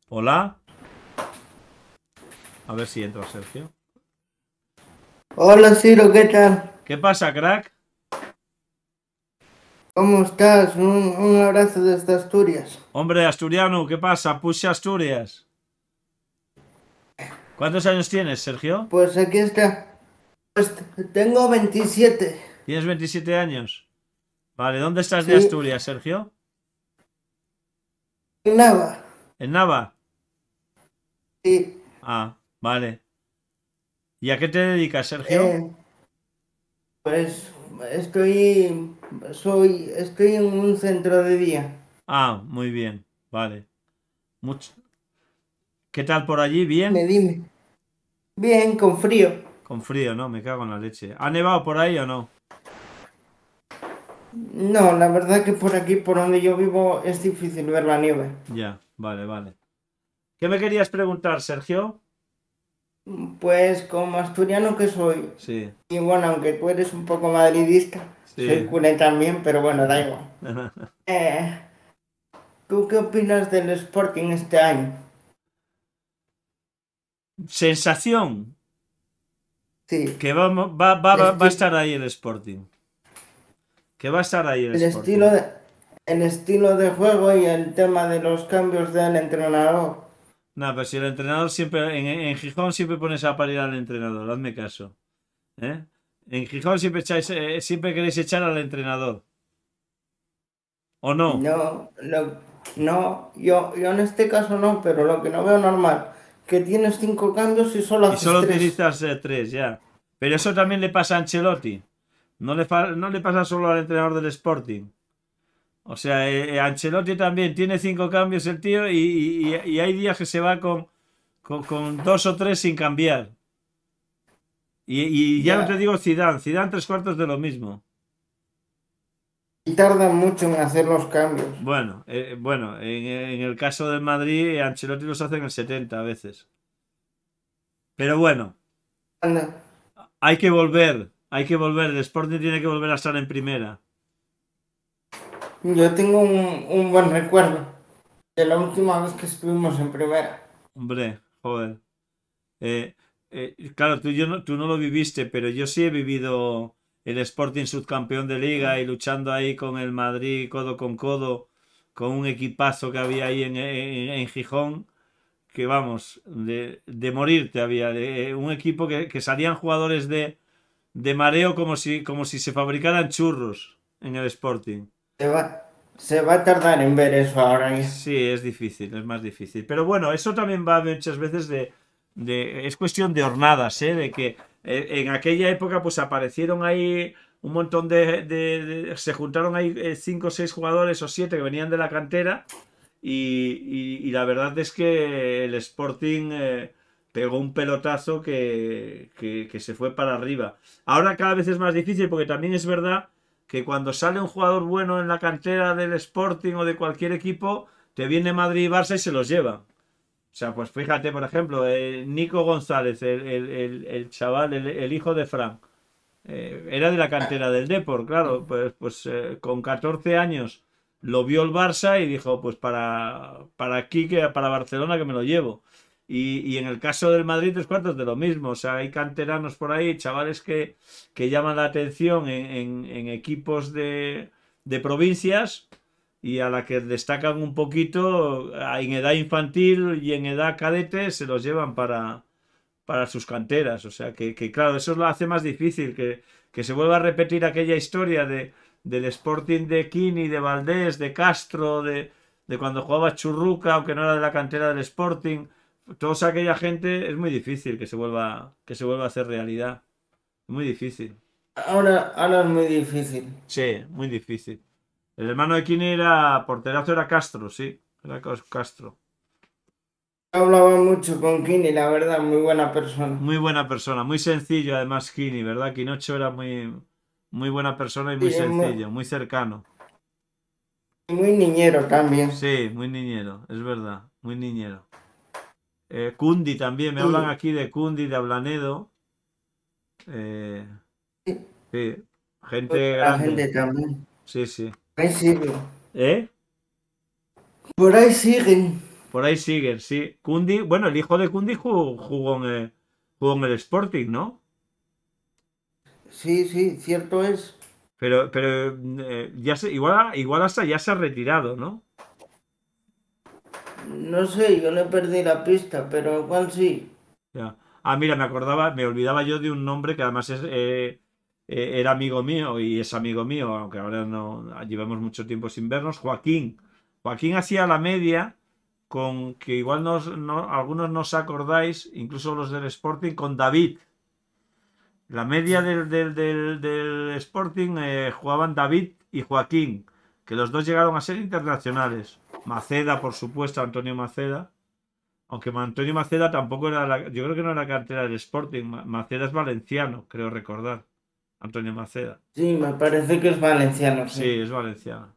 Hola. A ver si entra Sergio. Hola Ciro, ¿qué tal? ¿Qué pasa, crack? ¿Cómo estás? Un, abrazo desde Asturias. Hombre, asturiano, ¿qué pasa? Puse Asturias. ¿Cuántos años tienes, Sergio? Pues aquí está. Pues tengo 27. ¿Tienes 27 años? Vale, ¿dónde estás de Asturias, Sergio? En Nava. ¿En Nava? Sí. Ah, vale. ¿Y a qué te dedicas, Sergio? Eh, pues estoy, soy, estoy en un centro de día. Ah, muy bien, vale. Mucho. ¿Qué tal por allí? ¿Bien? dime. Bien, con frío. Con frío, ¿no? Me cago en la leche. ¿Ha nevado por ahí o no? No, la verdad que por aquí, por donde yo vivo, es difícil ver la nieve. Ya, vale, vale. ¿Qué me querías preguntar, Sergio? Pues como asturiano que soy. Sí. Y bueno, aunque tú eres un poco madridista, soy culé también, pero bueno, da igual. (laughs) Eh, ¿Tú qué opinas del Sporting este año? Sensación. Sí. Que va a estar ahí el Sporting. ¿Qué va a estar ahí? El, estilo, de, estilo de juego y el tema de los cambios del entrenador. No, pero si el entrenador siempre. En, Gijón siempre pones a parir al entrenador, hazme caso. ¿eh? En Gijón siempre, eh, siempre queréis echar al entrenador. ¿O no? No, no yo, yo en este caso no, pero lo que no veo normal, que tienes cinco cambios y solo haces y solo tres. utilizas eh, tres, ya. Pero eso también le pasa a Ancelotti. No le, pasa solo al entrenador del Sporting. O sea, eh, eh, Ancelotti también tiene cinco cambios el tío y, hay días que se va con, con, dos o tres sin cambiar. Y, ya no te digo Zidane, Zidane tres cuartos de lo mismo. Y tardan mucho en hacer los cambios. Bueno, eh, bueno en, el caso del Madrid, Ancelotti los hace en el 70 a veces. Pero bueno, hay que volver hay que volver, el Sporting tiene que volver a estar en primera. Yo tengo un, buen recuerdo de la última vez que estuvimos en primera. Hombre, joder. Eh, eh, claro, tú, yo no, lo viviste, pero yo sí he vivido el Sporting subcampeón de liga y luchando ahí con el Madrid codo con codo, con un equipazo que había ahí en, Gijón, que vamos, de, de morirte había, de, eh, un equipo que salían jugadores de, de mareo como si, como si se fabricaran churros en el Sporting. Se va, se va a tardar en ver eso ahora. Sí, es difícil, es más difícil. Pero bueno, eso también va muchas veces de... de es cuestión de hornadas, ¿eh? De que eh, en aquella época pues aparecieron ahí un montón de... se juntaron ahí eh, cinco o seis jugadores o siete que venían de la cantera y, la verdad es que el Sporting... Eh, pegó un pelotazo que, se fue para arriba. Ahora cada vez es más difícil porque también es verdad que cuando sale un jugador bueno en la cantera del Sporting o de cualquier equipo, te viene Madrid y Barça y se los lleva. O sea, pues fíjate, por ejemplo, eh, Nico González, el, chaval, el, hijo de Frank, eh, era de la cantera del Deport claro, pues, pues eh, con 14 años lo vio el Barça y dijo, pues para, para aquí, que, para Barcelona que me lo llevo. Y, en el caso del Madrid, tres cuartos de lo mismo. O sea, hay canteranos por ahí, chavales que, que llaman la atención en, equipos de, de, provincias y a la que destacan un poquito ah, en edad infantil y en edad cadete se los llevan para, para sus canteras. O sea, que, claro, eso lo hace más difícil, que, que se vuelva a repetir aquella historia de, del Sporting de Kini, de Valdés, de Castro, de, de cuando jugaba Churruca, aunque no era de la cantera del Sporting toda aquella gente es muy difícil que se vuelva, que se vuelva a hacer realidad. Muy difícil. Ahora, ahora es muy difícil. Sí, muy difícil. El hermano de Kini era porterazo, era Castro, sí. Era Castro. Hablaba mucho con Kini, la verdad, muy buena persona. Muy buena persona, muy sencillo además Kini, ¿verdad? Kinocho era muy, muy buena persona y muy sencillo, muy... cercano. Muy niñero también. Sí, muy niñero, es verdad, muy niñero. Eh, Cundi también, me hablan aquí de Cundi, de Ablanedo. Eh, sí, gente grande. gente también. Sí, sí. Por ahí siguen. ¿Eh? Por ahí siguen. Por ahí siguen, sí. Cundi, bueno, el hijo de Cundi jugó, en, el, Sporting, ¿no? Sí, sí, cierto es. Pero, pero eh, ya se, igual, igual hasta ya se ha retirado, ¿no? No sé, yo le perdí la pista, pero igual sí. Ah, mira, me acordaba, me olvidaba yo de un nombre que además es, eh, eh, era amigo mío y es amigo mío, aunque ahora no llevamos mucho tiempo sin vernos, Joaquín. Joaquín hacía la media con que igual nos, no, algunos nos acordáis, incluso los del Sporting, con David. La media del, Sporting eh, jugaban David y Joaquín, que los dos llegaron a ser internacionales. Maceda, por supuesto, Antonio Maceda. Aunque Antonio Maceda tampoco era la, yo creo que no era cartera del Sporting. Maceda es valenciano, creo recordar. Antonio Maceda. Sí, me parece que es valenciano. Sí, es valenciano.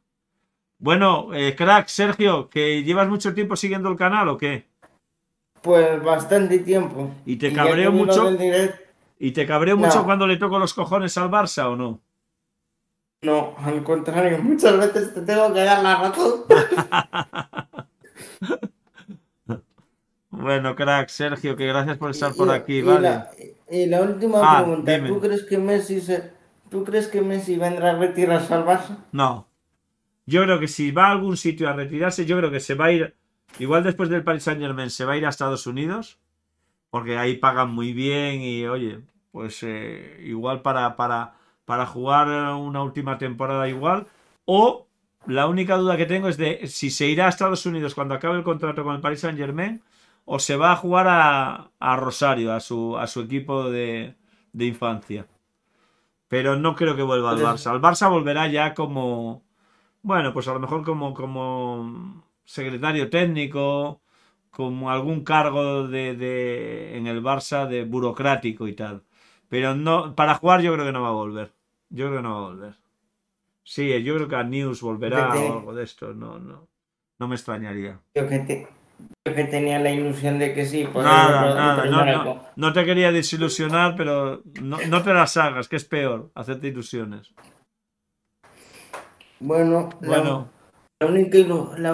Bueno, eh, crack, Sergio, ¿que llevas mucho tiempo siguiendo el canal o qué? Pues bastante tiempo. ¿Y te cabreo mucho? ¿Y te cabreo mucho cuando le toco los cojones al Barça o no? No, al contrario, muchas veces te tengo que dar la razón. (laughs) bueno, crack, Sergio, que gracias por estar por aquí, ¿vale? La, y la última ah, pregunta, ¿tú crees que Messi se, ¿tú crees que Messi vendrá a retirarse al Barça? No. Yo creo que si va a algún sitio a retirarse, yo creo que se va a ir, igual después del Paris Saint Germain, se va a ir a Estados Unidos, porque ahí pagan muy bien y oye, pues eh, igual para, para para jugar eh, una última temporada igual. O la única duda que tengo es de si se irá a Estados Unidos cuando acabe el contrato con el Paris Saint Germain o se va a jugar a, Rosario, a su, a su equipo de, infancia. Pero no creo que vuelva al Barça. Al Barça volverá ya como. Bueno, pues a lo mejor como, como secretario técnico, como algún cargo de, de, en el Barça de burocrático y tal. Pero no, para jugar yo creo que no va a volver. Yo creo que no va a volver. Sí, eh, yo creo que a News volverá o algo de esto. No, no. No me extrañaría. Yo que, que tenía la ilusión de que sí. Nada, No, no, te quería desilusionar, pero no, te las hagas, que es peor, hacerte ilusiones. Bueno, bueno. La,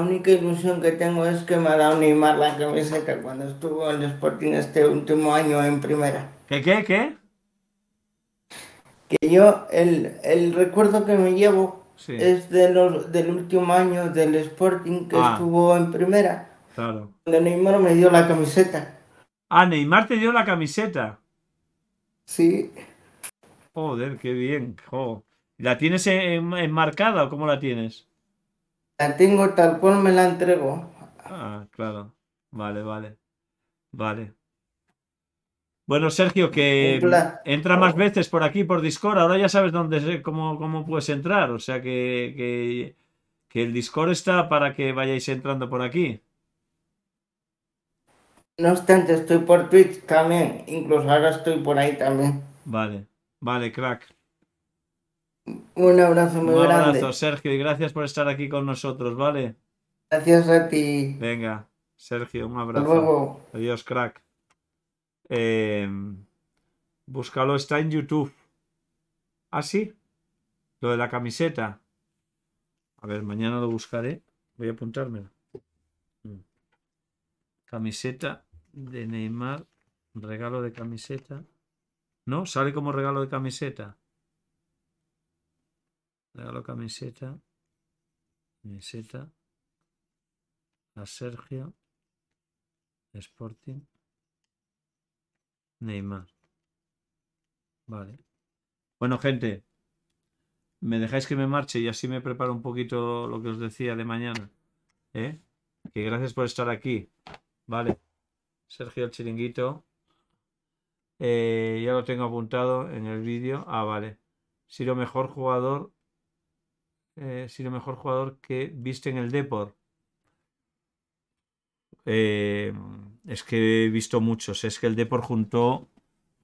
única ilusión que tengo es que me ha dado Neymar la camiseta cuando estuvo en el Sporting este último año en primera. ¿Qué, qué, qué? que yo, el, recuerdo que me llevo es de del último año del Sporting que ah. estuvo en primera. Claro. Cuando Neymar me dio la camiseta. Ah, Neymar te dio la camiseta. Sí. Joder, qué bien. ¿La tienes enmarcada o cómo la tienes? La tengo tal cual me la entrego. Ah, claro. Vale, vale. Vale. Bueno, Sergio, que entra más veces por aquí, por Discord. Ahora ya sabes dónde, cómo, cómo puedes entrar. O sea que, el Discord está para que vayáis entrando por aquí. No obstante, estoy por Twitch también. Incluso ahora estoy por ahí también. Vale, vale, crack. Un abrazo muy grande. Un abrazo, Sergio, y gracias por estar aquí con nosotros, ¿vale? Gracias a ti. Venga, Sergio, un abrazo. Hasta luego. Adiós, crack buscalo em, búscalo, está en YouTube. ¿Ah, sí? Lo de la camiseta. A ver, mañana lo buscaré. Voy a apuntármelo. Mm. Camiseta de Neymar. Regalo de camiseta. ¿No? Sale como regalo de camiseta. Regalo camiseta. Camiseta. A Sergio. Sporting. Neymar. Vale. Bueno, gente, me dejáis que me marche y así me preparo un poquito lo que os decía de mañana. ¿Eh? Que gracias por estar aquí. Vale. Sergio el chiringuito. Eh, ya lo tengo apuntado en el vídeo. Ah, vale. lo mejor jugador. Eh, lo mejor jugador que viste en el Deport. Eh, es que he visto muchos. Es que el Depor juntó,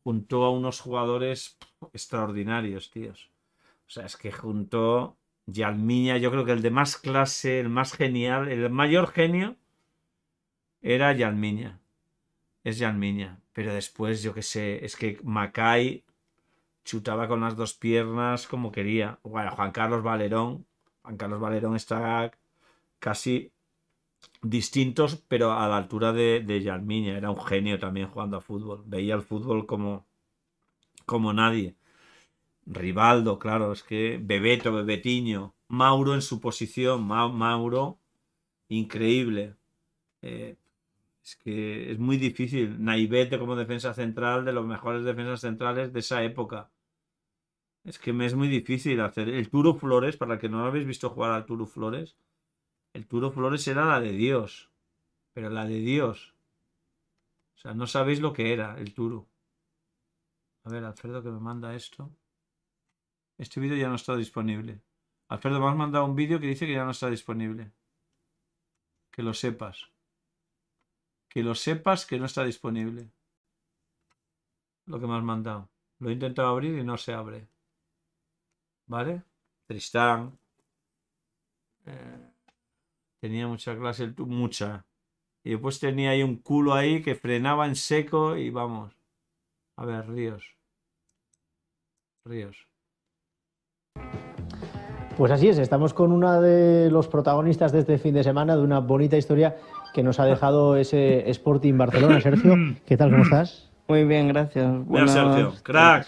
juntó a unos jugadores extraordinarios, tíos. O sea, es que juntó Yalmiña. Yo creo que el de más clase, el más genial, el mayor genio era Yalmiña. Es Yalmiña. Pero después, yo que sé, es que Macay chutaba con las dos piernas como quería. Bueno, Juan Carlos Valerón. Juan Carlos Valerón está casi distintos, pero a la altura de, de Era un genio también jugando a fútbol. Veía el fútbol como, como nadie. Rivaldo, claro, es que Bebeto, Bebetiño, Mauro en su posición, Mauro, increíble. Eh, es que es muy difícil. Naivete como defensa central, de los mejores defensas centrales de esa época. Es que me es muy difícil hacer. El Turo Flores, para que no lo habéis visto jugar al Turo Flores, el turo flores era la de Dios, pero la de Dios. O sea, no sabéis lo que era el turo. A ver, Alfredo que me manda esto. Este vídeo ya no está disponible. Alfredo, me has mandado un vídeo que dice que ya no está disponible. Que lo sepas. Que lo sepas que no está disponible. Lo que me has mandado. Lo he intentado abrir y no se abre. ¿Vale? Tristán. Eh, Tenía mucha clase el mucha. Y después tenía ahí un culo ahí que frenaba en seco y vamos. A ver, Ríos. Ríos. Pues así es, estamos con uno de los protagonistas de este fin de semana, de una bonita historia que nos ha dejado ese Sporting Barcelona. Sergio, ¿qué tal? ¿Cómo estás? Muy bien, gracias. Buenas... Sergio, crack.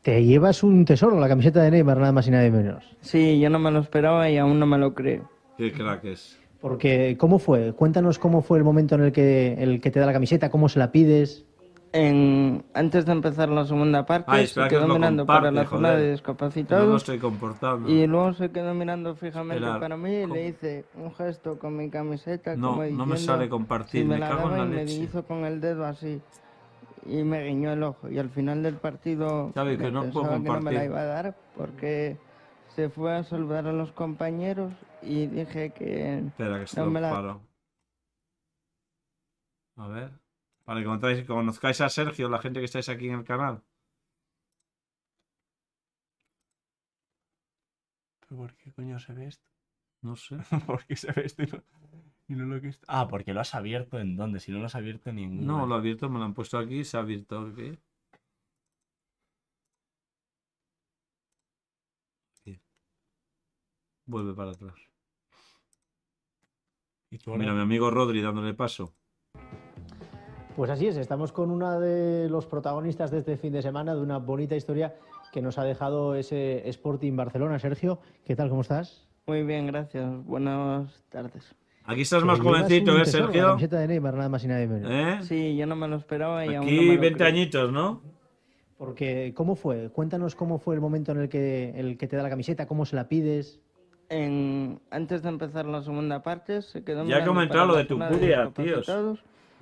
Te llevas un tesoro, la camiseta de Neymar, nada más y nada menos. Sí, yo no me lo esperaba y aún no me lo creo. Qué crack es. Porque, ¿cómo fue? Cuéntanos cómo fue el momento en el que, el que te da la camiseta, cómo se la pides. En, antes de empezar la segunda parte, ah, se quedó mirando para la zona de discapacitados. No estoy comportando. Y luego se quedó mirando fijamente para mí y le hice un gesto con mi camiseta. No, no me sale compartir, me, la y Me hizo con el dedo así y me guiñó el ojo. Y al final del partido, sabes que no, puedo no me la iba a dar porque se fue a saludar a los compañeros y dije que. Espera, que se paro. A ver. Para que conozcáis a Sergio, la gente que estáis aquí en el canal. ¿Pero por qué coño se ve esto? No sé. (laughs) ¿Por qué se ve esto y lo que Ah, porque lo has abierto en dónde? Si no lo has abierto en ningún. No, lo he abierto, me lo han puesto aquí, se ha abierto aquí. Vuelve para atrás. ¿Y tú Mira, mi amigo Rodri dándole paso. Pues así es, estamos con uno de los protagonistas de este fin de semana, de una bonita historia que nos ha dejado ese Sporting Barcelona. Sergio, ¿qué tal? ¿Cómo estás? Muy bien, gracias. Buenas tardes. Aquí estás más pues jovencito, ¿eh, Sergio? La de Neymar, nada más y nada menos. ¿Eh? Sí, yo no me lo esperaba. Y Aquí aún no 20 añitos, ¿no? Porque, ¿cómo fue? Cuéntanos cómo fue el momento en el que, el que te da la camiseta, cómo se la pides en, antes de empezar la segunda parte, se quedó Ya comentado lo de tu tíos.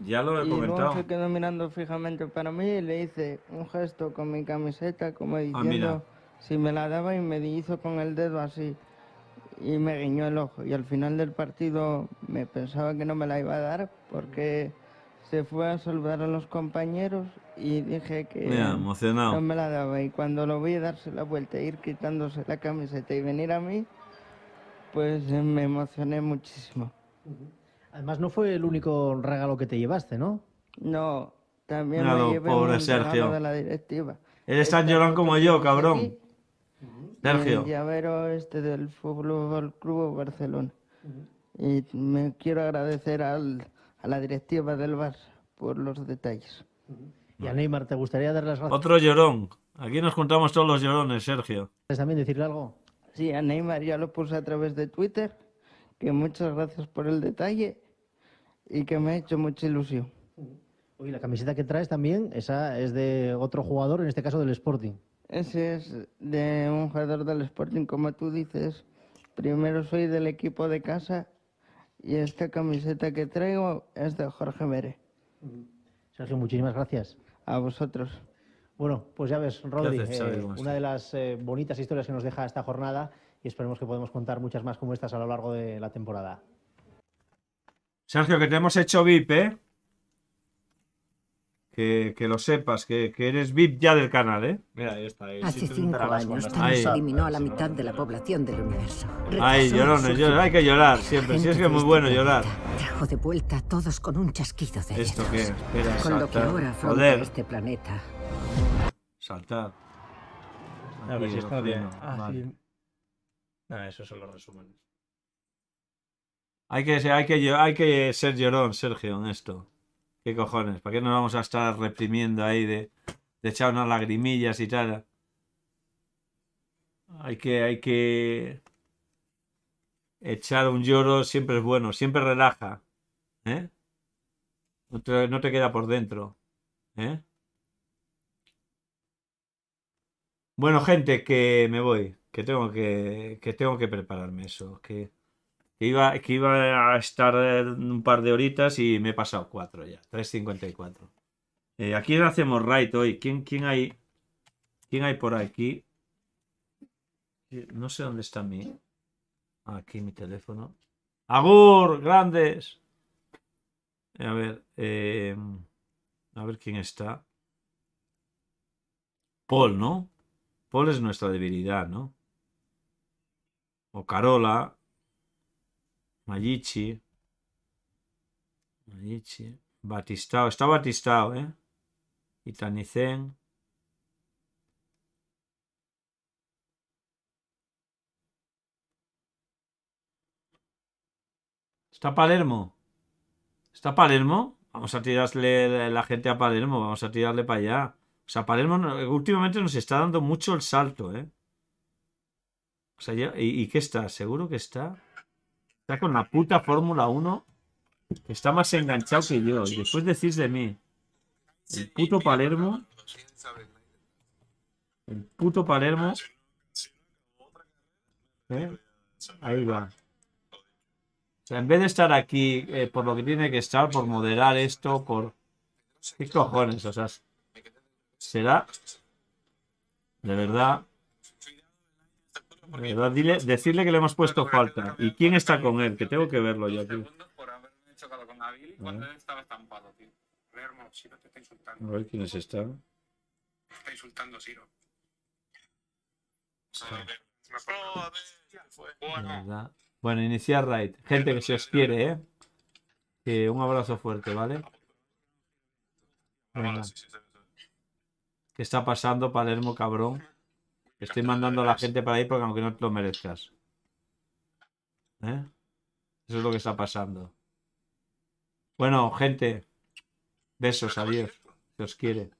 Ya lo he y quedó mirando fijamente para mí y le hice un gesto con mi camiseta, como ah, diciendo si me la daba y me hizo con el dedo así. Y me guiñó el ojo. Y al final del partido me pensaba que no me la iba a dar porque se fue a saludar a los compañeros y dije que no me la daba. Y cuando lo vi darse la vuelta, ir quitándose la camiseta y venir a mí, pues eh, me emocioné muchísimo. Además, no fue el único regalo que te llevaste, ¿no? No, también me llevé de la directiva. Eres tan este llorón como yo, cabrón. Sergio. El llavero este del Fútbol Club Barcelona. Y me quiero agradecer a la directiva del bar por los detalles. Y a Neymar, ¿te gustaría dar las gracias? Otro llorón. Aquí nos juntamos todos los llorones, Sergio. ¿Quieres también decirle algo? Sí, a Neymar ya lo puse a través de Twitter, que muchas gracias por el detalle y que me ha hecho mucha ilusión. Oye, la camiseta que traes también, esa es de otro jugador, en este caso del Sporting. Ese es de un jugador del Sporting, como tú dices. Primero soy del equipo de casa y esta camiseta que traigo es de Jorge Mere. Sergio, muchísimas gracias. A vosotros. Bueno, pues ya ves, Rodri, eh, una de las eh, bonitas historias que nos deja esta jornada y esperemos que podamos contar muchas más como estas a lo largo de la temporada. Sergio, que te hemos hecho VIP, ¿eh? Que, lo sepas, que, eres VIP ya del canal, ¿eh? Mira, ahí está. Ahí. Hace cinco años Thanos eliminó a la mitad de la población del universo. Ay, llorones, hay que llorar siempre. Sí es que es muy bueno llorar. Trajo de vuelta a todos con un chasquido de ¿Esto qué? Espera, con lo que ahora afronta este planeta saltar. a ver si Ah, sí. esos son los resúmenes. Hay que, ser, hay, que, hay que ser llorón, Sergio, en esto. ¿Qué cojones? ¿Para qué nos vamos a estar reprimiendo ahí de, echar unas lagrimillas y tal? Hay que, hay que echar un lloro, siempre es bueno, siempre relaja. ¿eh? No, te, no te queda por dentro. ¿eh? Bueno, gente, que me voy, que tengo que, que tengo que prepararme eso, que, iba, que iba a estar un par de horitas y me he pasado cuatro ya, 3.54. Eh, ¿A quién hacemos right hoy? ¿Quién, quién, hay, ¿Quién hay por aquí? No sé dónde está mi... Aquí mi teléfono. ¡Agur! ¡Grandes! Eh, a ver, eh, a ver quién está. Paul, ¿no? Paul es nuestra debilidad, ¿no? O Carola. Mayichi, Mayichi. Batistao. Está Batistao, ¿eh? Itanicen. ¿Está Palermo? ¿Está Palermo? Vamos a tirarle la gente a Palermo, vamos a tirarle para allá. O sea, Palermo últimamente nos está dando mucho el salto, ¿eh? O sea, ya, ¿y, qué está? Seguro que está. Está con la puta Fórmula 1. Está más enganchado que yo. Y después decís de mí. El puto Palermo. El puto Palermo. ¿Eh? Ahí va. O sea, en vez de estar aquí eh, por lo que tiene que estar, por moderar esto, por... ¿Qué cojones? O sea, será de verdad. De verdad, decirle que le hemos puesto falta. ¿Y quién está con él? Que tengo que verlo yo aquí. A ver quién es Está insultando Siro. Bueno, iniciar raid. Gente que se os quiere, ¿eh? un abrazo fuerte, ¿vale? ¿Qué está pasando, Palermo, cabrón? Estoy mandando a la gente para ahí porque aunque no te lo merezcas. ¿Eh? Eso es lo que está pasando. Bueno, gente. Besos, adiós. Se os quiere.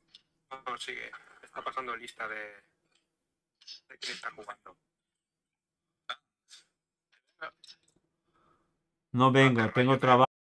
No, sigue. Está pasando lista de, de jugando. No vengo, ah, tengo trabajo.